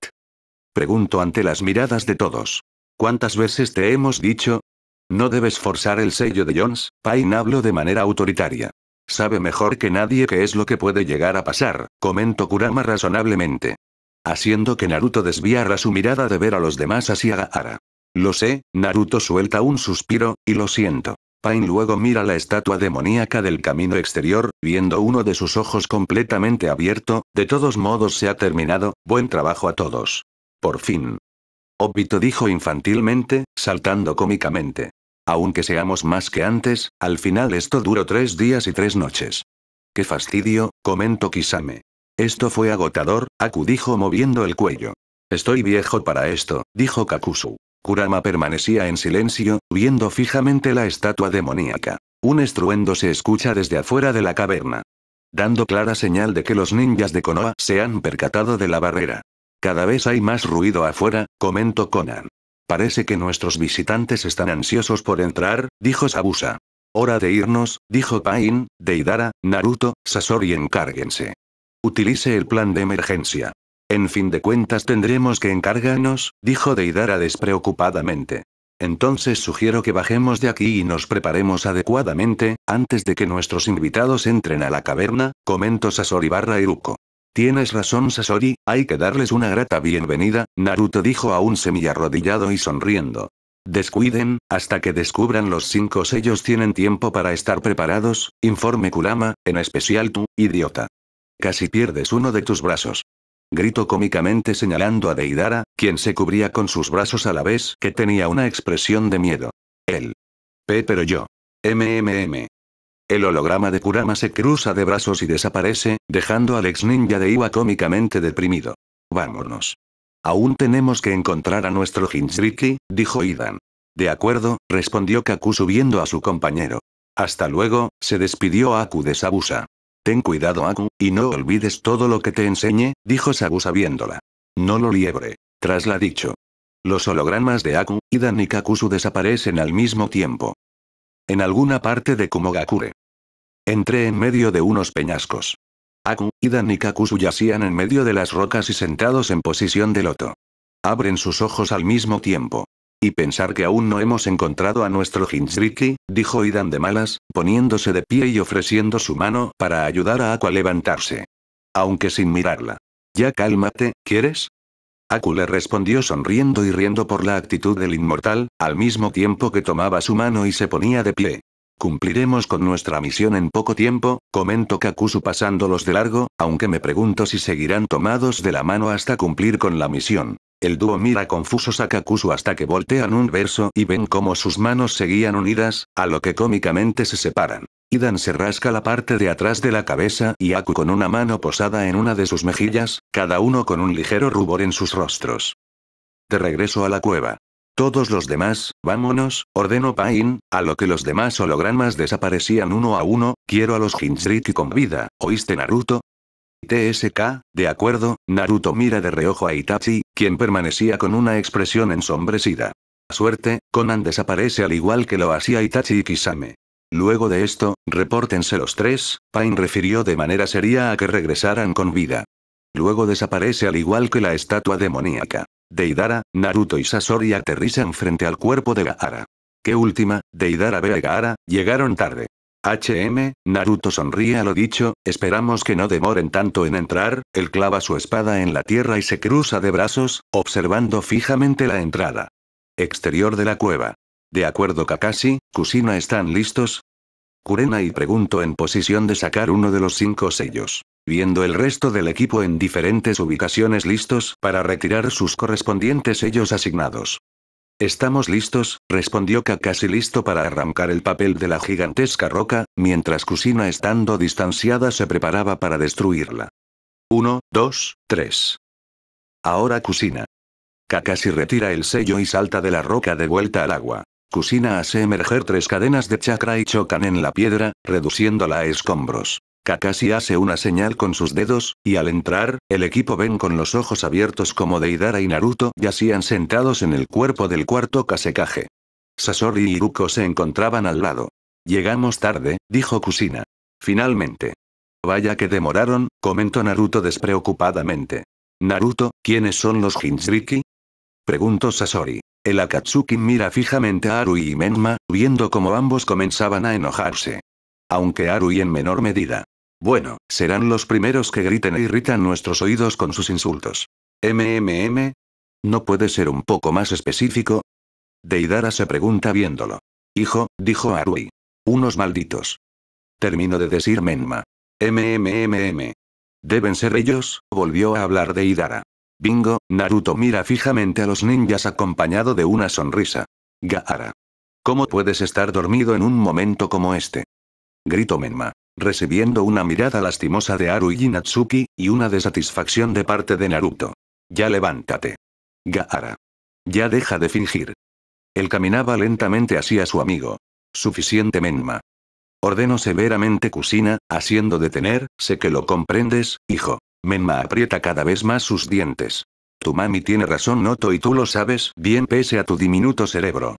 Pregunto ante las miradas de todos. ¿Cuántas veces te hemos dicho, no debes forzar el sello de Jones, Pain habló de manera autoritaria. Sabe mejor que nadie qué es lo que puede llegar a pasar, comentó Kurama razonablemente. Haciendo que Naruto desviara su mirada de ver a los demás hacia Gaara. Lo sé, Naruto suelta un suspiro, y lo siento. Pain luego mira la estatua demoníaca del camino exterior, viendo uno de sus ojos completamente abierto, de todos modos se ha terminado, buen trabajo a todos. Por fin. Obito dijo infantilmente, saltando cómicamente. Aunque seamos más que antes, al final esto duró tres días y tres noches. Qué fastidio, comentó Kisame. Esto fue agotador, Aku dijo moviendo el cuello. Estoy viejo para esto, dijo Kakusu. Kurama permanecía en silencio, viendo fijamente la estatua demoníaca. Un estruendo se escucha desde afuera de la caverna. Dando clara señal de que los ninjas de Konoha se han percatado de la barrera. Cada vez hay más ruido afuera, comentó Conan. Parece que nuestros visitantes están ansiosos por entrar, dijo Sabusa. Hora de irnos, dijo Pain, Deidara, Naruto, Sasori encárguense. Utilice el plan de emergencia. En fin de cuentas tendremos que encargarnos, dijo Deidara despreocupadamente. Entonces sugiero que bajemos de aquí y nos preparemos adecuadamente, antes de que nuestros invitados entren a la caverna, comentó Sasori barra Iruko. Tienes razón Sasori, hay que darles una grata bienvenida, Naruto dijo a aún semiarrodillado y sonriendo. Descuiden, hasta que descubran los cinco sellos tienen tiempo para estar preparados, informe Kurama, en especial tú, idiota. Casi pierdes uno de tus brazos. Gritó cómicamente señalando a Deidara, quien se cubría con sus brazos a la vez que tenía una expresión de miedo. Él. P pero yo. MMM. El holograma de Kurama se cruza de brazos y desaparece, dejando al ex ninja de Iwa cómicamente deprimido. Vámonos. Aún tenemos que encontrar a nuestro Hinshiki, dijo Idan. De acuerdo, respondió Kaku subiendo a su compañero. Hasta luego, se despidió Aku de Sabusa. Ten cuidado Aku, y no olvides todo lo que te enseñe, dijo Sabusa viéndola. No lo liebre. Tras la dicho. Los hologramas de Aku, Idan y Kakusu desaparecen al mismo tiempo. En alguna parte de Kumogakure. Entré en medio de unos peñascos. Aku, Idan y Kakusu yacían en medio de las rocas y sentados en posición de loto. Abren sus ojos al mismo tiempo. Y pensar que aún no hemos encontrado a nuestro Hinzriki, dijo Idan de malas, poniéndose de pie y ofreciendo su mano para ayudar a Aku a levantarse. Aunque sin mirarla. Ya cálmate, ¿quieres? Aku le respondió sonriendo y riendo por la actitud del inmortal, al mismo tiempo que tomaba su mano y se ponía de pie. Cumpliremos con nuestra misión en poco tiempo, comentó Kakusu pasándolos de largo, aunque me pregunto si seguirán tomados de la mano hasta cumplir con la misión. El dúo mira confuso a hasta que voltean un verso y ven cómo sus manos seguían unidas, a lo que cómicamente se separan. Idan se rasca la parte de atrás de la cabeza y Aku con una mano posada en una de sus mejillas, cada uno con un ligero rubor en sus rostros. De regreso a la cueva. Todos los demás, vámonos, ordenó Pain, a lo que los demás hologramas desaparecían uno a uno, quiero a los Jinchuriki con vida, ¿oíste Naruto? TSK, de acuerdo, Naruto mira de reojo a Itachi, quien permanecía con una expresión ensombrecida. Suerte, Conan desaparece al igual que lo hacía Itachi y Kisame. Luego de esto, repórtense los tres, Pain refirió de manera seria a que regresaran con vida. Luego desaparece al igual que la estatua demoníaca. Deidara, Naruto y Sasori aterrizan frente al cuerpo de Gaara. Qué última, Deidara ve a Gaara, llegaron tarde. HM, Naruto sonríe a lo dicho, esperamos que no demoren tanto en entrar, él clava su espada en la tierra y se cruza de brazos, observando fijamente la entrada. Exterior de la cueva. De acuerdo Kakashi, Kusina están listos, Kurena y pregunto en posición de sacar uno de los cinco sellos. Viendo el resto del equipo en diferentes ubicaciones listos para retirar sus correspondientes sellos asignados. Estamos listos, respondió Kakashi listo para arrancar el papel de la gigantesca roca, mientras Kusina estando distanciada se preparaba para destruirla. Uno, dos, tres. Ahora Kusina. Kakashi retira el sello y salta de la roca de vuelta al agua. Kusina hace emerger tres cadenas de chakra y chocan en la piedra, reduciéndola a escombros. Kakashi hace una señal con sus dedos, y al entrar, el equipo ven con los ojos abiertos como Deidara y Naruto yacían sentados en el cuerpo del cuarto Kasekage. Sasori y Iruko se encontraban al lado. Llegamos tarde, dijo Kusina. Finalmente. Vaya que demoraron, comentó Naruto despreocupadamente. Naruto, ¿quiénes son los Jinchuriki? Preguntó Sasori. El Akatsuki mira fijamente a Aru y Menma, viendo cómo ambos comenzaban a enojarse. Aunque y en menor medida. Bueno, serán los primeros que griten e irritan nuestros oídos con sus insultos. MMM. ¿No puede ser un poco más específico? Deidara se pregunta viéndolo. Hijo, dijo Arui. Unos malditos. Termino de decir Menma. MMMM. Deben ser ellos, volvió a hablar Deidara. Bingo, Naruto mira fijamente a los ninjas acompañado de una sonrisa. Gaara. ¿Cómo puedes estar dormido en un momento como este? Grito Menma recibiendo una mirada lastimosa de aru Natsuki, y una de de parte de Naruto. Ya levántate. Gaara. Ya deja de fingir. Él caminaba lentamente hacia su amigo. Suficiente Menma. Ordenó severamente Kusina, haciendo detener, sé que lo comprendes, hijo. Menma aprieta cada vez más sus dientes. Tu mami tiene razón Noto y tú lo sabes bien pese a tu diminuto cerebro.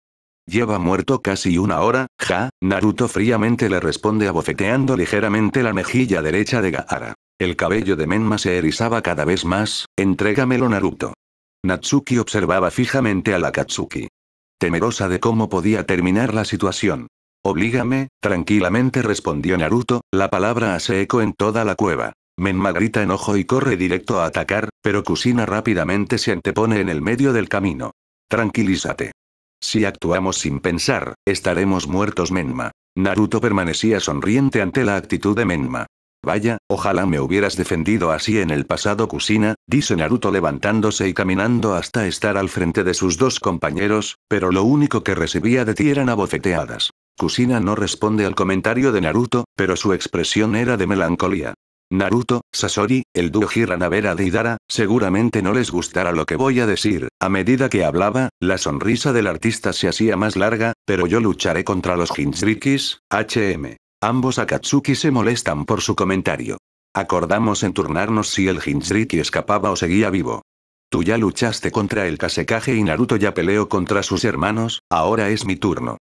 Lleva muerto casi una hora, ja, Naruto fríamente le responde abofeteando ligeramente la mejilla derecha de Gaara. El cabello de Menma se erizaba cada vez más, entrégamelo Naruto. Natsuki observaba fijamente a la Katsuki. Temerosa de cómo podía terminar la situación. Oblígame, tranquilamente respondió Naruto, la palabra hace eco en toda la cueva. Menma grita enojo y corre directo a atacar, pero Kusina rápidamente se antepone en el medio del camino. Tranquilízate. Si actuamos sin pensar, estaremos muertos Menma. Naruto permanecía sonriente ante la actitud de Menma. Vaya, ojalá me hubieras defendido así en el pasado Kusina, dice Naruto levantándose y caminando hasta estar al frente de sus dos compañeros, pero lo único que recibía de ti eran abofeteadas. Kusina no responde al comentario de Naruto, pero su expresión era de melancolía. Naruto, Sasori, el dúo vera de Hidara, seguramente no les gustará lo que voy a decir. A medida que hablaba, la sonrisa del artista se hacía más larga, pero yo lucharé contra los Jinchurikis, HM. Ambos Akatsuki se molestan por su comentario. Acordamos en turnarnos si el Jinchuriki escapaba o seguía vivo. Tú ya luchaste contra el Kasekage y Naruto ya peleó contra sus hermanos, ahora es mi turno.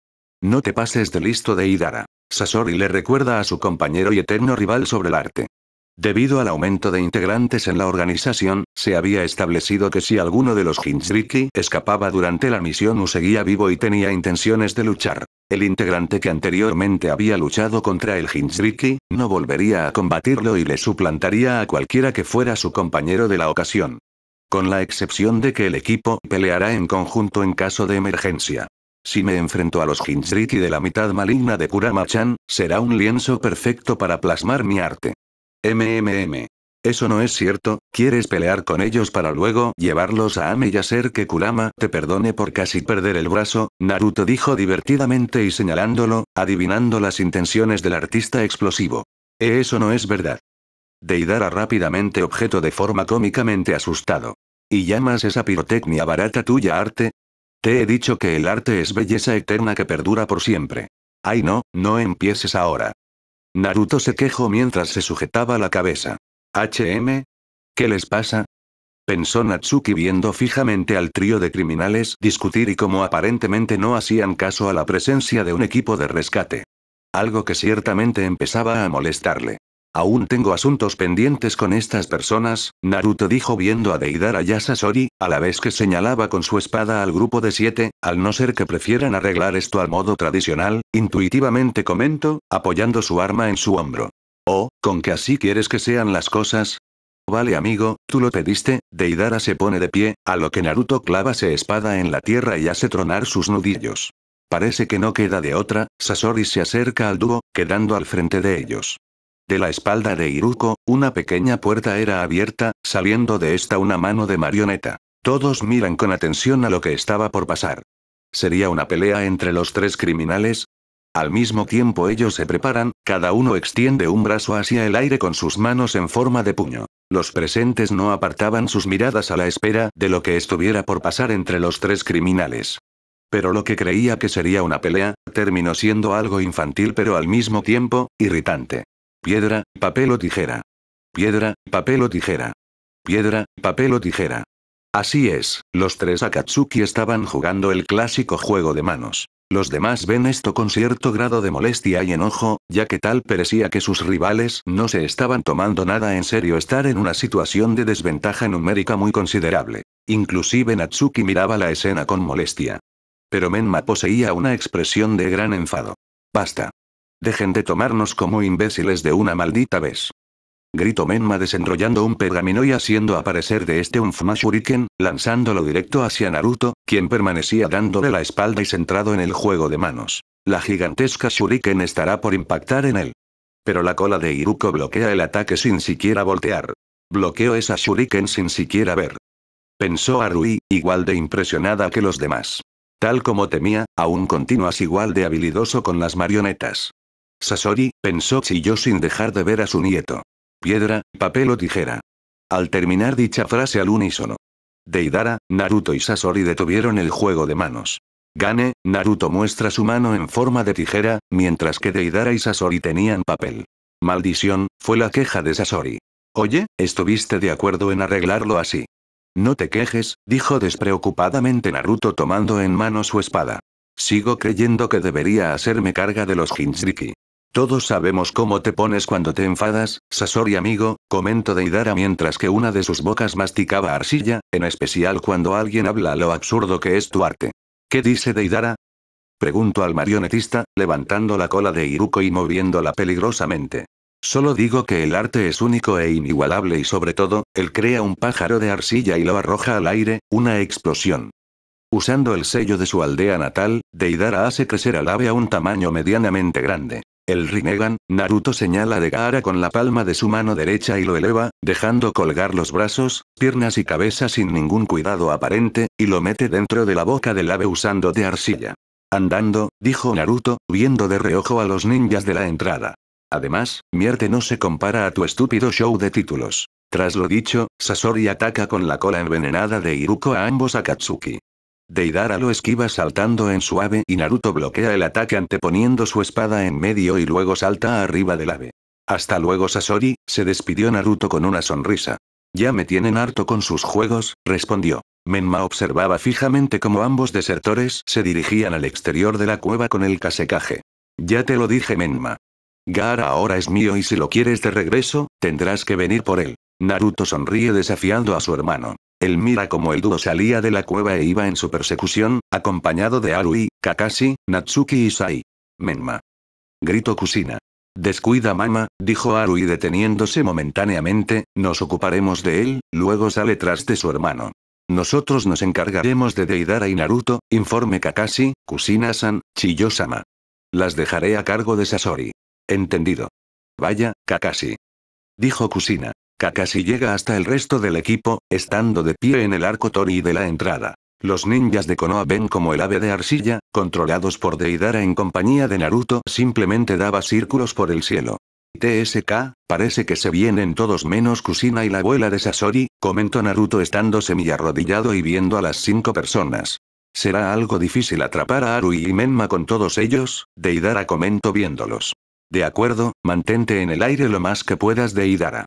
No te pases de listo de Hidara. Sasori le recuerda a su compañero y eterno rival sobre el arte. Debido al aumento de integrantes en la organización, se había establecido que si alguno de los hinzriki escapaba durante la misión o seguía vivo y tenía intenciones de luchar, el integrante que anteriormente había luchado contra el Hinzriki no volvería a combatirlo y le suplantaría a cualquiera que fuera su compañero de la ocasión. Con la excepción de que el equipo peleará en conjunto en caso de emergencia. Si me enfrento a los Hinsriki de la mitad maligna de Kurama-chan, será un lienzo perfecto para plasmar mi arte. MMM. Eso no es cierto, quieres pelear con ellos para luego llevarlos a Ame y hacer que Kurama te perdone por casi perder el brazo, Naruto dijo divertidamente y señalándolo, adivinando las intenciones del artista explosivo. Eh, eso no es verdad. Deidara rápidamente objeto de forma cómicamente asustado. ¿Y llamas esa pirotecnia barata tuya arte? Te he dicho que el arte es belleza eterna que perdura por siempre. Ay no, no empieces ahora. Naruto se quejó mientras se sujetaba la cabeza. ¿HM? ¿Qué les pasa? Pensó Natsuki viendo fijamente al trío de criminales discutir y como aparentemente no hacían caso a la presencia de un equipo de rescate. Algo que ciertamente empezaba a molestarle. Aún tengo asuntos pendientes con estas personas, Naruto dijo viendo a Deidara y a Sasori, a la vez que señalaba con su espada al grupo de siete, al no ser que prefieran arreglar esto al modo tradicional, intuitivamente comentó, apoyando su arma en su hombro. Oh, ¿con que así quieres que sean las cosas? Vale amigo, tú lo pediste, Deidara se pone de pie, a lo que Naruto clava su espada en la tierra y hace tronar sus nudillos. Parece que no queda de otra, Sasori se acerca al dúo, quedando al frente de ellos. De la espalda de Iruko, una pequeña puerta era abierta, saliendo de esta una mano de marioneta. Todos miran con atención a lo que estaba por pasar. ¿Sería una pelea entre los tres criminales? Al mismo tiempo ellos se preparan, cada uno extiende un brazo hacia el aire con sus manos en forma de puño. Los presentes no apartaban sus miradas a la espera de lo que estuviera por pasar entre los tres criminales. Pero lo que creía que sería una pelea, terminó siendo algo infantil pero al mismo tiempo, irritante. Piedra, papel o tijera. Piedra, papel o tijera. Piedra, papel o tijera. Así es, los tres Akatsuki estaban jugando el clásico juego de manos. Los demás ven esto con cierto grado de molestia y enojo, ya que tal parecía que sus rivales no se estaban tomando nada en serio estar en una situación de desventaja numérica muy considerable. Inclusive Natsuki miraba la escena con molestia. Pero Menma poseía una expresión de gran enfado. Basta. Dejen de tomarnos como imbéciles de una maldita vez. Gritó Menma desenrollando un pergamino y haciendo aparecer de este un shuriken, lanzándolo directo hacia Naruto, quien permanecía dándole la espalda y centrado en el juego de manos. La gigantesca Shuriken estará por impactar en él. Pero la cola de Iruko bloquea el ataque sin siquiera voltear. Bloqueó esa Shuriken sin siquiera ver. Pensó Arui igual de impresionada que los demás. Tal como temía, aún continuas igual de habilidoso con las marionetas. Sasori, pensó Chiyo sin dejar de ver a su nieto. Piedra, papel o tijera. Al terminar dicha frase al unísono. Deidara, Naruto y Sasori detuvieron el juego de manos. Gane, Naruto muestra su mano en forma de tijera, mientras que Deidara y Sasori tenían papel. Maldición, fue la queja de Sasori. Oye, estuviste de acuerdo en arreglarlo así. No te quejes, dijo despreocupadamente Naruto tomando en mano su espada. Sigo creyendo que debería hacerme carga de los Jinchuriki. Todos sabemos cómo te pones cuando te enfadas, Sasori amigo, comento Deidara mientras que una de sus bocas masticaba arcilla, en especial cuando alguien habla lo absurdo que es tu arte. ¿Qué dice Deidara? Preguntó Pregunto al marionetista, levantando la cola de Iruko y moviéndola peligrosamente. Solo digo que el arte es único e inigualable y sobre todo, él crea un pájaro de arcilla y lo arroja al aire, una explosión. Usando el sello de su aldea natal, Deidara hace crecer al ave a un tamaño medianamente grande. El Rinnegan, Naruto señala de Gaara con la palma de su mano derecha y lo eleva, dejando colgar los brazos, piernas y cabeza sin ningún cuidado aparente, y lo mete dentro de la boca del ave usando de arcilla. Andando, dijo Naruto, viendo de reojo a los ninjas de la entrada. Además, mierte no se compara a tu estúpido show de títulos. Tras lo dicho, Sasori ataca con la cola envenenada de Iruko a ambos Akatsuki. Deidara lo esquiva saltando en su ave y Naruto bloquea el ataque anteponiendo su espada en medio y luego salta arriba del ave. Hasta luego Sasori, se despidió Naruto con una sonrisa. Ya me tienen harto con sus juegos, respondió. Menma observaba fijamente cómo ambos desertores se dirigían al exterior de la cueva con el casecaje. Ya te lo dije Menma. Gara ahora es mío y si lo quieres de regreso, tendrás que venir por él. Naruto sonríe desafiando a su hermano. Él mira como el dúo salía de la cueva e iba en su persecución, acompañado de Arui, Kakashi, Natsuki y Sai. Menma. Grito Kusina. Descuida mama, dijo Arui deteniéndose momentáneamente, nos ocuparemos de él, luego sale tras de su hermano. Nosotros nos encargaremos de Deidara y Naruto, informe Kakashi, Kusina-san, Chiyosama. Las dejaré a cargo de Sasori. Entendido. Vaya, Kakashi. Dijo Kusina. Casi llega hasta el resto del equipo, estando de pie en el arco Tori de la entrada. Los ninjas de Konoha ven como el ave de arcilla, controlados por Deidara en compañía de Naruto, simplemente daba círculos por el cielo. TSK, parece que se vienen todos menos Kusina y la abuela de Sasori, comentó Naruto estando semi arrodillado y viendo a las cinco personas. Será algo difícil atrapar a Aru y Menma con todos ellos, Deidara comentó viéndolos. De acuerdo, mantente en el aire lo más que puedas Deidara.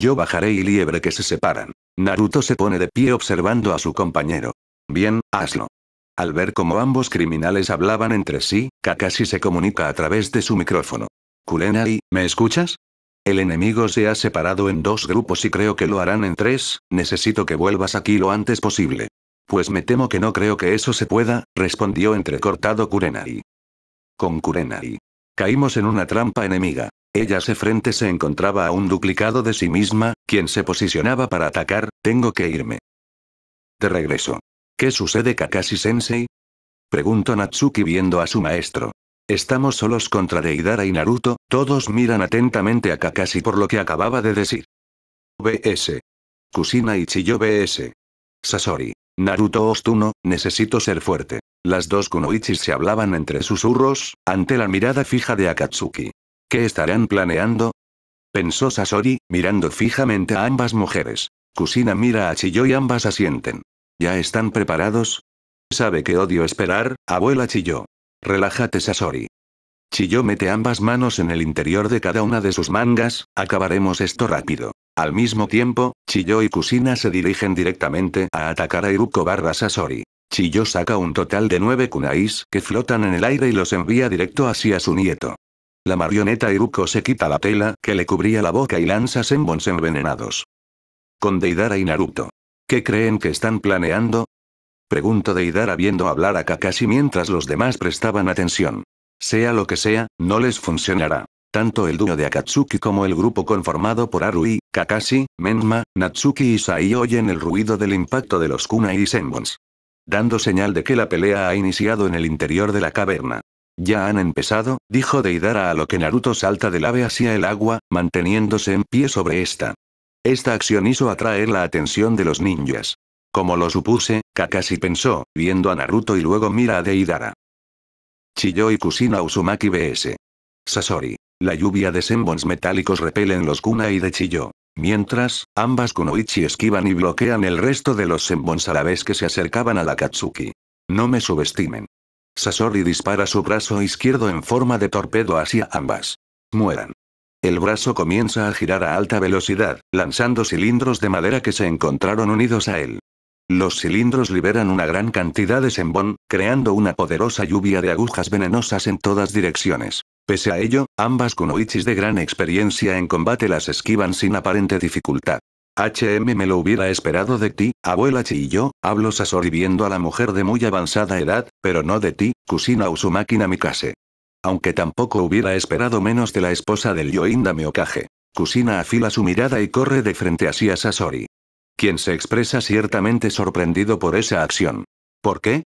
Yo bajaré y liebre que se separan. Naruto se pone de pie observando a su compañero. Bien, hazlo. Al ver cómo ambos criminales hablaban entre sí, Kakashi se comunica a través de su micrófono. Kurenai, ¿me escuchas? El enemigo se ha separado en dos grupos y creo que lo harán en tres, necesito que vuelvas aquí lo antes posible. Pues me temo que no creo que eso se pueda, respondió entrecortado Kurenai. Con Kurenai. Caímos en una trampa enemiga. Ella se frente se encontraba a un duplicado de sí misma, quien se posicionaba para atacar, tengo que irme. De regreso. ¿Qué sucede Kakashi-sensei? Preguntó Natsuki viendo a su maestro. Estamos solos contra Deidara y Naruto, todos miran atentamente a Kakashi por lo que acababa de decir. BS. Kusina y Chiyo BS. Sasori. Naruto Ostuno, necesito ser fuerte. Las dos kunoichis se hablaban entre susurros, ante la mirada fija de Akatsuki. ¿Qué estarán planeando? Pensó Sasori, mirando fijamente a ambas mujeres. Kusina mira a Chiyo y ambas asienten. ¿Ya están preparados? Sabe que odio esperar, abuela Chiyo. Relájate Sasori. Chiyo mete ambas manos en el interior de cada una de sus mangas, acabaremos esto rápido. Al mismo tiempo, Chiyo y Kusina se dirigen directamente a atacar a Iruko barra Sasori. Chiyo saca un total de nueve kunais que flotan en el aire y los envía directo hacia su nieto. La marioneta Iruko se quita la tela que le cubría la boca y lanza sembons envenenados. Con Deidara y Naruto. ¿Qué creen que están planeando? Pregunto Deidara viendo hablar a Kakashi mientras los demás prestaban atención. Sea lo que sea, no les funcionará. Tanto el dúo de Akatsuki como el grupo conformado por Arui, Kakashi, Menma, Natsuki y Sai oyen el ruido del impacto de los kunai y senbons. Dando señal de que la pelea ha iniciado en el interior de la caverna. Ya han empezado, dijo Deidara a lo que Naruto salta del ave hacia el agua, manteniéndose en pie sobre esta. Esta acción hizo atraer la atención de los ninjas. Como lo supuse, Kakashi pensó, viendo a Naruto y luego mira a Deidara. Chiyo y Kusina usumaki BS. Sasori. La lluvia de sembons metálicos repelen los Kuna y de Chiyo. Mientras, ambas Kunoichi esquivan y bloquean el resto de los sembons a la vez que se acercaban a la Katsuki. No me subestimen. Sasori dispara su brazo izquierdo en forma de torpedo hacia ambas. Mueran. El brazo comienza a girar a alta velocidad, lanzando cilindros de madera que se encontraron unidos a él. Los cilindros liberan una gran cantidad de sembón, creando una poderosa lluvia de agujas venenosas en todas direcciones. Pese a ello, ambas kunoichis de gran experiencia en combate las esquivan sin aparente dificultad. HM me lo hubiera esperado de ti, abuela Chiyo, hablo Sasori viendo a la mujer de muy avanzada edad, pero no de ti, Kusina Usumaki Namikase. Aunque tampoco hubiera esperado menos de la esposa del Yoinda Meokage. Kusina afila su mirada y corre de frente hacia Sasori. Quien se expresa ciertamente sorprendido por esa acción. ¿Por qué?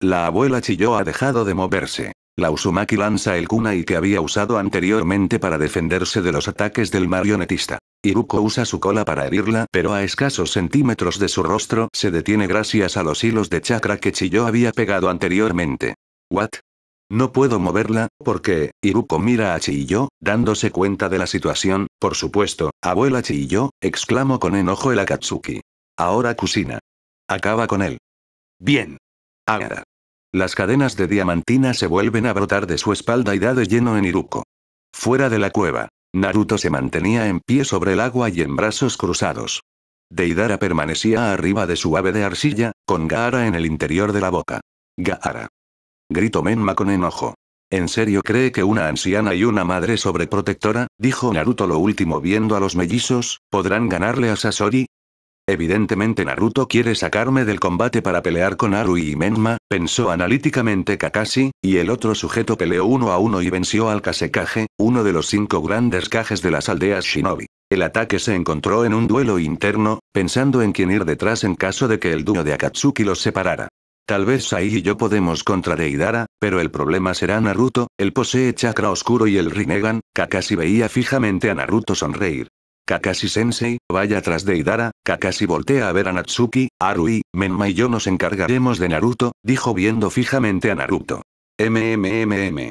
La abuela Chiyo ha dejado de moverse. La Usumaki lanza el kunai que había usado anteriormente para defenderse de los ataques del marionetista. Iruko usa su cola para herirla, pero a escasos centímetros de su rostro se detiene gracias a los hilos de chakra que Chiyo había pegado anteriormente. ¿What? No puedo moverla, porque, Iruko mira a Chiyo, dándose cuenta de la situación, por supuesto, abuela Chiyo, exclamó con enojo el Akatsuki. Ahora cocina. Acaba con él. Bien. Ahora. Las cadenas de diamantina se vuelven a brotar de su espalda y da de lleno en Iruko. Fuera de la cueva. Naruto se mantenía en pie sobre el agua y en brazos cruzados. Deidara permanecía arriba de su ave de arcilla, con Gaara en el interior de la boca. Gaara. Gritó Menma con enojo. ¿En serio cree que una anciana y una madre sobreprotectora, dijo Naruto lo último viendo a los mellizos, podrán ganarle a Sasori? Evidentemente Naruto quiere sacarme del combate para pelear con Aru y Menma, pensó analíticamente Kakashi, y el otro sujeto peleó uno a uno y venció al Kasekage, uno de los cinco grandes cajes de las aldeas Shinobi. El ataque se encontró en un duelo interno, pensando en quién ir detrás en caso de que el dúo de Akatsuki los separara. Tal vez Sai y yo podemos contra Deidara, pero el problema será Naruto, el posee chakra oscuro y el Rinnegan, Kakashi veía fijamente a Naruto sonreír. Kakashi-sensei, vaya tras de Hidara, Kakashi voltea a ver a Natsuki, Arui, Menma y yo nos encargaremos de Naruto, dijo viendo fijamente a Naruto. MMMM.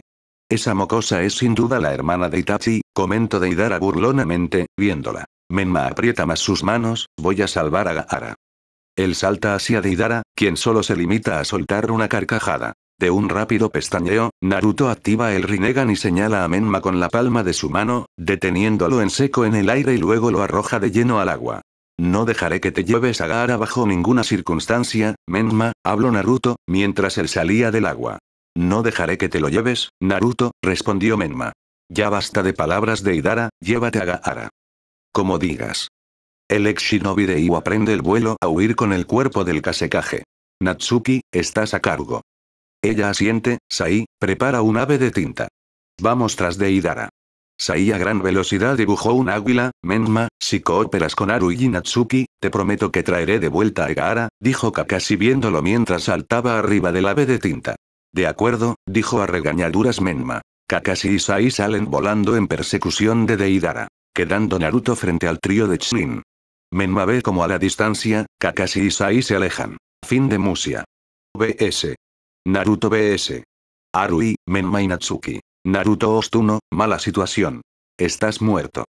Esa mocosa es sin duda la hermana de Itachi, comentó de burlonamente, viéndola. Menma aprieta más sus manos, voy a salvar a Gaara. Él salta hacia Deidara, quien solo se limita a soltar una carcajada. De un rápido pestañeo, Naruto activa el Rinnegan y señala a Menma con la palma de su mano, deteniéndolo en seco en el aire y luego lo arroja de lleno al agua. No dejaré que te lleves a Gaara bajo ninguna circunstancia, Menma, habló Naruto, mientras él salía del agua. No dejaré que te lo lleves, Naruto, respondió Menma. Ya basta de palabras de Hidara, llévate a Gaara. Como digas. El ex shinobi de Iwa prende el vuelo a huir con el cuerpo del casecaje Natsuki, estás a cargo. Ella asiente, Sai, prepara un ave de tinta. Vamos tras Deidara. Sai a gran velocidad dibujó un águila, Menma, si cooperas con Aru y Natsuki, te prometo que traeré de vuelta a Gaara, dijo Kakashi viéndolo mientras saltaba arriba del ave de tinta. De acuerdo, dijo a regañaduras Menma. Kakashi y Sai salen volando en persecución de Deidara, quedando Naruto frente al trío de Chinin. Menma ve como a la distancia, Kakashi y Sai se alejan. Fin de Musia. BS. Naruto BS. Arui, Menma y Natsuki. Naruto Ostuno, mala situación. Estás muerto.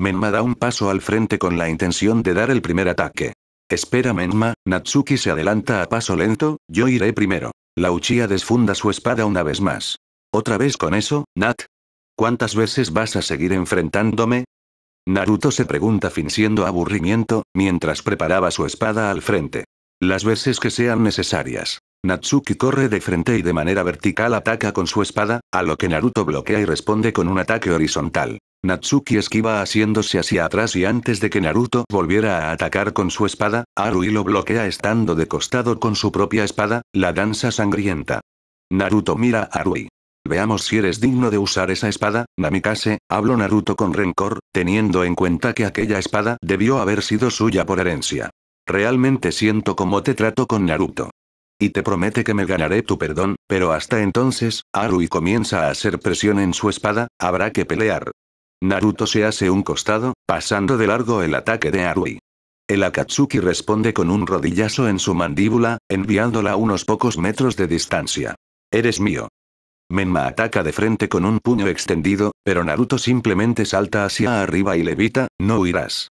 Menma da un paso al frente con la intención de dar el primer ataque. Espera Menma, Natsuki se adelanta a paso lento, yo iré primero. La Uchiha desfunda su espada una vez más. ¿Otra vez con eso, Nat? ¿Cuántas veces vas a seguir enfrentándome? Naruto se pregunta fingiendo aburrimiento, mientras preparaba su espada al frente. Las veces que sean necesarias. Natsuki corre de frente y de manera vertical ataca con su espada, a lo que Naruto bloquea y responde con un ataque horizontal. Natsuki esquiva haciéndose hacia atrás y antes de que Naruto volviera a atacar con su espada, Arui lo bloquea estando de costado con su propia espada, la danza sangrienta. Naruto mira a Arui. Veamos si eres digno de usar esa espada, Namikaze, habló Naruto con rencor, teniendo en cuenta que aquella espada debió haber sido suya por herencia. Realmente siento cómo te trato con Naruto. Y te promete que me ganaré tu perdón, pero hasta entonces, Arui comienza a hacer presión en su espada, habrá que pelear. Naruto se hace un costado, pasando de largo el ataque de Arui. El Akatsuki responde con un rodillazo en su mandíbula, enviándola a unos pocos metros de distancia. Eres mío. Menma ataca de frente con un puño extendido, pero Naruto simplemente salta hacia arriba y levita, no huirás.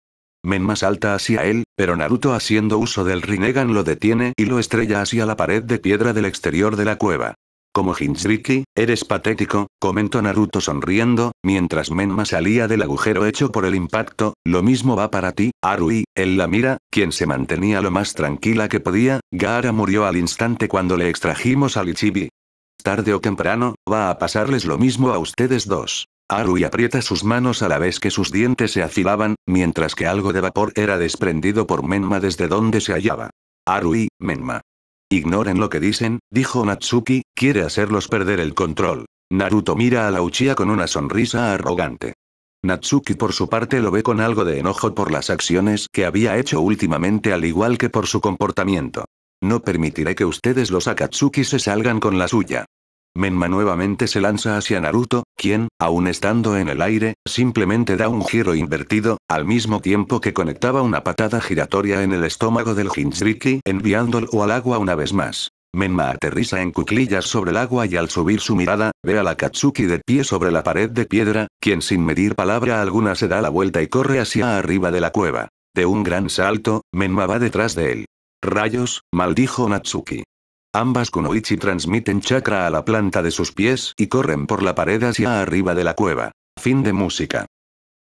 Menma salta hacia él, pero Naruto haciendo uso del Rinnegan lo detiene y lo estrella hacia la pared de piedra del exterior de la cueva. Como Hinzriki, eres patético, comentó Naruto sonriendo, mientras Menma salía del agujero hecho por el impacto, lo mismo va para ti, Arui, él la mira, quien se mantenía lo más tranquila que podía, Gaara murió al instante cuando le extrajimos al Ichibi. Tarde o temprano, va a pasarles lo mismo a ustedes dos. Arui aprieta sus manos a la vez que sus dientes se afilaban, mientras que algo de vapor era desprendido por Menma desde donde se hallaba. Arui, Menma. Ignoren lo que dicen, dijo Natsuki, quiere hacerlos perder el control. Naruto mira a la Uchiha con una sonrisa arrogante. Natsuki por su parte lo ve con algo de enojo por las acciones que había hecho últimamente al igual que por su comportamiento. No permitiré que ustedes los Akatsuki se salgan con la suya. Menma nuevamente se lanza hacia Naruto, quien, aún estando en el aire, simplemente da un giro invertido, al mismo tiempo que conectaba una patada giratoria en el estómago del Jinchuriki, enviándolo al agua una vez más. Menma aterriza en cuclillas sobre el agua y al subir su mirada, ve a la Katsuki de pie sobre la pared de piedra, quien sin medir palabra alguna se da la vuelta y corre hacia arriba de la cueva. De un gran salto, Menma va detrás de él. Rayos, maldijo Natsuki. Ambas kunoichi transmiten chakra a la planta de sus pies y corren por la pared hacia arriba de la cueva. Fin de música.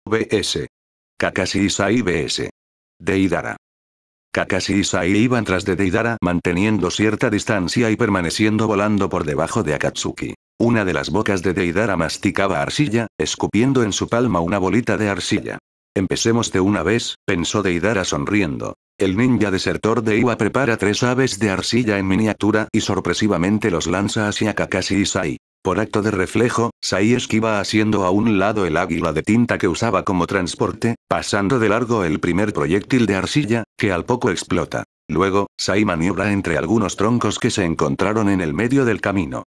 BS. Kakashi Isai BS. Deidara. Kakashi Isai iban tras de Deidara manteniendo cierta distancia y permaneciendo volando por debajo de Akatsuki. Una de las bocas de Deidara masticaba arcilla, escupiendo en su palma una bolita de arcilla. Empecemos de una vez, pensó Deidara sonriendo. El ninja desertor de Iwa prepara tres aves de arcilla en miniatura y sorpresivamente los lanza hacia Kakashi y Sai. Por acto de reflejo, Sai esquiva haciendo a un lado el águila de tinta que usaba como transporte, pasando de largo el primer proyectil de arcilla, que al poco explota. Luego, Sai maniobra entre algunos troncos que se encontraron en el medio del camino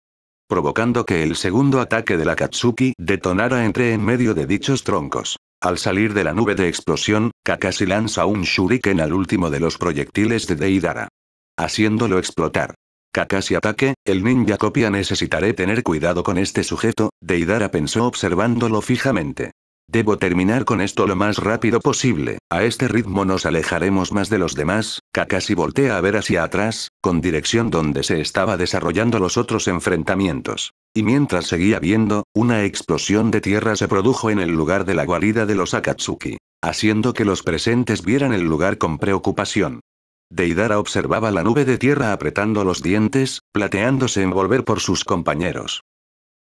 provocando que el segundo ataque de la Katsuki detonara entre en medio de dichos troncos. Al salir de la nube de explosión, Kakashi lanza un shuriken al último de los proyectiles de Deidara. Haciéndolo explotar. Kakashi ataque, el ninja copia necesitaré tener cuidado con este sujeto, Deidara pensó observándolo fijamente. Debo terminar con esto lo más rápido posible, a este ritmo nos alejaremos más de los demás, Kakashi voltea a ver hacia atrás, con dirección donde se estaba desarrollando los otros enfrentamientos. Y mientras seguía viendo, una explosión de tierra se produjo en el lugar de la guarida de los Akatsuki, haciendo que los presentes vieran el lugar con preocupación. Deidara observaba la nube de tierra apretando los dientes, plateándose en volver por sus compañeros.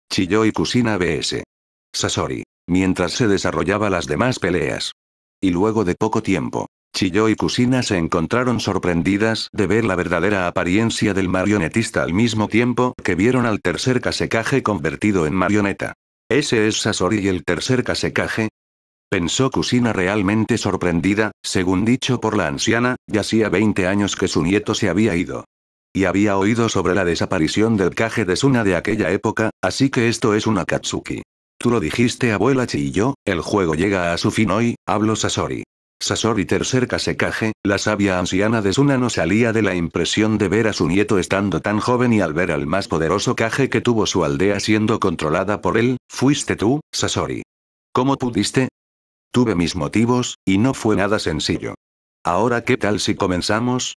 Chiyo y Kusina BS. Sasori mientras se desarrollaba las demás peleas. Y luego de poco tiempo, Chiyo y Kusina se encontraron sorprendidas de ver la verdadera apariencia del marionetista al mismo tiempo que vieron al tercer casecaje convertido en marioneta. ¿Ese es Sasori y el tercer casecaje? Pensó Kusina realmente sorprendida, según dicho por la anciana, y hacía 20 años que su nieto se había ido. Y había oído sobre la desaparición del caje de Suna de aquella época, así que esto es una Katsuki. Tú lo dijiste abuela yo, el juego llega a su fin hoy, hablo Sasori. Sasori tercer casecaje la sabia anciana de Suna no salía de la impresión de ver a su nieto estando tan joven y al ver al más poderoso caje que tuvo su aldea siendo controlada por él, fuiste tú, Sasori. ¿Cómo pudiste? Tuve mis motivos, y no fue nada sencillo. Ahora qué tal si comenzamos?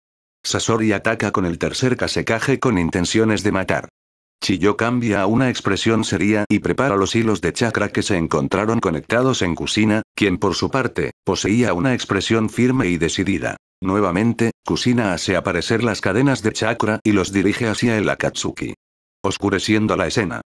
Sasori ataca con el tercer casecaje con intenciones de matar. Chiyo cambia a una expresión sería y prepara los hilos de chakra que se encontraron conectados en Kusina, quien por su parte, poseía una expresión firme y decidida. Nuevamente, Kusina hace aparecer las cadenas de chakra y los dirige hacia el Akatsuki. Oscureciendo la escena.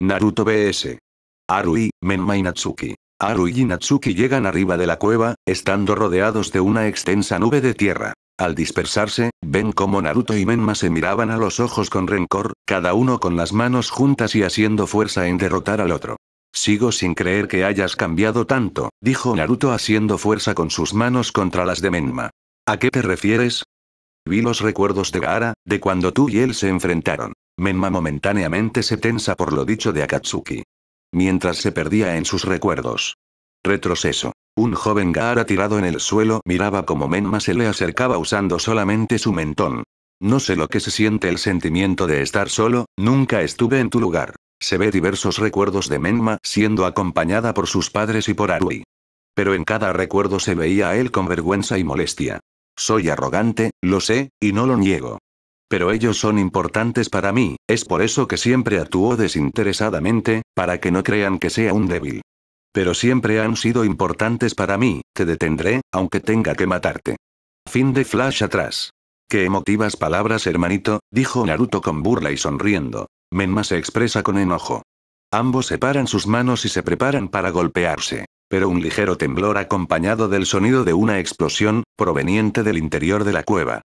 Naruto BS. Arui, Menma y Natsuki. Arui y Natsuki llegan arriba de la cueva, estando rodeados de una extensa nube de tierra. Al dispersarse, ven como Naruto y Menma se miraban a los ojos con rencor, cada uno con las manos juntas y haciendo fuerza en derrotar al otro. Sigo sin creer que hayas cambiado tanto, dijo Naruto haciendo fuerza con sus manos contra las de Menma. ¿A qué te refieres? Vi los recuerdos de Gaara, de cuando tú y él se enfrentaron. Menma momentáneamente se tensa por lo dicho de Akatsuki. Mientras se perdía en sus recuerdos. Retroceso. Un joven Gaara tirado en el suelo miraba como Menma se le acercaba usando solamente su mentón. No sé lo que se siente el sentimiento de estar solo, nunca estuve en tu lugar. Se ve diversos recuerdos de Menma siendo acompañada por sus padres y por Arui. Pero en cada recuerdo se veía a él con vergüenza y molestia. Soy arrogante, lo sé, y no lo niego. Pero ellos son importantes para mí, es por eso que siempre actuó desinteresadamente, para que no crean que sea un débil. Pero siempre han sido importantes para mí, te detendré, aunque tenga que matarte. Fin de Flash atrás. Qué emotivas palabras, hermanito, dijo Naruto con burla y sonriendo. Menma se expresa con enojo. Ambos separan sus manos y se preparan para golpearse. Pero un ligero temblor acompañado del sonido de una explosión, proveniente del interior de la cueva,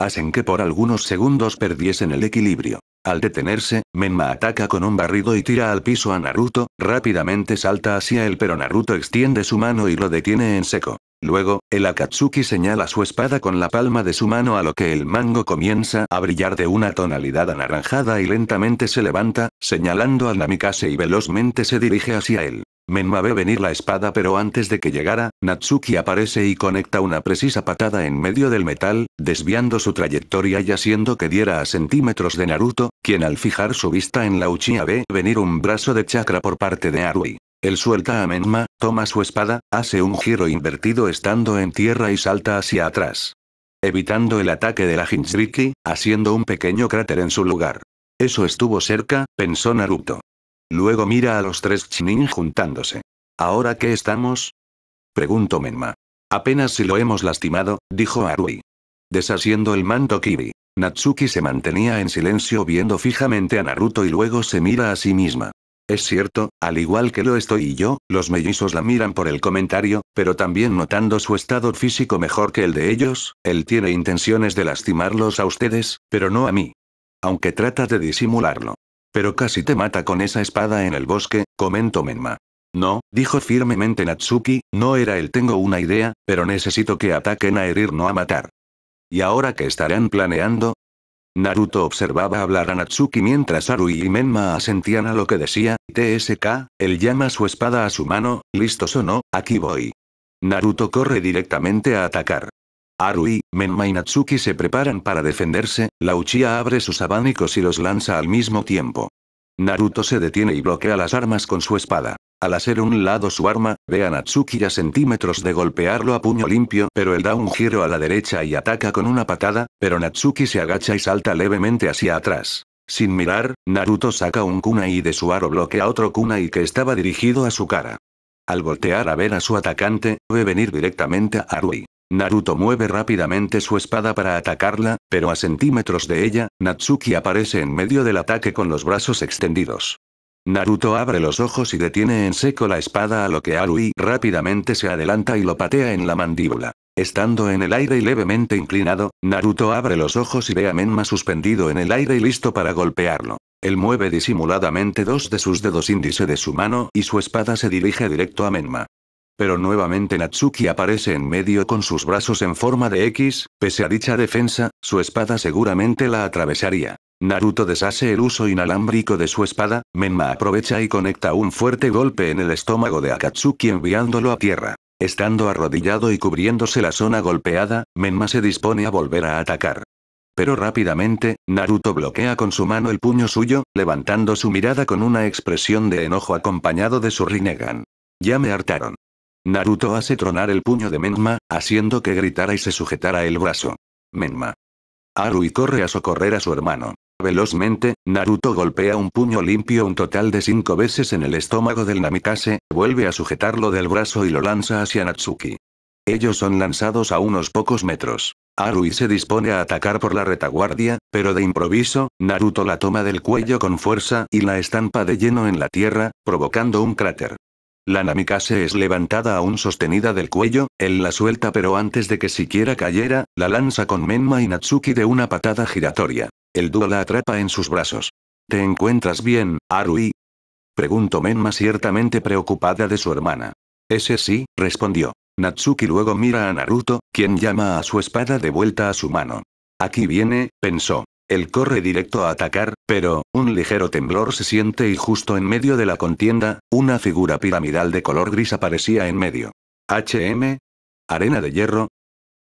hacen que por algunos segundos perdiesen el equilibrio. Al detenerse, Menma ataca con un barrido y tira al piso a Naruto, rápidamente salta hacia él pero Naruto extiende su mano y lo detiene en seco. Luego, el Akatsuki señala su espada con la palma de su mano a lo que el mango comienza a brillar de una tonalidad anaranjada y lentamente se levanta, señalando a Namikaze y velozmente se dirige hacia él. Menma ve venir la espada pero antes de que llegara, Natsuki aparece y conecta una precisa patada en medio del metal, desviando su trayectoria y haciendo que diera a centímetros de Naruto, quien al fijar su vista en la Uchiha ve venir un brazo de chakra por parte de Arui. Él suelta a Menma, toma su espada, hace un giro invertido estando en tierra y salta hacia atrás. Evitando el ataque de la Hinzriki, haciendo un pequeño cráter en su lugar. Eso estuvo cerca, pensó Naruto. Luego mira a los tres Chinin juntándose. ¿Ahora qué estamos? Preguntó Menma. Apenas si lo hemos lastimado, dijo Arui. Deshaciendo el manto Kibi. Natsuki se mantenía en silencio viendo fijamente a Naruto y luego se mira a sí misma. Es cierto, al igual que lo estoy yo, los mellizos la miran por el comentario, pero también notando su estado físico mejor que el de ellos, él tiene intenciones de lastimarlos a ustedes, pero no a mí. Aunque trata de disimularlo. Pero casi te mata con esa espada en el bosque, comentó Menma. No, dijo firmemente Natsuki, no era él. tengo una idea, pero necesito que ataquen a herir no a matar. ¿Y ahora qué estarán planeando? Naruto observaba hablar a Natsuki mientras Arui y Menma asentían a lo que decía, TSK, él llama su espada a su mano, listos o no, aquí voy. Naruto corre directamente a atacar. Arui, Menma y Natsuki se preparan para defenderse, la Uchiha abre sus abanicos y los lanza al mismo tiempo. Naruto se detiene y bloquea las armas con su espada. Al hacer un lado su arma, ve a Natsuki a centímetros de golpearlo a puño limpio, pero él da un giro a la derecha y ataca con una patada, pero Natsuki se agacha y salta levemente hacia atrás. Sin mirar, Naruto saca un kunai de su aro bloquea otro kunai que estaba dirigido a su cara. Al voltear a ver a su atacante, ve venir directamente a Arui. Naruto mueve rápidamente su espada para atacarla, pero a centímetros de ella, Natsuki aparece en medio del ataque con los brazos extendidos. Naruto abre los ojos y detiene en seco la espada a lo que Arui rápidamente se adelanta y lo patea en la mandíbula. Estando en el aire y levemente inclinado, Naruto abre los ojos y ve a Menma suspendido en el aire y listo para golpearlo. Él mueve disimuladamente dos de sus dedos índice de su mano y su espada se dirige directo a Menma pero nuevamente Natsuki aparece en medio con sus brazos en forma de X, pese a dicha defensa, su espada seguramente la atravesaría. Naruto deshace el uso inalámbrico de su espada, Menma aprovecha y conecta un fuerte golpe en el estómago de Akatsuki enviándolo a tierra. Estando arrodillado y cubriéndose la zona golpeada, Menma se dispone a volver a atacar. Pero rápidamente, Naruto bloquea con su mano el puño suyo, levantando su mirada con una expresión de enojo acompañado de su Rinnegan. Ya me hartaron. Naruto hace tronar el puño de Menma, haciendo que gritara y se sujetara el brazo. Menma. Arui corre a socorrer a su hermano. Velozmente, Naruto golpea un puño limpio un total de cinco veces en el estómago del Namikaze, vuelve a sujetarlo del brazo y lo lanza hacia Natsuki. Ellos son lanzados a unos pocos metros. Arui se dispone a atacar por la retaguardia, pero de improviso, Naruto la toma del cuello con fuerza y la estampa de lleno en la tierra, provocando un cráter. La se es levantada aún sostenida del cuello, él la suelta pero antes de que siquiera cayera, la lanza con Menma y Natsuki de una patada giratoria. El dúo la atrapa en sus brazos. ¿Te encuentras bien, Arui? Preguntó Menma ciertamente preocupada de su hermana. Ese sí, respondió. Natsuki luego mira a Naruto, quien llama a su espada de vuelta a su mano. Aquí viene, pensó. Él corre directo a atacar, pero, un ligero temblor se siente y justo en medio de la contienda, una figura piramidal de color gris aparecía en medio. HM? ¿Arena de hierro?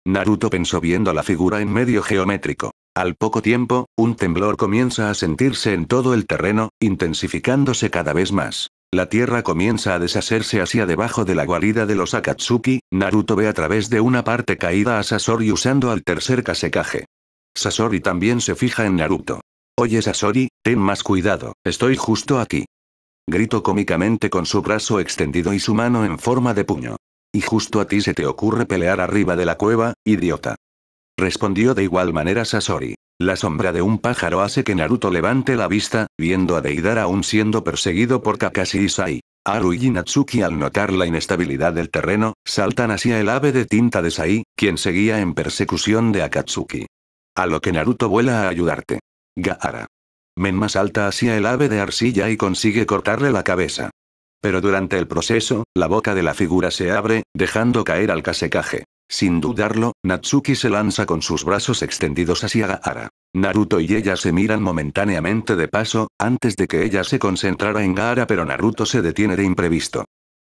Naruto pensó viendo la figura en medio geométrico. Al poco tiempo, un temblor comienza a sentirse en todo el terreno, intensificándose cada vez más. La tierra comienza a deshacerse hacia debajo de la guarida de los Akatsuki, Naruto ve a través de una parte caída a Sasori usando al tercer Kasekage. Sasori también se fija en Naruto. Oye Sasori, ten más cuidado, estoy justo aquí. Grito cómicamente con su brazo extendido y su mano en forma de puño. Y justo a ti se te ocurre pelear arriba de la cueva, idiota. Respondió de igual manera Sasori. La sombra de un pájaro hace que Naruto levante la vista, viendo a Deidara aún siendo perseguido por Kakashi y Sai. Aru y Natsuki al notar la inestabilidad del terreno, saltan hacia el ave de tinta de Sai, quien seguía en persecución de Akatsuki. A lo que Naruto vuela a ayudarte. Gaara. Menma alta hacia el ave de arcilla y consigue cortarle la cabeza. Pero durante el proceso, la boca de la figura se abre, dejando caer al casecaje. Sin dudarlo, Natsuki se lanza con sus brazos extendidos hacia Gaara. Naruto y ella se miran momentáneamente de paso, antes de que ella se concentrara en Gaara pero Naruto se detiene de imprevisto.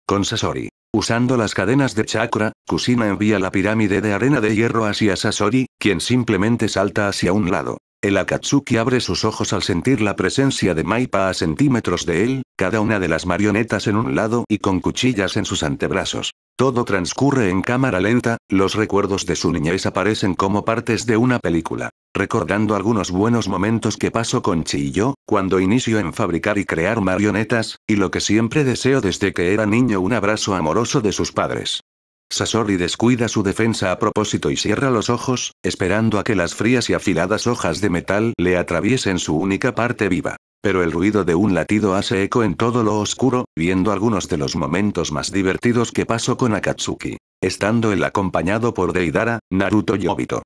Con Sasori. Usando las cadenas de chakra, Kusina envía la pirámide de arena de hierro hacia Sasori, quien simplemente salta hacia un lado. El Akatsuki abre sus ojos al sentir la presencia de Maipa a centímetros de él, cada una de las marionetas en un lado y con cuchillas en sus antebrazos. Todo transcurre en cámara lenta, los recuerdos de su niñez aparecen como partes de una película. Recordando algunos buenos momentos que pasó con Chi y yo, cuando inicio en fabricar y crear marionetas, y lo que siempre deseo desde que era niño un abrazo amoroso de sus padres. Sasori descuida su defensa a propósito y cierra los ojos, esperando a que las frías y afiladas hojas de metal le atraviesen su única parte viva. Pero el ruido de un latido hace eco en todo lo oscuro, viendo algunos de los momentos más divertidos que pasó con Akatsuki. Estando él acompañado por Deidara, Naruto y Obito.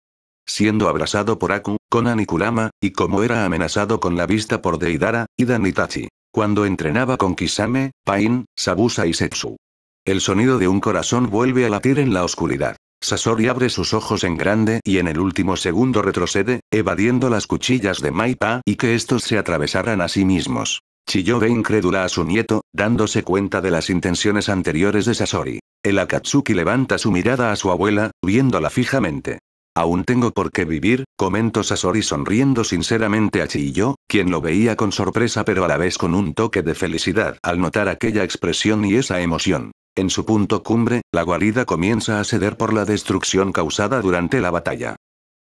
Siendo abrazado por Aku, Konan y Kurama, y como era amenazado con la vista por Deidara, y Danitachi, Cuando entrenaba con Kisame, Pain, Sabusa y Setsu. El sonido de un corazón vuelve a latir en la oscuridad. Sasori abre sus ojos en grande y en el último segundo retrocede, evadiendo las cuchillas de Maipa y que estos se atravesaran a sí mismos. Chiyo ve incrédula a su nieto, dándose cuenta de las intenciones anteriores de Sasori. El Akatsuki levanta su mirada a su abuela, viéndola fijamente. Aún tengo por qué vivir, comentó Sasori sonriendo sinceramente a Chiyo, quien lo veía con sorpresa pero a la vez con un toque de felicidad al notar aquella expresión y esa emoción. En su punto cumbre, la guarida comienza a ceder por la destrucción causada durante la batalla.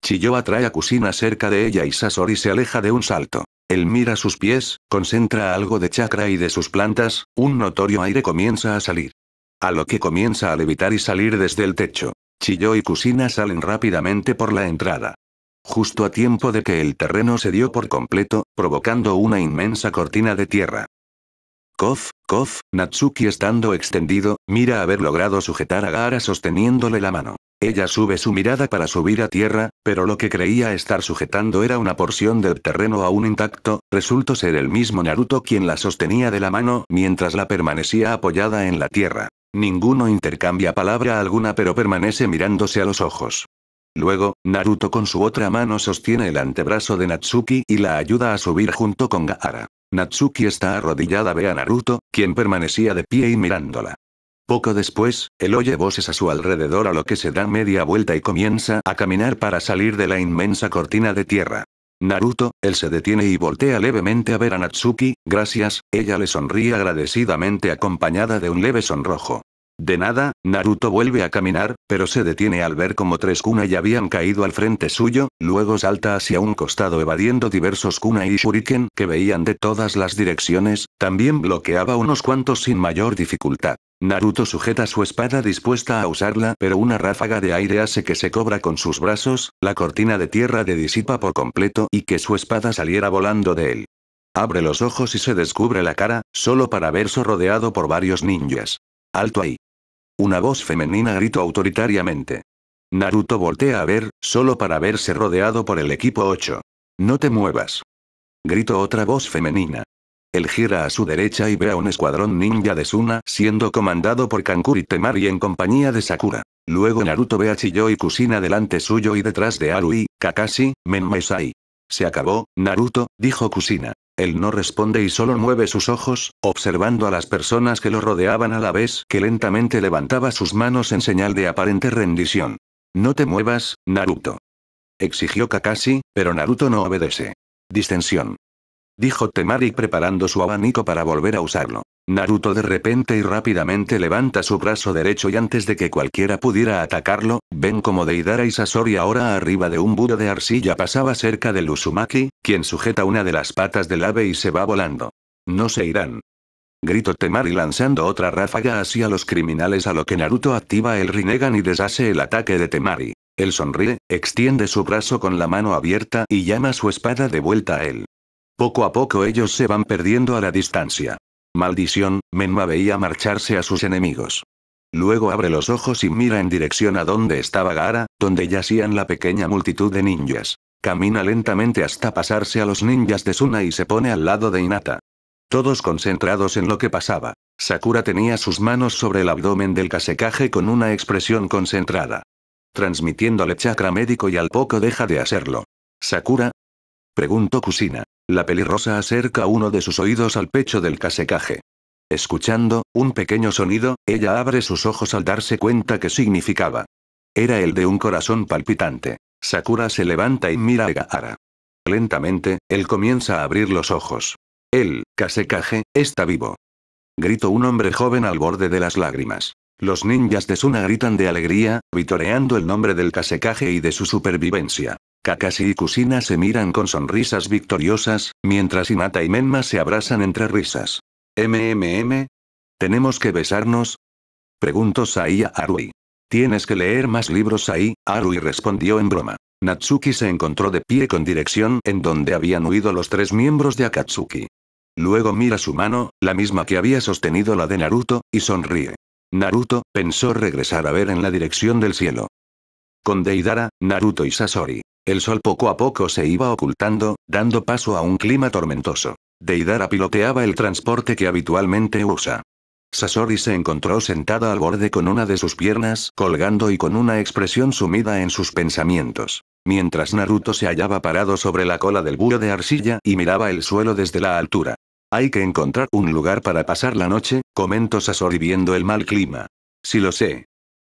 Chillo atrae a Kusina cerca de ella y Sasori se aleja de un salto. Él mira sus pies, concentra algo de chakra y de sus plantas, un notorio aire comienza a salir. A lo que comienza a levitar y salir desde el techo. Chiyo y Kusina salen rápidamente por la entrada. Justo a tiempo de que el terreno se dio por completo, provocando una inmensa cortina de tierra. Kof, Kof, Natsuki estando extendido, mira haber logrado sujetar a Gaara sosteniéndole la mano. Ella sube su mirada para subir a tierra, pero lo que creía estar sujetando era una porción del terreno aún intacto, resultó ser el mismo Naruto quien la sostenía de la mano mientras la permanecía apoyada en la tierra. Ninguno intercambia palabra alguna pero permanece mirándose a los ojos. Luego, Naruto con su otra mano sostiene el antebrazo de Natsuki y la ayuda a subir junto con Gaara. Natsuki está arrodillada ve a Naruto, quien permanecía de pie y mirándola. Poco después, él oye voces a su alrededor a lo que se da media vuelta y comienza a caminar para salir de la inmensa cortina de tierra. Naruto, él se detiene y voltea levemente a ver a Natsuki, gracias, ella le sonríe agradecidamente acompañada de un leve sonrojo. De nada, Naruto vuelve a caminar, pero se detiene al ver como tres kunai ya habían caído al frente suyo, luego salta hacia un costado evadiendo diversos kunai y shuriken que veían de todas las direcciones, también bloqueaba unos cuantos sin mayor dificultad. Naruto sujeta su espada dispuesta a usarla, pero una ráfaga de aire hace que se cobra con sus brazos, la cortina de tierra de disipa por completo y que su espada saliera volando de él. Abre los ojos y se descubre la cara, solo para verse rodeado por varios ninjas. Alto ahí. Una voz femenina gritó autoritariamente. Naruto voltea a ver, solo para verse rodeado por el equipo 8. No te muevas. Gritó otra voz femenina. Él gira a su derecha y ve a un escuadrón ninja de Suna siendo comandado por Kankuri Temari en compañía de Sakura. Luego Naruto ve a Chiyo y Kusina delante suyo y detrás de Arui, Kakashi, Menma Se acabó, Naruto, dijo Kusina. Él no responde y solo mueve sus ojos, observando a las personas que lo rodeaban a la vez que lentamente levantaba sus manos en señal de aparente rendición. No te muevas, Naruto. Exigió Kakashi, pero Naruto no obedece. Distensión dijo Temari preparando su abanico para volver a usarlo. Naruto de repente y rápidamente levanta su brazo derecho y antes de que cualquiera pudiera atacarlo, ven como Deidara y Sasori ahora arriba de un budo de arcilla pasaba cerca del Uzumaki, quien sujeta una de las patas del ave y se va volando. No se irán. Grito Temari lanzando otra ráfaga hacia los criminales a lo que Naruto activa el Rinnegan y deshace el ataque de Temari. Él sonríe, extiende su brazo con la mano abierta y llama su espada de vuelta a él. Poco a poco ellos se van perdiendo a la distancia. Maldición, Menma veía marcharse a sus enemigos. Luego abre los ojos y mira en dirección a donde estaba Gara, donde yacían la pequeña multitud de ninjas. Camina lentamente hasta pasarse a los ninjas de Suna y se pone al lado de Inata. Todos concentrados en lo que pasaba. Sakura tenía sus manos sobre el abdomen del casecaje con una expresión concentrada. Transmitiéndole chakra médico y al poco deja de hacerlo. ¿Sakura? Preguntó Kusina. La pelirrosa acerca uno de sus oídos al pecho del casecaje. Escuchando, un pequeño sonido, ella abre sus ojos al darse cuenta que significaba. Era el de un corazón palpitante. Sakura se levanta y mira a Gaara. Lentamente, él comienza a abrir los ojos. Él, kasekage, está vivo. Gritó un hombre joven al borde de las lágrimas. Los ninjas de Suna gritan de alegría, vitoreando el nombre del kasekage y de su supervivencia. Kakashi y Kusina se miran con sonrisas victoriosas, mientras Hinata y Menma se abrazan entre risas. MMM. ¿Tenemos que besarnos? Preguntó Sai a Arui. Tienes que leer más libros ahí, Arui respondió en broma. Natsuki se encontró de pie con dirección en donde habían huido los tres miembros de Akatsuki. Luego mira su mano, la misma que había sostenido la de Naruto, y sonríe. Naruto pensó regresar a ver en la dirección del cielo. Con Deidara, Naruto y Sasori. El sol poco a poco se iba ocultando, dando paso a un clima tormentoso. Deidara piloteaba el transporte que habitualmente usa. Sasori se encontró sentada al borde con una de sus piernas colgando y con una expresión sumida en sus pensamientos. Mientras Naruto se hallaba parado sobre la cola del búho de arcilla y miraba el suelo desde la altura. Hay que encontrar un lugar para pasar la noche, comentó Sasori viendo el mal clima. Si lo sé,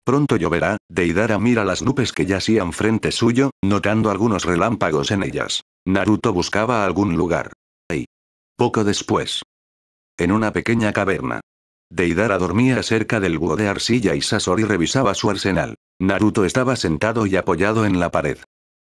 Pronto lloverá, Deidara mira las nubes que yacían frente suyo, notando algunos relámpagos en ellas. Naruto buscaba algún lugar. Ahí. poco después. En una pequeña caverna. Deidara dormía cerca del búho de arcilla y Sasori revisaba su arsenal. Naruto estaba sentado y apoyado en la pared.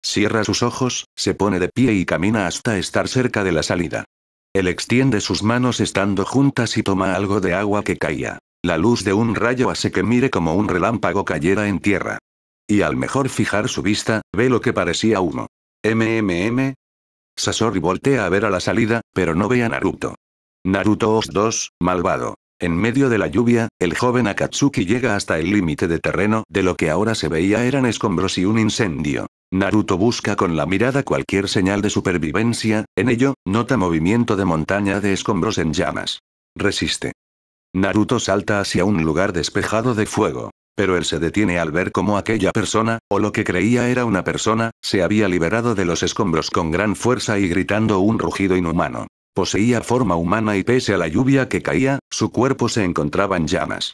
Cierra sus ojos, se pone de pie y camina hasta estar cerca de la salida. Él extiende sus manos estando juntas y toma algo de agua que caía. La luz de un rayo hace que mire como un relámpago cayera en tierra. Y al mejor fijar su vista, ve lo que parecía uno. MMM. Sasori voltea a ver a la salida, pero no ve a Naruto. Naruto Os 2, malvado. En medio de la lluvia, el joven Akatsuki llega hasta el límite de terreno, de lo que ahora se veía eran escombros y un incendio. Naruto busca con la mirada cualquier señal de supervivencia, en ello, nota movimiento de montaña de escombros en llamas. Resiste. Naruto salta hacia un lugar despejado de fuego. Pero él se detiene al ver cómo aquella persona, o lo que creía era una persona, se había liberado de los escombros con gran fuerza y gritando un rugido inhumano. Poseía forma humana y pese a la lluvia que caía, su cuerpo se encontraba en llamas.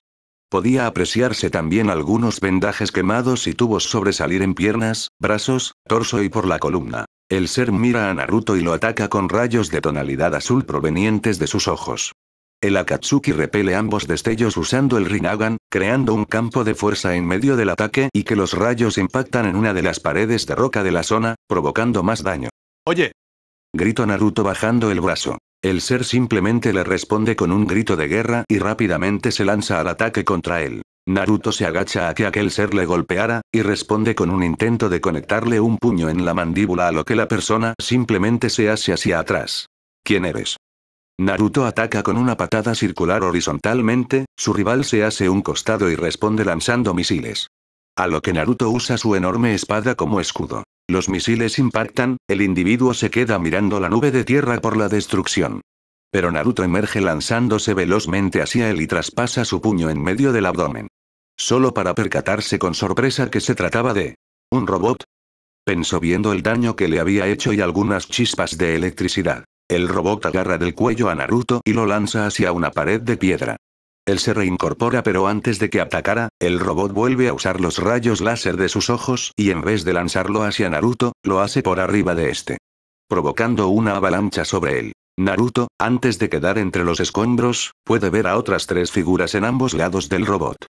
Podía apreciarse también algunos vendajes quemados y tubos sobresalir en piernas, brazos, torso y por la columna. El ser mira a Naruto y lo ataca con rayos de tonalidad azul provenientes de sus ojos. El Akatsuki repele ambos destellos usando el Rinagan, creando un campo de fuerza en medio del ataque y que los rayos impactan en una de las paredes de roca de la zona, provocando más daño. ¡Oye! Grito Naruto bajando el brazo. El ser simplemente le responde con un grito de guerra y rápidamente se lanza al ataque contra él. Naruto se agacha a que aquel ser le golpeara, y responde con un intento de conectarle un puño en la mandíbula a lo que la persona simplemente se hace hacia atrás. ¿Quién eres? Naruto ataca con una patada circular horizontalmente, su rival se hace un costado y responde lanzando misiles. A lo que Naruto usa su enorme espada como escudo. Los misiles impactan, el individuo se queda mirando la nube de tierra por la destrucción. Pero Naruto emerge lanzándose velozmente hacia él y traspasa su puño en medio del abdomen. Solo para percatarse con sorpresa que se trataba de... ¿Un robot? Pensó viendo el daño que le había hecho y algunas chispas de electricidad. El robot agarra del cuello a Naruto y lo lanza hacia una pared de piedra. Él se reincorpora pero antes de que atacara, el robot vuelve a usar los rayos láser de sus ojos y en vez de lanzarlo hacia Naruto, lo hace por arriba de este. Provocando una avalancha sobre él. Naruto, antes de quedar entre los escombros, puede ver a otras tres figuras en ambos lados del robot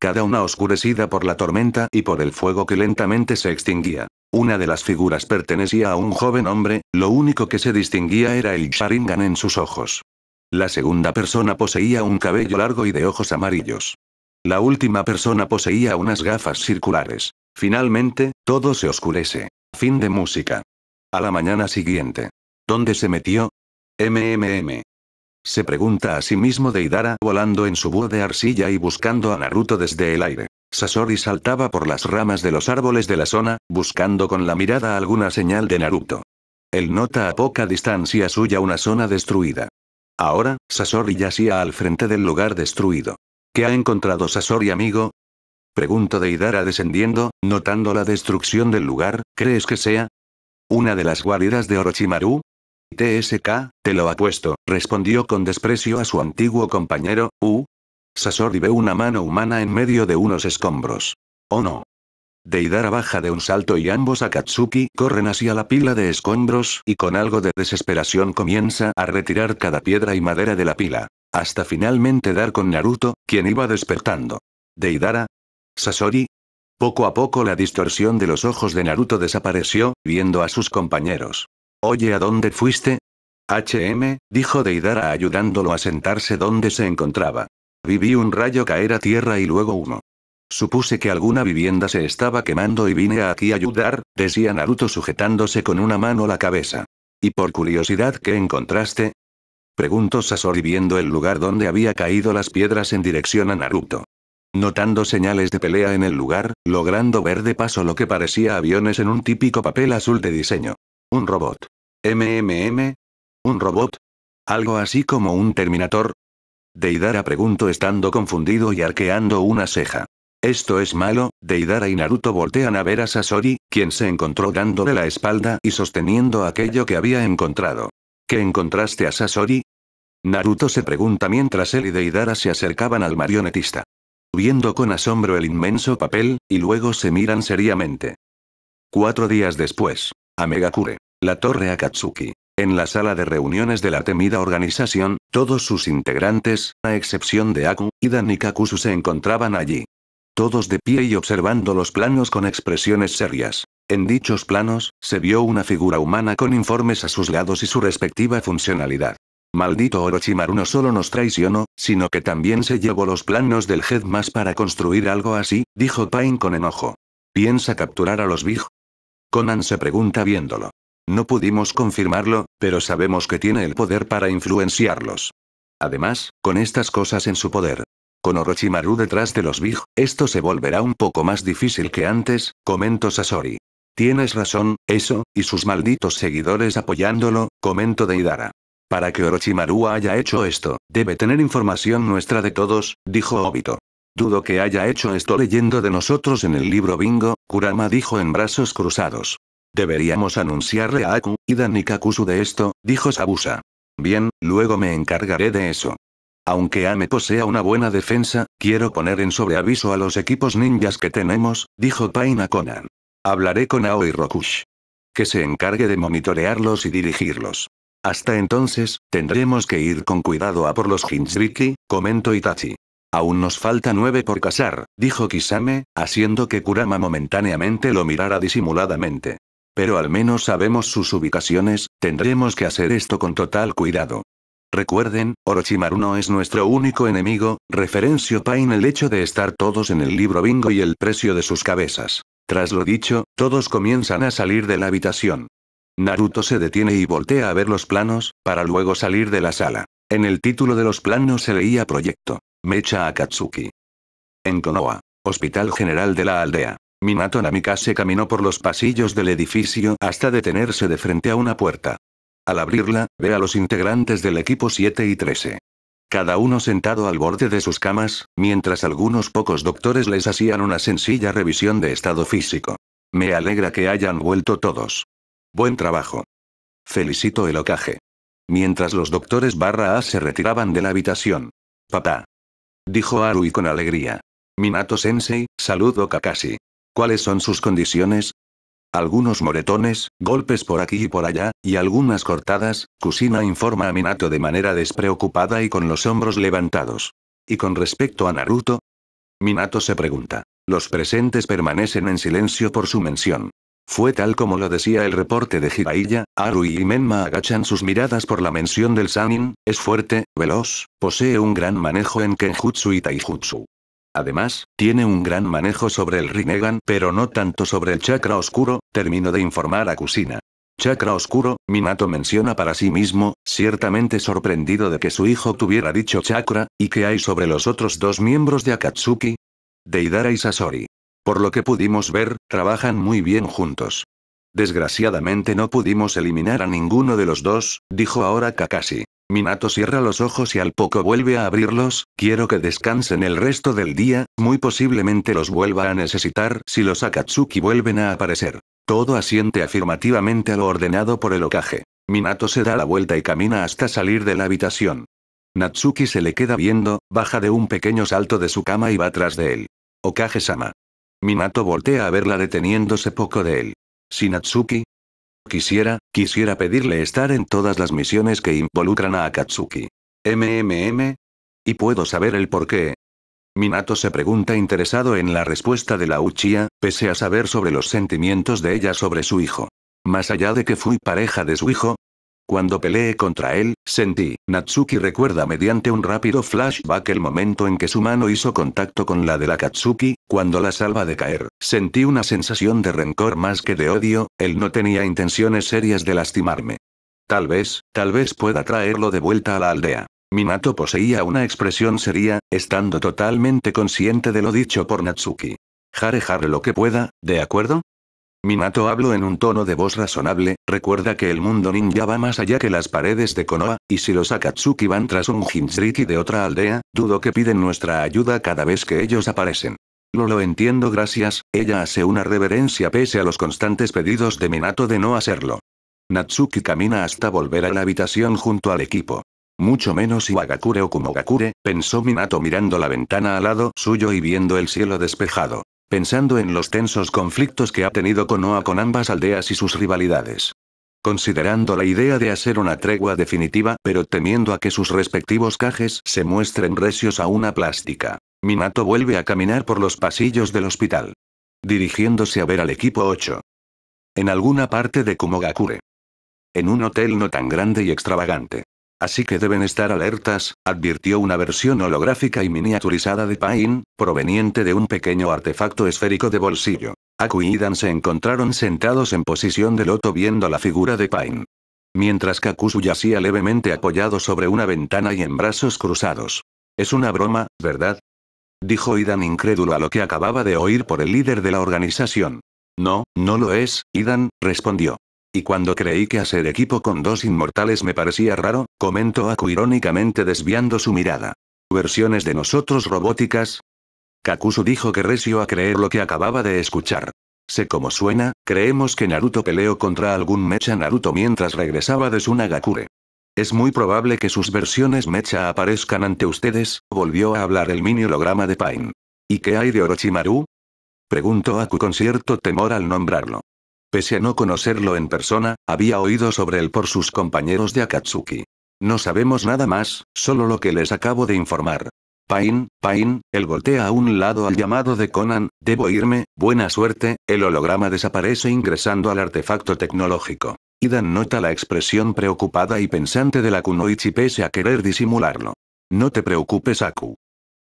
cada una oscurecida por la tormenta y por el fuego que lentamente se extinguía. Una de las figuras pertenecía a un joven hombre, lo único que se distinguía era el Sharingan en sus ojos. La segunda persona poseía un cabello largo y de ojos amarillos. La última persona poseía unas gafas circulares. Finalmente, todo se oscurece. Fin de música. A la mañana siguiente. ¿Dónde se metió? MMM. Se pregunta a sí mismo Deidara volando en su búho de arcilla y buscando a Naruto desde el aire. Sasori saltaba por las ramas de los árboles de la zona, buscando con la mirada alguna señal de Naruto. Él nota a poca distancia suya una zona destruida. Ahora, Sasori yacía al frente del lugar destruido. ¿Qué ha encontrado Sasori amigo? Pregunta Deidara descendiendo, notando la destrucción del lugar, ¿crees que sea? ¿Una de las guaridas de Orochimaru? TSK, te lo apuesto, respondió con desprecio a su antiguo compañero, U. Sasori ve una mano humana en medio de unos escombros. ¿O oh, no. Deidara baja de un salto y ambos Akatsuki corren hacia la pila de escombros y con algo de desesperación comienza a retirar cada piedra y madera de la pila. Hasta finalmente dar con Naruto, quien iba despertando. Deidara. Sasori. Poco a poco la distorsión de los ojos de Naruto desapareció, viendo a sus compañeros. Oye, ¿a dónde fuiste? HM, dijo Deidara ayudándolo a sentarse donde se encontraba. Viví un rayo caer a tierra y luego humo. Supuse que alguna vivienda se estaba quemando y vine aquí a ayudar, decía Naruto sujetándose con una mano la cabeza. ¿Y por curiosidad qué encontraste? Preguntó Sasori viendo el lugar donde había caído las piedras en dirección a Naruto. Notando señales de pelea en el lugar, logrando ver de paso lo que parecía aviones en un típico papel azul de diseño. Un robot. MMM. Un robot. Algo así como un Terminator. Deidara preguntó estando confundido y arqueando una ceja. Esto es malo, Deidara y Naruto voltean a ver a Sasori, quien se encontró dándole la espalda y sosteniendo aquello que había encontrado. ¿Qué encontraste a Sasori? Naruto se pregunta mientras él y Deidara se acercaban al marionetista. Viendo con asombro el inmenso papel, y luego se miran seriamente. Cuatro días después a La Torre Akatsuki. En la sala de reuniones de la temida organización, todos sus integrantes, a excepción de Aku, y Kakusu se encontraban allí. Todos de pie y observando los planos con expresiones serias. En dichos planos, se vio una figura humana con informes a sus lados y su respectiva funcionalidad. Maldito Orochimaru no solo nos traicionó, sino que también se llevó los planos del Headmas para construir algo así, dijo Pain con enojo. ¿Piensa capturar a los Big? Conan se pregunta viéndolo. No pudimos confirmarlo, pero sabemos que tiene el poder para influenciarlos. Además, con estas cosas en su poder. Con Orochimaru detrás de los Big, esto se volverá un poco más difícil que antes, comentó Sasori. Tienes razón, eso, y sus malditos seguidores apoyándolo, comentó Deidara. Para que Orochimaru haya hecho esto, debe tener información nuestra de todos, dijo Obito. Dudo que haya hecho esto leyendo de nosotros en el libro Bingo, Kurama dijo en brazos cruzados. Deberíamos anunciarle a Aku, y Kakusu de esto, dijo Sabusa. Bien, luego me encargaré de eso. Aunque Ame posea una buena defensa, quiero poner en sobreaviso a los equipos ninjas que tenemos, dijo Paina Conan. Hablaré con Aoi Rokush. Que se encargue de monitorearlos y dirigirlos. Hasta entonces, tendremos que ir con cuidado a por los Jinchuriki, comentó Itachi. Aún nos falta nueve por casar, dijo Kisame, haciendo que Kurama momentáneamente lo mirara disimuladamente. Pero al menos sabemos sus ubicaciones, tendremos que hacer esto con total cuidado. Recuerden, Orochimaru no es nuestro único enemigo, referenció Pain el hecho de estar todos en el libro bingo y el precio de sus cabezas. Tras lo dicho, todos comienzan a salir de la habitación. Naruto se detiene y voltea a ver los planos, para luego salir de la sala. En el título de los planos se leía Proyecto Mecha Akatsuki. En Konoha. Hospital General de la Aldea. Minato se caminó por los pasillos del edificio hasta detenerse de frente a una puerta. Al abrirla, ve a los integrantes del equipo 7 y 13. Cada uno sentado al borde de sus camas, mientras algunos pocos doctores les hacían una sencilla revisión de estado físico. Me alegra que hayan vuelto todos. Buen trabajo. Felicito el ocaje. Mientras los doctores barra A se retiraban de la habitación. Papá. Dijo Arui con alegría. Minato-sensei, saludo Kakashi. ¿Cuáles son sus condiciones? Algunos moretones, golpes por aquí y por allá, y algunas cortadas, Kusina informa a Minato de manera despreocupada y con los hombros levantados. ¿Y con respecto a Naruto? Minato se pregunta. Los presentes permanecen en silencio por su mención. Fue tal como lo decía el reporte de Hiraiya, Arui y Menma agachan sus miradas por la mención del Sanin, es fuerte, veloz, posee un gran manejo en Kenjutsu y Taijutsu. Además, tiene un gran manejo sobre el Rinnegan pero no tanto sobre el chakra oscuro, termino de informar a Kusina. Chakra oscuro, Minato menciona para sí mismo, ciertamente sorprendido de que su hijo tuviera dicho chakra, y que hay sobre los otros dos miembros de Akatsuki, Deidara y Sasori. Por lo que pudimos ver, trabajan muy bien juntos. Desgraciadamente no pudimos eliminar a ninguno de los dos, dijo ahora Kakashi. Minato cierra los ojos y al poco vuelve a abrirlos, quiero que descansen el resto del día, muy posiblemente los vuelva a necesitar si los Akatsuki vuelven a aparecer. Todo asiente afirmativamente a lo ordenado por el Okage. Minato se da la vuelta y camina hasta salir de la habitación. Natsuki se le queda viendo, baja de un pequeño salto de su cama y va tras de él. Okage-sama. Minato voltea a verla deteniéndose poco de él. Shinatsuki. Quisiera, quisiera pedirle estar en todas las misiones que involucran a Akatsuki. MMM. ¿Y puedo saber el por qué? Minato se pregunta interesado en la respuesta de la Uchiha, pese a saber sobre los sentimientos de ella sobre su hijo. Más allá de que fui pareja de su hijo, cuando peleé contra él, sentí, Natsuki recuerda mediante un rápido flashback el momento en que su mano hizo contacto con la de la Katsuki, cuando la salva de caer, sentí una sensación de rencor más que de odio, él no tenía intenciones serias de lastimarme. Tal vez, tal vez pueda traerlo de vuelta a la aldea. Minato poseía una expresión seria, estando totalmente consciente de lo dicho por Natsuki. Jare jare lo que pueda, ¿de acuerdo? Minato habló en un tono de voz razonable, recuerda que el mundo ninja va más allá que las paredes de Konoha, y si los Akatsuki van tras un Jinchuriki de otra aldea, dudo que piden nuestra ayuda cada vez que ellos aparecen. No lo entiendo gracias, ella hace una reverencia pese a los constantes pedidos de Minato de no hacerlo. Natsuki camina hasta volver a la habitación junto al equipo. Mucho menos Iwagakure o Kumogakure, pensó Minato mirando la ventana al lado suyo y viendo el cielo despejado pensando en los tensos conflictos que ha tenido Konoha con ambas aldeas y sus rivalidades. Considerando la idea de hacer una tregua definitiva, pero temiendo a que sus respectivos cajes se muestren recios a una plástica, Minato vuelve a caminar por los pasillos del hospital. Dirigiéndose a ver al equipo 8. En alguna parte de Kumogakure. En un hotel no tan grande y extravagante. Así que deben estar alertas, advirtió una versión holográfica y miniaturizada de Pain, proveniente de un pequeño artefacto esférico de bolsillo. Aku y Idan se encontraron sentados en posición de loto viendo la figura de Pain. Mientras Kakusu yacía levemente apoyado sobre una ventana y en brazos cruzados. Es una broma, ¿verdad? Dijo Idan incrédulo a lo que acababa de oír por el líder de la organización. No, no lo es, Idan, respondió. Y cuando creí que hacer equipo con dos inmortales me parecía raro, comentó Aku irónicamente desviando su mirada. ¿Versiones de nosotros robóticas? Kakuzu dijo que recio a creer lo que acababa de escuchar. Sé cómo suena, creemos que Naruto peleó contra algún mecha Naruto mientras regresaba de su Nagakure. Es muy probable que sus versiones mecha aparezcan ante ustedes, volvió a hablar el mini holograma de Pain. ¿Y qué hay de Orochimaru? Preguntó Aku con cierto temor al nombrarlo. Pese a no conocerlo en persona, había oído sobre él por sus compañeros de Akatsuki. No sabemos nada más, solo lo que les acabo de informar. Pain, Pain, él voltea a un lado al llamado de Conan, debo irme, buena suerte, el holograma desaparece ingresando al artefacto tecnológico. Idan nota la expresión preocupada y pensante de la Kunoichi pese a querer disimularlo. No te preocupes, Aku.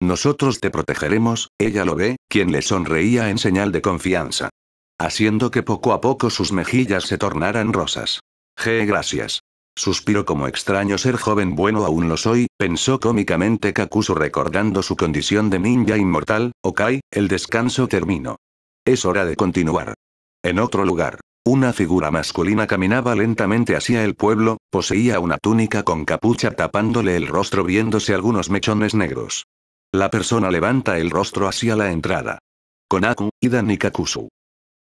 Nosotros te protegeremos, ella lo ve, quien le sonreía en señal de confianza haciendo que poco a poco sus mejillas se tornaran rosas. Je, gracias. Suspiro como extraño ser joven bueno aún lo soy, pensó cómicamente Kakusu recordando su condición de ninja inmortal, ok, el descanso terminó. Es hora de continuar. En otro lugar, una figura masculina caminaba lentamente hacia el pueblo, poseía una túnica con capucha tapándole el rostro viéndose algunos mechones negros. La persona levanta el rostro hacia la entrada. Konaku, Idan y Kakuzu.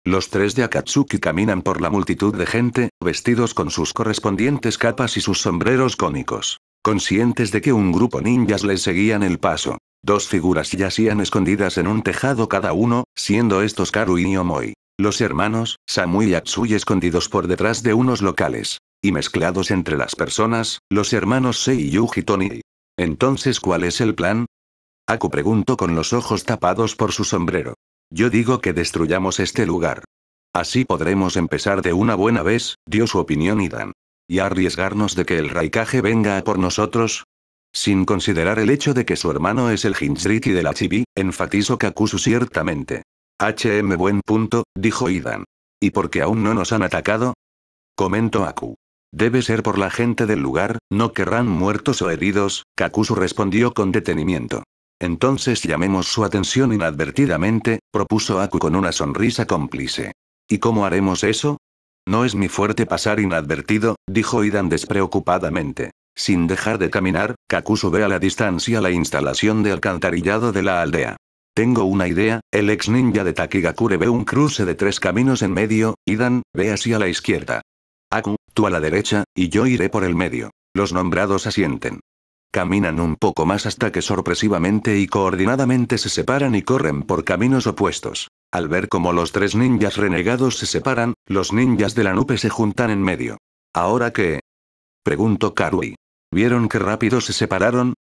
Los tres de Akatsuki caminan por la multitud de gente, vestidos con sus correspondientes capas y sus sombreros cónicos. Conscientes de que un grupo ninjas les seguían el paso. Dos figuras yacían escondidas en un tejado cada uno, siendo estos Karu y Omoi. Los hermanos, Samui y Atsui escondidos por detrás de unos locales. Y mezclados entre las personas, los hermanos Sei y Yuji Entonces, ¿cuál es el plan? Aku preguntó con los ojos tapados por su sombrero. Yo digo que destruyamos este lugar. Así podremos empezar de una buena vez, dio su opinión Idan. ¿Y arriesgarnos de que el raikaje venga a por nosotros? Sin considerar el hecho de que su hermano es el Hinsriki de la Chibi, enfatizó Kakusu ciertamente. HM buen punto, dijo Idan. ¿Y por qué aún no nos han atacado? Comentó Aku. Debe ser por la gente del lugar, no querrán muertos o heridos, Kakusu respondió con detenimiento. Entonces llamemos su atención inadvertidamente, propuso Aku con una sonrisa cómplice. ¿Y cómo haremos eso? No es mi fuerte pasar inadvertido, dijo Idan despreocupadamente. Sin dejar de caminar, Kaku ve a la distancia la instalación de alcantarillado de la aldea. Tengo una idea, el ex ninja de Takigakure ve un cruce de tres caminos en medio, Idan, ve hacia la izquierda. Aku, tú a la derecha, y yo iré por el medio. Los nombrados asienten. Caminan un poco más hasta que sorpresivamente y coordinadamente se separan y corren por caminos opuestos. Al ver cómo los tres ninjas renegados se separan, los ninjas de la nube se juntan en medio. ¿Ahora qué? Preguntó Karui. ¿Vieron qué rápido se separaron?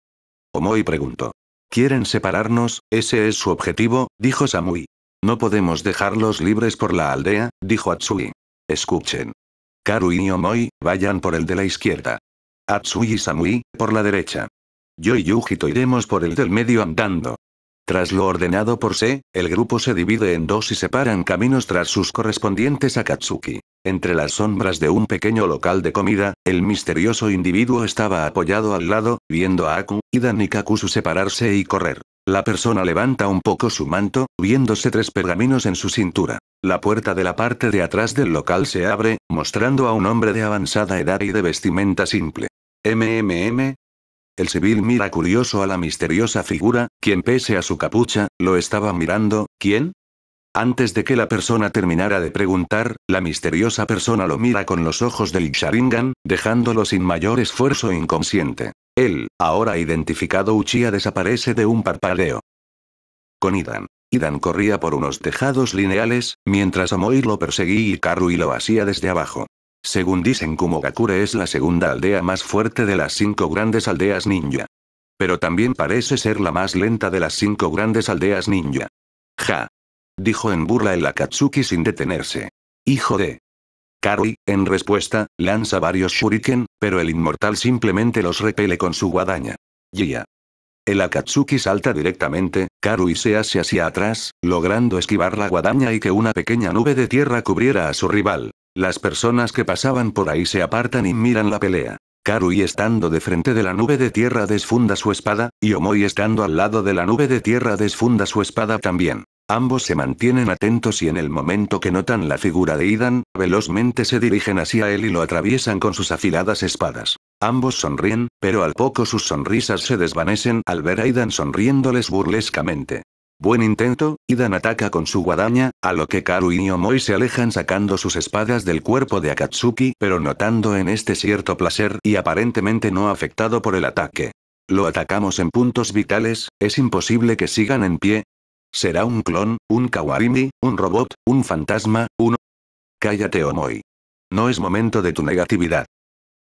Omoi preguntó. Quieren separarnos, ese es su objetivo, dijo Samui. No podemos dejarlos libres por la aldea, dijo Atsui. Escuchen. Karui y Omoi, vayan por el de la izquierda. Atsui y Samui, por la derecha. Yo y Yujito iremos por el del medio andando. Tras lo ordenado por Se, el grupo se divide en dos y separan caminos tras sus correspondientes a Katsuki. Entre las sombras de un pequeño local de comida, el misterioso individuo estaba apoyado al lado, viendo a Aku, Idan y Kakusu separarse y correr. La persona levanta un poco su manto, viéndose tres pergaminos en su cintura. La puerta de la parte de atrás del local se abre, mostrando a un hombre de avanzada edad y de vestimenta simple. MMM. El civil mira curioso a la misteriosa figura, quien pese a su capucha, lo estaba mirando, ¿quién? Antes de que la persona terminara de preguntar, la misteriosa persona lo mira con los ojos del Sharingan, dejándolo sin mayor esfuerzo inconsciente. Él, ahora identificado Uchiha desaparece de un parpadeo. Con Idan. Idan corría por unos tejados lineales, mientras Amoy lo perseguía y Karui lo hacía desde abajo. Según dicen Kumogakure es la segunda aldea más fuerte de las cinco grandes aldeas ninja. Pero también parece ser la más lenta de las cinco grandes aldeas ninja. Ja. Dijo en burla el Akatsuki sin detenerse. Hijo de. Karui, en respuesta, lanza varios shuriken, pero el inmortal simplemente los repele con su guadaña. Gia. El Akatsuki salta directamente, Karui se hace hacia atrás, logrando esquivar la guadaña y que una pequeña nube de tierra cubriera a su rival. Las personas que pasaban por ahí se apartan y miran la pelea. Karui estando de frente de la nube de tierra desfunda su espada, y Omoi estando al lado de la nube de tierra desfunda su espada también. Ambos se mantienen atentos y en el momento que notan la figura de Idan, velozmente se dirigen hacia él y lo atraviesan con sus afiladas espadas. Ambos sonríen, pero al poco sus sonrisas se desvanecen al ver a Idan sonriéndoles burlescamente. Buen intento, Idan ataca con su guadaña, a lo que Karu y Omoi se alejan sacando sus espadas del cuerpo de Akatsuki, pero notando en este cierto placer y aparentemente no afectado por el ataque. Lo atacamos en puntos vitales, es imposible que sigan en pie. Será un clon, un kawarimi, un robot, un fantasma, uno... Cállate Omoi. No es momento de tu negatividad.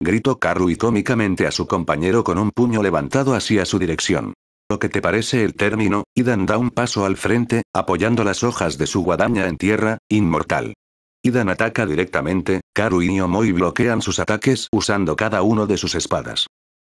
Gritó Karu y cómicamente a su compañero con un puño levantado hacia su dirección lo que te parece el término, Idan da un paso al frente, apoyando las hojas de su guadaña en tierra, inmortal. Idan ataca directamente, Karu y Omoi bloquean sus ataques usando cada uno de sus espadas.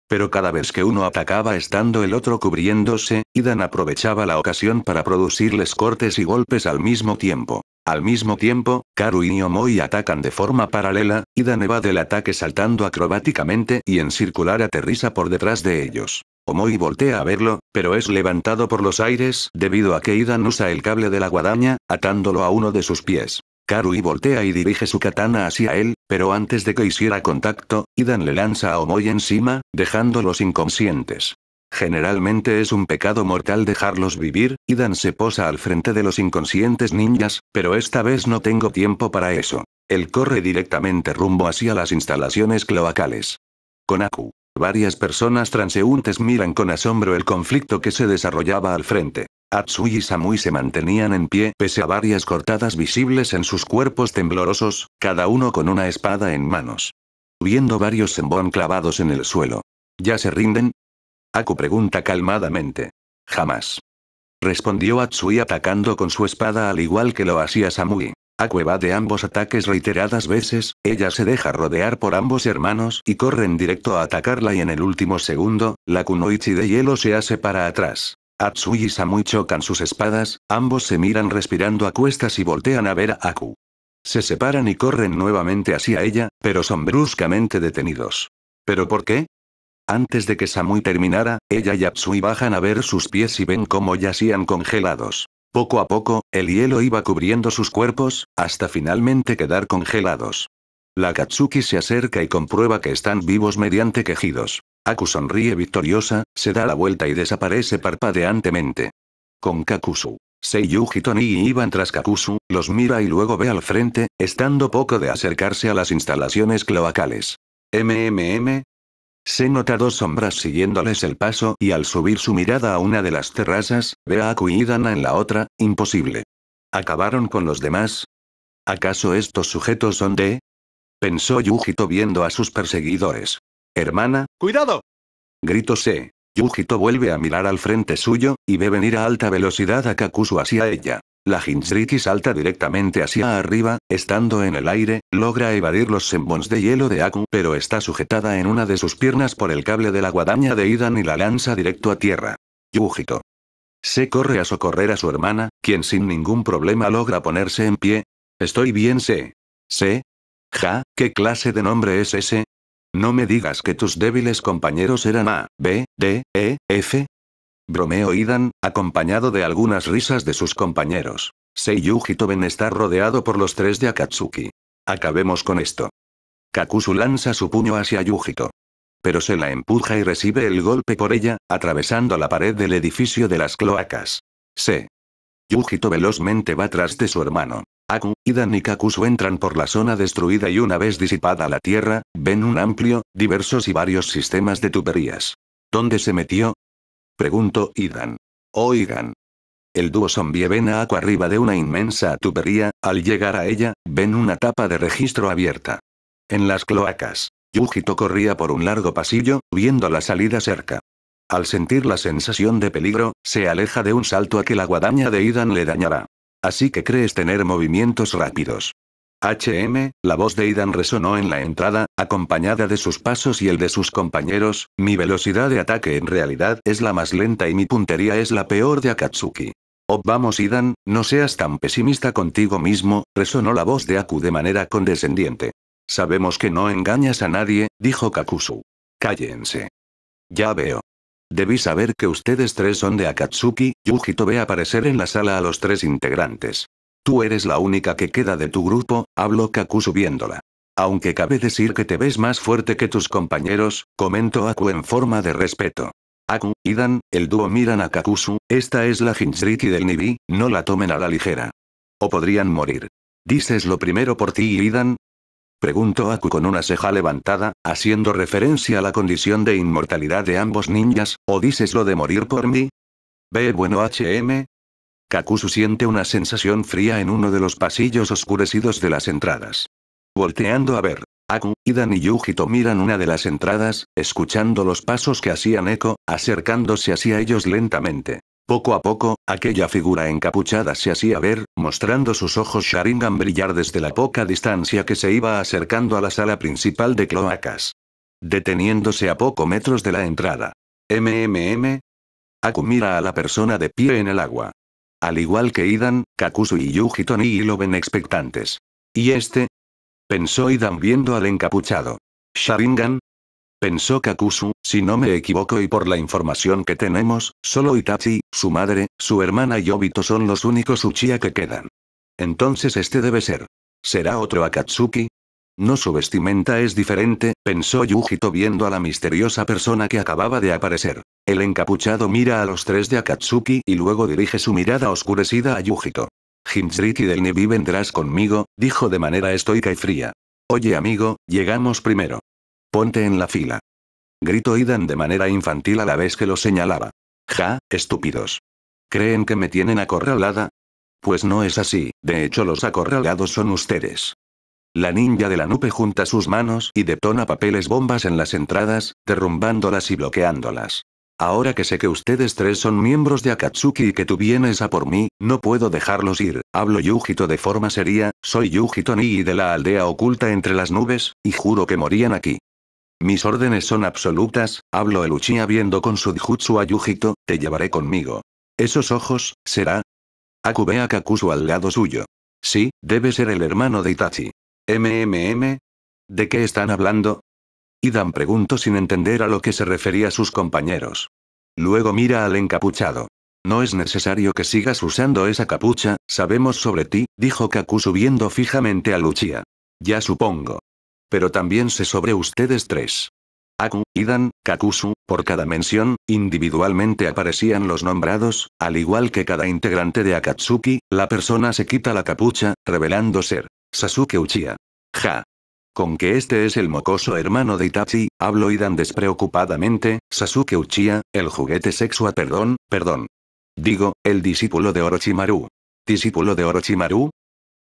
Pero cada vez que uno atacaba estando el otro cubriéndose, Idan aprovechaba la ocasión para producirles cortes y golpes al mismo tiempo. Al mismo tiempo, Karu y Omoi atacan de forma paralela, Idan evade el ataque saltando acrobáticamente y en circular aterriza por detrás de ellos. Omoi voltea a verlo, pero es levantado por los aires debido a que Idan usa el cable de la guadaña, atándolo a uno de sus pies. Karui voltea y dirige su katana hacia él, pero antes de que hiciera contacto, Idan le lanza a Omoi encima, dejándolos inconscientes. Generalmente es un pecado mortal dejarlos vivir, Idan se posa al frente de los inconscientes ninjas, pero esta vez no tengo tiempo para eso. Él corre directamente rumbo hacia las instalaciones cloacales. Konaku. Varias personas transeúntes miran con asombro el conflicto que se desarrollaba al frente. Atsui y Samui se mantenían en pie pese a varias cortadas visibles en sus cuerpos temblorosos, cada uno con una espada en manos. Viendo varios sembón clavados en el suelo. ¿Ya se rinden? Aku pregunta calmadamente. Jamás. Respondió Atsui atacando con su espada al igual que lo hacía Samui cueva de ambos ataques reiteradas veces, ella se deja rodear por ambos hermanos y corren directo a atacarla y en el último segundo, la kunoichi de hielo se hace para atrás. Atsui y Samui chocan sus espadas, ambos se miran respirando a cuestas y voltean a ver a Aku. Se separan y corren nuevamente hacia ella, pero son bruscamente detenidos. ¿Pero por qué? Antes de que Samui terminara, ella y Atsui bajan a ver sus pies y ven cómo yacían congelados. Poco a poco, el hielo iba cubriendo sus cuerpos, hasta finalmente quedar congelados. La Katsuki se acerca y comprueba que están vivos mediante quejidos. Aku sonríe victoriosa, se da la vuelta y desaparece parpadeantemente. Con Kakusu. Seiyuji Toni y iban tras Kakusu, los mira y luego ve al frente, estando poco de acercarse a las instalaciones cloacales. MMM, se nota dos sombras siguiéndoles el paso y al subir su mirada a una de las terrazas, ve a Aku en la otra, imposible. ¿Acabaron con los demás? ¿Acaso estos sujetos son de...? Pensó Yujito viendo a sus perseguidores. Hermana, cuidado. Grito se. Yujito vuelve a mirar al frente suyo, y ve venir a alta velocidad a Kakusu hacia ella. La Jinchuriki salta directamente hacia arriba, estando en el aire, logra evadir los sembons de hielo de Aku pero está sujetada en una de sus piernas por el cable de la guadaña de Idan y la lanza directo a tierra. Yujito. Se corre a socorrer a su hermana, quien sin ningún problema logra ponerse en pie. Estoy bien, sé. Se. Ja, ¿qué clase de nombre es ese? No me digas que tus débiles compañeros eran A, B, D, E, F, Bromeo Idan, acompañado de algunas risas de sus compañeros. Yujito ven estar rodeado por los tres de Akatsuki. Acabemos con esto. Kakusu lanza su puño hacia Yujito. Pero se la empuja y recibe el golpe por ella, atravesando la pared del edificio de las cloacas. Se. Yujito velozmente va tras de su hermano. Aku, Idan y Kakusu entran por la zona destruida y una vez disipada la tierra, ven un amplio, diversos y varios sistemas de tuberías. ¿Dónde se metió? Pregunto, Idan. Oigan. El dúo zombie ven a arriba de una inmensa tubería, al llegar a ella, ven una tapa de registro abierta. En las cloacas, Yujito corría por un largo pasillo, viendo la salida cerca. Al sentir la sensación de peligro, se aleja de un salto a que la guadaña de Idan le dañará. Así que crees tener movimientos rápidos. HM, la voz de Idan resonó en la entrada, acompañada de sus pasos y el de sus compañeros, mi velocidad de ataque en realidad es la más lenta y mi puntería es la peor de Akatsuki. Oh vamos Idan, no seas tan pesimista contigo mismo, resonó la voz de Aku de manera condescendiente. Sabemos que no engañas a nadie, dijo Kakusu. Cállense. Ya veo. Debí saber que ustedes tres son de Akatsuki, Yujito ve aparecer en la sala a los tres integrantes. Tú eres la única que queda de tu grupo, habló Kakusu viéndola. Aunque cabe decir que te ves más fuerte que tus compañeros, comentó Aku en forma de respeto. Aku, Idan, el dúo miran a Kakusu, esta es la Jinchuriki del Nibi, no la tomen a la ligera. O podrían morir. ¿Dices lo primero por ti Idan? Preguntó Aku con una ceja levantada, haciendo referencia a la condición de inmortalidad de ambos ninjas, ¿o dices lo de morir por mí? Ve bueno HM, Kakusu siente una sensación fría en uno de los pasillos oscurecidos de las entradas. Volteando a ver, Aku, Idan y Yujito miran una de las entradas, escuchando los pasos que hacían eco, acercándose hacia ellos lentamente. Poco a poco, aquella figura encapuchada se hacía ver, mostrando sus ojos Sharingan brillar desde la poca distancia que se iba acercando a la sala principal de cloacas. Deteniéndose a poco metros de la entrada. MMM. Aku mira a la persona de pie en el agua. Al igual que Idan, Kakusu y Yuji lo ven expectantes. ¿Y este? Pensó Idan viendo al encapuchado. ¿Sharingan? Pensó Kakusu. si no me equivoco y por la información que tenemos, solo Itachi, su madre, su hermana y Obito son los únicos Uchiha que quedan. Entonces este debe ser. ¿Será otro Akatsuki? No su vestimenta es diferente, pensó Yujito viendo a la misteriosa persona que acababa de aparecer. El encapuchado mira a los tres de Akatsuki y luego dirige su mirada oscurecida a Yujito. Hinsriki del Nebi vendrás conmigo, dijo de manera estoica y fría. Oye amigo, llegamos primero. Ponte en la fila. Gritó Idan de manera infantil a la vez que lo señalaba. Ja, estúpidos. ¿Creen que me tienen acorralada? Pues no es así, de hecho los acorralados son ustedes. La ninja de la nube junta sus manos y detona papeles bombas en las entradas, derrumbándolas y bloqueándolas. Ahora que sé que ustedes tres son miembros de Akatsuki y que tú vienes a por mí, no puedo dejarlos ir. Hablo Yujito de forma seria, soy Yujito Nii de la aldea oculta entre las nubes, y juro que morían aquí. Mis órdenes son absolutas, hablo el Uchiha viendo con su jutsu a Yujito, te llevaré conmigo. Esos ojos, ¿será? Aku ve al lado suyo. Sí, debe ser el hermano de Itachi. MMM. ¿De qué están hablando? Idan preguntó sin entender a lo que se refería sus compañeros. Luego mira al encapuchado. No es necesario que sigas usando esa capucha, sabemos sobre ti, dijo Kaku viendo fijamente a Lucia. Ya supongo. Pero también sé sobre ustedes tres. Aku, Idan, Kakusu, por cada mención, individualmente aparecían los nombrados, al igual que cada integrante de Akatsuki, la persona se quita la capucha, revelando ser Sasuke Uchiha. Ja. Con que este es el mocoso hermano de Itachi, habló Idan despreocupadamente, Sasuke Uchiha, el juguete sexua perdón, perdón. Digo, el discípulo de Orochimaru. ¿Discípulo de Orochimaru?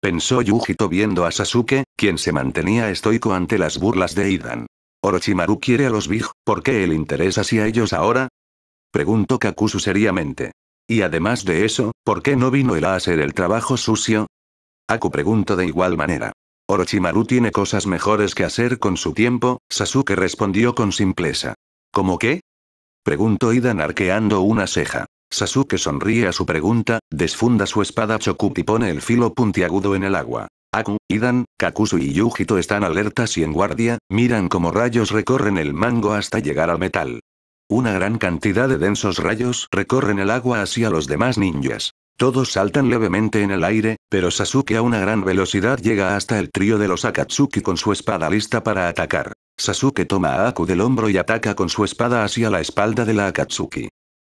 Pensó Yujito viendo a Sasuke, quien se mantenía estoico ante las burlas de Idan. Orochimaru quiere a los Big, ¿por qué el interés hacia ellos ahora? Preguntó Kakuzu seriamente. Y además de eso, ¿por qué no vino él a hacer el trabajo sucio? Aku preguntó de igual manera. Orochimaru tiene cosas mejores que hacer con su tiempo, Sasuke respondió con simpleza. ¿Cómo qué? Preguntó Idan arqueando una ceja. Sasuke sonríe a su pregunta, desfunda su espada Choku y pone el filo puntiagudo en el agua. Aku, Idan, Kakuzu y Yujito están alertas y en guardia, miran como rayos recorren el mango hasta llegar al metal. Una gran cantidad de densos rayos recorren el agua hacia los demás ninjas. Todos saltan levemente en el aire, pero Sasuke a una gran velocidad llega hasta el trío de los Akatsuki con su espada lista para atacar. Sasuke toma a Aku del hombro y ataca con su espada hacia la espalda de la Akatsuki.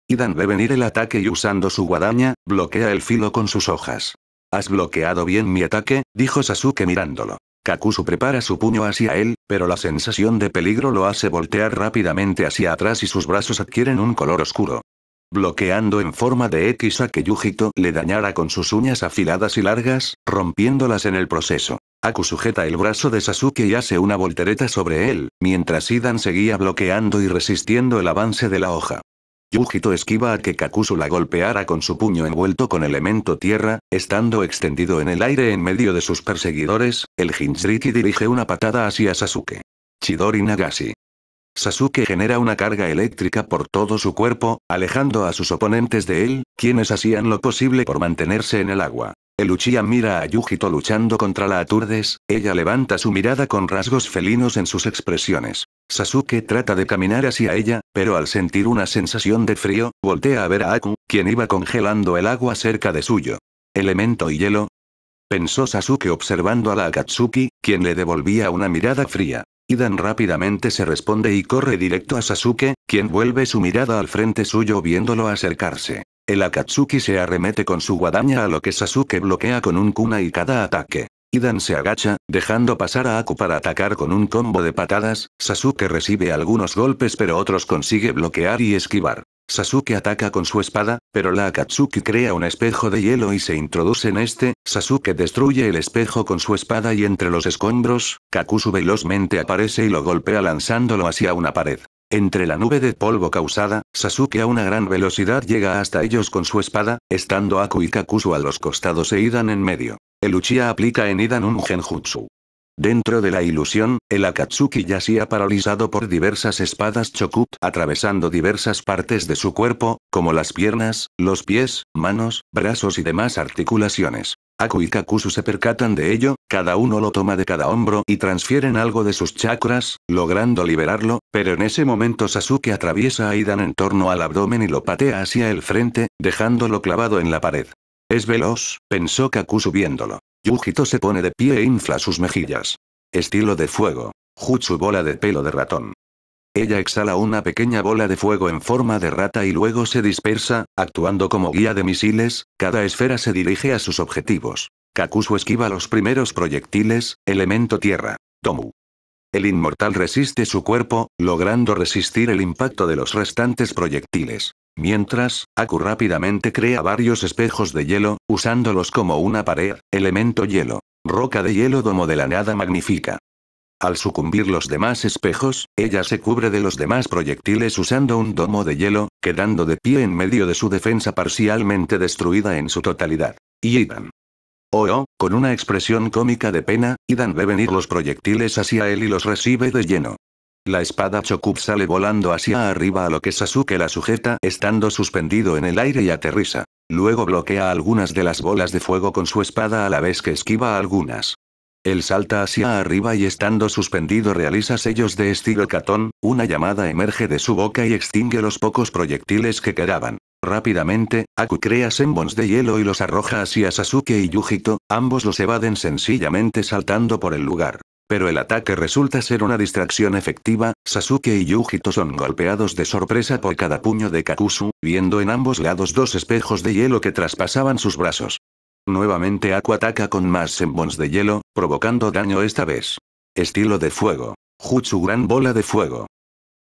Idan ve venir el ataque y usando su guadaña, bloquea el filo con sus hojas. Has bloqueado bien mi ataque, dijo Sasuke mirándolo. Kakuzu prepara su puño hacia él, pero la sensación de peligro lo hace voltear rápidamente hacia atrás y sus brazos adquieren un color oscuro bloqueando en forma de X a que Yujito le dañara con sus uñas afiladas y largas, rompiéndolas en el proceso. Aku sujeta el brazo de Sasuke y hace una voltereta sobre él, mientras Idan seguía bloqueando y resistiendo el avance de la hoja. Yujito esquiva a que Kakuzu la golpeara con su puño envuelto con elemento tierra, estando extendido en el aire en medio de sus perseguidores, el Jinchuriki dirige una patada hacia Sasuke. Chidori Nagashi. Sasuke genera una carga eléctrica por todo su cuerpo, alejando a sus oponentes de él, quienes hacían lo posible por mantenerse en el agua. El Uchiha mira a Yujito luchando contra la Aturdes, ella levanta su mirada con rasgos felinos en sus expresiones. Sasuke trata de caminar hacia ella, pero al sentir una sensación de frío, voltea a ver a Aku, quien iba congelando el agua cerca de suyo. ¿Elemento y hielo? Pensó Sasuke observando a la Akatsuki, quien le devolvía una mirada fría. Idan rápidamente se responde y corre directo a Sasuke, quien vuelve su mirada al frente suyo viéndolo acercarse. El Akatsuki se arremete con su guadaña a lo que Sasuke bloquea con un kuna y cada ataque. Idan se agacha, dejando pasar a Aku para atacar con un combo de patadas, Sasuke recibe algunos golpes pero otros consigue bloquear y esquivar. Sasuke ataca con su espada, pero la Akatsuki crea un espejo de hielo y se introduce en este, Sasuke destruye el espejo con su espada y entre los escombros, Kakuzu velozmente aparece y lo golpea lanzándolo hacia una pared. Entre la nube de polvo causada, Sasuke a una gran velocidad llega hasta ellos con su espada, estando Aku y Kakuzu a los costados e Idan en medio. El Uchiha aplica en Idan un genjutsu. Dentro de la ilusión, el Akatsuki yacía paralizado por diversas espadas Chokut atravesando diversas partes de su cuerpo, como las piernas, los pies, manos, brazos y demás articulaciones. Aku y Kakusu se percatan de ello, cada uno lo toma de cada hombro y transfieren algo de sus chakras, logrando liberarlo, pero en ese momento Sasuke atraviesa a Idan en torno al abdomen y lo patea hacia el frente, dejándolo clavado en la pared. Es veloz, pensó Kakusu viéndolo. Yujito se pone de pie e infla sus mejillas. Estilo de fuego. Jutsu bola de pelo de ratón. Ella exhala una pequeña bola de fuego en forma de rata y luego se dispersa, actuando como guía de misiles, cada esfera se dirige a sus objetivos. Kakusu esquiva los primeros proyectiles, elemento tierra. Tomu. El inmortal resiste su cuerpo, logrando resistir el impacto de los restantes proyectiles. Mientras, Aku rápidamente crea varios espejos de hielo, usándolos como una pared, elemento hielo. Roca de hielo domo de la nada magnífica. Al sucumbir los demás espejos, ella se cubre de los demás proyectiles usando un domo de hielo, quedando de pie en medio de su defensa parcialmente destruida en su totalidad. Y Idan. Oh, oh, con una expresión cómica de pena, Idan ve venir los proyectiles hacia él y los recibe de lleno. La espada Chokup sale volando hacia arriba a lo que Sasuke la sujeta estando suspendido en el aire y aterriza. Luego bloquea algunas de las bolas de fuego con su espada a la vez que esquiva algunas. Él salta hacia arriba y estando suspendido realiza sellos de estilo catón, una llamada emerge de su boca y extingue los pocos proyectiles que quedaban. Rápidamente, Aku crea sembons de hielo y los arroja hacia Sasuke y Yujito, ambos los evaden sencillamente saltando por el lugar. Pero el ataque resulta ser una distracción efectiva, Sasuke y Yujito son golpeados de sorpresa por cada puño de Kakuzu, viendo en ambos lados dos espejos de hielo que traspasaban sus brazos. Nuevamente Aku ataca con más sembons de hielo, provocando daño esta vez. Estilo de fuego. Jutsu gran bola de fuego.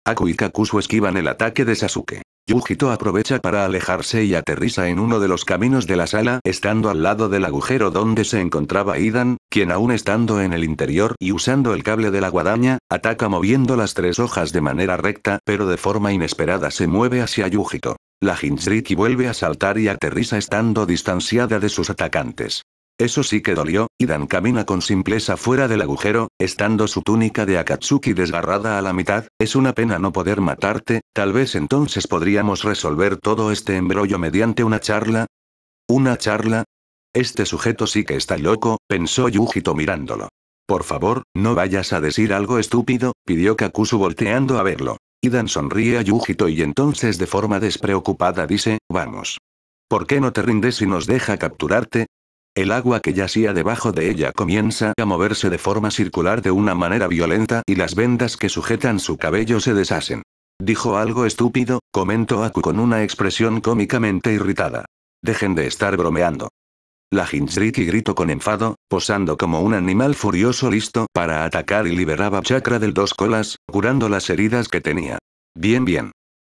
Aku y Kakuzu esquivan el ataque de Sasuke. Yujito aprovecha para alejarse y aterriza en uno de los caminos de la sala, estando al lado del agujero donde se encontraba Idan, quien aún estando en el interior y usando el cable de la guadaña, ataca moviendo las tres hojas de manera recta, pero de forma inesperada se mueve hacia Yujito. La Hinzriki vuelve a saltar y aterriza estando distanciada de sus atacantes. Eso sí que dolió, Idan camina con simpleza fuera del agujero, estando su túnica de Akatsuki desgarrada a la mitad, es una pena no poder matarte, tal vez entonces podríamos resolver todo este embrollo mediante una charla. ¿Una charla? Este sujeto sí que está loco, pensó Yujito mirándolo. Por favor, no vayas a decir algo estúpido, pidió Kakuzu volteando a verlo. Idan sonríe a Yujito y entonces de forma despreocupada dice, vamos. ¿Por qué no te rindes y nos deja capturarte? El agua que yacía debajo de ella comienza a moverse de forma circular de una manera violenta y las vendas que sujetan su cabello se deshacen. Dijo algo estúpido, comentó Aku con una expresión cómicamente irritada. Dejen de estar bromeando. La Hinzriki gritó con enfado, posando como un animal furioso listo para atacar y liberaba chakra del dos colas, curando las heridas que tenía. Bien bien.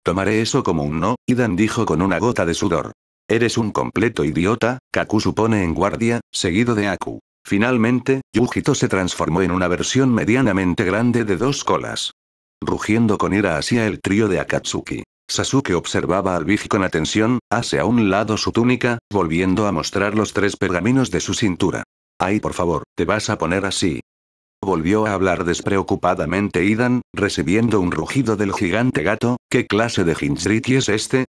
Tomaré eso como un no, Idan dijo con una gota de sudor. Eres un completo idiota, Kaku supone en guardia, seguido de Aku. Finalmente, Yujito se transformó en una versión medianamente grande de dos colas. Rugiendo con ira hacia el trío de Akatsuki. Sasuke observaba al Biji con atención, hace a un lado su túnica, volviendo a mostrar los tres pergaminos de su cintura. Ay, por favor, te vas a poner así. Volvió a hablar despreocupadamente Idan, recibiendo un rugido del gigante gato, ¿qué clase de Jinchuriki es este?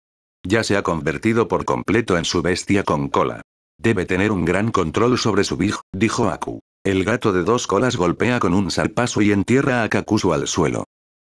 Ya se ha convertido por completo en su bestia con cola. Debe tener un gran control sobre su big, dijo Aku. El gato de dos colas golpea con un salpaso y entierra a Kakusu al suelo.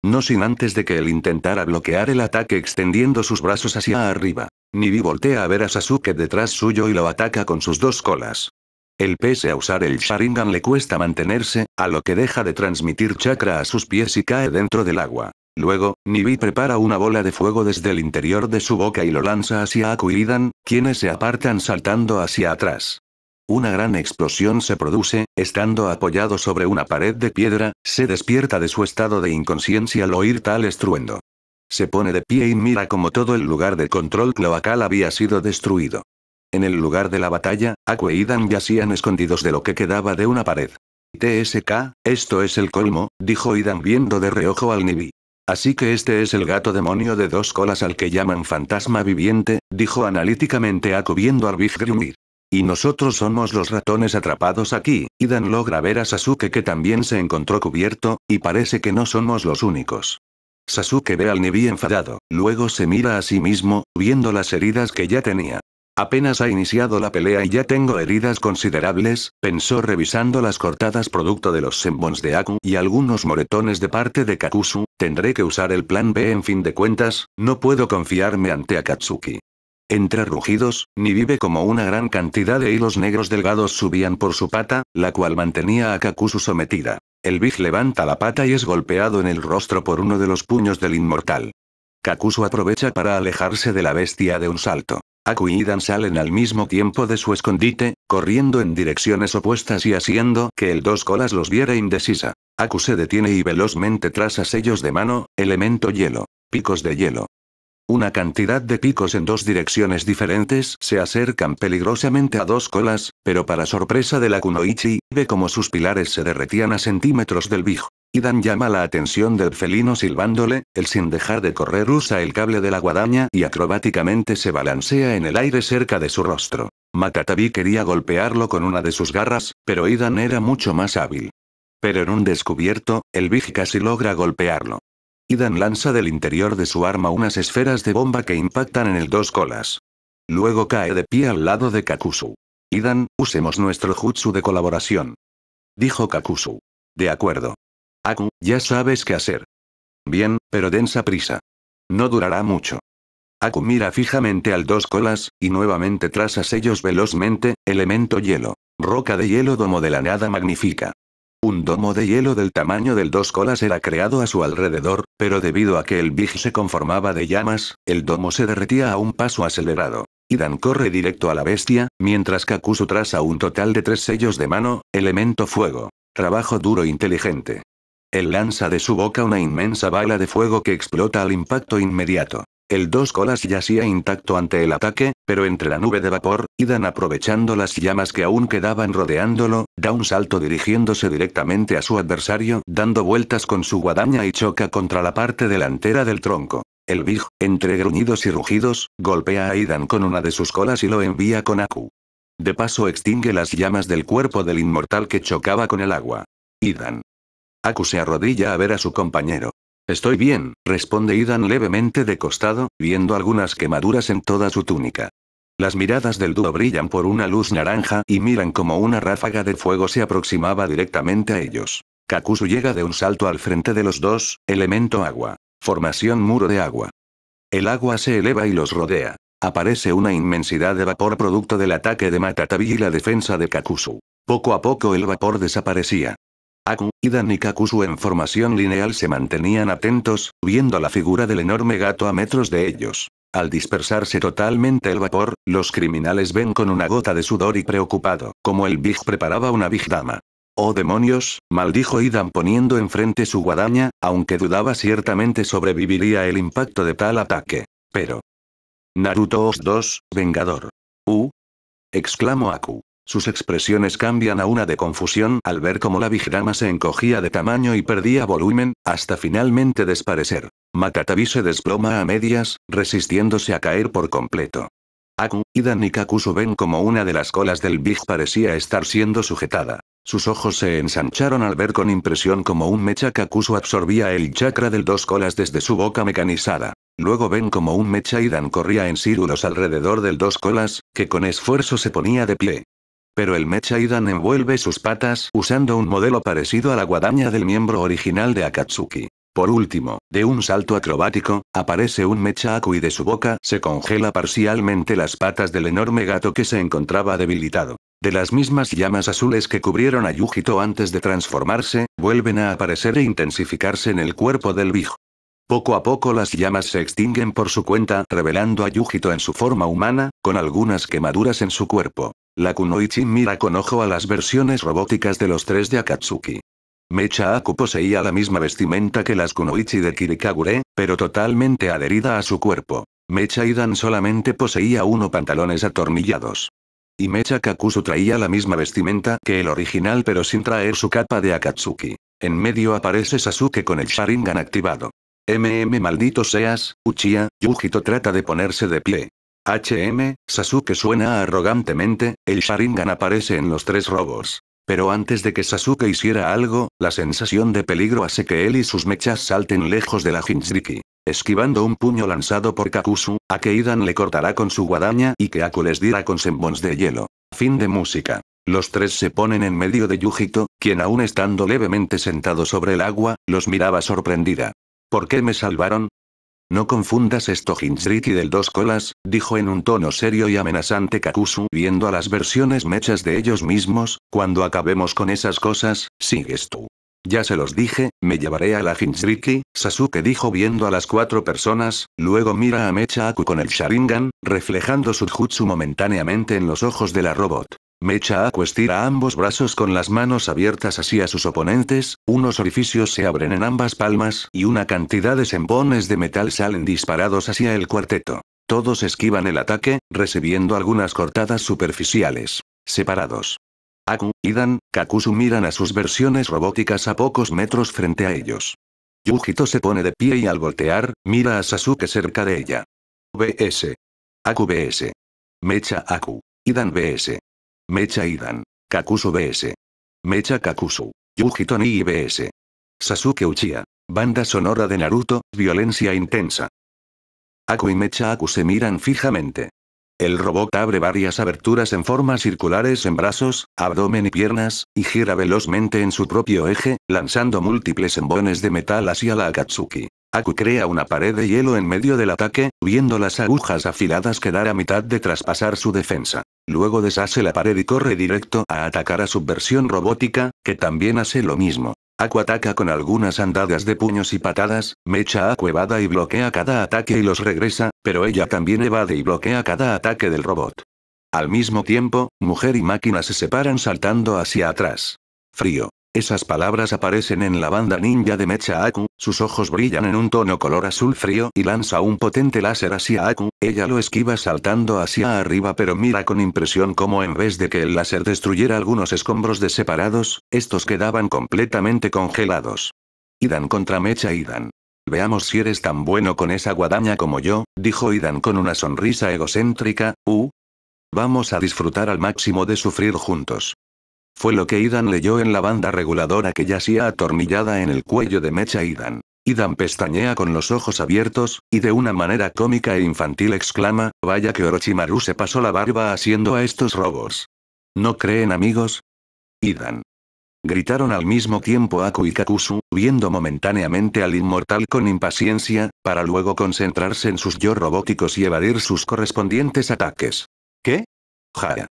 No sin antes de que él intentara bloquear el ataque extendiendo sus brazos hacia arriba. Nibi voltea a ver a Sasuke detrás suyo y lo ataca con sus dos colas. El pese a usar el Sharingan le cuesta mantenerse, a lo que deja de transmitir chakra a sus pies y cae dentro del agua. Luego, Nibi prepara una bola de fuego desde el interior de su boca y lo lanza hacia Idan, quienes se apartan saltando hacia atrás. Una gran explosión se produce, estando apoyado sobre una pared de piedra, se despierta de su estado de inconsciencia al oír tal estruendo. Se pone de pie y mira como todo el lugar de control cloacal había sido destruido. En el lugar de la batalla, Aku y e Dan yacían escondidos de lo que quedaba de una pared. TSK, esto es el colmo, dijo Idan viendo de reojo al Nibi. Así que este es el gato demonio de dos colas al que llaman fantasma viviente, dijo analíticamente acudiendo a Grumir. Y nosotros somos los ratones atrapados aquí, y Dan logra ver a Sasuke que también se encontró cubierto, y parece que no somos los únicos. Sasuke ve al Nibi enfadado, luego se mira a sí mismo, viendo las heridas que ya tenía, Apenas ha iniciado la pelea y ya tengo heridas considerables, pensó revisando las cortadas producto de los sembons de Aku y algunos moretones de parte de Kakusu, tendré que usar el plan B en fin de cuentas, no puedo confiarme ante Akatsuki. Entre rugidos, ni vive como una gran cantidad de hilos negros delgados subían por su pata, la cual mantenía a Kakusu sometida. El Big levanta la pata y es golpeado en el rostro por uno de los puños del inmortal. Kakusu aprovecha para alejarse de la bestia de un salto. Aku y Dan salen al mismo tiempo de su escondite, corriendo en direcciones opuestas y haciendo que el dos colas los viera indecisa. Aku se detiene y velozmente traza sellos de mano, elemento hielo, picos de hielo. Una cantidad de picos en dos direcciones diferentes se acercan peligrosamente a dos colas, pero para sorpresa de la Kunoichi, ve como sus pilares se derretían a centímetros del bijo. Idan llama la atención del felino silbándole, el sin dejar de correr usa el cable de la guadaña y acrobáticamente se balancea en el aire cerca de su rostro. Matatabi quería golpearlo con una de sus garras, pero Idan era mucho más hábil. Pero en un descubierto, el Big casi logra golpearlo. Idan lanza del interior de su arma unas esferas de bomba que impactan en el dos colas. Luego cae de pie al lado de Kakusu. Idan, usemos nuestro jutsu de colaboración. Dijo Kakusu. De acuerdo. Aku, ah, ya sabes qué hacer. Bien, pero densa prisa. No durará mucho. Aku mira fijamente al dos colas, y nuevamente traza sellos velozmente, elemento hielo. Roca de hielo domo de la nada magnífica. Un domo de hielo del tamaño del dos colas era creado a su alrededor, pero debido a que el Big se conformaba de llamas, el domo se derretía a un paso acelerado. Idan corre directo a la bestia, mientras Kakuzu traza un total de tres sellos de mano, elemento fuego. Trabajo duro e inteligente. Él lanza de su boca una inmensa bala de fuego que explota al impacto inmediato. El dos colas yacía intacto ante el ataque, pero entre la nube de vapor, Idan aprovechando las llamas que aún quedaban rodeándolo, da un salto dirigiéndose directamente a su adversario, dando vueltas con su guadaña y choca contra la parte delantera del tronco. El Big, entre gruñidos y rugidos, golpea a Idan con una de sus colas y lo envía con Aku. De paso extingue las llamas del cuerpo del inmortal que chocaba con el agua. Idan, Aku se arrodilla a ver a su compañero. Estoy bien, responde Idan levemente de costado, viendo algunas quemaduras en toda su túnica. Las miradas del dúo brillan por una luz naranja y miran como una ráfaga de fuego se aproximaba directamente a ellos. Kakusu llega de un salto al frente de los dos, elemento agua. Formación muro de agua. El agua se eleva y los rodea. Aparece una inmensidad de vapor producto del ataque de Matatabi y la defensa de Kakusu. Poco a poco el vapor desaparecía. Aku, Idan y Kakusu en formación lineal se mantenían atentos, viendo la figura del enorme gato a metros de ellos. Al dispersarse totalmente el vapor, los criminales ven con una gota de sudor y preocupado, como el Big preparaba una Big Dama. Oh demonios, maldijo Idan poniendo enfrente su guadaña, aunque dudaba ciertamente sobreviviría el impacto de tal ataque. Pero. Naruto Os 2, Vengador. U. Uh, exclamó Aku. Sus expresiones cambian a una de confusión al ver cómo la vigrama se encogía de tamaño y perdía volumen, hasta finalmente desaparecer. Matatabi se desploma a medias, resistiéndose a caer por completo. Aku, Idan y Kakusu ven como una de las colas del Big parecía estar siendo sujetada. Sus ojos se ensancharon al ver con impresión como un mecha Kakusu absorbía el chakra del dos colas desde su boca mecanizada. Luego ven como un mecha Idan corría en círculos alrededor del dos colas, que con esfuerzo se ponía de pie. Pero el Mecha Idan envuelve sus patas usando un modelo parecido a la guadaña del miembro original de Akatsuki. Por último, de un salto acrobático, aparece un Mecha Aku y de su boca se congela parcialmente las patas del enorme gato que se encontraba debilitado. De las mismas llamas azules que cubrieron a Yujito antes de transformarse, vuelven a aparecer e intensificarse en el cuerpo del viejo. Poco a poco las llamas se extinguen por su cuenta, revelando a Yujito en su forma humana, con algunas quemaduras en su cuerpo. La Kunoichi mira con ojo a las versiones robóticas de los tres de Akatsuki. Mecha Aku poseía la misma vestimenta que las Kunoichi de Kirikagure, pero totalmente adherida a su cuerpo. Mecha Idan solamente poseía uno pantalones atornillados. Y Mecha Kakusu traía la misma vestimenta que el original pero sin traer su capa de Akatsuki. En medio aparece Sasuke con el Sharingan activado. MM maldito seas, Uchiha, Yujito trata de ponerse de pie. HM, Sasuke suena arrogantemente, el Sharingan aparece en los tres robos. Pero antes de que Sasuke hiciera algo, la sensación de peligro hace que él y sus mechas salten lejos de la Jinchuriki. Esquivando un puño lanzado por Kakuzu, a que Idan le cortará con su guadaña y que Aku les dirá con sembons de hielo. Fin de música. Los tres se ponen en medio de Yujito, quien aún estando levemente sentado sobre el agua, los miraba sorprendida. ¿Por qué me salvaron? No confundas esto Jinchuriki del dos colas, dijo en un tono serio y amenazante Kakusu viendo a las versiones mechas de ellos mismos, cuando acabemos con esas cosas, sigues tú. Ya se los dije, me llevaré a la Jinchuriki, Sasuke dijo viendo a las cuatro personas, luego mira a Mecha Aku con el Sharingan, reflejando su jutsu momentáneamente en los ojos de la robot. Mecha Aku estira ambos brazos con las manos abiertas hacia sus oponentes, unos orificios se abren en ambas palmas y una cantidad de sembones de metal salen disparados hacia el cuarteto. Todos esquivan el ataque, recibiendo algunas cortadas superficiales. Separados. Aku, Idan, Kakuzu miran a sus versiones robóticas a pocos metros frente a ellos. Yujito se pone de pie y al voltear, mira a Sasuke cerca de ella. BS. Aku BS. Mecha Aku. Idan BS. Mecha Idan. Kakusu BS. Mecha Kakusu. Yuji Toni BS. Sasuke Uchiha. Banda sonora de Naruto, violencia intensa. Aku y Mecha Aku se miran fijamente. El robot abre varias aberturas en forma circulares en brazos, abdomen y piernas, y gira velozmente en su propio eje, lanzando múltiples embones de metal hacia la Akatsuki. Aku crea una pared de hielo en medio del ataque, viendo las agujas afiladas quedar a mitad de traspasar su defensa. Luego deshace la pared y corre directo a atacar a su versión Robótica, que también hace lo mismo. Aku ataca con algunas andadas de puños y patadas, mecha a Cuevada y bloquea cada ataque y los regresa, pero ella también evade y bloquea cada ataque del robot. Al mismo tiempo, mujer y máquina se separan saltando hacia atrás. Frío. Esas palabras aparecen en la banda ninja de Mecha Aku, sus ojos brillan en un tono color azul frío y lanza un potente láser hacia Aku, ella lo esquiva saltando hacia arriba pero mira con impresión como en vez de que el láser destruyera algunos escombros de estos quedaban completamente congelados. Idan contra Mecha Idan. Veamos si eres tan bueno con esa guadaña como yo, dijo Idan con una sonrisa egocéntrica, U. Vamos a disfrutar al máximo de sufrir juntos. Fue lo que Idan leyó en la banda reguladora que yacía atornillada en el cuello de Mecha Idan. Idan pestañea con los ojos abiertos, y de una manera cómica e infantil exclama, vaya que Orochimaru se pasó la barba haciendo a estos robos. ¿No creen amigos? Idan. Gritaron al mismo tiempo Aku y Kakusu, viendo momentáneamente al inmortal con impaciencia, para luego concentrarse en sus yo robóticos y evadir sus correspondientes ataques. ¿Qué? Jaya.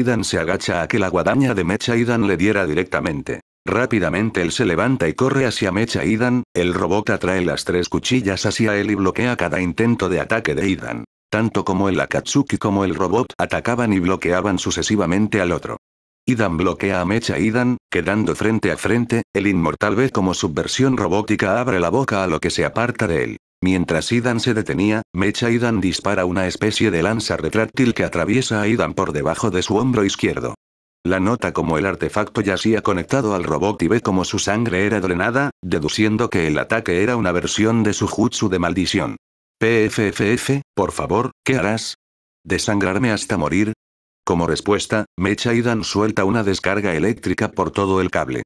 Idan se agacha a que la guadaña de Mecha Idan le diera directamente. Rápidamente él se levanta y corre hacia Mecha Idan, el robot atrae las tres cuchillas hacia él y bloquea cada intento de ataque de Idan. Tanto como el Akatsuki como el robot atacaban y bloqueaban sucesivamente al otro. Idan bloquea a Mecha Idan, quedando frente a frente, el inmortal ve como subversión robótica abre la boca a lo que se aparta de él. Mientras Idan se detenía, Mecha Idan dispara una especie de lanza retráctil que atraviesa a Idan por debajo de su hombro izquierdo. La nota como el artefacto yacía conectado al robot y ve como su sangre era drenada, deduciendo que el ataque era una versión de su jutsu de maldición. PFFF, por favor, ¿qué harás? ¿Desangrarme hasta morir? Como respuesta, Mecha Idan suelta una descarga eléctrica por todo el cable.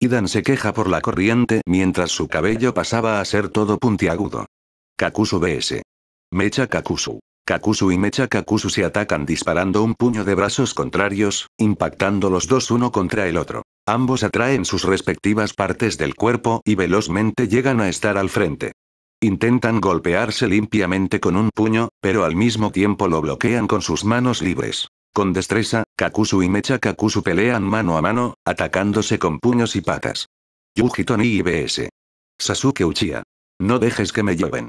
Idan se queja por la corriente mientras su cabello pasaba a ser todo puntiagudo. Kakusu BS. Mecha Kakusu. Kakusu y Mecha Kakusu se atacan disparando un puño de brazos contrarios, impactando los dos uno contra el otro. Ambos atraen sus respectivas partes del cuerpo y velozmente llegan a estar al frente. Intentan golpearse limpiamente con un puño, pero al mismo tiempo lo bloquean con sus manos libres. Con destreza, Kakusu y Mecha Kakusu pelean mano a mano, atacándose con puños y patas. Yuji Tony y Sasuke Uchiha. No dejes que me lleven.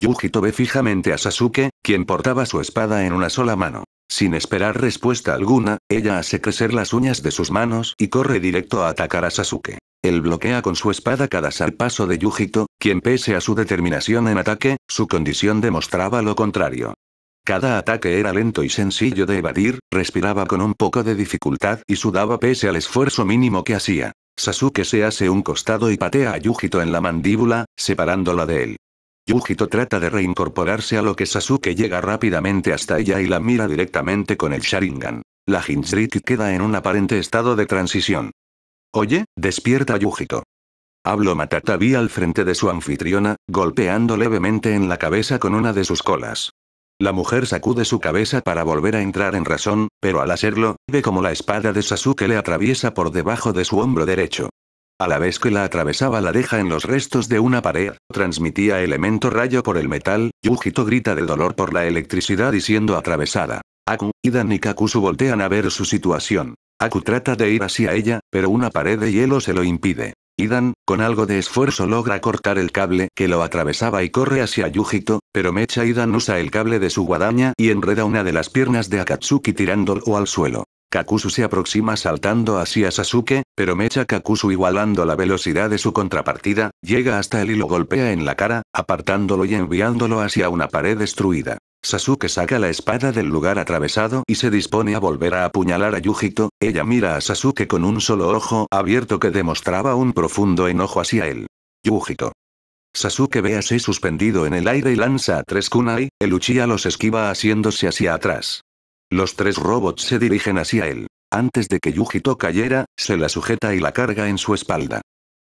Yujito ve fijamente a Sasuke, quien portaba su espada en una sola mano. Sin esperar respuesta alguna, ella hace crecer las uñas de sus manos y corre directo a atacar a Sasuke. Él bloquea con su espada cada salpaso de Yujito, quien pese a su determinación en ataque, su condición demostraba lo contrario. Cada ataque era lento y sencillo de evadir, respiraba con un poco de dificultad y sudaba pese al esfuerzo mínimo que hacía. Sasuke se hace un costado y patea a Yujito en la mandíbula, separándola de él. Yujito trata de reincorporarse a lo que Sasuke llega rápidamente hasta ella y la mira directamente con el Sharingan. La Jinchuriki queda en un aparente estado de transición. Oye, despierta Yujito. Hablo Matatabi al frente de su anfitriona, golpeando levemente en la cabeza con una de sus colas. La mujer sacude su cabeza para volver a entrar en razón, pero al hacerlo, ve como la espada de Sasuke le atraviesa por debajo de su hombro derecho. A la vez que la atravesaba la deja en los restos de una pared, transmitía elemento rayo por el metal, Yujito grita de dolor por la electricidad y siendo atravesada. Aku, Idan y Kakusu voltean a ver su situación. Aku trata de ir hacia ella, pero una pared de hielo se lo impide. Idan, con algo de esfuerzo logra cortar el cable que lo atravesaba y corre hacia Yujito, pero Mecha Idan usa el cable de su guadaña y enreda una de las piernas de Akatsuki tirándolo al suelo. Kakuzu se aproxima saltando hacia Sasuke, pero Mecha Kakuzu igualando la velocidad de su contrapartida, llega hasta él y lo golpea en la cara, apartándolo y enviándolo hacia una pared destruida. Sasuke saca la espada del lugar atravesado y se dispone a volver a apuñalar a Yujito, ella mira a Sasuke con un solo ojo abierto que demostraba un profundo enojo hacia él. Yujito. Sasuke ve a suspendido en el aire y lanza a tres kunai, el Uchiha los esquiva haciéndose hacia atrás. Los tres robots se dirigen hacia él. Antes de que Yujito cayera, se la sujeta y la carga en su espalda.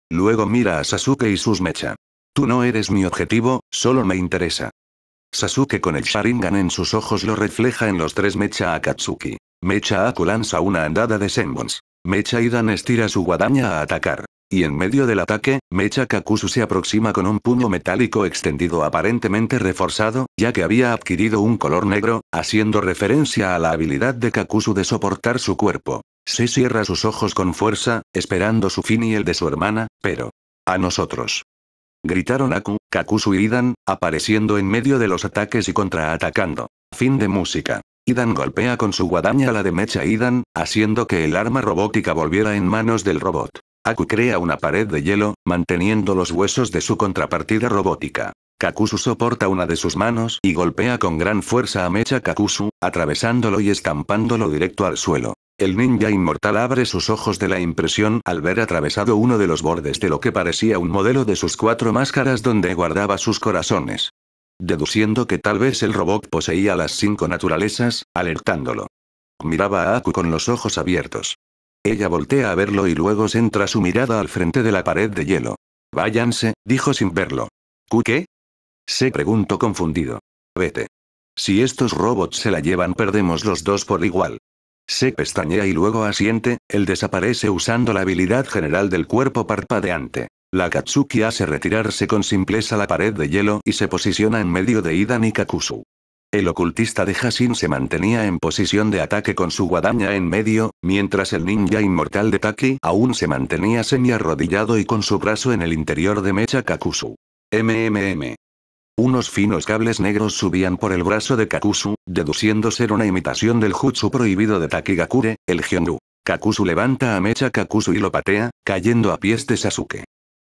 Luego mira a Sasuke y sus mecha. Tú no eres mi objetivo, solo me interesa. Sasuke con el Sharingan en sus ojos lo refleja en los tres mecha Akatsuki. Mecha Aku lanza una andada de Senbons. Mecha Idan estira su guadaña a atacar. Y en medio del ataque, Mecha Kakusu se aproxima con un puño metálico extendido aparentemente reforzado, ya que había adquirido un color negro, haciendo referencia a la habilidad de Kakusu de soportar su cuerpo. Se cierra sus ojos con fuerza, esperando su fin y el de su hermana, pero... A nosotros. Gritaron Aku, Kakuzu y Idan, apareciendo en medio de los ataques y contraatacando. Fin de música. Idan golpea con su guadaña la de Mecha Idan, haciendo que el arma robótica volviera en manos del robot. Aku crea una pared de hielo, manteniendo los huesos de su contrapartida robótica. Kakusu soporta una de sus manos y golpea con gran fuerza a Mecha Kakusu, atravesándolo y estampándolo directo al suelo. El ninja inmortal abre sus ojos de la impresión al ver atravesado uno de los bordes de lo que parecía un modelo de sus cuatro máscaras donde guardaba sus corazones. Deduciendo que tal vez el robot poseía las cinco naturalezas, alertándolo. Miraba a Aku con los ojos abiertos. Ella voltea a verlo y luego centra su mirada al frente de la pared de hielo. Váyanse, dijo sin verlo. ¿Cu qué? Se preguntó confundido. Vete. Si estos robots se la llevan perdemos los dos por igual. Se pestañea y luego asiente, él desaparece usando la habilidad general del cuerpo parpadeante. La Katsuki hace retirarse con simpleza la pared de hielo y se posiciona en medio de Ida y Kakusu. El ocultista de Hashin se mantenía en posición de ataque con su guadaña en medio, mientras el ninja inmortal de Taki aún se mantenía semi-arrodillado y con su brazo en el interior de Mecha Kakusu. MMM. Unos finos cables negros subían por el brazo de Kakusu, deduciendo ser una imitación del jutsu prohibido de Takigakure, el Hyondu. Kakusu levanta a Mecha Kakusu y lo patea, cayendo a pies de Sasuke.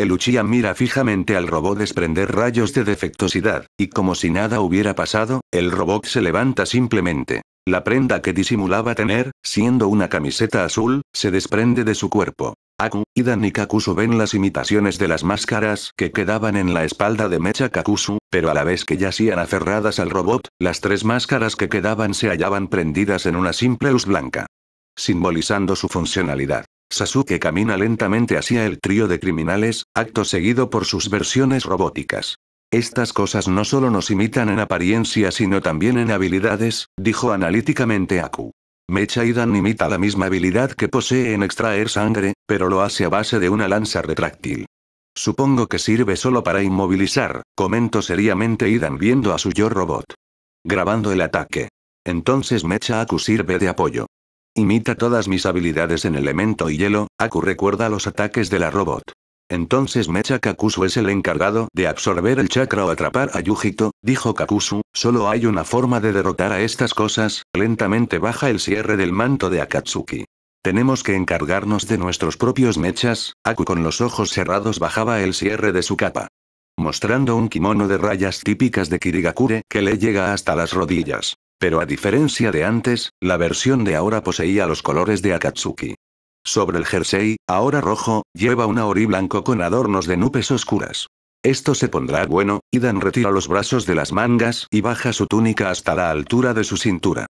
El mira fijamente al robot desprender rayos de defectosidad, y como si nada hubiera pasado, el robot se levanta simplemente. La prenda que disimulaba tener, siendo una camiseta azul, se desprende de su cuerpo. Aku, Idan y Kakusu ven las imitaciones de las máscaras que quedaban en la espalda de Mecha Kakusu, pero a la vez que yacían aferradas al robot, las tres máscaras que quedaban se hallaban prendidas en una simple luz blanca. Simbolizando su funcionalidad. Sasuke camina lentamente hacia el trío de criminales, acto seguido por sus versiones robóticas. Estas cosas no solo nos imitan en apariencia sino también en habilidades, dijo analíticamente Aku. Mecha Idan imita la misma habilidad que posee en extraer sangre, pero lo hace a base de una lanza retráctil. Supongo que sirve solo para inmovilizar, comentó seriamente Idan viendo a su yo robot. Grabando el ataque. Entonces Mecha Aku sirve de apoyo. Imita todas mis habilidades en elemento y hielo, Aku recuerda los ataques de la robot. Entonces Mecha Kakusu es el encargado de absorber el chakra o atrapar a Yujito, dijo Kakusu, solo hay una forma de derrotar a estas cosas, lentamente baja el cierre del manto de Akatsuki. Tenemos que encargarnos de nuestros propios mechas, Aku con los ojos cerrados bajaba el cierre de su capa. Mostrando un kimono de rayas típicas de Kirigakure que le llega hasta las rodillas. Pero a diferencia de antes, la versión de ahora poseía los colores de Akatsuki. Sobre el jersey, ahora rojo, lleva un aori blanco con adornos de nubes oscuras. Esto se pondrá bueno, Idan retira los brazos de las mangas y baja su túnica hasta la altura de su cintura.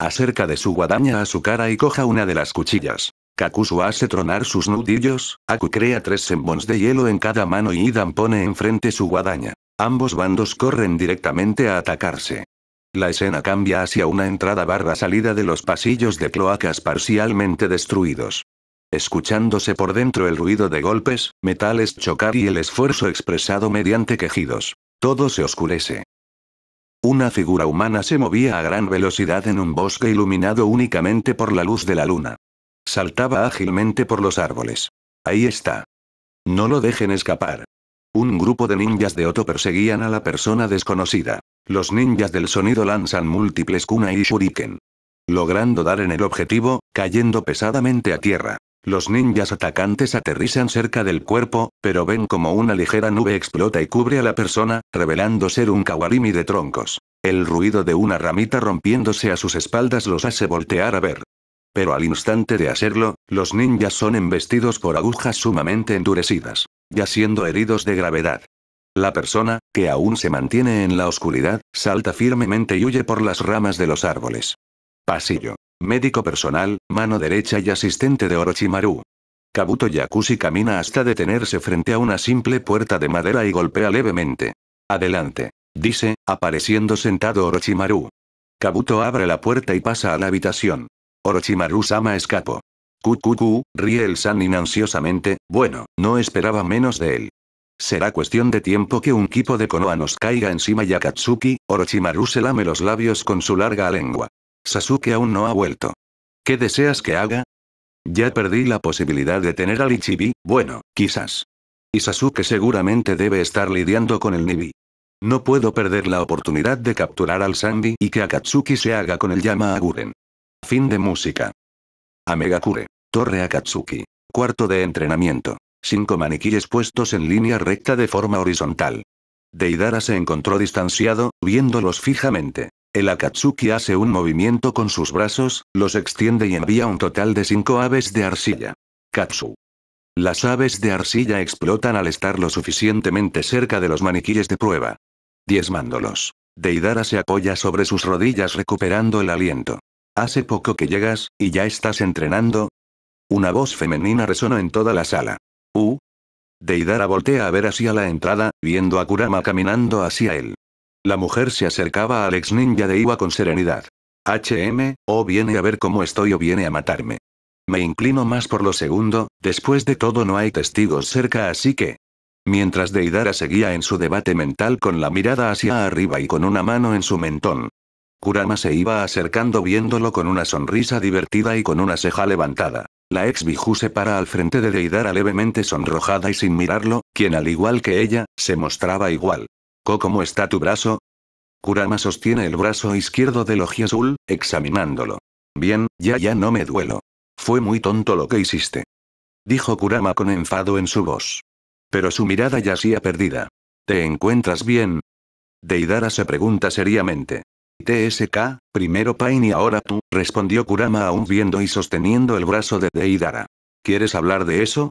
Acerca de su guadaña a su cara y coja una de las cuchillas. Kakuzu hace tronar sus nudillos, Aku crea tres sembons de hielo en cada mano y Idan pone enfrente su guadaña. Ambos bandos corren directamente a atacarse. La escena cambia hacia una entrada barra salida de los pasillos de cloacas parcialmente destruidos. Escuchándose por dentro el ruido de golpes, metales chocar y el esfuerzo expresado mediante quejidos. Todo se oscurece. Una figura humana se movía a gran velocidad en un bosque iluminado únicamente por la luz de la luna. Saltaba ágilmente por los árboles. Ahí está. No lo dejen escapar. Un grupo de ninjas de Oto perseguían a la persona desconocida. Los ninjas del sonido lanzan múltiples kunai y shuriken. Logrando dar en el objetivo, cayendo pesadamente a tierra. Los ninjas atacantes aterrizan cerca del cuerpo, pero ven como una ligera nube explota y cubre a la persona, revelando ser un kawarimi de troncos. El ruido de una ramita rompiéndose a sus espaldas los hace voltear a ver. Pero al instante de hacerlo, los ninjas son embestidos por agujas sumamente endurecidas ya siendo heridos de gravedad. La persona, que aún se mantiene en la oscuridad, salta firmemente y huye por las ramas de los árboles. Pasillo. Médico personal, mano derecha y asistente de Orochimaru. Kabuto Yakushi camina hasta detenerse frente a una simple puerta de madera y golpea levemente. Adelante. Dice, apareciendo sentado Orochimaru. Kabuto abre la puerta y pasa a la habitación. Orochimaru-sama escapó. Kukuku, ríe el Sanin ansiosamente, bueno, no esperaba menos de él. Será cuestión de tiempo que un equipo de Konoha nos caiga encima y Akatsuki, Orochimaru se lame los labios con su larga lengua. Sasuke aún no ha vuelto. ¿Qué deseas que haga? Ya perdí la posibilidad de tener al Ichibi, bueno, quizás. Y Sasuke seguramente debe estar lidiando con el Nibi. No puedo perder la oportunidad de capturar al Sanbi y que Akatsuki se haga con el llama Aguren. Fin de música. Amegakure. Torre Akatsuki. Cuarto de entrenamiento. Cinco maniquíes puestos en línea recta de forma horizontal. Deidara se encontró distanciado, viéndolos fijamente. El Akatsuki hace un movimiento con sus brazos, los extiende y envía un total de cinco aves de arcilla. Katsu. Las aves de arcilla explotan al estar lo suficientemente cerca de los maniquíes de prueba. Diezmándolos. Deidara se apoya sobre sus rodillas recuperando el aliento. Hace poco que llegas, y ya estás entrenando, una voz femenina resonó en toda la sala. ¡Uh! Deidara voltea a ver hacia la entrada, viendo a Kurama caminando hacia él. La mujer se acercaba al ex ninja de Iwa con serenidad. HM, o viene a ver cómo estoy o viene a matarme. Me inclino más por lo segundo, después de todo no hay testigos cerca así que... Mientras Deidara seguía en su debate mental con la mirada hacia arriba y con una mano en su mentón. Kurama se iba acercando viéndolo con una sonrisa divertida y con una ceja levantada. La ex Biju se para al frente de Deidara levemente sonrojada y sin mirarlo, quien al igual que ella, se mostraba igual. cómo está tu brazo? Kurama sostiene el brazo izquierdo del oji Azul, examinándolo. Bien, ya ya no me duelo. Fue muy tonto lo que hiciste. Dijo Kurama con enfado en su voz. Pero su mirada ya yacía perdida. ¿Te encuentras bien? Deidara se pregunta seriamente. TSK, primero Pain y ahora tú, respondió Kurama aún viendo y sosteniendo el brazo de Deidara. ¿Quieres hablar de eso?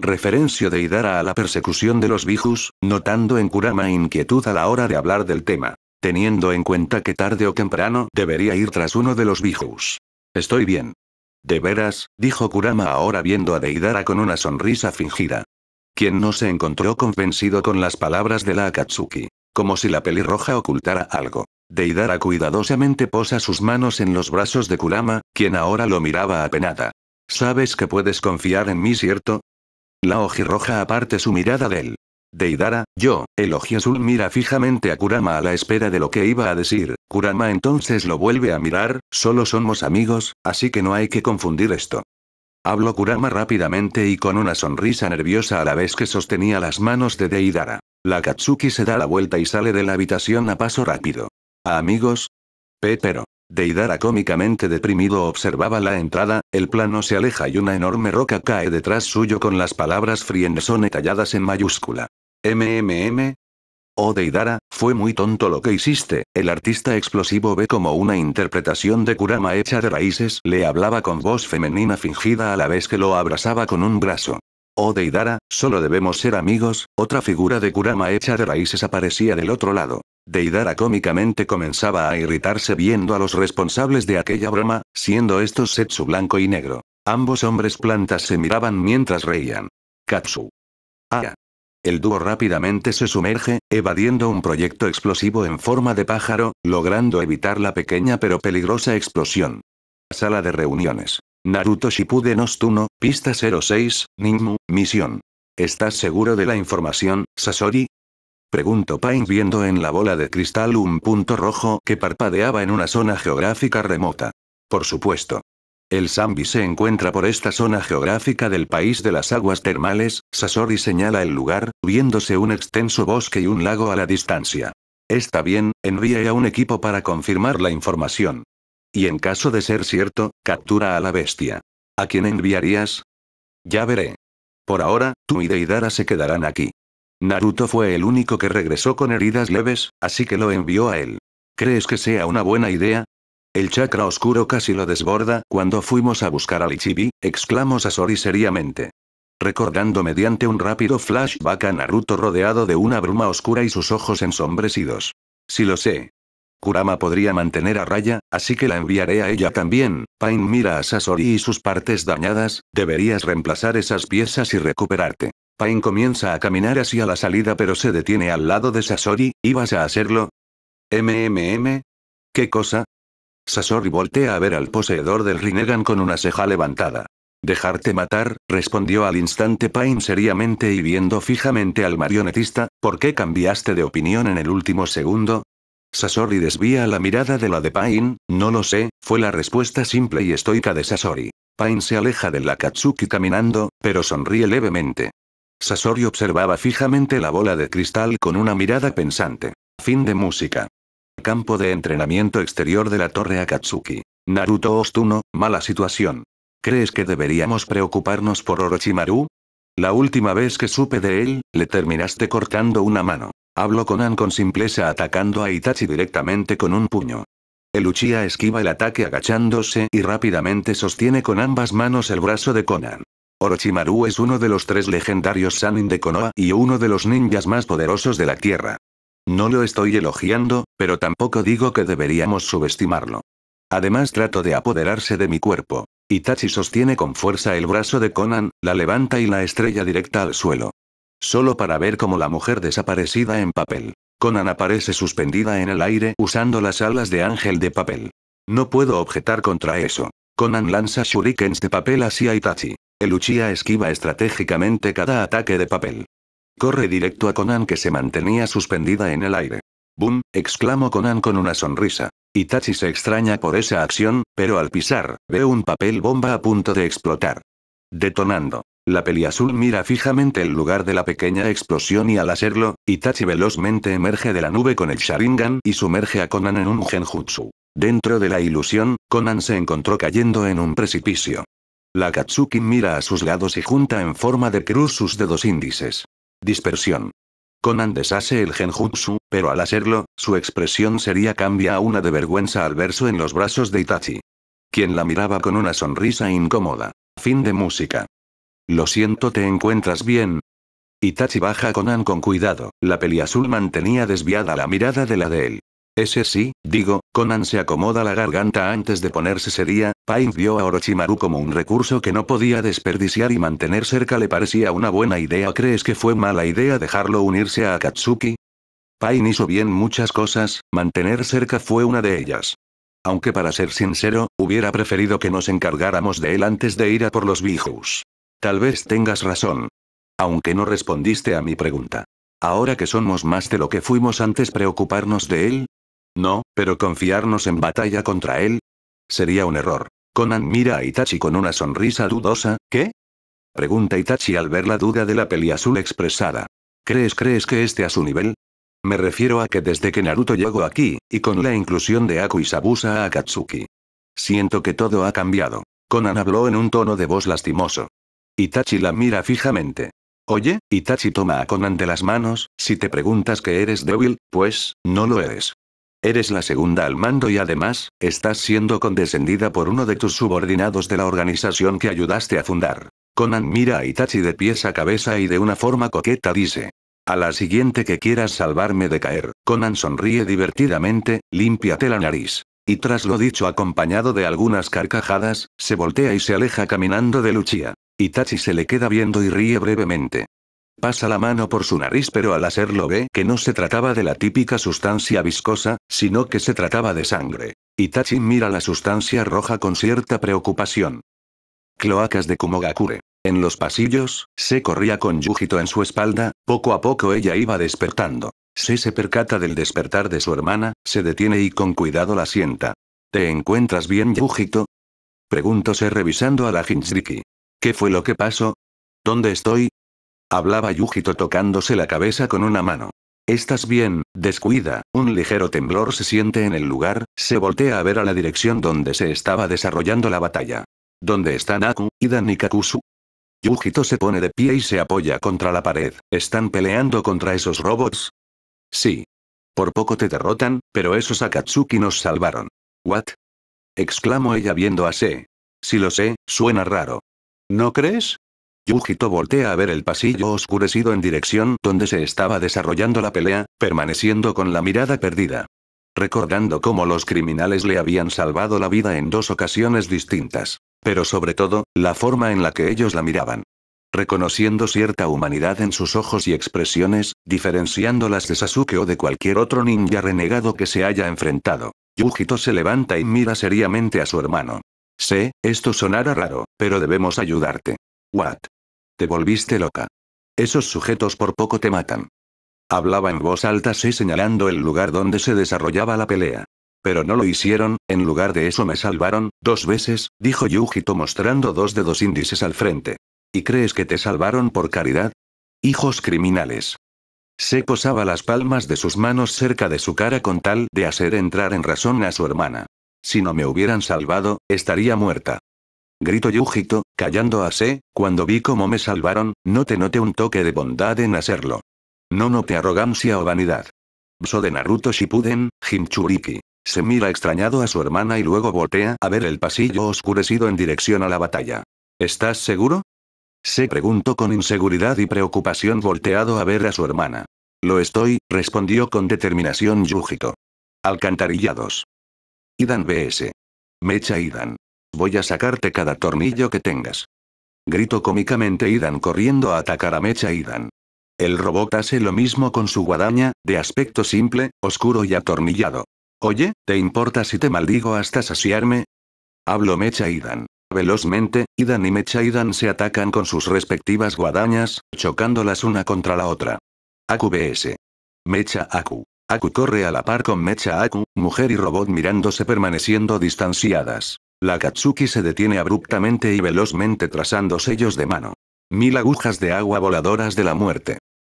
Referencio Deidara a la persecución de los Bijus, notando en Kurama inquietud a la hora de hablar del tema, teniendo en cuenta que tarde o temprano debería ir tras uno de los Bijus. Estoy bien. De veras, dijo Kurama ahora viendo a Deidara con una sonrisa fingida. Quien no se encontró convencido con las palabras de la Akatsuki como si la pelirroja ocultara algo. Deidara cuidadosamente posa sus manos en los brazos de Kurama, quien ahora lo miraba apenada. ¿Sabes que puedes confiar en mí, cierto? La ojirroja aparte su mirada de él. Deidara, yo, el azul mira fijamente a Kurama a la espera de lo que iba a decir, Kurama entonces lo vuelve a mirar, solo somos amigos, así que no hay que confundir esto. Habló Kurama rápidamente y con una sonrisa nerviosa a la vez que sostenía las manos de Deidara. La Katsuki se da la vuelta y sale de la habitación a paso rápido. amigos? Pero. Deidara cómicamente deprimido observaba la entrada, el plano se aleja y una enorme roca cae detrás suyo con las palabras Friendzone talladas en mayúscula. MMM. Oh Deidara, fue muy tonto lo que hiciste, el artista explosivo ve como una interpretación de Kurama hecha de raíces le hablaba con voz femenina fingida a la vez que lo abrazaba con un brazo. Oh Deidara, solo debemos ser amigos, otra figura de Kurama hecha de raíces aparecía del otro lado. Deidara cómicamente comenzaba a irritarse viendo a los responsables de aquella broma, siendo estos Setsu blanco y negro. Ambos hombres plantas se miraban mientras reían. Katsu. Ah. El dúo rápidamente se sumerge, evadiendo un proyecto explosivo en forma de pájaro, logrando evitar la pequeña pero peligrosa explosión. Sala de reuniones. Naruto Shippuden Ostuno, pista 06, Ninmu, misión. ¿Estás seguro de la información, Sasori? Preguntó Pain viendo en la bola de cristal un punto rojo que parpadeaba en una zona geográfica remota. Por supuesto. El Zambi se encuentra por esta zona geográfica del país de las aguas termales, Sasori señala el lugar, viéndose un extenso bosque y un lago a la distancia. Está bien, envíe a un equipo para confirmar la información. Y en caso de ser cierto, captura a la bestia. ¿A quién enviarías? Ya veré. Por ahora, tú y Deidara se quedarán aquí. Naruto fue el único que regresó con heridas leves, así que lo envió a él. ¿Crees que sea una buena idea? El chakra oscuro casi lo desborda cuando fuimos a buscar al Ichibi, exclamó Sasori seriamente. Recordando mediante un rápido flashback a Naruto rodeado de una bruma oscura y sus ojos ensombrecidos. Si lo sé, Kurama podría mantener a raya, así que la enviaré a ella también. Pain mira a Sasori y sus partes dañadas, deberías reemplazar esas piezas y recuperarte. Pain comienza a caminar hacia la salida pero se detiene al lado de Sasori, vas a hacerlo? ¿MMM? ¿Qué cosa? Sasori voltea a ver al poseedor del Rinnegan con una ceja levantada. Dejarte matar, respondió al instante Pain seriamente y viendo fijamente al marionetista, ¿por qué cambiaste de opinión en el último segundo? Sasori desvía la mirada de la de Pain, no lo sé, fue la respuesta simple y estoica de Sasori. Pain se aleja de la Katsuki caminando, pero sonríe levemente. Sasori observaba fijamente la bola de cristal con una mirada pensante. Fin de música. Campo de entrenamiento exterior de la Torre Akatsuki. Naruto Ostuno, mala situación. ¿Crees que deberíamos preocuparnos por Orochimaru? La última vez que supe de él, le terminaste cortando una mano. Hablo Conan con simpleza atacando a Itachi directamente con un puño. El Uchiha esquiva el ataque agachándose y rápidamente sostiene con ambas manos el brazo de Conan. Orochimaru es uno de los tres legendarios Sanin de Konoha y uno de los ninjas más poderosos de la Tierra. No lo estoy elogiando, pero tampoco digo que deberíamos subestimarlo. Además trato de apoderarse de mi cuerpo. Itachi sostiene con fuerza el brazo de Conan, la levanta y la estrella directa al suelo. Solo para ver cómo la mujer desaparecida en papel. Conan aparece suspendida en el aire usando las alas de ángel de papel. No puedo objetar contra eso. Conan lanza shurikens de papel hacia Itachi. El Uchiha esquiva estratégicamente cada ataque de papel. Corre directo a Conan que se mantenía suspendida en el aire. ¡Bum! exclamó Conan con una sonrisa. Itachi se extraña por esa acción, pero al pisar, ve un papel bomba a punto de explotar. Detonando. La azul mira fijamente el lugar de la pequeña explosión y al hacerlo, Itachi velozmente emerge de la nube con el Sharingan y sumerge a Conan en un genjutsu. Dentro de la ilusión, Conan se encontró cayendo en un precipicio. La Katsuki mira a sus lados y junta en forma de cruz sus dedos índices. Dispersión. Conan deshace el genjutsu, pero al hacerlo, su expresión sería cambia a una de vergüenza al verso en los brazos de Itachi. Quien la miraba con una sonrisa incómoda. Fin de música. Lo siento, ¿te encuentras bien? Itachi baja Conan con cuidado, la peli azul mantenía desviada la mirada de la de él. Ese sí, digo, Conan se acomoda la garganta antes de ponerse seria, Pain vio a Orochimaru como un recurso que no podía desperdiciar y mantener cerca le parecía una buena idea. ¿Crees que fue mala idea dejarlo unirse a Akatsuki? Pain hizo bien muchas cosas, mantener cerca fue una de ellas. Aunque para ser sincero, hubiera preferido que nos encargáramos de él antes de ir a por los bijus. Tal vez tengas razón. Aunque no respondiste a mi pregunta. Ahora que somos más de lo que fuimos antes, preocuparnos de él? No, pero confiarnos en batalla contra él? Sería un error. Conan mira a Itachi con una sonrisa dudosa, ¿qué? Pregunta Itachi al ver la duda de la peli azul expresada. ¿Crees crees que esté a su nivel? Me refiero a que desde que Naruto llegó aquí, y con la inclusión de Aku y Sabusa a Akatsuki. Siento que todo ha cambiado. Conan habló en un tono de voz lastimoso. Itachi la mira fijamente. Oye, Itachi toma a Conan de las manos, si te preguntas que eres débil, pues, no lo eres. Eres la segunda al mando y además, estás siendo condescendida por uno de tus subordinados de la organización que ayudaste a fundar. Conan mira a Itachi de pies a cabeza y de una forma coqueta dice. A la siguiente que quieras salvarme de caer, Conan sonríe divertidamente, límpiate la nariz. Y tras lo dicho acompañado de algunas carcajadas, se voltea y se aleja caminando de Luchia. Itachi se le queda viendo y ríe brevemente. Pasa la mano por su nariz pero al hacerlo ve que no se trataba de la típica sustancia viscosa, sino que se trataba de sangre. Itachi mira la sustancia roja con cierta preocupación. Cloacas de Kumogakure. En los pasillos, se corría con Yujito en su espalda, poco a poco ella iba despertando. Se se percata del despertar de su hermana, se detiene y con cuidado la sienta. ¿Te encuentras bien Yujito? Preguntó se revisando a la Jinchuriki. ¿Qué fue lo que pasó? ¿Dónde estoy? Hablaba Yujito tocándose la cabeza con una mano. Estás bien, descuida, un ligero temblor se siente en el lugar, se voltea a ver a la dirección donde se estaba desarrollando la batalla. ¿Dónde están Aku, y Kakusu? Yujito se pone de pie y se apoya contra la pared, ¿están peleando contra esos robots? Sí. Por poco te derrotan, pero esos Akatsuki nos salvaron. ¿What? exclamó ella viendo a Se. Si lo sé, suena raro. ¿No crees? Yujito voltea a ver el pasillo oscurecido en dirección donde se estaba desarrollando la pelea, permaneciendo con la mirada perdida. Recordando cómo los criminales le habían salvado la vida en dos ocasiones distintas. Pero sobre todo, la forma en la que ellos la miraban reconociendo cierta humanidad en sus ojos y expresiones, diferenciándolas de Sasuke o de cualquier otro ninja renegado que se haya enfrentado. Yujito se levanta y mira seriamente a su hermano. Sé, esto sonará raro, pero debemos ayudarte. What? Te volviste loca. Esos sujetos por poco te matan. Hablaba en voz alta y señalando el lugar donde se desarrollaba la pelea. Pero no lo hicieron, en lugar de eso me salvaron, dos veces, dijo Yujito mostrando dos dedos índices al frente. ¿Y crees que te salvaron por caridad? Hijos criminales. Se posaba las palmas de sus manos cerca de su cara con tal de hacer entrar en razón a su hermana. Si no me hubieran salvado, estaría muerta. Grito Yujito, callando a Se, cuando vi cómo me salvaron, no te noté un toque de bondad en hacerlo. No noté arrogancia o vanidad. Bso de Naruto Shippuden, Jinchuriki. Se mira extrañado a su hermana y luego voltea a ver el pasillo oscurecido en dirección a la batalla. ¿Estás seguro? Se preguntó con inseguridad y preocupación volteado a ver a su hermana. Lo estoy, respondió con determinación Yujito. Alcantarillados. Idan BS. Mecha Idan. Voy a sacarte cada tornillo que tengas. Grito cómicamente Idan corriendo a atacar a Mecha Idan. El robot hace lo mismo con su guadaña, de aspecto simple, oscuro y atornillado. Oye, ¿te importa si te maldigo hasta saciarme? Hablo Mecha Idan. Velozmente, Idan y Mecha Idan se atacan con sus respectivas guadañas, chocándolas una contra la otra. AQBS. Mecha Aku. Aku corre a la par con Mecha Aku, mujer y robot mirándose permaneciendo distanciadas. La Katsuki se detiene abruptamente y velozmente trazando sellos de mano. Mil agujas de agua voladoras de la muerte.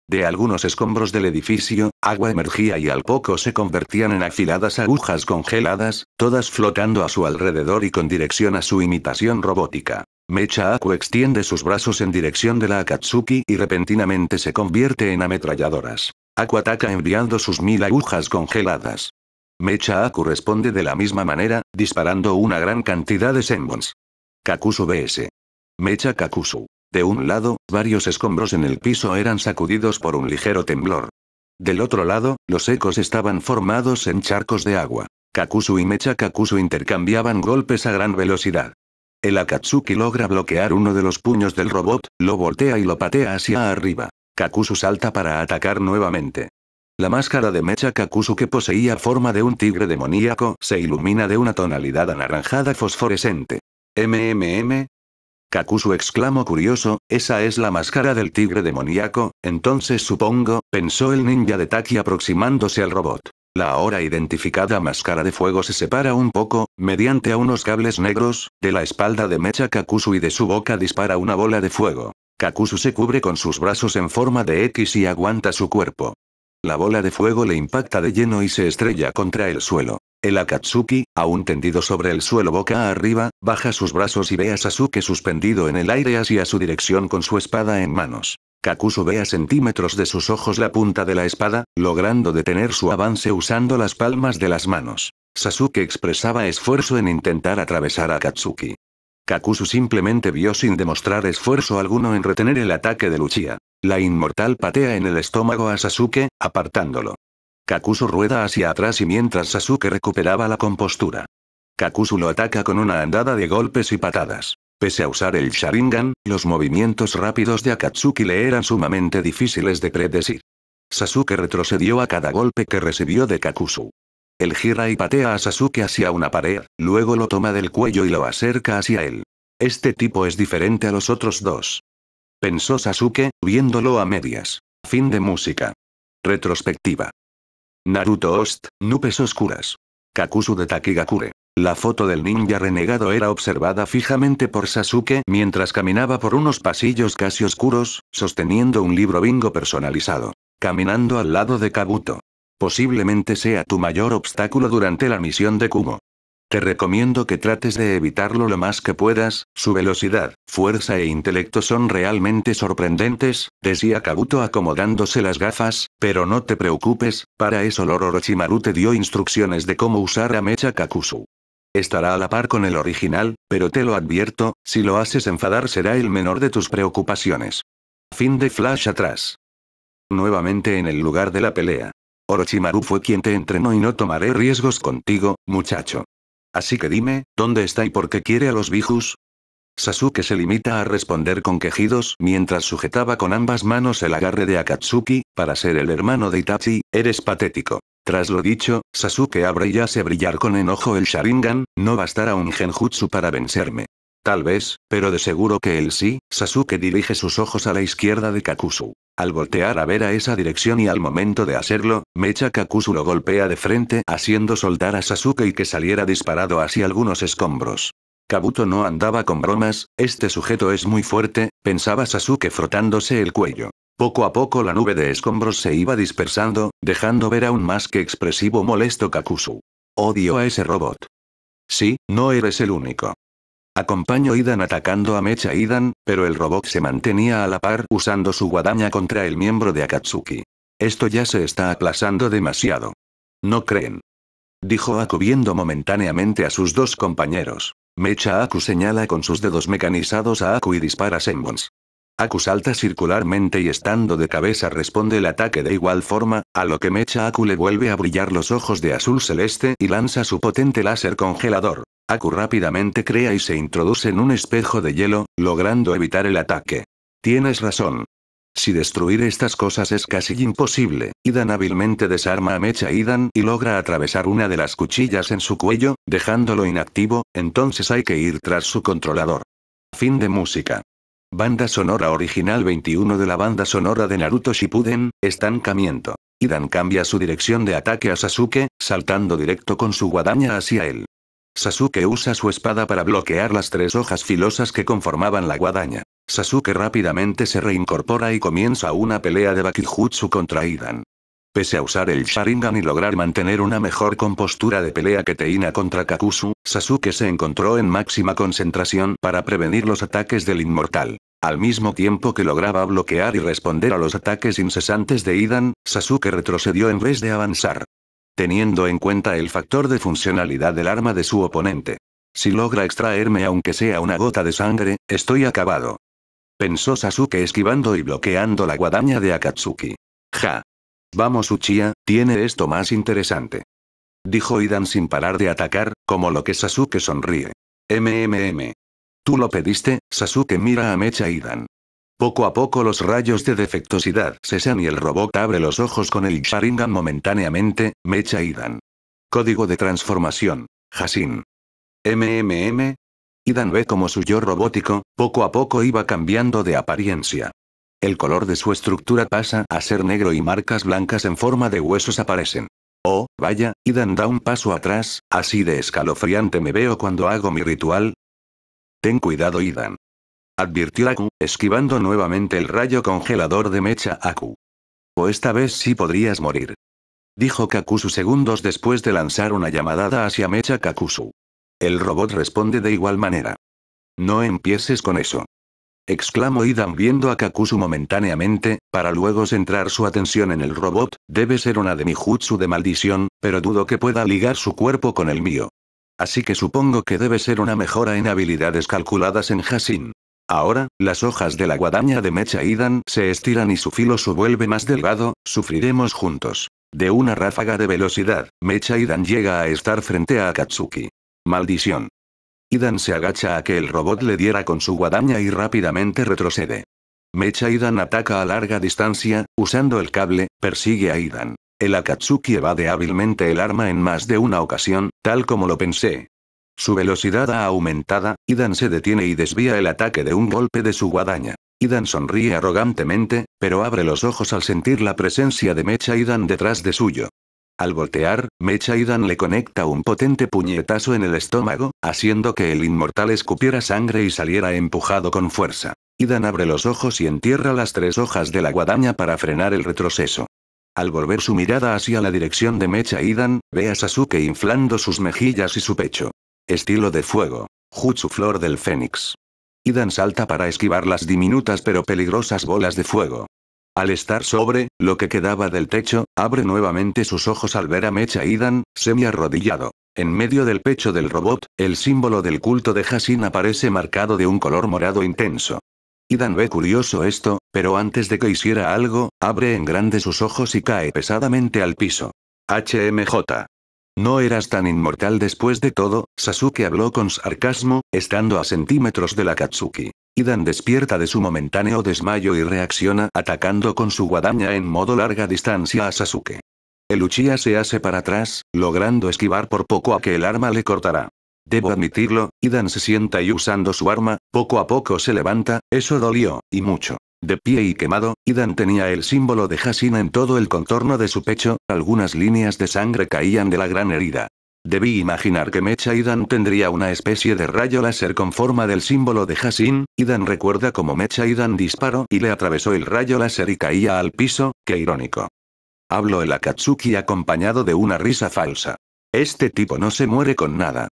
De algunos escombros del edificio, agua emergía y al poco se convertían en afiladas agujas congeladas, todas flotando a su alrededor y con dirección a su imitación robótica. Mecha Aku extiende sus brazos en dirección de la Akatsuki y repentinamente se convierte en ametralladoras. Aku ataca enviando sus mil agujas congeladas. Mecha Aku responde de la misma manera, disparando una gran cantidad de Senbons. Kakusu BS. Mecha Kakusu. De un lado, varios escombros en el piso eran sacudidos por un ligero temblor. Del otro lado, los ecos estaban formados en charcos de agua. Kakusu y Mecha Kakusu intercambiaban golpes a gran velocidad. El Akatsuki logra bloquear uno de los puños del robot, lo voltea y lo patea hacia arriba. Kakusu salta para atacar nuevamente. La máscara de mecha Kakusu que poseía forma de un tigre demoníaco se ilumina de una tonalidad anaranjada fosforescente. MMM. Kakusu exclamó curioso, esa es la máscara del tigre demoníaco, entonces supongo, pensó el ninja de Taki aproximándose al robot. La ahora identificada máscara de fuego se separa un poco, mediante a unos cables negros, de la espalda de Mecha Kakusu y de su boca dispara una bola de fuego. Kakuzu se cubre con sus brazos en forma de X y aguanta su cuerpo. La bola de fuego le impacta de lleno y se estrella contra el suelo. El Akatsuki, aún tendido sobre el suelo boca arriba, baja sus brazos y ve a Sasuke suspendido en el aire hacia su dirección con su espada en manos. Kakuzu ve a centímetros de sus ojos la punta de la espada, logrando detener su avance usando las palmas de las manos. Sasuke expresaba esfuerzo en intentar atravesar a Katsuki. Kakuzu simplemente vio sin demostrar esfuerzo alguno en retener el ataque de Luchia. La inmortal patea en el estómago a Sasuke, apartándolo. Kakuzu rueda hacia atrás y mientras Sasuke recuperaba la compostura. Kakuzu lo ataca con una andada de golpes y patadas. Pese a usar el Sharingan, los movimientos rápidos de Akatsuki le eran sumamente difíciles de predecir. Sasuke retrocedió a cada golpe que recibió de Kakuzu. El gira y patea a Sasuke hacia una pared, luego lo toma del cuello y lo acerca hacia él. Este tipo es diferente a los otros dos. Pensó Sasuke, viéndolo a medias. Fin de música. Retrospectiva. Naruto Ost, Nupes Oscuras. Kakuzu de Takigakure. La foto del ninja renegado era observada fijamente por Sasuke mientras caminaba por unos pasillos casi oscuros, sosteniendo un libro bingo personalizado. Caminando al lado de Kabuto. Posiblemente sea tu mayor obstáculo durante la misión de Kumo. Te recomiendo que trates de evitarlo lo más que puedas, su velocidad, fuerza e intelecto son realmente sorprendentes, decía Kabuto acomodándose las gafas, pero no te preocupes, para eso Loro Orochimaru te dio instrucciones de cómo usar a Mecha Kakusu. Estará a la par con el original, pero te lo advierto, si lo haces enfadar será el menor de tus preocupaciones. Fin de Flash atrás. Nuevamente en el lugar de la pelea, Orochimaru fue quien te entrenó y no tomaré riesgos contigo, muchacho. Así que dime, ¿dónde está y por qué quiere a los Bijus? Sasuke se limita a responder con quejidos mientras sujetaba con ambas manos el agarre de Akatsuki, para ser el hermano de Itachi, eres patético. Tras lo dicho, Sasuke abre y hace brillar con enojo el Sharingan, no bastará un genjutsu para vencerme. Tal vez, pero de seguro que él sí, Sasuke dirige sus ojos a la izquierda de Kakuzu. Al voltear a ver a esa dirección y al momento de hacerlo, Mecha Kakuzu lo golpea de frente haciendo soltar a Sasuke y que saliera disparado hacia algunos escombros. Kabuto no andaba con bromas, este sujeto es muy fuerte, pensaba Sasuke frotándose el cuello. Poco a poco la nube de escombros se iba dispersando, dejando ver aún más que expresivo molesto Kakuzu. Odio a ese robot. Sí, no eres el único. Acompañó Idan atacando a Mecha Idan, pero el robot se mantenía a la par usando su guadaña contra el miembro de Akatsuki. Esto ya se está aplazando demasiado. ¿No creen? Dijo Aku viendo momentáneamente a sus dos compañeros. Mecha Aku señala con sus dedos mecanizados a Aku y dispara Senbons. Aku salta circularmente y estando de cabeza responde el ataque de igual forma, a lo que Mecha Aku le vuelve a brillar los ojos de azul celeste y lanza su potente láser congelador. Aku rápidamente crea y se introduce en un espejo de hielo, logrando evitar el ataque. Tienes razón. Si destruir estas cosas es casi imposible, Idan hábilmente desarma a Mecha Idan y logra atravesar una de las cuchillas en su cuello, dejándolo inactivo, entonces hay que ir tras su controlador. Fin de música. Banda sonora original 21 de la banda sonora de Naruto Shippuden, estancamiento. Idan cambia su dirección de ataque a Sasuke, saltando directo con su guadaña hacia él. Sasuke usa su espada para bloquear las tres hojas filosas que conformaban la guadaña. Sasuke rápidamente se reincorpora y comienza una pelea de Bakijutsu contra Idan. Pese a usar el Sharingan y lograr mantener una mejor compostura de pelea que Teina contra Kakuzu, Sasuke se encontró en máxima concentración para prevenir los ataques del inmortal. Al mismo tiempo que lograba bloquear y responder a los ataques incesantes de Idan, Sasuke retrocedió en vez de avanzar teniendo en cuenta el factor de funcionalidad del arma de su oponente. Si logra extraerme aunque sea una gota de sangre, estoy acabado. Pensó Sasuke esquivando y bloqueando la guadaña de Akatsuki. Ja. Vamos Uchiha, tiene esto más interesante. Dijo Idan sin parar de atacar, como lo que Sasuke sonríe. MMM. Tú lo pediste, Sasuke mira a Mecha Idan. Poco a poco los rayos de defectosidad cesan y el robot abre los ojos con el Sharingan momentáneamente, Mecha Idan. Código de transformación. Hasin. MMM. Idan ve como su yo robótico, poco a poco iba cambiando de apariencia. El color de su estructura pasa a ser negro y marcas blancas en forma de huesos aparecen. Oh, vaya, Idan da un paso atrás, así de escalofriante me veo cuando hago mi ritual. Ten cuidado, Idan advirtió Aku, esquivando nuevamente el rayo congelador de mecha Aku. O esta vez sí podrías morir. Dijo Kakusu segundos después de lanzar una llamadada hacia Mecha Kakusu. El robot responde de igual manera. No empieces con eso. Exclamó Idan viendo a Kakusu momentáneamente, para luego centrar su atención en el robot, debe ser una de mi jutsu de maldición, pero dudo que pueda ligar su cuerpo con el mío. Así que supongo que debe ser una mejora en habilidades calculadas en Hasin. Ahora, las hojas de la guadaña de Mecha Idan se estiran y su filo se vuelve más delgado, sufriremos juntos. De una ráfaga de velocidad, Mecha Idan llega a estar frente a Akatsuki. Maldición. Idan se agacha a que el robot le diera con su guadaña y rápidamente retrocede. Mecha Idan ataca a larga distancia, usando el cable, persigue a Idan. El Akatsuki evade hábilmente el arma en más de una ocasión, tal como lo pensé, su velocidad ha aumentada, Idan se detiene y desvía el ataque de un golpe de su guadaña. Idan sonríe arrogantemente, pero abre los ojos al sentir la presencia de Mecha Idan detrás de suyo. Al voltear, Mecha Idan le conecta un potente puñetazo en el estómago, haciendo que el inmortal escupiera sangre y saliera empujado con fuerza. Idan abre los ojos y entierra las tres hojas de la guadaña para frenar el retroceso. Al volver su mirada hacia la dirección de Mecha Idan, ve a Sasuke inflando sus mejillas y su pecho. Estilo de fuego. Jutsu flor del fénix. Idan salta para esquivar las diminutas pero peligrosas bolas de fuego. Al estar sobre, lo que quedaba del techo, abre nuevamente sus ojos al ver a Mecha Idan, semi-arrodillado. En medio del pecho del robot, el símbolo del culto de Hasin aparece marcado de un color morado intenso. Idan ve curioso esto, pero antes de que hiciera algo, abre en grande sus ojos y cae pesadamente al piso. HMJ. No eras tan inmortal después de todo, Sasuke habló con sarcasmo, estando a centímetros de la Katsuki. Idan despierta de su momentáneo desmayo y reacciona atacando con su guadaña en modo larga distancia a Sasuke. El se hace para atrás, logrando esquivar por poco a que el arma le cortará. Debo admitirlo, Idan se sienta y usando su arma, poco a poco se levanta, eso dolió, y mucho. De pie y quemado, Idan tenía el símbolo de Hasin en todo el contorno de su pecho, algunas líneas de sangre caían de la gran herida. Debí imaginar que Mecha Idan tendría una especie de rayo láser con forma del símbolo de Hasin. Idan recuerda como Mecha Idan disparó y le atravesó el rayo láser y caía al piso, qué irónico. Habló el Akatsuki acompañado de una risa falsa. Este tipo no se muere con nada.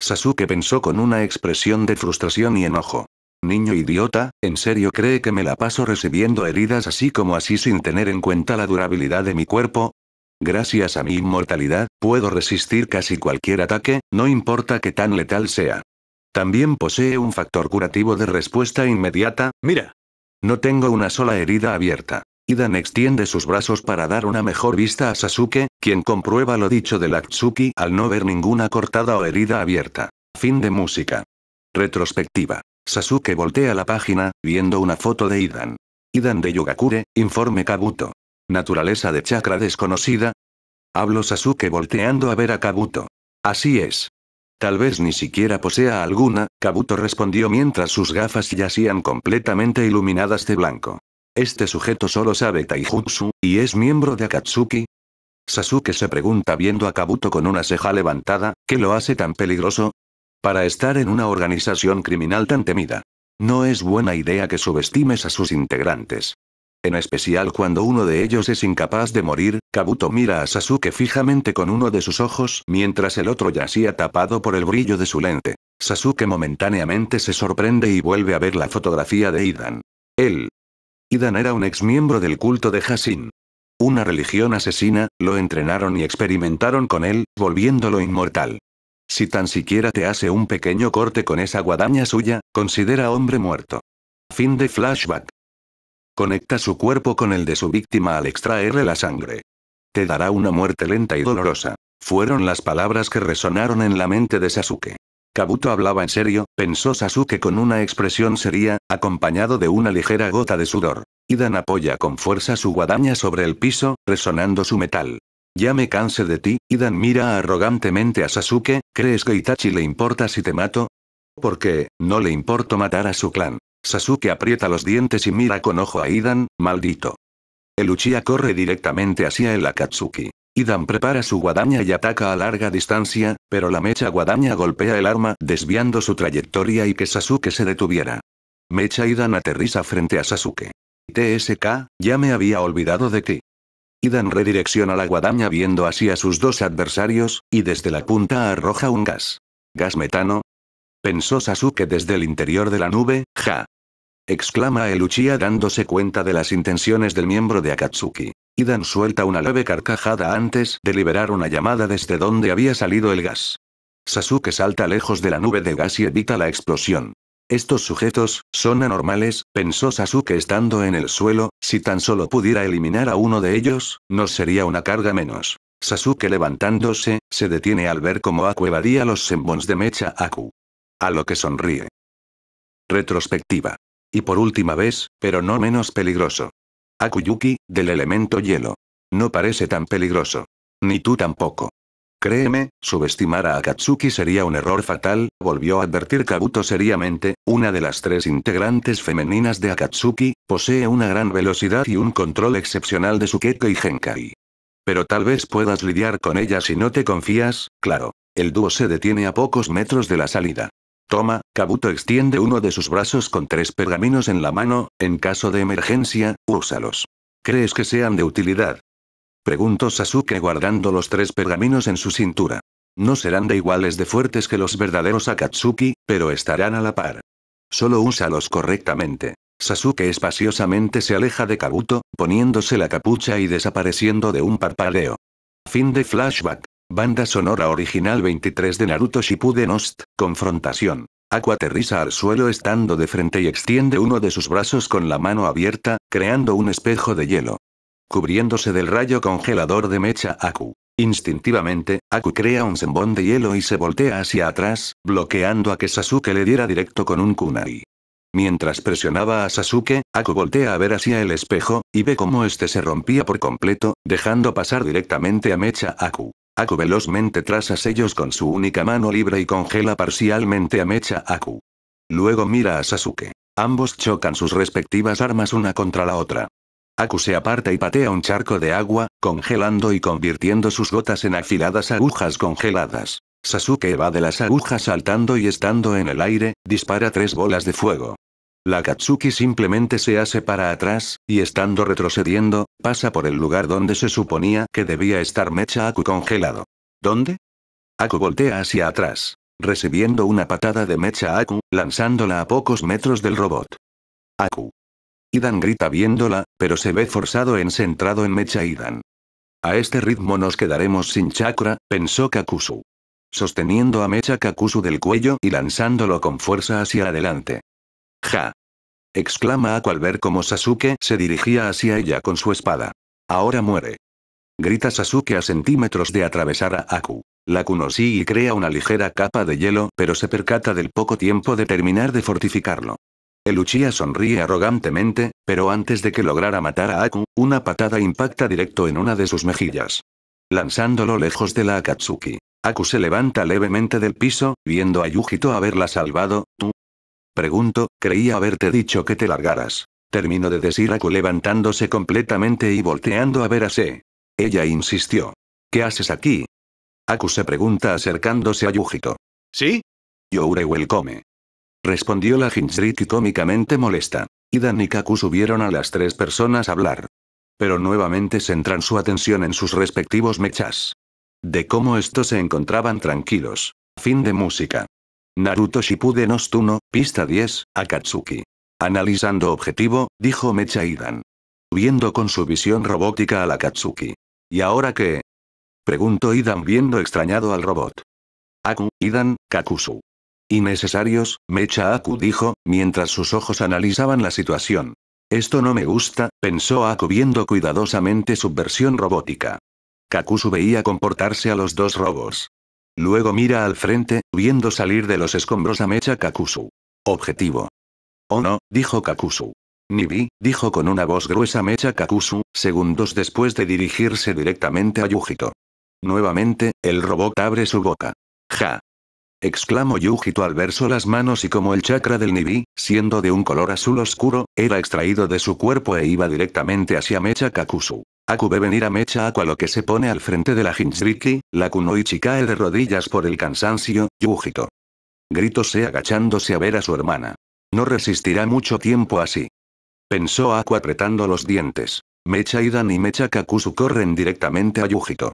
Sasuke pensó con una expresión de frustración y enojo. Niño idiota, ¿en serio cree que me la paso recibiendo heridas así como así sin tener en cuenta la durabilidad de mi cuerpo? Gracias a mi inmortalidad, puedo resistir casi cualquier ataque, no importa que tan letal sea. También posee un factor curativo de respuesta inmediata, mira. No tengo una sola herida abierta. Idan extiende sus brazos para dar una mejor vista a Sasuke, quien comprueba lo dicho de Atsuki al no ver ninguna cortada o herida abierta. Fin de música. Retrospectiva. Sasuke voltea la página, viendo una foto de Idan. Idan de Yugakure, informe Kabuto. Naturaleza de chakra desconocida. Hablo Sasuke volteando a ver a Kabuto. Así es. Tal vez ni siquiera posea alguna, Kabuto respondió mientras sus gafas yacían completamente iluminadas de blanco. Este sujeto solo sabe taijutsu, y es miembro de Akatsuki. Sasuke se pregunta viendo a Kabuto con una ceja levantada, ¿qué lo hace tan peligroso? para estar en una organización criminal tan temida. No es buena idea que subestimes a sus integrantes. En especial cuando uno de ellos es incapaz de morir, Kabuto mira a Sasuke fijamente con uno de sus ojos mientras el otro yacía tapado por el brillo de su lente. Sasuke momentáneamente se sorprende y vuelve a ver la fotografía de Idan. Él. Idan era un ex miembro del culto de Hasin. Una religión asesina, lo entrenaron y experimentaron con él, volviéndolo inmortal. Si tan siquiera te hace un pequeño corte con esa guadaña suya, considera hombre muerto. Fin de flashback. Conecta su cuerpo con el de su víctima al extraerle la sangre. Te dará una muerte lenta y dolorosa. Fueron las palabras que resonaron en la mente de Sasuke. Kabuto hablaba en serio, pensó Sasuke con una expresión seria, acompañado de una ligera gota de sudor. Idan apoya con fuerza su guadaña sobre el piso, resonando su metal. Ya me cansé de ti, Idan mira arrogantemente a Sasuke, ¿crees que Itachi le importa si te mato? Porque, no le importo matar a su clan. Sasuke aprieta los dientes y mira con ojo a Idan, maldito. El Uchiha corre directamente hacia el Akatsuki. Idan prepara su guadaña y ataca a larga distancia, pero la mecha guadaña golpea el arma desviando su trayectoria y que Sasuke se detuviera. Mecha Idan aterriza frente a Sasuke. TSK, ya me había olvidado de ti. Idan redirecciona la guadaña viendo así a sus dos adversarios, y desde la punta arroja un gas. ¿Gas metano? Pensó Sasuke desde el interior de la nube, ja. Exclama el Uchiha dándose cuenta de las intenciones del miembro de Akatsuki. Idan suelta una leve carcajada antes de liberar una llamada desde donde había salido el gas. Sasuke salta lejos de la nube de gas y evita la explosión. Estos sujetos, son anormales, pensó Sasuke estando en el suelo, si tan solo pudiera eliminar a uno de ellos, no sería una carga menos. Sasuke levantándose, se detiene al ver cómo Aku evadía los sembons de Mecha Aku. A lo que sonríe. Retrospectiva. Y por última vez, pero no menos peligroso. Akuyuki, del elemento hielo. No parece tan peligroso. Ni tú tampoco. Créeme, subestimar a Akatsuki sería un error fatal, volvió a advertir Kabuto seriamente, una de las tres integrantes femeninas de Akatsuki, posee una gran velocidad y un control excepcional de su su y Genkai. Pero tal vez puedas lidiar con ella si no te confías, claro. El dúo se detiene a pocos metros de la salida. Toma, Kabuto extiende uno de sus brazos con tres pergaminos en la mano, en caso de emergencia, úsalos. ¿Crees que sean de utilidad? Preguntó Sasuke guardando los tres pergaminos en su cintura. No serán de iguales de fuertes que los verdaderos Akatsuki, pero estarán a la par. Solo úsalos correctamente. Sasuke espaciosamente se aleja de Kabuto, poniéndose la capucha y desapareciendo de un parpadeo. Fin de flashback. Banda sonora original 23 de Naruto Shippuden Ost, confrontación. Aqua aterriza al suelo estando de frente y extiende uno de sus brazos con la mano abierta, creando un espejo de hielo cubriéndose del rayo congelador de mecha Aku. Instintivamente, Aku crea un sembón de hielo y se voltea hacia atrás, bloqueando a que Sasuke le diera directo con un kunai. Mientras presionaba a Sasuke, Aku voltea a ver hacia el espejo, y ve cómo este se rompía por completo, dejando pasar directamente a Mecha Aku. Aku velozmente traza sellos con su única mano libre y congela parcialmente a Mecha Aku. Luego mira a Sasuke. Ambos chocan sus respectivas armas una contra la otra. Aku se aparta y patea un charco de agua, congelando y convirtiendo sus gotas en afiladas agujas congeladas. Sasuke va de las agujas saltando y estando en el aire, dispara tres bolas de fuego. La Katsuki simplemente se hace para atrás, y estando retrocediendo, pasa por el lugar donde se suponía que debía estar Mecha Aku congelado. ¿Dónde? Aku voltea hacia atrás, recibiendo una patada de Mecha Aku, lanzándola a pocos metros del robot. Aku, Idan grita viéndola, pero se ve forzado en centrado en Mecha Idan. A este ritmo nos quedaremos sin chakra, pensó Kakusu. Sosteniendo a Mecha Kakusu del cuello y lanzándolo con fuerza hacia adelante. ¡Ja! exclama Aku al ver cómo Sasuke se dirigía hacia ella con su espada. Ahora muere. Grita Sasuke a centímetros de atravesar a Aku. La conoce y crea una ligera capa de hielo, pero se percata del poco tiempo de terminar de fortificarlo. El Uchiha sonríe arrogantemente, pero antes de que lograra matar a Aku, una patada impacta directo en una de sus mejillas. Lanzándolo lejos de la Akatsuki. Aku se levanta levemente del piso, viendo a Yujito haberla salvado, ¿tú? Pregunto, creía haberte dicho que te largaras. Termino de decir Aku levantándose completamente y volteando a ver a Se. Ella insistió. ¿Qué haces aquí? Aku se pregunta acercándose a Yujito. ¿Sí? Yure welcome. Respondió la Hinshiki cómicamente molesta. Idan y Kakusu vieron a las tres personas hablar. Pero nuevamente centran su atención en sus respectivos mechas. De cómo estos se encontraban tranquilos. Fin de música. Naruto Shippuden Ostuno, pista 10, Akatsuki. Analizando objetivo, dijo Mecha Idan. Viendo con su visión robótica al Akatsuki. ¿Y ahora qué? Preguntó Idan viendo extrañado al robot. Aku, Idan, Kakusu necesarios, Mecha Aku dijo, mientras sus ojos analizaban la situación. Esto no me gusta, pensó Aku viendo cuidadosamente su versión robótica. Kakusu veía comportarse a los dos robos. Luego mira al frente, viendo salir de los escombros a Mecha Kakusu. Objetivo. Oh no, dijo Ni vi, dijo con una voz gruesa Mecha Kakusu, segundos después de dirigirse directamente a Yujito. Nuevamente, el robot abre su boca. Ja exclamó Yujito al verso las manos y como el chakra del Nibi, siendo de un color azul oscuro, era extraído de su cuerpo e iba directamente hacia Mecha Kakusu. Aku ve venir a Mecha a lo que se pone al frente de la Hinzriki, la Kunoichi cae de rodillas por el cansancio, Yujito. se agachándose a ver a su hermana. No resistirá mucho tiempo así. Pensó Aku apretando los dientes. Mecha Idan y Mecha Kakusu corren directamente a Yujito.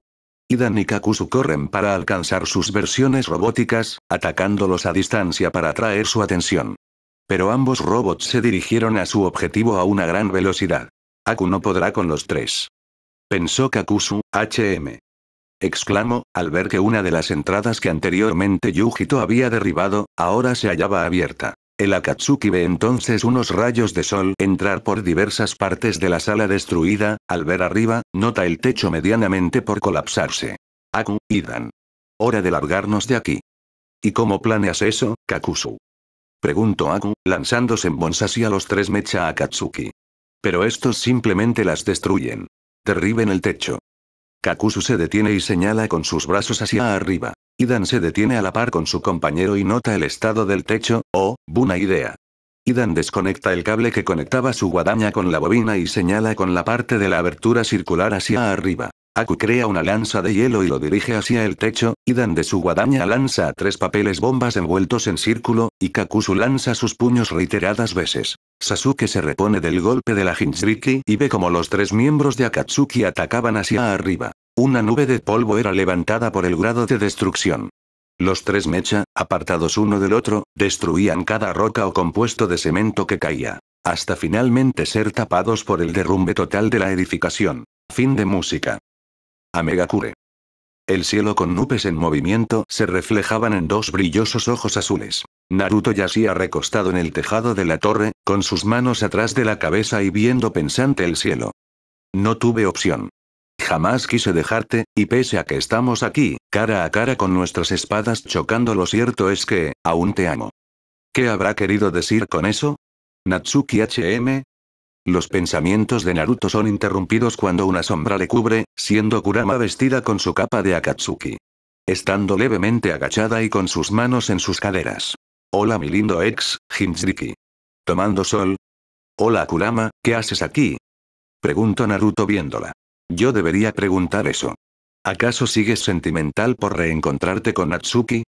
Idan y Kakuzu corren para alcanzar sus versiones robóticas, atacándolos a distancia para atraer su atención. Pero ambos robots se dirigieron a su objetivo a una gran velocidad. Aku no podrá con los tres. Pensó Kakuzu, HM. Exclamó, al ver que una de las entradas que anteriormente Yujito había derribado, ahora se hallaba abierta. El Akatsuki ve entonces unos rayos de sol entrar por diversas partes de la sala destruida, al ver arriba, nota el techo medianamente por colapsarse. Aku, Idan. Hora de largarnos de aquí. ¿Y cómo planeas eso, Kakusu? Preguntó Aku, lanzándose en y a los tres mecha Akatsuki. Pero estos simplemente las destruyen. Derriben el techo. Kakusu se detiene y señala con sus brazos hacia arriba. Idan se detiene a la par con su compañero y nota el estado del techo, oh, buena idea. Idan desconecta el cable que conectaba su guadaña con la bobina y señala con la parte de la abertura circular hacia arriba. Aku crea una lanza de hielo y lo dirige hacia el techo, Dan de su guadaña lanza a tres papeles bombas envueltos en círculo, y Kakuzu lanza sus puños reiteradas veces. Sasuke se repone del golpe de la Jinchuriki y ve como los tres miembros de Akatsuki atacaban hacia arriba. Una nube de polvo era levantada por el grado de destrucción. Los tres mecha, apartados uno del otro, destruían cada roca o compuesto de cemento que caía, hasta finalmente ser tapados por el derrumbe total de la edificación. Fin de música a El cielo con nubes en movimiento se reflejaban en dos brillosos ojos azules. Naruto yacía recostado en el tejado de la torre, con sus manos atrás de la cabeza y viendo pensante el cielo. No tuve opción. Jamás quise dejarte, y pese a que estamos aquí, cara a cara con nuestras espadas chocando, lo cierto es que, aún te amo. ¿Qué habrá querido decir con eso? Natsuki HM, los pensamientos de Naruto son interrumpidos cuando una sombra le cubre, siendo Kurama vestida con su capa de Akatsuki. Estando levemente agachada y con sus manos en sus caderas. Hola mi lindo ex, Hinzriki. ¿Tomando sol? Hola Kurama, ¿qué haces aquí? Pregunto Naruto viéndola. Yo debería preguntar eso. ¿Acaso sigues sentimental por reencontrarte con Natsuki?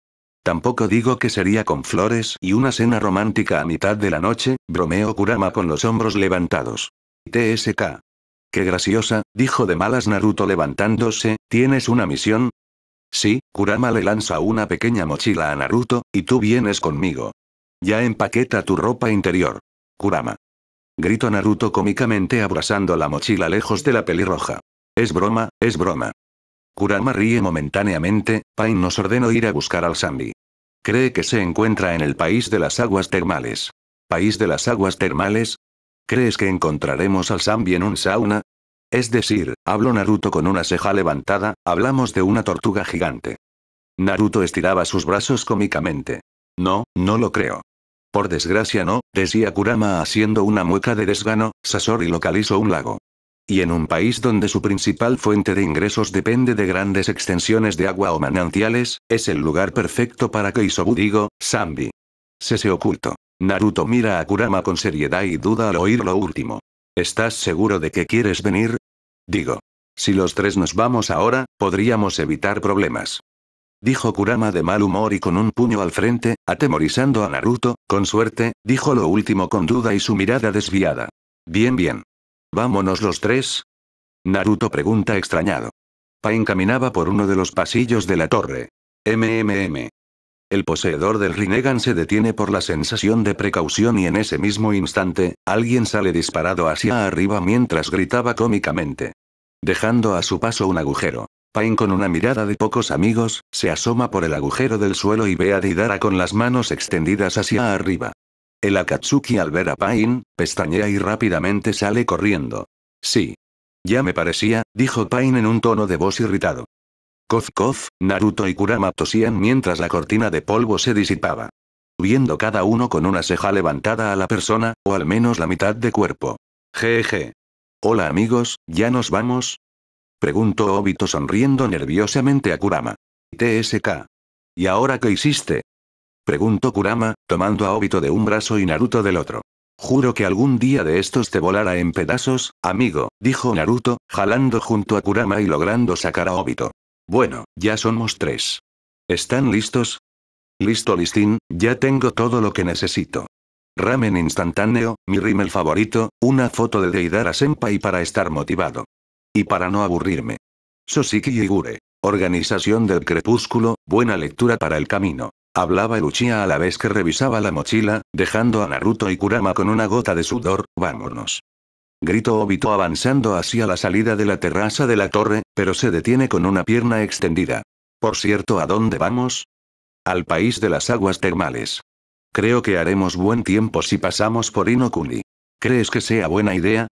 Tampoco digo que sería con flores y una cena romántica a mitad de la noche, bromeó Kurama con los hombros levantados. TSK. Qué graciosa, dijo de malas Naruto levantándose, ¿tienes una misión? Sí, Kurama le lanza una pequeña mochila a Naruto, y tú vienes conmigo. Ya empaqueta tu ropa interior. Kurama. Grito Naruto cómicamente abrazando la mochila lejos de la pelirroja. Es broma, es broma. Kurama ríe momentáneamente, Pain nos ordenó ir a buscar al Zambi. Cree que se encuentra en el país de las aguas termales. ¿País de las aguas termales? ¿Crees que encontraremos al Zambi en un sauna? Es decir, habló Naruto con una ceja levantada, hablamos de una tortuga gigante. Naruto estiraba sus brazos cómicamente. No, no lo creo. Por desgracia no, decía Kurama haciendo una mueca de desgano, Sasori localizó un lago y en un país donde su principal fuente de ingresos depende de grandes extensiones de agua o manantiales, es el lugar perfecto para que Zambi. Sambi. se oculto. Naruto mira a Kurama con seriedad y duda al oír lo último. ¿Estás seguro de que quieres venir? Digo. Si los tres nos vamos ahora, podríamos evitar problemas. Dijo Kurama de mal humor y con un puño al frente, atemorizando a Naruto, con suerte, dijo lo último con duda y su mirada desviada. Bien bien. ¿Vámonos los tres? Naruto pregunta extrañado. Pain caminaba por uno de los pasillos de la torre. MMM. El poseedor del Rinnegan se detiene por la sensación de precaución y en ese mismo instante, alguien sale disparado hacia arriba mientras gritaba cómicamente. Dejando a su paso un agujero. Pain con una mirada de pocos amigos, se asoma por el agujero del suelo y ve a Didara con las manos extendidas hacia arriba. El Akatsuki al ver a Pain, pestañea y rápidamente sale corriendo. Sí. Ya me parecía, dijo Pain en un tono de voz irritado. Kof Naruto y Kurama tosían mientras la cortina de polvo se disipaba. Viendo cada uno con una ceja levantada a la persona, o al menos la mitad de cuerpo. Jeje. Hola amigos, ¿ya nos vamos? Preguntó Obito sonriendo nerviosamente a Kurama. TSK. ¿Y ahora qué hiciste? Preguntó Kurama, tomando a Obito de un brazo y Naruto del otro. Juro que algún día de estos te volará en pedazos, amigo, dijo Naruto, jalando junto a Kurama y logrando sacar a Obito. Bueno, ya somos tres. ¿Están listos? Listo listín, ya tengo todo lo que necesito. Ramen instantáneo, mi rimel favorito, una foto de Deidara Senpai para estar motivado. Y para no aburrirme. Sosiki Yigure. Organización del Crepúsculo, buena lectura para el camino. Hablaba Luchia a la vez que revisaba la mochila, dejando a Naruto y Kurama con una gota de sudor, vámonos. Gritó Obito avanzando hacia la salida de la terraza de la torre, pero se detiene con una pierna extendida. Por cierto, ¿a dónde vamos? Al país de las aguas termales. Creo que haremos buen tiempo si pasamos por Inokuni. ¿Crees que sea buena idea?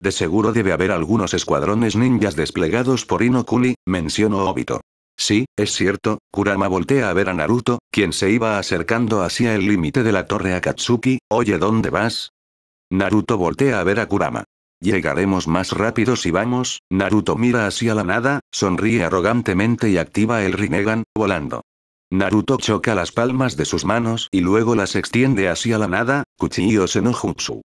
De seguro debe haber algunos escuadrones ninjas desplegados por Inokuni, mencionó Obito. Sí, es cierto, Kurama voltea a ver a Naruto, quien se iba acercando hacia el límite de la torre Akatsuki, oye ¿dónde vas? Naruto voltea a ver a Kurama. Llegaremos más rápido si vamos, Naruto mira hacia la nada, sonríe arrogantemente y activa el Rinnegan, volando. Naruto choca las palmas de sus manos y luego las extiende hacia la nada, Kuchiyo Senojutsu.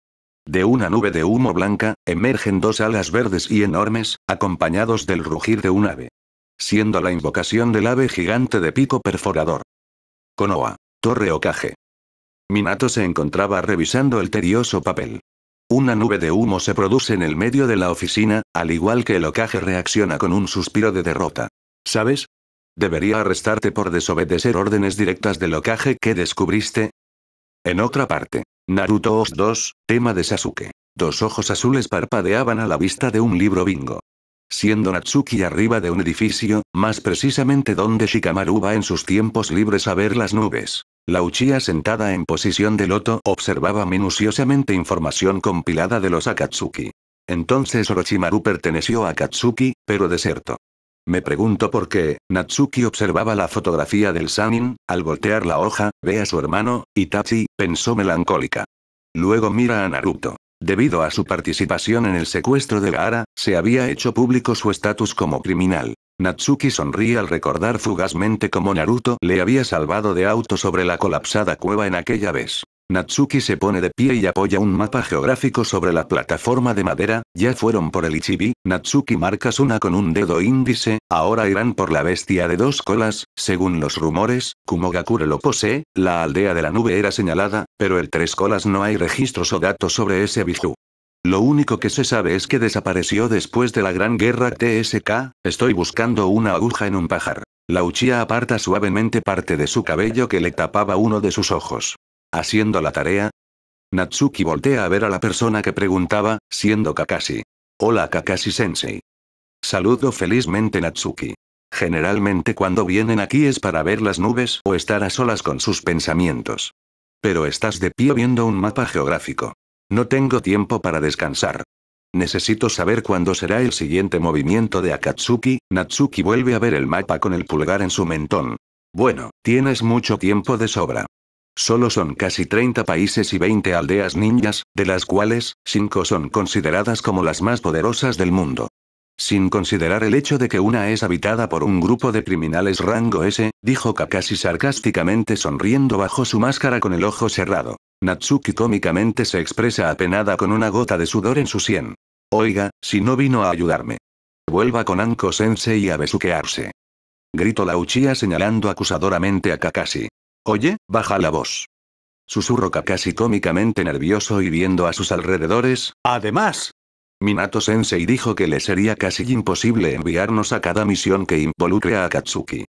De una nube de humo blanca, emergen dos alas verdes y enormes, acompañados del rugir de un ave siendo la invocación del ave gigante de pico perforador. Konoha. Torre Okage. Minato se encontraba revisando el tedioso papel. Una nube de humo se produce en el medio de la oficina, al igual que el Okage reacciona con un suspiro de derrota. ¿Sabes? Debería arrestarte por desobedecer órdenes directas del Okage que descubriste. En otra parte, Naruto Os 2, tema de Sasuke. Dos ojos azules parpadeaban a la vista de un libro bingo siendo Natsuki arriba de un edificio, más precisamente donde Shikamaru va en sus tiempos libres a ver las nubes. La Uchiha sentada en posición de loto observaba minuciosamente información compilada de los Akatsuki. Entonces Orochimaru perteneció a Akatsuki, pero deserto. Me pregunto por qué, Natsuki observaba la fotografía del Sanin, al voltear la hoja, ve a su hermano, Itachi, pensó melancólica. Luego mira a Naruto. Debido a su participación en el secuestro de Gaara, se había hecho público su estatus como criminal. Natsuki sonríe al recordar fugazmente cómo Naruto le había salvado de auto sobre la colapsada cueva en aquella vez. Natsuki se pone de pie y apoya un mapa geográfico sobre la plataforma de madera, ya fueron por el Ichibi, Natsuki marca una con un dedo índice, ahora irán por la bestia de dos colas, según los rumores, Kumogakure lo posee, la aldea de la nube era señalada, pero el tres colas no hay registros o datos sobre ese Biju. Lo único que se sabe es que desapareció después de la gran guerra TSK, estoy buscando una aguja en un pajar. La Uchiha aparta suavemente parte de su cabello que le tapaba uno de sus ojos. ¿Haciendo la tarea? Natsuki voltea a ver a la persona que preguntaba, siendo Kakashi. Hola Kakashi-sensei. Saludo felizmente Natsuki. Generalmente cuando vienen aquí es para ver las nubes o estar a solas con sus pensamientos. Pero estás de pie viendo un mapa geográfico. No tengo tiempo para descansar. Necesito saber cuándo será el siguiente movimiento de Akatsuki. Natsuki vuelve a ver el mapa con el pulgar en su mentón. Bueno, tienes mucho tiempo de sobra. Solo son casi 30 países y 20 aldeas ninjas, de las cuales, 5 son consideradas como las más poderosas del mundo. Sin considerar el hecho de que una es habitada por un grupo de criminales rango S, dijo Kakashi sarcásticamente sonriendo bajo su máscara con el ojo cerrado. Natsuki cómicamente se expresa apenada con una gota de sudor en su sien. Oiga, si no vino a ayudarme. Vuelva con Anko Sensei a besuquearse. Gritó la Uchiha señalando acusadoramente a Kakashi. Oye, baja la voz. Susurro casi cómicamente nervioso y viendo a sus alrededores. Además, Minato Sensei dijo que le sería casi imposible enviarnos a cada misión que involucre a Katsuki.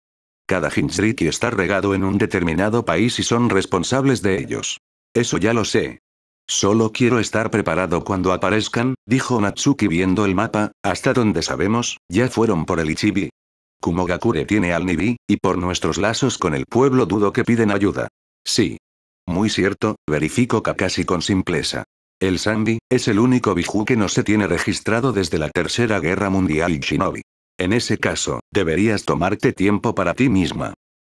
Cada Jinchuriki está regado en un determinado país y son responsables de ellos. Eso ya lo sé. Solo quiero estar preparado cuando aparezcan, dijo Natsuki viendo el mapa, hasta donde sabemos, ya fueron por el Ichibi, Kumogakure tiene al Nibi, y por nuestros lazos con el pueblo dudo que piden ayuda. Sí. Muy cierto, verifico Kakashi con simpleza. El Sanbi, es el único Biju que no se tiene registrado desde la Tercera Guerra Mundial y Shinobi. En ese caso, deberías tomarte tiempo para ti misma.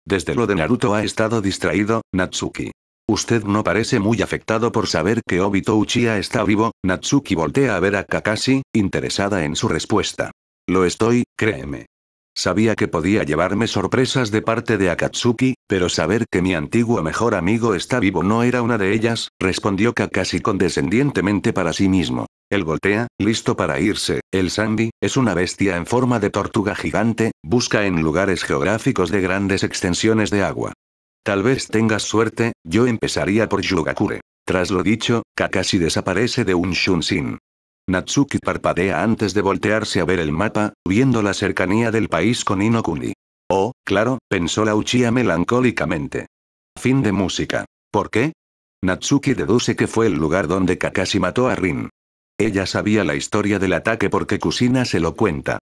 Desde lo de Naruto ha estado distraído, Natsuki. Usted no parece muy afectado por saber que Obito Uchiha está vivo, Natsuki voltea a ver a Kakashi, interesada en su respuesta. Lo estoy, créeme. Sabía que podía llevarme sorpresas de parte de Akatsuki, pero saber que mi antiguo mejor amigo está vivo no era una de ellas, respondió Kakashi condescendientemente para sí mismo. El voltea, listo para irse, el Zambi, es una bestia en forma de tortuga gigante, busca en lugares geográficos de grandes extensiones de agua. Tal vez tengas suerte, yo empezaría por Yugakure. Tras lo dicho, Kakashi desaparece de un Shunshin. Natsuki parpadea antes de voltearse a ver el mapa, viendo la cercanía del país con Inokuni. Oh, claro, pensó la Uchiha melancólicamente. Fin de música. ¿Por qué? Natsuki deduce que fue el lugar donde Kakashi mató a Rin. Ella sabía la historia del ataque porque Kusina se lo cuenta.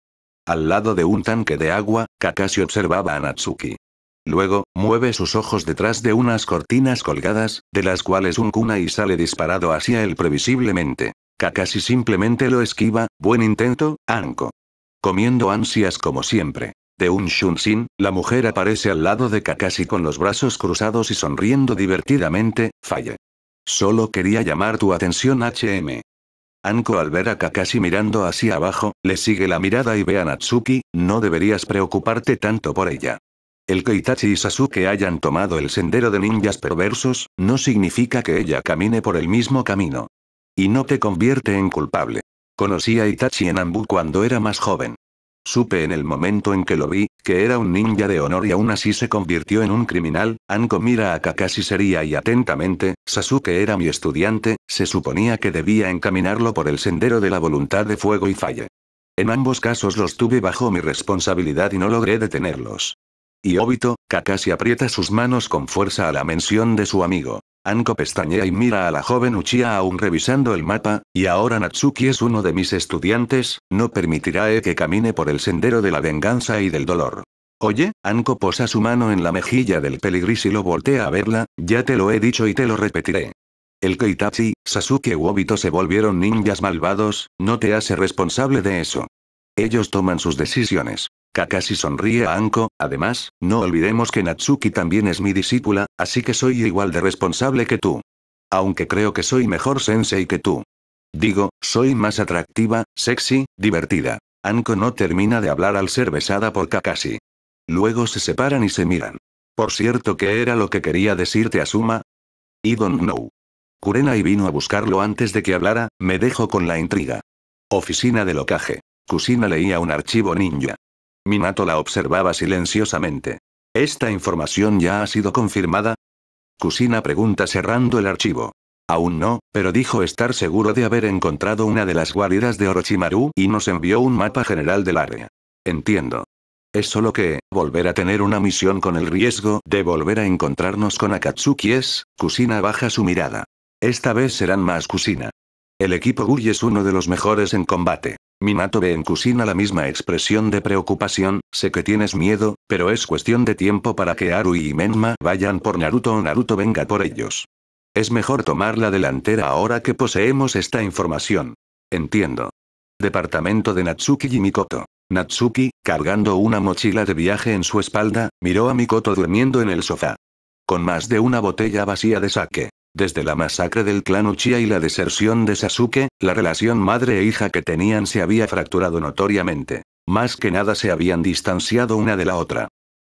Al lado de un tanque de agua, Kakashi observaba a Natsuki. Luego, mueve sus ojos detrás de unas cortinas colgadas, de las cuales un kunai sale disparado hacia él previsiblemente. Kakashi simplemente lo esquiva, buen intento, Anko. Comiendo ansias como siempre. De un Shunshin, la mujer aparece al lado de Kakashi con los brazos cruzados y sonriendo divertidamente, Falle. Solo quería llamar tu atención HM. Anko al ver a Kakashi mirando hacia abajo, le sigue la mirada y ve a Natsuki, no deberías preocuparte tanto por ella. El que Itachi y Sasuke hayan tomado el sendero de ninjas perversos, no significa que ella camine por el mismo camino. Y no te convierte en culpable. Conocí a Itachi en Ambu cuando era más joven. Supe en el momento en que lo vi, que era un ninja de honor y aún así se convirtió en un criminal, Anko mira a Kakashi sería y atentamente, Sasuke era mi estudiante, se suponía que debía encaminarlo por el sendero de la voluntad de fuego y falle. En ambos casos los tuve bajo mi responsabilidad y no logré detenerlos. Y Obito, Kakashi aprieta sus manos con fuerza a la mención de su amigo. Anko pestañea y mira a la joven Uchiha aún revisando el mapa, y ahora Natsuki es uno de mis estudiantes, no permitirá que camine por el sendero de la venganza y del dolor. Oye, Anko posa su mano en la mejilla del peligris y lo voltea a verla, ya te lo he dicho y te lo repetiré. El Keitachi, Sasuke u Obito se volvieron ninjas malvados, no te hace responsable de eso. Ellos toman sus decisiones. Kakashi sonríe a Anko, además, no olvidemos que Natsuki también es mi discípula, así que soy igual de responsable que tú. Aunque creo que soy mejor sensei que tú. Digo, soy más atractiva, sexy, divertida. Anko no termina de hablar al ser besada por Kakashi. Luego se separan y se miran. Por cierto, ¿qué era lo que quería decirte Asuma? I don't know. Kurenai vino a buscarlo antes de que hablara, me dejo con la intriga. Oficina de locaje. Kusina leía un archivo ninja. Minato la observaba silenciosamente. ¿Esta información ya ha sido confirmada? Kusina pregunta cerrando el archivo. Aún no, pero dijo estar seguro de haber encontrado una de las guaridas de Orochimaru y nos envió un mapa general del área. Entiendo. Es solo que, volver a tener una misión con el riesgo de volver a encontrarnos con Akatsuki es, Kusina baja su mirada. Esta vez serán más Kusina. El equipo Gui es uno de los mejores en combate. Minato ve en Kusina la misma expresión de preocupación, sé que tienes miedo, pero es cuestión de tiempo para que Haru y Menma vayan por Naruto o Naruto venga por ellos. Es mejor tomar la delantera ahora que poseemos esta información. Entiendo. Departamento de Natsuki y Mikoto. Natsuki, cargando una mochila de viaje en su espalda, miró a Mikoto durmiendo en el sofá. Con más de una botella vacía de sake. Desde la masacre del clan Uchiha y la deserción de Sasuke, la relación madre e hija que tenían se había fracturado notoriamente. Más que nada se habían distanciado una de la otra.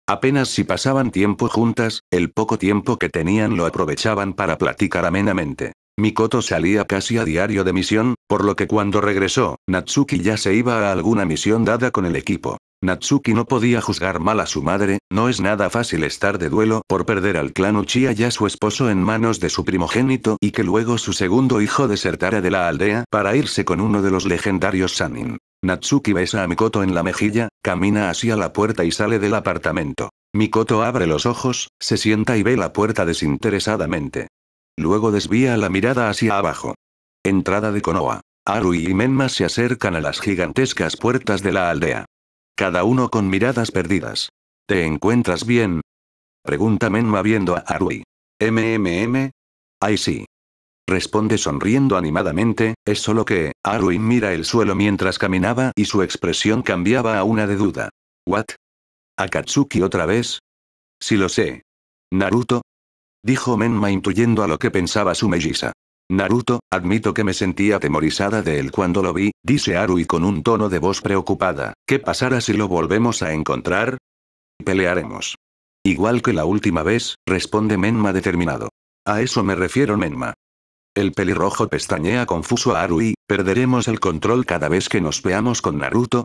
Apenas si pasaban tiempo juntas, el poco tiempo que tenían lo aprovechaban para platicar amenamente. Mikoto salía casi a diario de misión, por lo que cuando regresó, Natsuki ya se iba a alguna misión dada con el equipo. Natsuki no podía juzgar mal a su madre, no es nada fácil estar de duelo por perder al clan Uchiha y a su esposo en manos de su primogénito y que luego su segundo hijo desertara de la aldea para irse con uno de los legendarios Sanin. Natsuki besa a Mikoto en la mejilla, camina hacia la puerta y sale del apartamento. Mikoto abre los ojos, se sienta y ve la puerta desinteresadamente. Luego desvía la mirada hacia abajo. Entrada de Konoha. Aru y Menma se acercan a las gigantescas puertas de la aldea cada uno con miradas perdidas. ¿Te encuentras bien? Pregunta Menma viendo a Arui. ¿MMM? Ay sí. Responde sonriendo animadamente, es solo que, Arui mira el suelo mientras caminaba y su expresión cambiaba a una de duda. ¿What? ¿Akatsuki otra vez? Si lo sé. ¿Naruto? Dijo Menma intuyendo a lo que pensaba su melliza. Naruto, admito que me sentí atemorizada de él cuando lo vi, dice Arui con un tono de voz preocupada. ¿Qué pasará si lo volvemos a encontrar? Pelearemos. Igual que la última vez, responde Menma determinado. A eso me refiero Menma. El pelirrojo pestañea confuso a Arui, ¿perderemos el control cada vez que nos veamos con Naruto?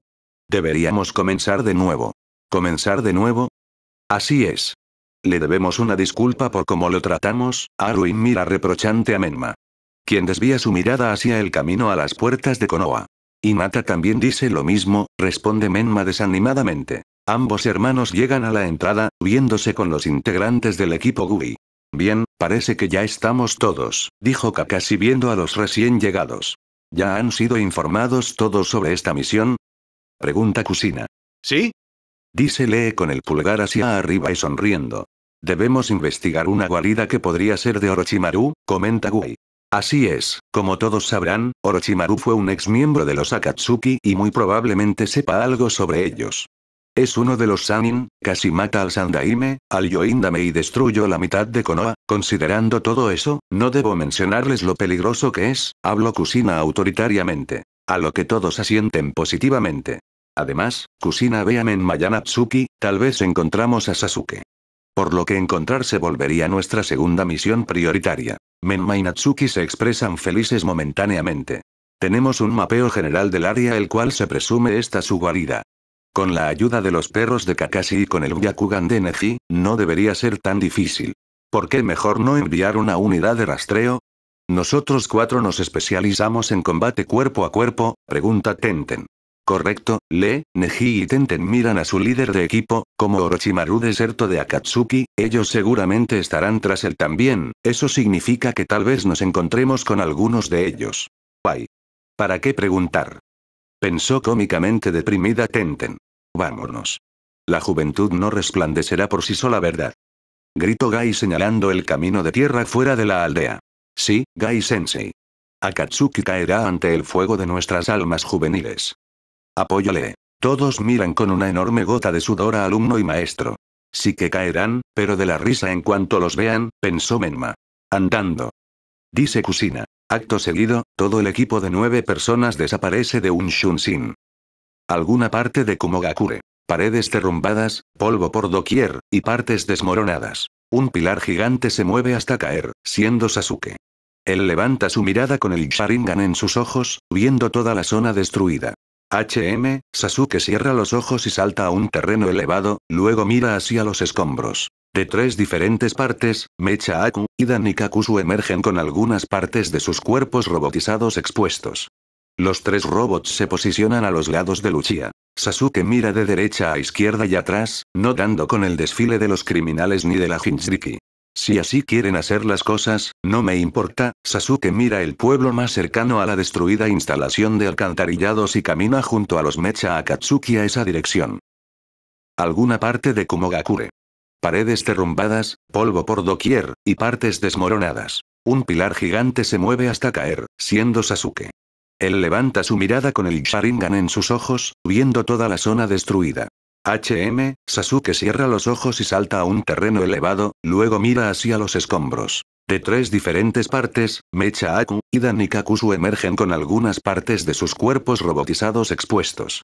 Deberíamos comenzar de nuevo. ¿Comenzar de nuevo? Así es. Le debemos una disculpa por cómo lo tratamos, Arui mira reprochante a Menma quien desvía su mirada hacia el camino a las puertas de Konoha. Mata también dice lo mismo, responde Menma desanimadamente. Ambos hermanos llegan a la entrada, viéndose con los integrantes del equipo Gui. Bien, parece que ya estamos todos, dijo Kakashi viendo a los recién llegados. ¿Ya han sido informados todos sobre esta misión? Pregunta Kusina. ¿Sí? Dice Lee con el pulgar hacia arriba y sonriendo. Debemos investigar una guarida que podría ser de Orochimaru, comenta Gui. Así es, como todos sabrán, Orochimaru fue un ex miembro de los Akatsuki y muy probablemente sepa algo sobre ellos. Es uno de los Sanin, casi mata al Sandaime, al Yoindame y destruyó la mitad de Konoha, considerando todo eso, no debo mencionarles lo peligroso que es, hablo Kusina autoritariamente. A lo que todos asienten positivamente. Además, Kusina vean en Mayanatsuki, tal vez encontramos a Sasuke. Por lo que encontrarse volvería nuestra segunda misión prioritaria. Menma y Natsuki se expresan felices momentáneamente. Tenemos un mapeo general del área el cual se presume esta su guarida. Con la ayuda de los perros de Kakashi y con el Yakugan de Neji, no debería ser tan difícil. ¿Por qué mejor no enviar una unidad de rastreo? Nosotros cuatro nos especializamos en combate cuerpo a cuerpo, pregunta Tenten. Correcto, Le, Neji y Tenten miran a su líder de equipo, como Orochimaru deserto de Akatsuki, ellos seguramente estarán tras él también, eso significa que tal vez nos encontremos con algunos de ellos. Pai. ¿Para qué preguntar? Pensó cómicamente deprimida Tenten. Vámonos. La juventud no resplandecerá por sí sola, ¿verdad? Gritó Gai señalando el camino de tierra fuera de la aldea. Sí, Gai Sensei. Akatsuki caerá ante el fuego de nuestras almas juveniles. Apóyale. Todos miran con una enorme gota de sudor a alumno y maestro. Sí que caerán, pero de la risa en cuanto los vean, pensó Menma. Andando. Dice Kusina. Acto seguido, todo el equipo de nueve personas desaparece de un Shunsin. Alguna parte de Kumogakure. Paredes derrumbadas, polvo por doquier, y partes desmoronadas. Un pilar gigante se mueve hasta caer, siendo Sasuke. Él levanta su mirada con el Sharingan en sus ojos, viendo toda la zona destruida. HM, Sasuke cierra los ojos y salta a un terreno elevado, luego mira hacia los escombros. De tres diferentes partes, Mecha Aku, y Danikakusu emergen con algunas partes de sus cuerpos robotizados expuestos. Los tres robots se posicionan a los lados de Luchia. Sasuke mira de derecha a izquierda y atrás, no dando con el desfile de los criminales ni de la Hinzriki. Si así quieren hacer las cosas, no me importa, Sasuke mira el pueblo más cercano a la destruida instalación de alcantarillados y camina junto a los Mecha Akatsuki a esa dirección. Alguna parte de Kumogakure. Paredes derrumbadas, polvo por doquier, y partes desmoronadas. Un pilar gigante se mueve hasta caer, siendo Sasuke. Él levanta su mirada con el Sharingan en sus ojos, viendo toda la zona destruida. HM, Sasuke cierra los ojos y salta a un terreno elevado, luego mira hacia los escombros. De tres diferentes partes, Mecha Aku, Idan y Danikakusu emergen con algunas partes de sus cuerpos robotizados expuestos.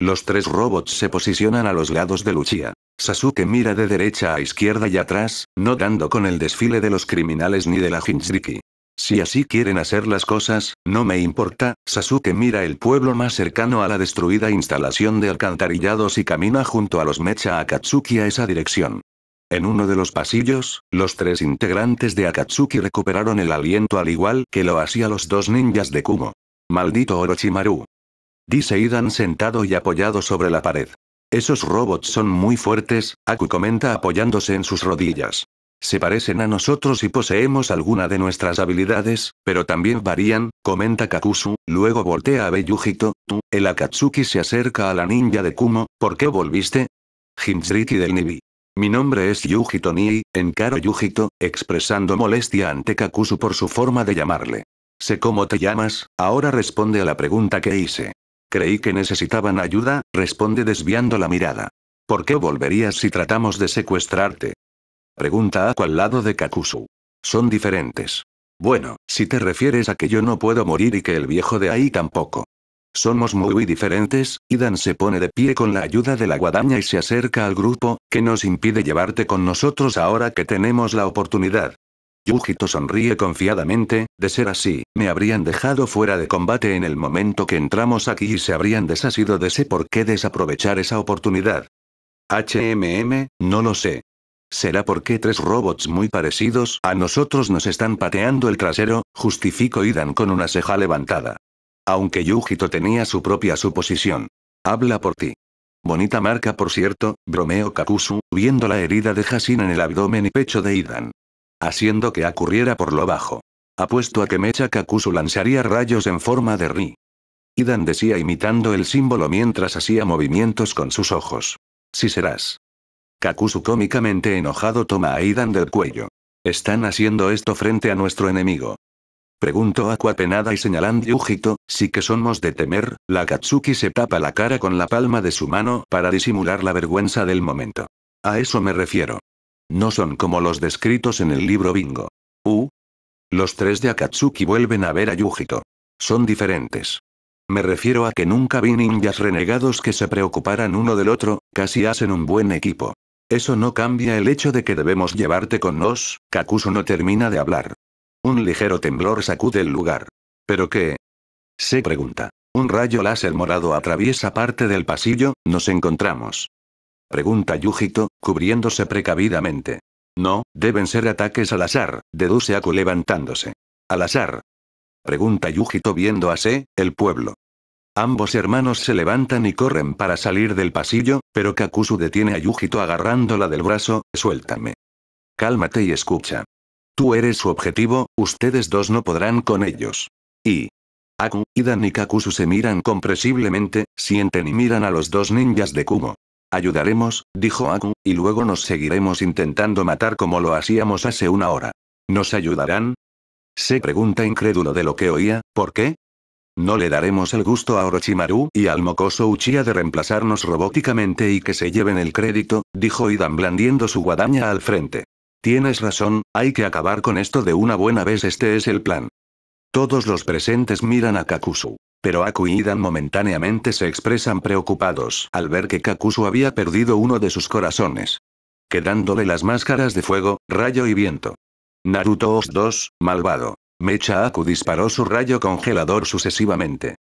Los tres robots se posicionan a los lados de Luchia. Sasuke mira de derecha a izquierda y atrás, no dando con el desfile de los criminales ni de la Hinzriki. Si así quieren hacer las cosas, no me importa, Sasuke mira el pueblo más cercano a la destruida instalación de alcantarillados y camina junto a los Mecha Akatsuki a esa dirección. En uno de los pasillos, los tres integrantes de Akatsuki recuperaron el aliento al igual que lo hacían los dos ninjas de Kumo. Maldito Orochimaru. Dice Idan sentado y apoyado sobre la pared. Esos robots son muy fuertes, Aku comenta apoyándose en sus rodillas se parecen a nosotros y poseemos alguna de nuestras habilidades, pero también varían, comenta Kakusu. luego voltea a Beyujito, tú, el Akatsuki se acerca a la ninja de Kumo, ¿por qué volviste? Jinchuriki del Nibi. Mi nombre es Yujito Nii, encaro Yujito, expresando molestia ante Kakusu por su forma de llamarle. Sé cómo te llamas, ahora responde a la pregunta que hice. Creí que necesitaban ayuda, responde desviando la mirada. ¿Por qué volverías si tratamos de secuestrarte? Pregunta a cuál lado de Kakusu. Son diferentes. Bueno, si te refieres a que yo no puedo morir y que el viejo de ahí tampoco. Somos muy diferentes, Idan se pone de pie con la ayuda de la guadaña y se acerca al grupo, que nos impide llevarte con nosotros ahora que tenemos la oportunidad. Yujito sonríe confiadamente, de ser así, me habrían dejado fuera de combate en el momento que entramos aquí y se habrían desasido de sé por qué desaprovechar esa oportunidad. HMM, no lo sé, Será porque tres robots muy parecidos a nosotros nos están pateando el trasero, justificó Idan con una ceja levantada. Aunque Yujito tenía su propia suposición. Habla por ti. Bonita marca por cierto, bromeó Kakusu, viendo la herida de Hasin en el abdomen y pecho de Idan. Haciendo que acurriera por lo bajo. Apuesto a que Mecha Kakusu lanzaría rayos en forma de Ri. Idan decía imitando el símbolo mientras hacía movimientos con sus ojos. Si serás Kakuzu cómicamente enojado toma a Idan del cuello. Están haciendo esto frente a nuestro enemigo. Preguntó Aquapenada y señalando Yujito, sí que somos de temer, la Katsuki se tapa la cara con la palma de su mano para disimular la vergüenza del momento. A eso me refiero. No son como los descritos en el libro Bingo. Uh. Los tres de Akatsuki vuelven a ver a Yujito. Son diferentes. Me refiero a que nunca vi ninjas renegados que se preocuparan uno del otro, casi hacen un buen equipo. Eso no cambia el hecho de que debemos llevarte con nos, Kakuzu no termina de hablar. Un ligero temblor sacude el lugar. ¿Pero qué? Se pregunta. Un rayo láser morado atraviesa parte del pasillo, nos encontramos. Pregunta Yujito, cubriéndose precavidamente. No, deben ser ataques al azar, deduce Aku levantándose. ¿Al azar? Pregunta Yujito viendo a Se, el pueblo. Ambos hermanos se levantan y corren para salir del pasillo, pero Kakusu detiene a Yujito agarrándola del brazo, suéltame. Cálmate y escucha. Tú eres su objetivo, ustedes dos no podrán con ellos. Y... Aku, Idan y Kakusu se miran comprensiblemente, sienten y miran a los dos ninjas de Kumo. Ayudaremos, dijo Aku, y luego nos seguiremos intentando matar como lo hacíamos hace una hora. ¿Nos ayudarán? Se pregunta incrédulo de lo que oía, ¿por qué? No le daremos el gusto a Orochimaru y al mocoso Uchiha de reemplazarnos robóticamente y que se lleven el crédito, dijo Idan blandiendo su guadaña al frente. Tienes razón, hay que acabar con esto de una buena vez este es el plan. Todos los presentes miran a Kakusu. Pero Aku y Idan momentáneamente se expresan preocupados al ver que Kakusu había perdido uno de sus corazones. Quedándole las máscaras de fuego, rayo y viento. Naruto Os 2, malvado. Mecha Aku disparó su rayo congelador sucesivamente.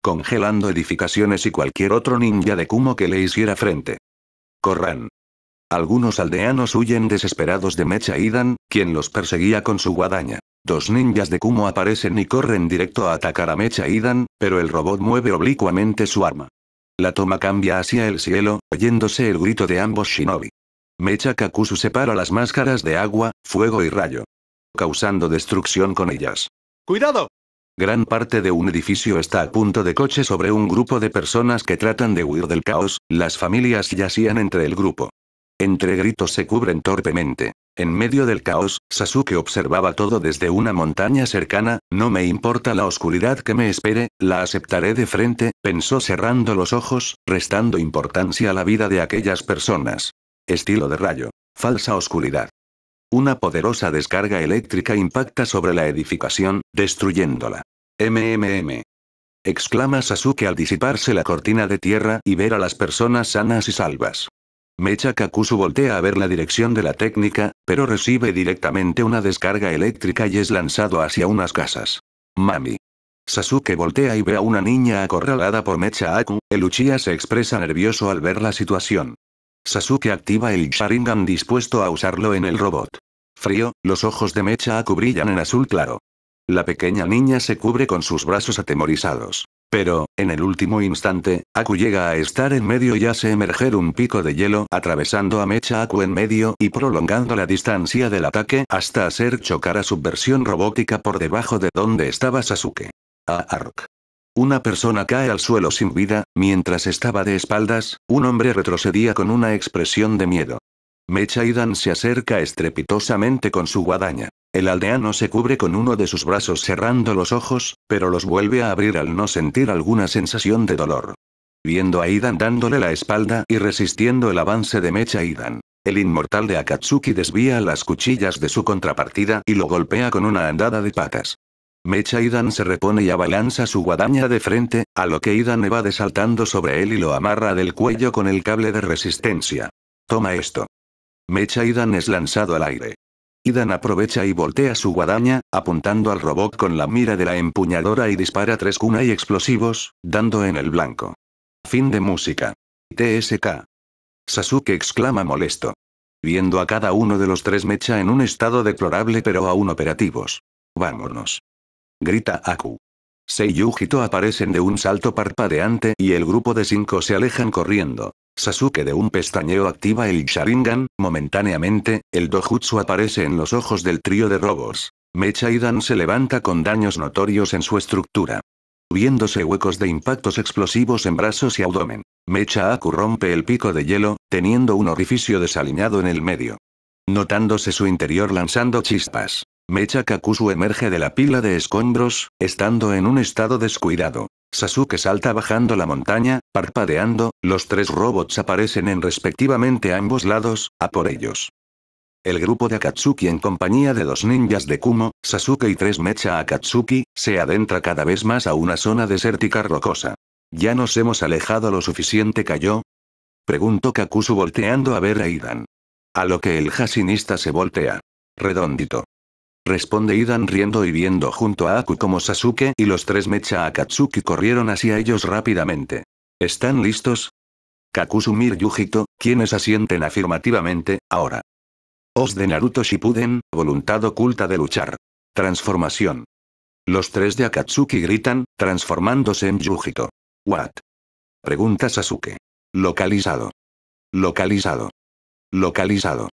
Congelando edificaciones y cualquier otro ninja de Kumo que le hiciera frente. Corran. Algunos aldeanos huyen desesperados de Mecha Idan, quien los perseguía con su guadaña. Dos ninjas de Kumo aparecen y corren directo a atacar a Mecha Idan, pero el robot mueve oblicuamente su arma. La toma cambia hacia el cielo, oyéndose el grito de ambos shinobi. Mecha Kakusu separa las máscaras de agua, fuego y rayo causando destrucción con ellas. ¡Cuidado! Gran parte de un edificio está a punto de coche sobre un grupo de personas que tratan de huir del caos, las familias yacían entre el grupo. Entre gritos se cubren torpemente. En medio del caos, Sasuke observaba todo desde una montaña cercana, no me importa la oscuridad que me espere, la aceptaré de frente, pensó cerrando los ojos, restando importancia a la vida de aquellas personas. Estilo de rayo. Falsa oscuridad. Una poderosa descarga eléctrica impacta sobre la edificación, destruyéndola. MMM. Exclama Sasuke al disiparse la cortina de tierra y ver a las personas sanas y salvas. Mecha Kakuzu voltea a ver la dirección de la técnica, pero recibe directamente una descarga eléctrica y es lanzado hacia unas casas. Mami. Sasuke voltea y ve a una niña acorralada por Mecha Aku, el Uchiha se expresa nervioso al ver la situación. Sasuke activa el Sharingan dispuesto a usarlo en el robot. Frío, los ojos de Mecha Aku brillan en azul claro. La pequeña niña se cubre con sus brazos atemorizados. Pero, en el último instante, Aku llega a estar en medio y hace emerger un pico de hielo atravesando a Mecha Aku en medio y prolongando la distancia del ataque hasta hacer chocar a su versión robótica por debajo de donde estaba Sasuke. A Ark. Una persona cae al suelo sin vida, mientras estaba de espaldas, un hombre retrocedía con una expresión de miedo. Mecha Idan se acerca estrepitosamente con su guadaña. El aldeano se cubre con uno de sus brazos cerrando los ojos, pero los vuelve a abrir al no sentir alguna sensación de dolor. Viendo a Idan dándole la espalda y resistiendo el avance de Mecha Idan, el inmortal de Akatsuki desvía las cuchillas de su contrapartida y lo golpea con una andada de patas. Mecha Idan se repone y abalanza su guadaña de frente, a lo que Idan evade saltando sobre él y lo amarra del cuello con el cable de resistencia. Toma esto. Mecha Idan es lanzado al aire. Idan aprovecha y voltea su guadaña, apuntando al robot con la mira de la empuñadora y dispara tres cuna y explosivos, dando en el blanco. Fin de música. TSK. Sasuke exclama molesto. Viendo a cada uno de los tres mecha en un estado deplorable pero aún operativos. Vámonos. Grita Aku. Sei y Ujito aparecen de un salto parpadeante y el grupo de cinco se alejan corriendo. Sasuke de un pestañeo activa el Sharingan, momentáneamente, el Dojutsu aparece en los ojos del trío de robos. Mecha se levanta con daños notorios en su estructura. Viéndose huecos de impactos explosivos en brazos y abdomen. Mecha Aku rompe el pico de hielo, teniendo un orificio desalineado en el medio. Notándose su interior lanzando chispas. Mecha Kakusu emerge de la pila de escombros, estando en un estado descuidado. Sasuke salta bajando la montaña, parpadeando, los tres robots aparecen en respectivamente ambos lados, a por ellos. El grupo de Akatsuki en compañía de dos ninjas de Kumo, Sasuke y tres mecha Akatsuki, se adentra cada vez más a una zona desértica rocosa. ¿Ya nos hemos alejado lo suficiente cayó? Preguntó Kakusu volteando a ver a Idan. A lo que el jasinista se voltea. Redondito responde Idan riendo y viendo junto a Aku como Sasuke y los tres Mecha Akatsuki corrieron hacia ellos rápidamente. ¿Están listos? Kakusumir Yujito, quienes asienten afirmativamente, ahora. Os de Naruto Shippuden, voluntad oculta de luchar. Transformación. Los tres de Akatsuki gritan, transformándose en Yujito. ¿What? Pregunta Sasuke. Localizado. Localizado. Localizado.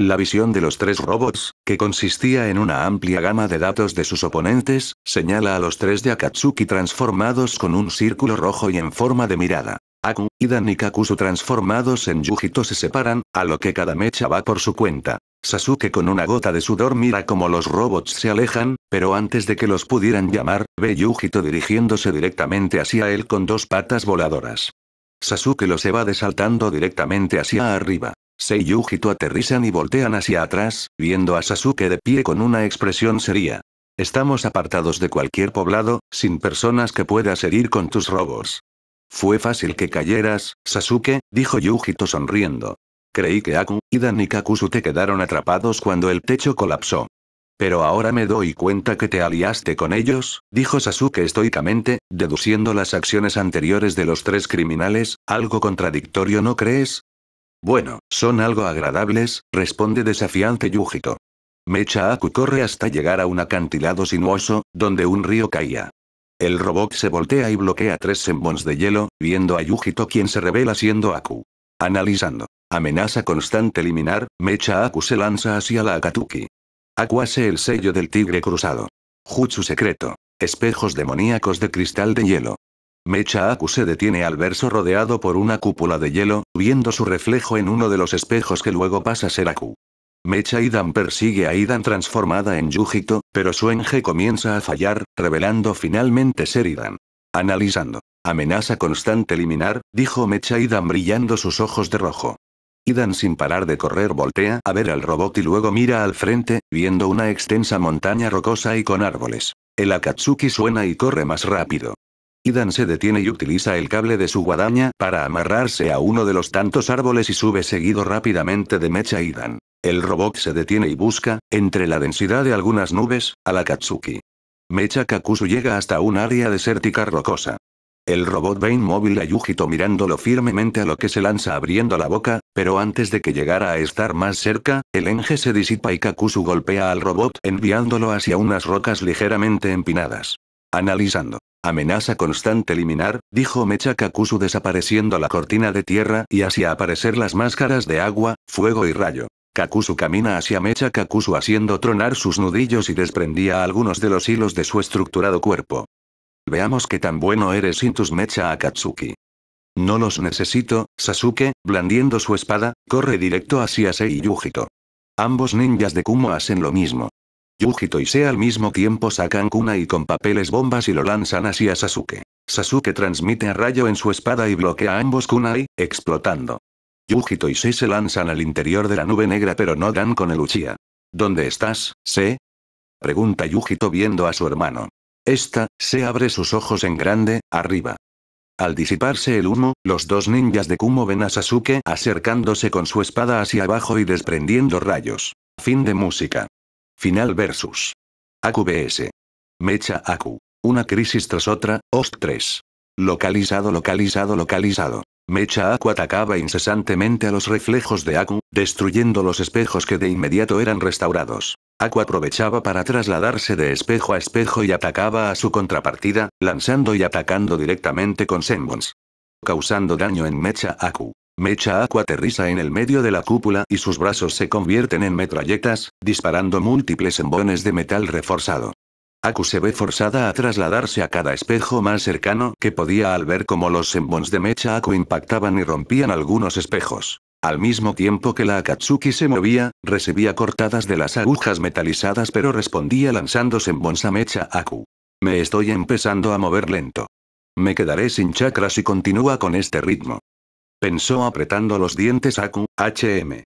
La visión de los tres robots, que consistía en una amplia gama de datos de sus oponentes, señala a los tres de Akatsuki transformados con un círculo rojo y en forma de mirada. Aku, Idan y Kakuzu transformados en Yujito se separan, a lo que cada mecha va por su cuenta. Sasuke con una gota de sudor mira como los robots se alejan, pero antes de que los pudieran llamar, ve Yujito dirigiéndose directamente hacia él con dos patas voladoras. Sasuke los evade saltando directamente hacia arriba. Sei y Yujito aterrizan y voltean hacia atrás, viendo a Sasuke de pie con una expresión seria. Estamos apartados de cualquier poblado, sin personas que puedas herir con tus robos. Fue fácil que cayeras, Sasuke, dijo Yujito sonriendo. Creí que Aku, Idan y Kakusu te quedaron atrapados cuando el techo colapsó. Pero ahora me doy cuenta que te aliaste con ellos, dijo Sasuke estoicamente, deduciendo las acciones anteriores de los tres criminales, algo contradictorio ¿no crees? Bueno, son algo agradables, responde desafiante Yujito. Mecha Aku corre hasta llegar a un acantilado sinuoso, donde un río caía. El robot se voltea y bloquea tres sembons de hielo, viendo a Yujito quien se revela siendo Aku. Analizando. Amenaza constante eliminar, Mecha Aku se lanza hacia la Akatuki. Aku hace el sello del tigre cruzado. Jutsu secreto. Espejos demoníacos de cristal de hielo. Mecha Aku se detiene al verso rodeado por una cúpula de hielo, viendo su reflejo en uno de los espejos que luego pasa a ser Aku. Mecha Idan persigue a Idan transformada en Yujito, pero su enje comienza a fallar, revelando finalmente ser Idan. Analizando. Amenaza constante eliminar, dijo Mecha Idan brillando sus ojos de rojo. Idan sin parar de correr voltea a ver al robot y luego mira al frente, viendo una extensa montaña rocosa y con árboles. El Akatsuki suena y corre más rápido. Idan se detiene y utiliza el cable de su guadaña para amarrarse a uno de los tantos árboles y sube seguido rápidamente de Mecha Idan. El robot se detiene y busca, entre la densidad de algunas nubes, a la Katsuki. Mecha Kakusu llega hasta un área desértica rocosa. El robot ve inmóvil a Yujito mirándolo firmemente a lo que se lanza abriendo la boca, pero antes de que llegara a estar más cerca, el enje se disipa y Kakusu golpea al robot enviándolo hacia unas rocas ligeramente empinadas. Analizando. Amenaza constante eliminar, dijo Mecha Kakusu desapareciendo la cortina de tierra y hacia aparecer las máscaras de agua, fuego y rayo. Kakusu camina hacia Mecha Kakusu haciendo tronar sus nudillos y desprendía algunos de los hilos de su estructurado cuerpo. Veamos qué tan bueno eres sin tus Mecha Akatsuki. No los necesito, Sasuke, blandiendo su espada, corre directo hacia Sei y Yujito. Ambos ninjas de Kumo hacen lo mismo. Yujito y Se al mismo tiempo sacan kunai con papeles bombas y lo lanzan hacia Sasuke. Sasuke transmite a rayo en su espada y bloquea a ambos Kunai, explotando. Yujito y Se se lanzan al interior de la nube negra pero no dan con el Uchiha. ¿Dónde estás, Se? Pregunta Yujito viendo a su hermano. Esta, Se abre sus ojos en grande, arriba. Al disiparse el humo, los dos ninjas de Kumo ven a Sasuke acercándose con su espada hacia abajo y desprendiendo rayos. Fin de música. Final versus. vs. Mecha Aku. Una crisis tras otra, Ost 3. Localizado, localizado, localizado. Mecha Aku atacaba incesantemente a los reflejos de Aku, destruyendo los espejos que de inmediato eran restaurados. Aku aprovechaba para trasladarse de espejo a espejo y atacaba a su contrapartida, lanzando y atacando directamente con Senbons. Causando daño en Mecha Aku. Mecha Aku aterriza en el medio de la cúpula y sus brazos se convierten en metralletas, disparando múltiples embones de metal reforzado. Aku se ve forzada a trasladarse a cada espejo más cercano que podía al ver cómo los embons de Mecha Aku impactaban y rompían algunos espejos. Al mismo tiempo que la Akatsuki se movía, recibía cortadas de las agujas metalizadas pero respondía lanzando embons a Mecha Aku. Me estoy empezando a mover lento. Me quedaré sin chakras si continúa con este ritmo pensó apretando los dientes Aku, HM.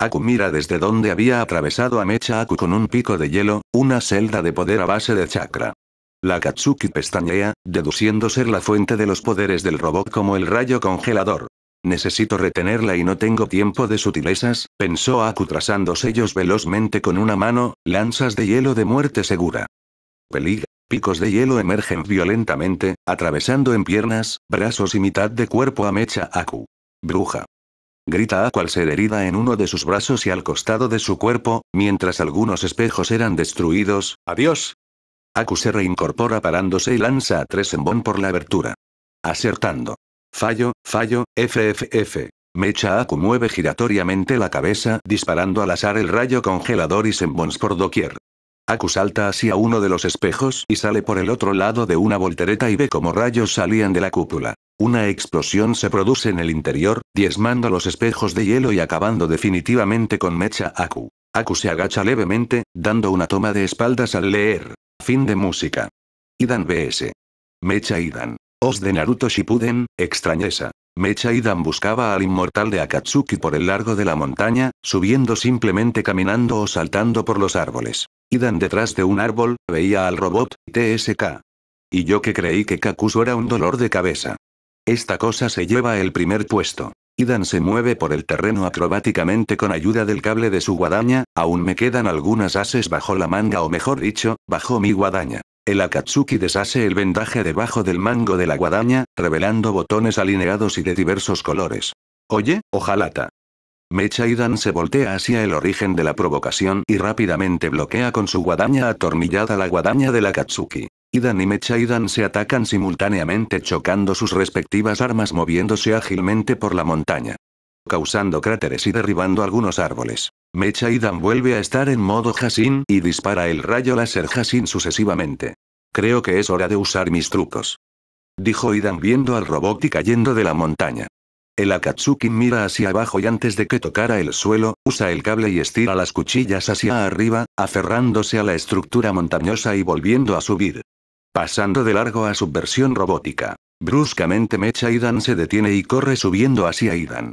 Aku mira desde donde había atravesado a Mecha Aku con un pico de hielo, una celda de poder a base de chakra. La Katsuki pestañea, deduciendo ser la fuente de los poderes del robot como el rayo congelador. Necesito retenerla y no tengo tiempo de sutilezas, pensó Aku trazando sellos velozmente con una mano, lanzas de hielo de muerte segura. Peligro. Picos de hielo emergen violentamente, atravesando en piernas, brazos y mitad de cuerpo a Mecha Aku. Bruja. Grita al ser herida en uno de sus brazos y al costado de su cuerpo, mientras algunos espejos eran destruidos. ¡Adiós! Aku se reincorpora parándose y lanza a tres embón por la abertura. Acertando. Fallo, fallo, FFF. Mecha Aku mueve giratoriamente la cabeza, disparando al azar el rayo congelador y sembons por doquier. Aku salta hacia uno de los espejos y sale por el otro lado de una voltereta y ve como rayos salían de la cúpula. Una explosión se produce en el interior, diezmando los espejos de hielo y acabando definitivamente con Mecha Aku. Aku se agacha levemente, dando una toma de espaldas al leer. Fin de música. Idan BS. Mecha Idan. Os de Naruto Shippuden, extrañeza. Mecha Idan buscaba al inmortal de Akatsuki por el largo de la montaña, subiendo simplemente caminando o saltando por los árboles. Idan detrás de un árbol, veía al robot, TSK. Y yo que creí que Kakuzu era un dolor de cabeza. Esta cosa se lleva el primer puesto. Idan se mueve por el terreno acrobáticamente con ayuda del cable de su guadaña, aún me quedan algunas ases bajo la manga o mejor dicho, bajo mi guadaña. El Akatsuki deshace el vendaje debajo del mango de la guadaña, revelando botones alineados y de diversos colores. Oye, ojalata. Mecha Idan se voltea hacia el origen de la provocación y rápidamente bloquea con su guadaña atornillada la guadaña del Akatsuki. Idan y Mecha Idan se atacan simultáneamente chocando sus respectivas armas moviéndose ágilmente por la montaña. Causando cráteres y derribando algunos árboles. Mecha Idan vuelve a estar en modo Hasin y dispara el rayo láser Hasin sucesivamente. Creo que es hora de usar mis trucos. Dijo Idan viendo al robot y cayendo de la montaña. El Akatsuki mira hacia abajo y antes de que tocara el suelo, usa el cable y estira las cuchillas hacia arriba, aferrándose a la estructura montañosa y volviendo a subir pasando de largo a subversión robótica. Bruscamente Mecha Idan se detiene y corre subiendo hacia Idan.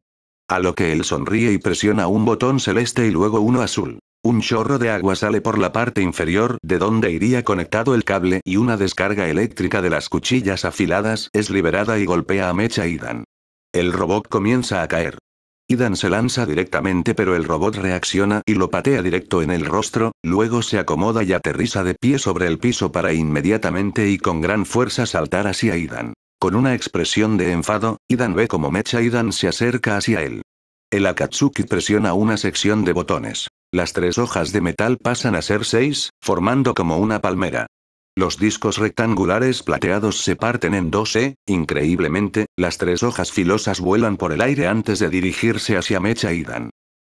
A lo que él sonríe y presiona un botón celeste y luego uno azul. Un chorro de agua sale por la parte inferior de donde iría conectado el cable y una descarga eléctrica de las cuchillas afiladas es liberada y golpea a Mecha Idan. El robot comienza a caer. Idan se lanza directamente pero el robot reacciona y lo patea directo en el rostro, luego se acomoda y aterriza de pie sobre el piso para inmediatamente y con gran fuerza saltar hacia Idan. Con una expresión de enfado, Idan ve como Mecha Idan se acerca hacia él. El Akatsuki presiona una sección de botones. Las tres hojas de metal pasan a ser seis, formando como una palmera. Los discos rectangulares plateados se parten en dos e, increíblemente, las tres hojas filosas vuelan por el aire antes de dirigirse hacia Mecha idan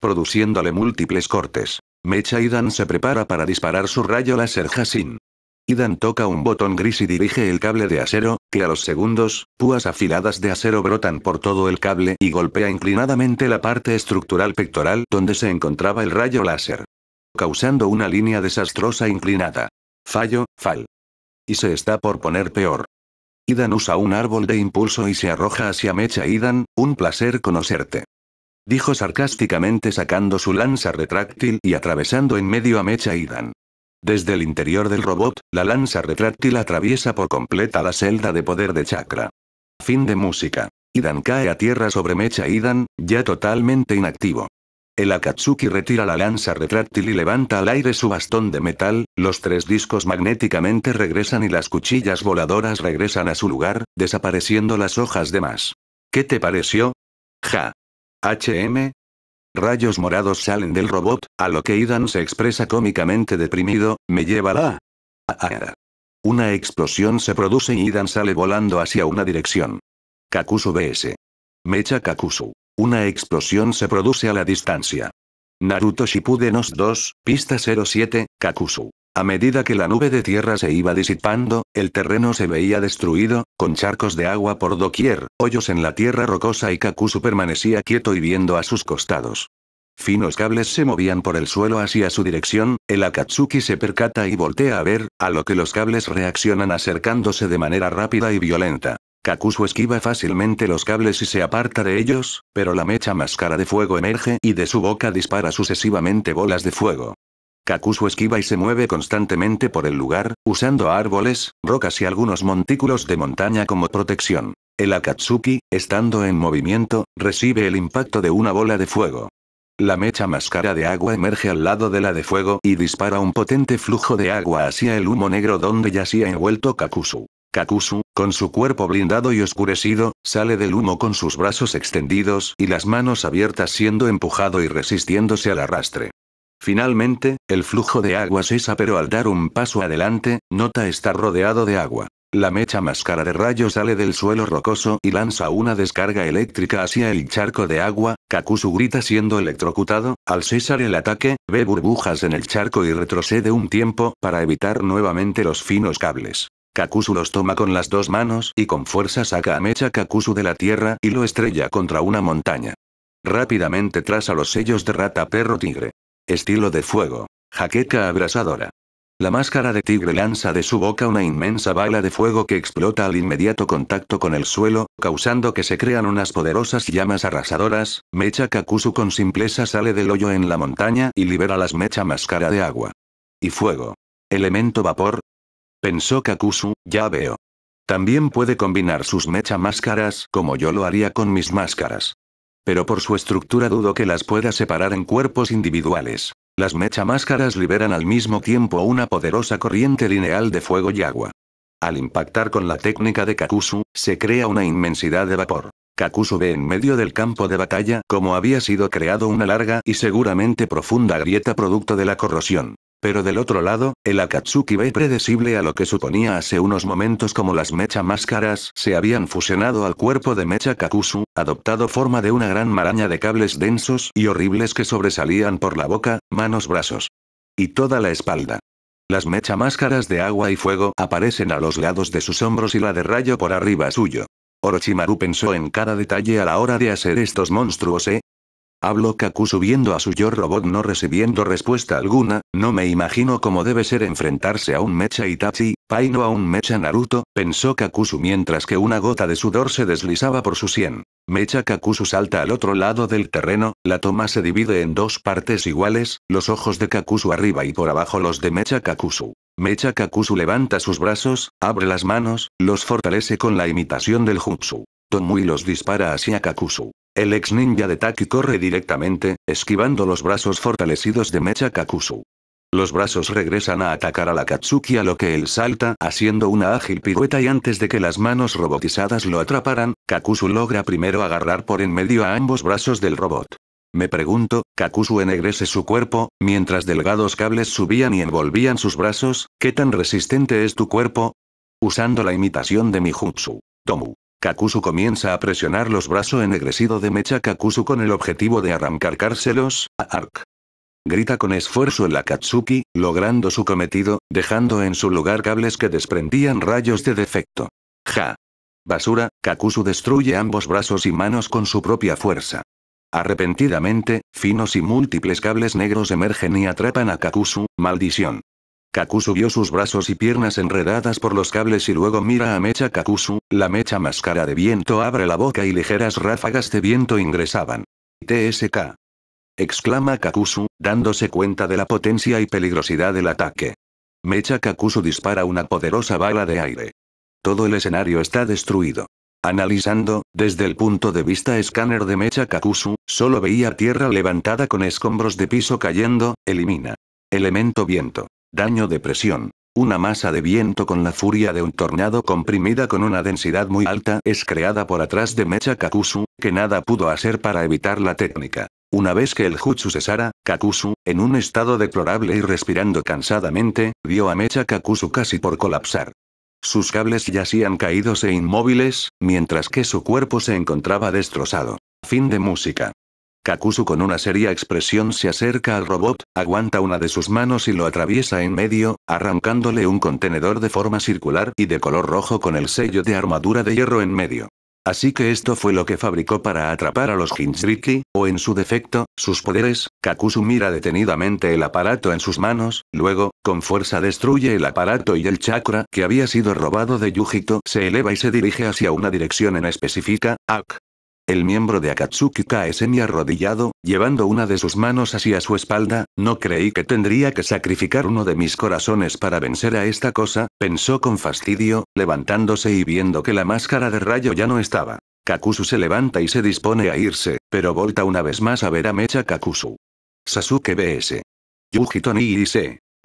Produciéndole múltiples cortes. Mecha Idan se prepara para disparar su rayo láser Hasin. Idan toca un botón gris y dirige el cable de acero, que a los segundos, púas afiladas de acero brotan por todo el cable y golpea inclinadamente la parte estructural pectoral donde se encontraba el rayo láser. Causando una línea desastrosa inclinada. Fallo, fal. Y se está por poner peor. Idan usa un árbol de impulso y se arroja hacia Mecha Idan, un placer conocerte. Dijo sarcásticamente sacando su lanza retráctil y atravesando en medio a Mecha Idan. Desde el interior del robot, la lanza retráctil atraviesa por completa la celda de poder de Chakra. Fin de música. Idan cae a tierra sobre Mecha Idan, ya totalmente inactivo. El Akatsuki retira la lanza retráctil y levanta al aire su bastón de metal, los tres discos magnéticamente regresan y las cuchillas voladoras regresan a su lugar, desapareciendo las hojas de más. ¿Qué te pareció? Ja. HM. Rayos morados salen del robot, a lo que Idan se expresa cómicamente deprimido, me llevará. Una explosión se produce y Idan sale volando hacia una dirección. Kakusu BS. Mecha Kakusu. Una explosión se produce a la distancia. Naruto Shippudenos 2, pista 07, Kakusu. A medida que la nube de tierra se iba disipando, el terreno se veía destruido, con charcos de agua por doquier, hoyos en la tierra rocosa y Kakusu permanecía quieto y viendo a sus costados. Finos cables se movían por el suelo hacia su dirección, el Akatsuki se percata y voltea a ver, a lo que los cables reaccionan acercándose de manera rápida y violenta. Kakuzu esquiva fácilmente los cables y se aparta de ellos, pero la mecha máscara de fuego emerge y de su boca dispara sucesivamente bolas de fuego. Kakuzu esquiva y se mueve constantemente por el lugar, usando árboles, rocas y algunos montículos de montaña como protección. El Akatsuki, estando en movimiento, recibe el impacto de una bola de fuego. La mecha máscara de agua emerge al lado de la de fuego y dispara un potente flujo de agua hacia el humo negro donde yacía envuelto Kakuzu. Kakusu, con su cuerpo blindado y oscurecido, sale del humo con sus brazos extendidos y las manos abiertas siendo empujado y resistiéndose al arrastre. Finalmente, el flujo de agua cesa pero al dar un paso adelante, Nota estar rodeado de agua. La mecha máscara de rayo sale del suelo rocoso y lanza una descarga eléctrica hacia el charco de agua, Kakusu grita siendo electrocutado, al cesar el ataque, ve burbujas en el charco y retrocede un tiempo para evitar nuevamente los finos cables. Kakusu los toma con las dos manos y con fuerza saca a Mecha Kakusu de la tierra y lo estrella contra una montaña. Rápidamente traza los sellos de rata perro tigre. Estilo de fuego. Jaqueca abrasadora. La máscara de tigre lanza de su boca una inmensa bala de fuego que explota al inmediato contacto con el suelo, causando que se crean unas poderosas llamas arrasadoras. Mecha Kakusu con simpleza sale del hoyo en la montaña y libera las mecha máscara de agua. Y fuego. Elemento vapor, Pensó Kakusu, ya veo. También puede combinar sus mecha máscaras como yo lo haría con mis máscaras. Pero por su estructura dudo que las pueda separar en cuerpos individuales. Las mecha máscaras liberan al mismo tiempo una poderosa corriente lineal de fuego y agua. Al impactar con la técnica de Kakusu, se crea una inmensidad de vapor. Kakusu ve en medio del campo de batalla como había sido creado una larga y seguramente profunda grieta producto de la corrosión. Pero del otro lado, el Akatsuki ve predecible a lo que suponía hace unos momentos como las mecha máscaras se habían fusionado al cuerpo de mecha Kakusu, adoptado forma de una gran maraña de cables densos y horribles que sobresalían por la boca, manos, brazos. Y toda la espalda. Las mecha máscaras de agua y fuego aparecen a los lados de sus hombros y la de rayo por arriba suyo. Orochimaru pensó en cada detalle a la hora de hacer estos monstruos eh. Habló Kakusu viendo a su yo Robot no recibiendo respuesta alguna, no me imagino cómo debe ser enfrentarse a un mecha Itachi, Paino a un mecha Naruto, pensó Kakusu mientras que una gota de sudor se deslizaba por su sien. Mecha Kakusu salta al otro lado del terreno, la toma se divide en dos partes iguales, los ojos de Kakusu arriba y por abajo los de Mecha Kakusu. Mecha Kakusu levanta sus brazos, abre las manos, los fortalece con la imitación del jutsu. Tomui los dispara hacia Kakusu. El ex ninja de Taki corre directamente, esquivando los brazos fortalecidos de Mecha Kakusu. Los brazos regresan a atacar a la Katsuki a lo que él salta haciendo una ágil pirueta y antes de que las manos robotizadas lo atraparan, Kakusu logra primero agarrar por en medio a ambos brazos del robot. Me pregunto, Kakusu enegrece su cuerpo, mientras delgados cables subían y envolvían sus brazos, ¿qué tan resistente es tu cuerpo? Usando la imitación de mi Tomu. Kakuzu comienza a presionar los brazos ennegrecido de Mecha Kakusu con el objetivo de cárselos a Ark. Grita con esfuerzo el Akatsuki, logrando su cometido, dejando en su lugar cables que desprendían rayos de defecto. Ja. Basura, Kakuzu destruye ambos brazos y manos con su propia fuerza. Arrepentidamente, finos y múltiples cables negros emergen y atrapan a Kakuzu, maldición. Kakusu vio sus brazos y piernas enredadas por los cables y luego mira a Mecha Kakusu, la mecha máscara de viento abre la boca y ligeras ráfagas de viento ingresaban. TSK. Exclama Kakusu, dándose cuenta de la potencia y peligrosidad del ataque. Mecha Kakusu dispara una poderosa bala de aire. Todo el escenario está destruido. Analizando, desde el punto de vista escáner de Mecha Kakusu, solo veía tierra levantada con escombros de piso cayendo, elimina. Elemento viento. Daño de presión. Una masa de viento con la furia de un tornado comprimida con una densidad muy alta es creada por atrás de Mecha Kakusu, que nada pudo hacer para evitar la técnica. Una vez que el jutsu cesara, Kakusu, en un estado deplorable y respirando cansadamente, vio a Mecha Kakusu casi por colapsar. Sus cables yacían caídos e inmóviles, mientras que su cuerpo se encontraba destrozado. Fin de música. Kakuzu con una seria expresión se acerca al robot, aguanta una de sus manos y lo atraviesa en medio, arrancándole un contenedor de forma circular y de color rojo con el sello de armadura de hierro en medio. Así que esto fue lo que fabricó para atrapar a los Jinchuriki, o en su defecto, sus poderes, Kakuzu mira detenidamente el aparato en sus manos, luego, con fuerza destruye el aparato y el chakra que había sido robado de Yujito se eleva y se dirige hacia una dirección en específica, Ak. El miembro de Akatsuki cae semi arrodillado, llevando una de sus manos hacia su espalda, no creí que tendría que sacrificar uno de mis corazones para vencer a esta cosa, pensó con fastidio, levantándose y viendo que la máscara de rayo ya no estaba. Kakusu se levanta y se dispone a irse, pero volta una vez más a ver a Mecha Kakusu. Sasuke BS. Yujito Toni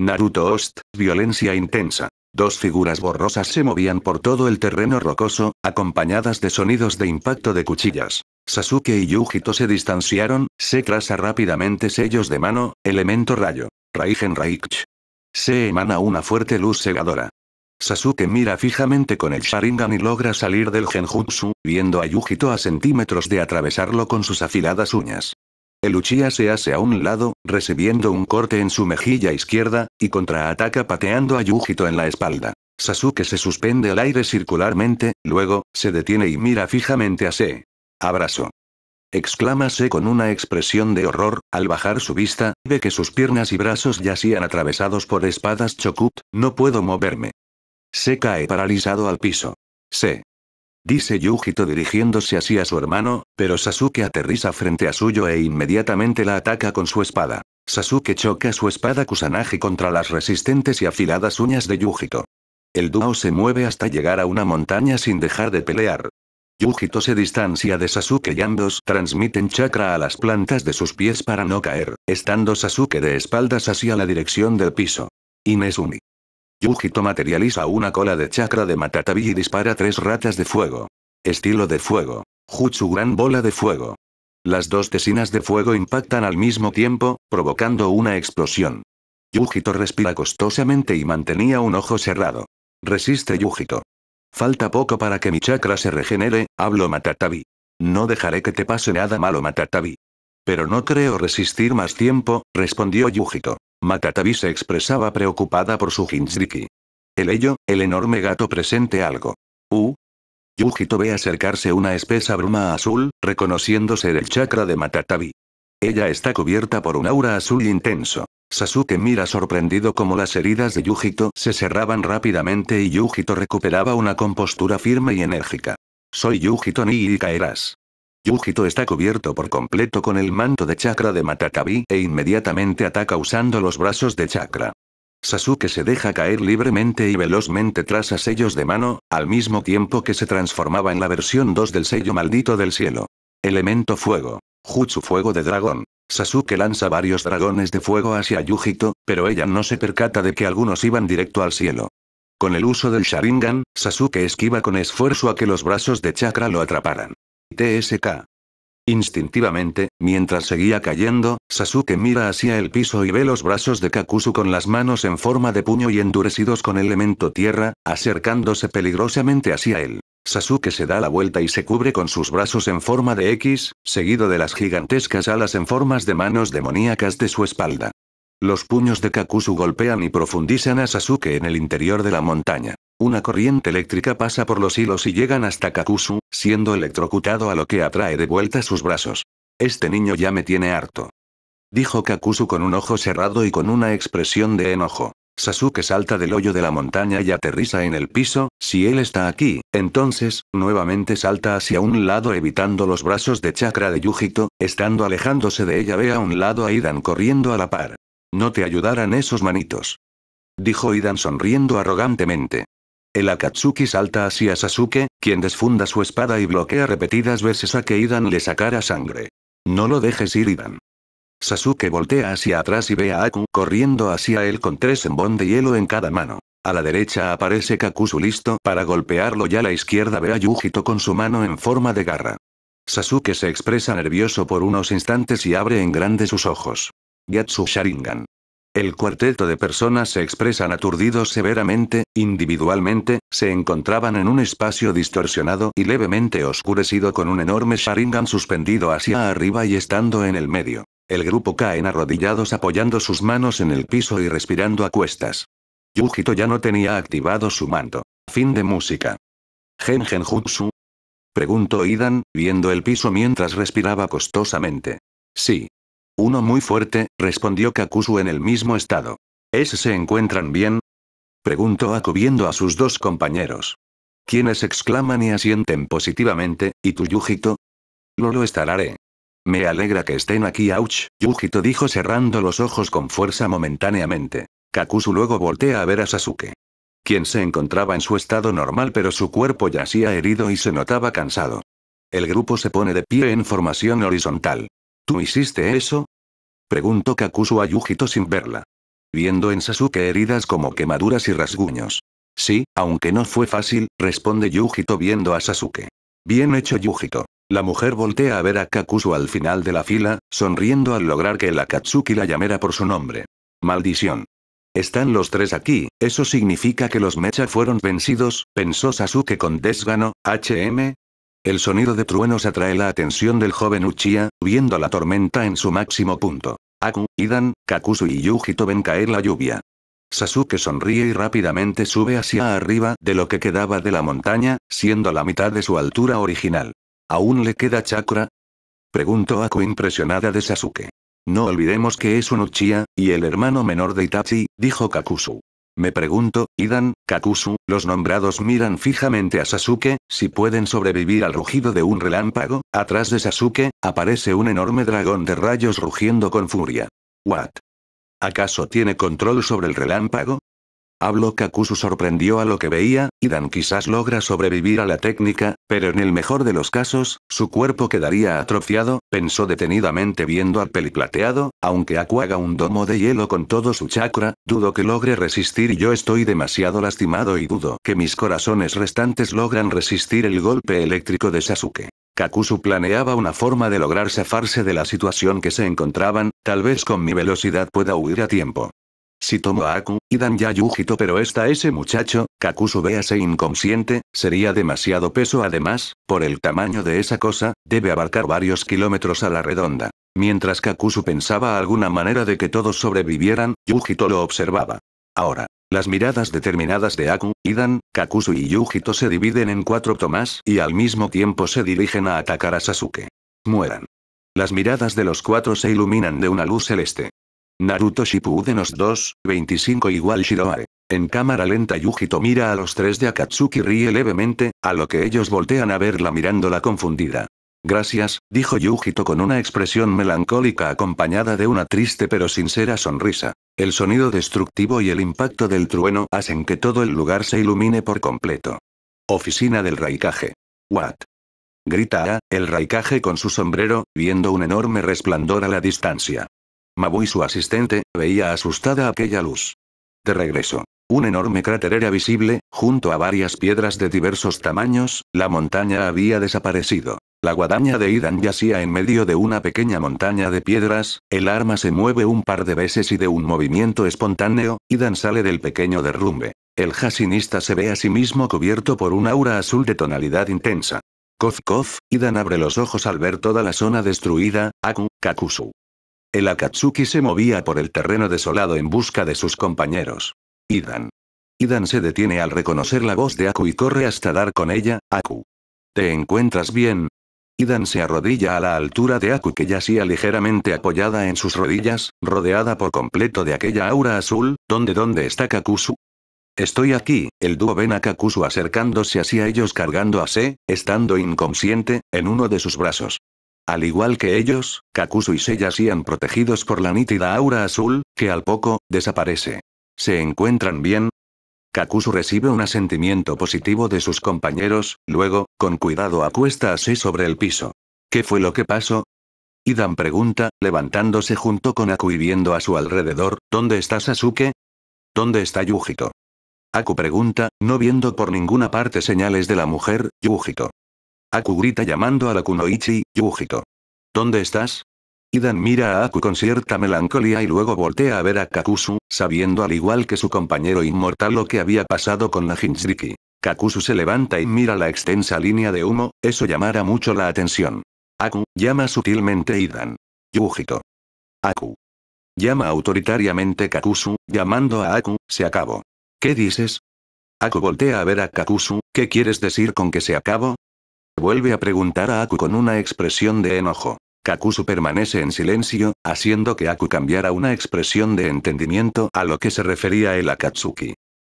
Naruto Ost, violencia intensa. Dos figuras borrosas se movían por todo el terreno rocoso, acompañadas de sonidos de impacto de cuchillas. Sasuke y Yujito se distanciaron, se traza rápidamente sellos de mano, elemento rayo. Raigen Raich. Se emana una fuerte luz cegadora. Sasuke mira fijamente con el Sharingan y logra salir del genjutsu, viendo a Yujito a centímetros de atravesarlo con sus afiladas uñas. El se hace a un lado, recibiendo un corte en su mejilla izquierda, y contraataca pateando a Yujito en la espalda. Sasuke se suspende al aire circularmente, luego, se detiene y mira fijamente a Se. Abrazo. Exclama Se con una expresión de horror, al bajar su vista, ve que sus piernas y brazos ya sean atravesados por espadas Chokut, no puedo moverme. Se cae paralizado al piso. Se. Dice Yujito dirigiéndose así a su hermano, pero Sasuke aterriza frente a suyo e inmediatamente la ataca con su espada. Sasuke choca su espada Kusanagi contra las resistentes y afiladas uñas de Yujito. El dúo se mueve hasta llegar a una montaña sin dejar de pelear. Yujito se distancia de Sasuke y ambos transmiten chakra a las plantas de sus pies para no caer, estando Sasuke de espaldas hacia la dirección del piso. Inesumi. Yujito materializa una cola de chakra de Matatabi y dispara tres ratas de fuego. Estilo de fuego. Jutsu gran bola de fuego. Las dos tesinas de fuego impactan al mismo tiempo, provocando una explosión. Yujito respira costosamente y mantenía un ojo cerrado. Resiste Yujito. Falta poco para que mi chakra se regenere, hablo Matatabi. No dejaré que te pase nada malo Matatabi. Pero no creo resistir más tiempo, respondió Yujito. Matatabi se expresaba preocupada por su Hinshiki. El ello, el enorme gato presente algo. Uh. Yujito ve acercarse una espesa bruma azul, reconociéndose del el chakra de Matatabi. Ella está cubierta por un aura azul intenso. Sasuke mira sorprendido como las heridas de Yujito se cerraban rápidamente y Yujito recuperaba una compostura firme y enérgica. Soy Yujito Ni y caerás. Yujito está cubierto por completo con el manto de chakra de Matatabi e inmediatamente ataca usando los brazos de chakra. Sasuke se deja caer libremente y velozmente tras a sellos de mano, al mismo tiempo que se transformaba en la versión 2 del sello maldito del cielo. Elemento fuego. Jutsu fuego de dragón. Sasuke lanza varios dragones de fuego hacia Yujito, pero ella no se percata de que algunos iban directo al cielo. Con el uso del Sharingan, Sasuke esquiva con esfuerzo a que los brazos de chakra lo atraparan. TSK. Instintivamente, mientras seguía cayendo, Sasuke mira hacia el piso y ve los brazos de Kakuzu con las manos en forma de puño y endurecidos con elemento tierra, acercándose peligrosamente hacia él. Sasuke se da la vuelta y se cubre con sus brazos en forma de X, seguido de las gigantescas alas en formas de manos demoníacas de su espalda. Los puños de Kakuzu golpean y profundizan a Sasuke en el interior de la montaña. Una corriente eléctrica pasa por los hilos y llegan hasta Kakusu, siendo electrocutado a lo que atrae de vuelta sus brazos. Este niño ya me tiene harto. Dijo Kakusu con un ojo cerrado y con una expresión de enojo. Sasuke salta del hoyo de la montaña y aterriza en el piso, si él está aquí, entonces, nuevamente salta hacia un lado evitando los brazos de chakra de Yujito, estando alejándose de ella ve a un lado a Idan corriendo a la par. No te ayudarán esos manitos. Dijo Idan sonriendo arrogantemente. El Akatsuki salta hacia Sasuke, quien desfunda su espada y bloquea repetidas veces a que Idan le sacara sangre. No lo dejes ir Idan. Sasuke voltea hacia atrás y ve a Aku corriendo hacia él con tres embón de hielo en cada mano. A la derecha aparece Kakuzu listo para golpearlo y a la izquierda ve a Yujito con su mano en forma de garra. Sasuke se expresa nervioso por unos instantes y abre en grande sus ojos. Yatsu Sharingan. El cuarteto de personas se expresan aturdidos severamente, individualmente, se encontraban en un espacio distorsionado y levemente oscurecido con un enorme Sharingan suspendido hacia arriba y estando en el medio. El grupo caen arrodillados apoyando sus manos en el piso y respirando a cuestas. Yujito ya no tenía activado su manto. Fin de música. Gen jutsu? Preguntó Idan, viendo el piso mientras respiraba costosamente. Sí. Uno muy fuerte, respondió Kakusu en el mismo estado. ¿Es se encuentran bien? Preguntó acudiendo a sus dos compañeros. Quienes exclaman y asienten positivamente, ¿y tu Yujito? Lo lo estaré. Me alegra que estén aquí, ouch, Yujito dijo cerrando los ojos con fuerza momentáneamente. Kakusu luego voltea a ver a Sasuke. Quien se encontraba en su estado normal pero su cuerpo yacía herido y se notaba cansado. El grupo se pone de pie en formación horizontal. ¿Tú hiciste eso? Preguntó Kakusu a Yujito sin verla. Viendo en Sasuke heridas como quemaduras y rasguños. Sí, aunque no fue fácil, responde Yujito viendo a Sasuke. Bien hecho Yujito. La mujer voltea a ver a Kakusu al final de la fila, sonriendo al lograr que el Akatsuki la llamara por su nombre. Maldición. Están los tres aquí, eso significa que los mecha fueron vencidos, pensó Sasuke con desgano, HM, el sonido de truenos atrae la atención del joven Uchiha, viendo la tormenta en su máximo punto. Aku, Idan, Kakuzu y Yujito ven caer la lluvia. Sasuke sonríe y rápidamente sube hacia arriba de lo que quedaba de la montaña, siendo la mitad de su altura original. ¿Aún le queda chakra? Preguntó Aku impresionada de Sasuke. No olvidemos que es un Uchiha, y el hermano menor de Itachi, dijo Kakusu. Me pregunto, Idan, Kakusu, los nombrados miran fijamente a Sasuke, si pueden sobrevivir al rugido de un relámpago, atrás de Sasuke, aparece un enorme dragón de rayos rugiendo con furia. ¿What? ¿Acaso tiene control sobre el relámpago? Hablo Kakuzu sorprendió a lo que veía, y Dan quizás logra sobrevivir a la técnica, pero en el mejor de los casos, su cuerpo quedaría atrofiado, pensó detenidamente viendo al plateado, aunque Aku haga un domo de hielo con todo su chakra, dudo que logre resistir y yo estoy demasiado lastimado y dudo que mis corazones restantes logran resistir el golpe eléctrico de Sasuke. Kakuzu planeaba una forma de lograr zafarse de la situación que se encontraban, tal vez con mi velocidad pueda huir a tiempo. Si tomo a Aku, Idan ya Yujito pero está ese muchacho, Kakusu, véase inconsciente, sería demasiado peso además, por el tamaño de esa cosa, debe abarcar varios kilómetros a la redonda. Mientras Kakusu pensaba alguna manera de que todos sobrevivieran, Yujito lo observaba. Ahora, las miradas determinadas de Aku, Idan, Kakusu y Yujito se dividen en cuatro tomas y al mismo tiempo se dirigen a atacar a Sasuke. Mueran. Las miradas de los cuatro se iluminan de una luz celeste. Naruto Shippuden Os 2, 25 igual Shiroare. En cámara lenta Yujito mira a los tres de Akatsuki ríe levemente, a lo que ellos voltean a verla mirándola confundida. Gracias, dijo Yujito con una expresión melancólica acompañada de una triste pero sincera sonrisa. El sonido destructivo y el impacto del trueno hacen que todo el lugar se ilumine por completo. Oficina del Raikage. What? Grita A, el Raikage con su sombrero, viendo un enorme resplandor a la distancia. Mabu y su asistente, veía asustada aquella luz. De regreso. Un enorme cráter era visible, junto a varias piedras de diversos tamaños, la montaña había desaparecido. La guadaña de Idan yacía en medio de una pequeña montaña de piedras, el arma se mueve un par de veces y de un movimiento espontáneo, Idan sale del pequeño derrumbe. El jasinista se ve a sí mismo cubierto por un aura azul de tonalidad intensa. Kof Idan abre los ojos al ver toda la zona destruida, Aku, Kakusu. El Akatsuki se movía por el terreno desolado en busca de sus compañeros. Idan. Idan se detiene al reconocer la voz de Aku y corre hasta dar con ella, Aku. ¿Te encuentras bien? Idan se arrodilla a la altura de Aku que yacía ligeramente apoyada en sus rodillas, rodeada por completo de aquella aura azul, ¿dónde dónde está Kakusu. Estoy aquí, el dúo ven a Kakusu acercándose hacia ellos cargando a estando inconsciente, en uno de sus brazos. Al igual que ellos, Kakuzu y Seiya yacían protegidos por la nítida aura azul, que al poco, desaparece. ¿Se encuentran bien? Kakuzu recibe un asentimiento positivo de sus compañeros, luego, con cuidado acuesta a sí sobre el piso. ¿Qué fue lo que pasó? Idan pregunta, levantándose junto con Aku y viendo a su alrededor, ¿dónde está Sasuke? ¿Dónde está Yujito? Aku pregunta, no viendo por ninguna parte señales de la mujer, Yujito. Aku grita llamando a la Kunoichi, Yujito. ¿Dónde estás? Idan mira a Aku con cierta melancolía y luego voltea a ver a Kakusu, sabiendo al igual que su compañero inmortal lo que había pasado con la Jinchuriki. Kakusu se levanta y mira la extensa línea de humo, eso llamará mucho la atención. Aku, llama sutilmente Idan. Yujito. Aku. Llama autoritariamente Kakusu, llamando a Aku, se acabó. ¿Qué dices? Aku voltea a ver a Kakusu, ¿qué quieres decir con que se acabó? Vuelve a preguntar a Aku con una expresión de enojo. Kakusu permanece en silencio, haciendo que Aku cambiara una expresión de entendimiento a lo que se refería el Akatsuki.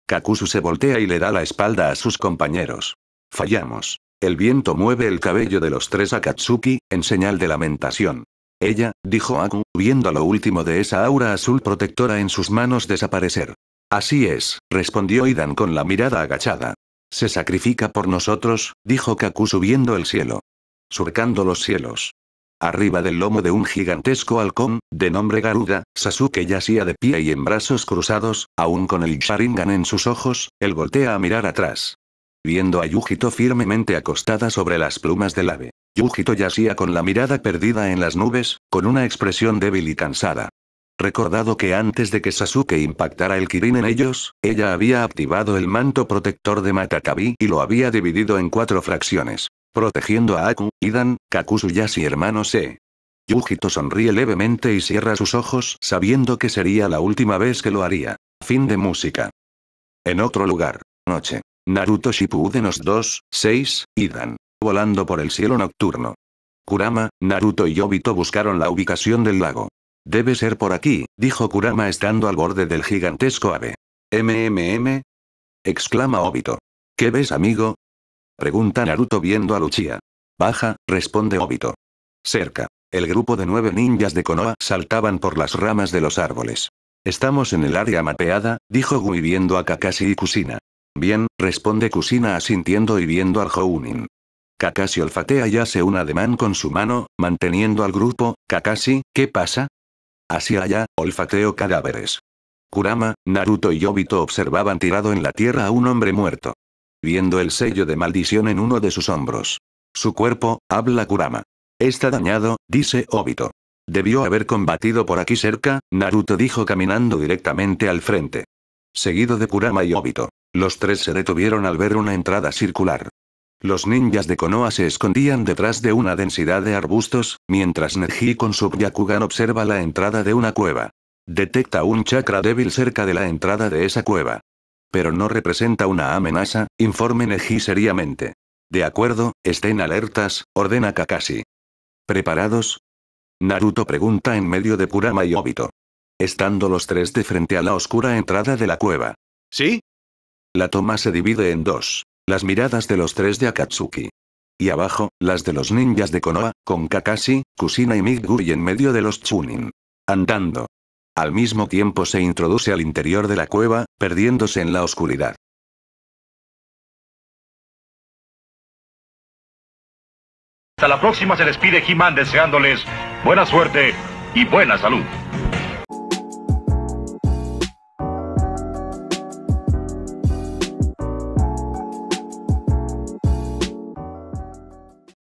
Kakuzu se voltea y le da la espalda a sus compañeros. Fallamos. El viento mueve el cabello de los tres Akatsuki, en señal de lamentación. Ella, dijo Aku, viendo lo último de esa aura azul protectora en sus manos desaparecer. Así es, respondió Idan con la mirada agachada. Se sacrifica por nosotros, dijo Kaku subiendo el cielo. Surcando los cielos. Arriba del lomo de un gigantesco halcón, de nombre Garuda, Sasuke yacía de pie y en brazos cruzados, aún con el Sharingan en sus ojos, él voltea a mirar atrás. Viendo a Yujito firmemente acostada sobre las plumas del ave. Yujito yacía con la mirada perdida en las nubes, con una expresión débil y cansada. Recordado que antes de que Sasuke impactara el Kirin en ellos, ella había activado el manto protector de Matatabi y lo había dividido en cuatro fracciones. Protegiendo a Aku, Idan, Kakusuyashi y hermano Se. Yujito sonríe levemente y cierra sus ojos sabiendo que sería la última vez que lo haría. Fin de música. En otro lugar. Noche. Naruto Shippuden los 2, 6, Idan. Volando por el cielo nocturno. Kurama, Naruto y Obito buscaron la ubicación del lago. Debe ser por aquí, dijo Kurama estando al borde del gigantesco ave. MMM. exclama Obito. ¿Qué ves, amigo? pregunta Naruto viendo a Luchia. Baja, responde Obito. Cerca. El grupo de nueve ninjas de Konoha saltaban por las ramas de los árboles. Estamos en el área mapeada, dijo Gui viendo a Kakashi y Kusina. Bien, responde Kusina asintiendo y viendo al Hounin. Kakashi olfatea y hace un ademán con su mano, manteniendo al grupo. Kakashi, ¿qué pasa? Hacia allá, olfateo cadáveres. Kurama, Naruto y Obito observaban tirado en la tierra a un hombre muerto. Viendo el sello de maldición en uno de sus hombros. Su cuerpo, habla Kurama. Está dañado, dice Obito. Debió haber combatido por aquí cerca, Naruto dijo caminando directamente al frente. Seguido de Kurama y Obito. Los tres se detuvieron al ver una entrada circular. Los ninjas de Konoha se escondían detrás de una densidad de arbustos, mientras Neji con su Byakugan observa la entrada de una cueva. Detecta un chakra débil cerca de la entrada de esa cueva. Pero no representa una amenaza, informe Neji seriamente. De acuerdo, estén alertas, ordena Kakashi. ¿Preparados? Naruto pregunta en medio de Kurama y Obito. Estando los tres de frente a la oscura entrada de la cueva. ¿Sí? La toma se divide en dos. Las miradas de los tres de Akatsuki. Y abajo, las de los ninjas de Konoha, con Kakashi, Kusina y y en medio de los Chunin. Andando. Al mismo tiempo se introduce al interior de la cueva, perdiéndose en la oscuridad. Hasta la próxima se despide he deseándoles buena suerte y buena salud.